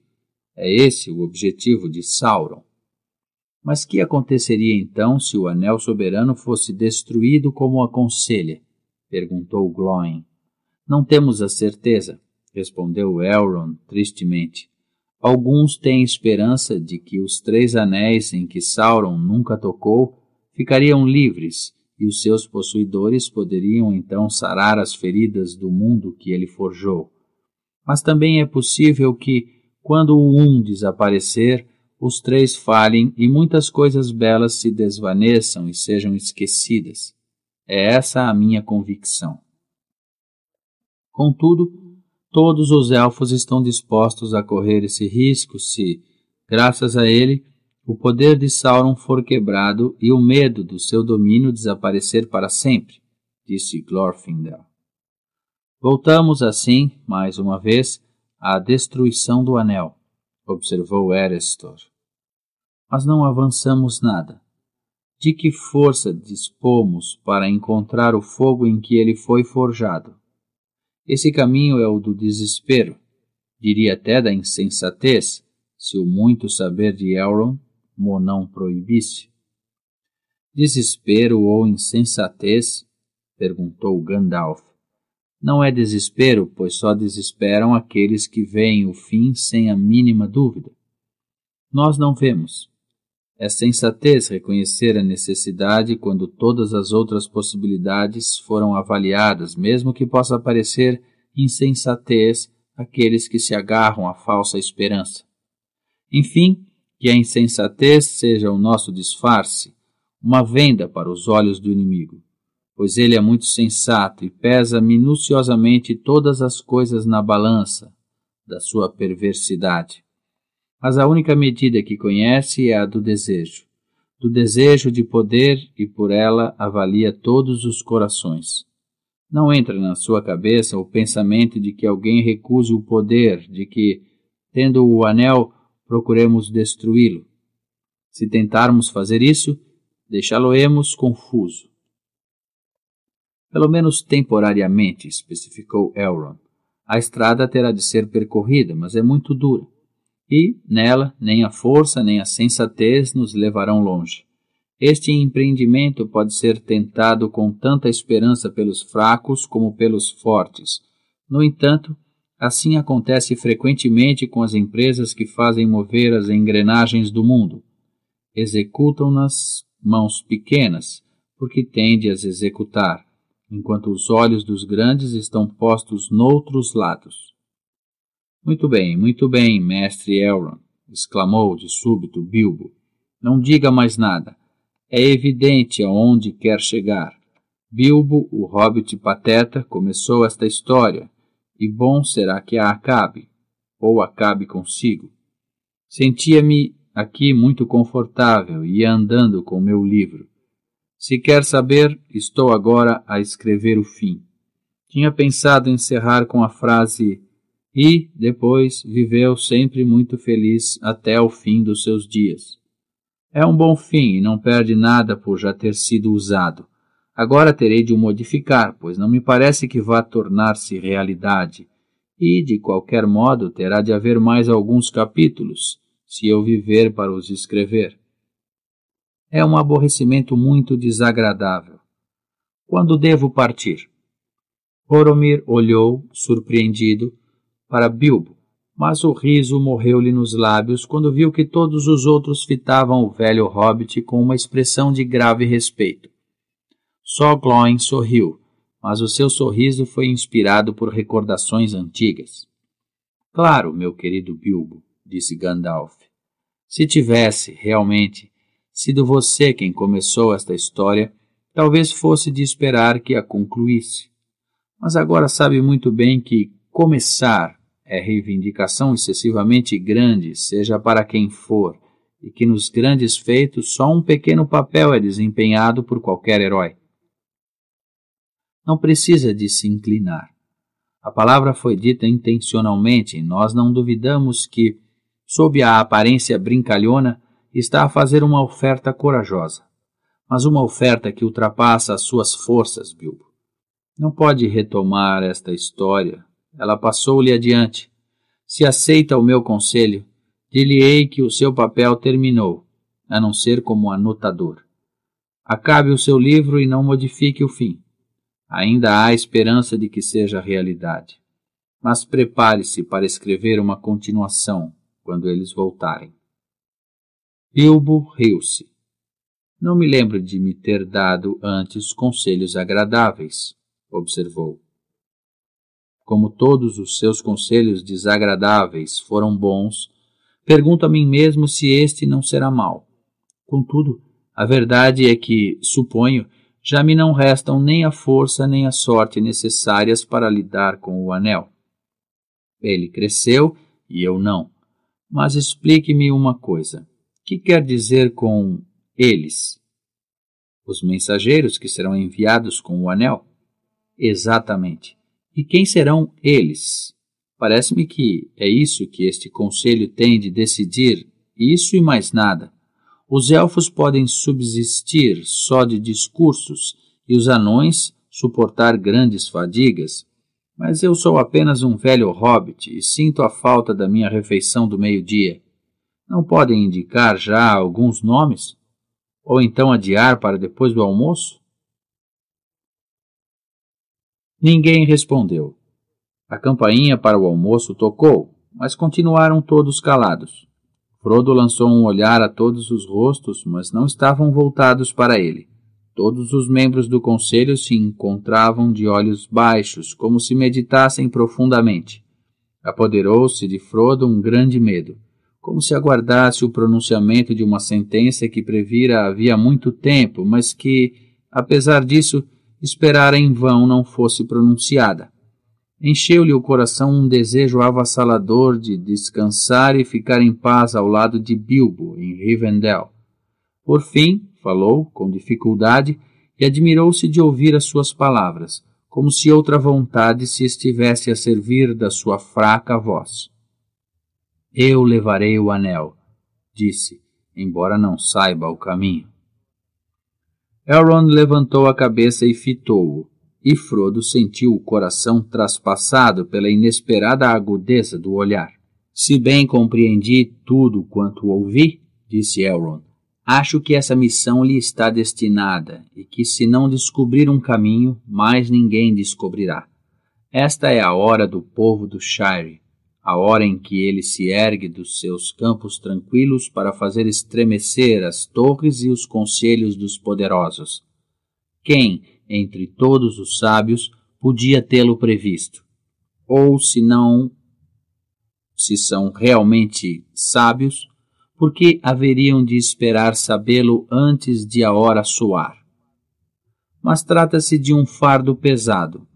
É esse o objetivo de Sauron. Mas que aconteceria então se o anel soberano fosse destruído como aconselha? perguntou Gloin. Não temos a certeza, respondeu Elrond tristemente. Alguns têm esperança de que os três anéis em que Sauron nunca tocou ficariam livres e os seus possuidores poderiam então sarar as feridas do mundo que ele forjou. Mas também é possível que, quando o um desaparecer, os três falhem e muitas coisas belas se desvaneçam e sejam esquecidas. É essa a minha convicção. Contudo, todos os elfos estão dispostos a correr esse risco se, graças a ele, o poder de Sauron for quebrado e o medo do seu domínio desaparecer para sempre, disse Glorfindel. Voltamos assim, mais uma vez, à destruição do anel, observou Erestor. Mas não avançamos nada. De que força dispomos para encontrar o fogo em que ele foi forjado? Esse caminho é o do desespero, diria até da insensatez, se o muito saber de Elrond mo não proibisse? Desespero ou insensatez? perguntou Gandalf. Não é desespero, pois só desesperam aqueles que veem o fim sem a mínima dúvida. Nós não vemos. É sensatez reconhecer a necessidade quando todas as outras possibilidades foram avaliadas, mesmo que possa parecer insensatez aqueles que se agarram à falsa esperança. Enfim, que a insensatez seja o nosso disfarce, uma venda para os olhos do inimigo, pois ele é muito sensato e pesa minuciosamente todas as coisas na balança da sua perversidade. Mas a única medida que conhece é a do desejo, do desejo de poder e por ela avalia todos os corações. Não entra na sua cabeça o pensamento de que alguém recuse o poder, de que, tendo o anel, procuremos destruí-lo. Se tentarmos fazer isso, deixá-lo-emos confuso. Pelo menos temporariamente, especificou Elrond. A estrada terá de ser percorrida, mas é muito dura. E, nela, nem a força nem a sensatez nos levarão longe. Este empreendimento pode ser tentado com tanta esperança pelos fracos como pelos fortes. No entanto, Assim acontece frequentemente com as empresas que fazem mover as engrenagens do mundo. Executam-nas mãos pequenas, porque têm de as executar, enquanto os olhos dos grandes estão postos noutros lados. Muito bem, muito bem, mestre Elrond, exclamou de súbito Bilbo. Não diga mais nada. É evidente aonde quer chegar. Bilbo, o hobbit pateta, começou esta história e bom será que a acabe, ou acabe consigo. Sentia-me aqui muito confortável e andando com meu livro. Se quer saber, estou agora a escrever o fim. Tinha pensado encerrar com a frase e depois viveu sempre muito feliz até o fim dos seus dias. É um bom fim e não perde nada por já ter sido usado. Agora terei de o modificar, pois não me parece que vá tornar-se realidade. E, de qualquer modo, terá de haver mais alguns capítulos, se eu viver para os escrever. É um aborrecimento muito desagradável. Quando devo partir? Boromir olhou, surpreendido, para Bilbo, mas o riso morreu-lhe nos lábios quando viu que todos os outros fitavam o velho hobbit com uma expressão de grave respeito. Só Gloin sorriu, mas o seu sorriso foi inspirado por recordações antigas. Claro, meu querido Bilbo, disse Gandalf. Se tivesse, realmente, sido você quem começou esta história, talvez fosse de esperar que a concluísse. Mas agora sabe muito bem que começar é reivindicação excessivamente grande, seja para quem for, e que nos grandes feitos só um pequeno papel é desempenhado por qualquer herói não precisa de se inclinar. A palavra foi dita intencionalmente e nós não duvidamos que, sob a aparência brincalhona, está a fazer uma oferta corajosa, mas uma oferta que ultrapassa as suas forças, Bilbo. Não pode retomar esta história. Ela passou-lhe adiante. Se aceita o meu conselho, dir-lhe-ei que o seu papel terminou, a não ser como anotador. Acabe o seu livro e não modifique o fim. Ainda há esperança de que seja realidade. Mas prepare-se para escrever uma continuação quando eles voltarem. Bilbo riu-se. Não me lembro de me ter dado antes conselhos agradáveis, observou. Como todos os seus conselhos desagradáveis foram bons, pergunto a mim mesmo se este não será mau. Contudo, a verdade é que, suponho, já me não restam nem a força nem a sorte necessárias para lidar com o anel. Ele cresceu e eu não. Mas explique-me uma coisa: que quer dizer com eles? Os mensageiros que serão enviados com o anel? Exatamente. E quem serão eles? Parece-me que é isso que este conselho tem de decidir, isso e mais nada. Os elfos podem subsistir só de discursos e os anões suportar grandes fadigas, mas eu sou apenas um velho hobbit e sinto a falta da minha refeição do meio-dia. Não podem indicar já alguns nomes? Ou então adiar para depois do almoço? Ninguém respondeu. A campainha para o almoço tocou, mas continuaram todos calados. Frodo lançou um olhar a todos os rostos, mas não estavam voltados para ele. Todos os membros do conselho se encontravam de olhos baixos, como se meditassem profundamente. Apoderou-se de Frodo um grande medo, como se aguardasse o pronunciamento de uma sentença que previra havia muito tempo, mas que, apesar disso, esperara em vão não fosse pronunciada. Encheu-lhe o coração um desejo avassalador de descansar e ficar em paz ao lado de Bilbo, em Rivendell. Por fim, falou, com dificuldade, e admirou-se de ouvir as suas palavras, como se outra vontade se estivesse a servir da sua fraca voz. Eu levarei o anel, disse, embora não saiba o caminho. Elrond levantou a cabeça e fitou-o e Frodo sentiu o coração traspassado pela inesperada agudeza do olhar. Se bem compreendi tudo quanto ouvi, disse Elrond, acho que essa missão lhe está destinada e que se não descobrir um caminho, mais ninguém descobrirá. Esta é a hora do povo do Shire, a hora em que ele se ergue dos seus campos tranquilos para fazer estremecer as torres e os conselhos dos poderosos. Quem, entre todos os sábios, podia tê-lo previsto. Ou se não, se são realmente sábios, por que haveriam de esperar sabê-lo antes de a hora soar? Mas trata-se de um fardo pesado,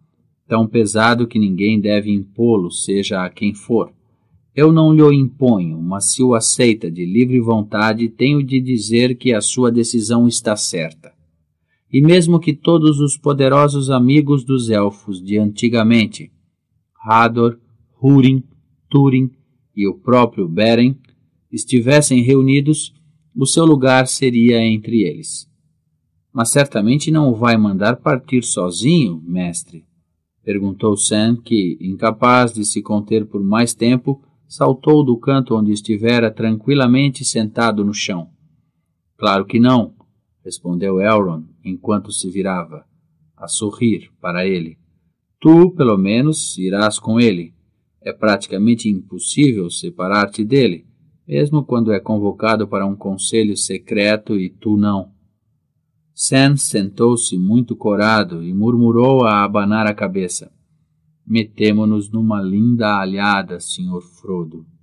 tão pesado que ninguém deve impô-lo, seja a quem for. Eu não lhe o imponho, mas se o aceita de livre vontade, tenho de dizer que a sua decisão está certa e mesmo que todos os poderosos amigos dos elfos de antigamente, Hador, Húrin, Túrin e o próprio Beren, estivessem reunidos, o seu lugar seria entre eles. Mas certamente não o vai mandar partir sozinho, mestre? perguntou Sam, que, incapaz de se conter por mais tempo, saltou do canto onde estivera tranquilamente sentado no chão. Claro que não, respondeu Elrond enquanto se virava, a sorrir para ele. Tu, pelo menos, irás com ele. É praticamente impossível separar-te dele, mesmo quando é convocado para um conselho secreto e tu não. Sam sentou-se muito corado e murmurou a abanar a cabeça. Metemo-nos numa linda alhada, senhor Frodo.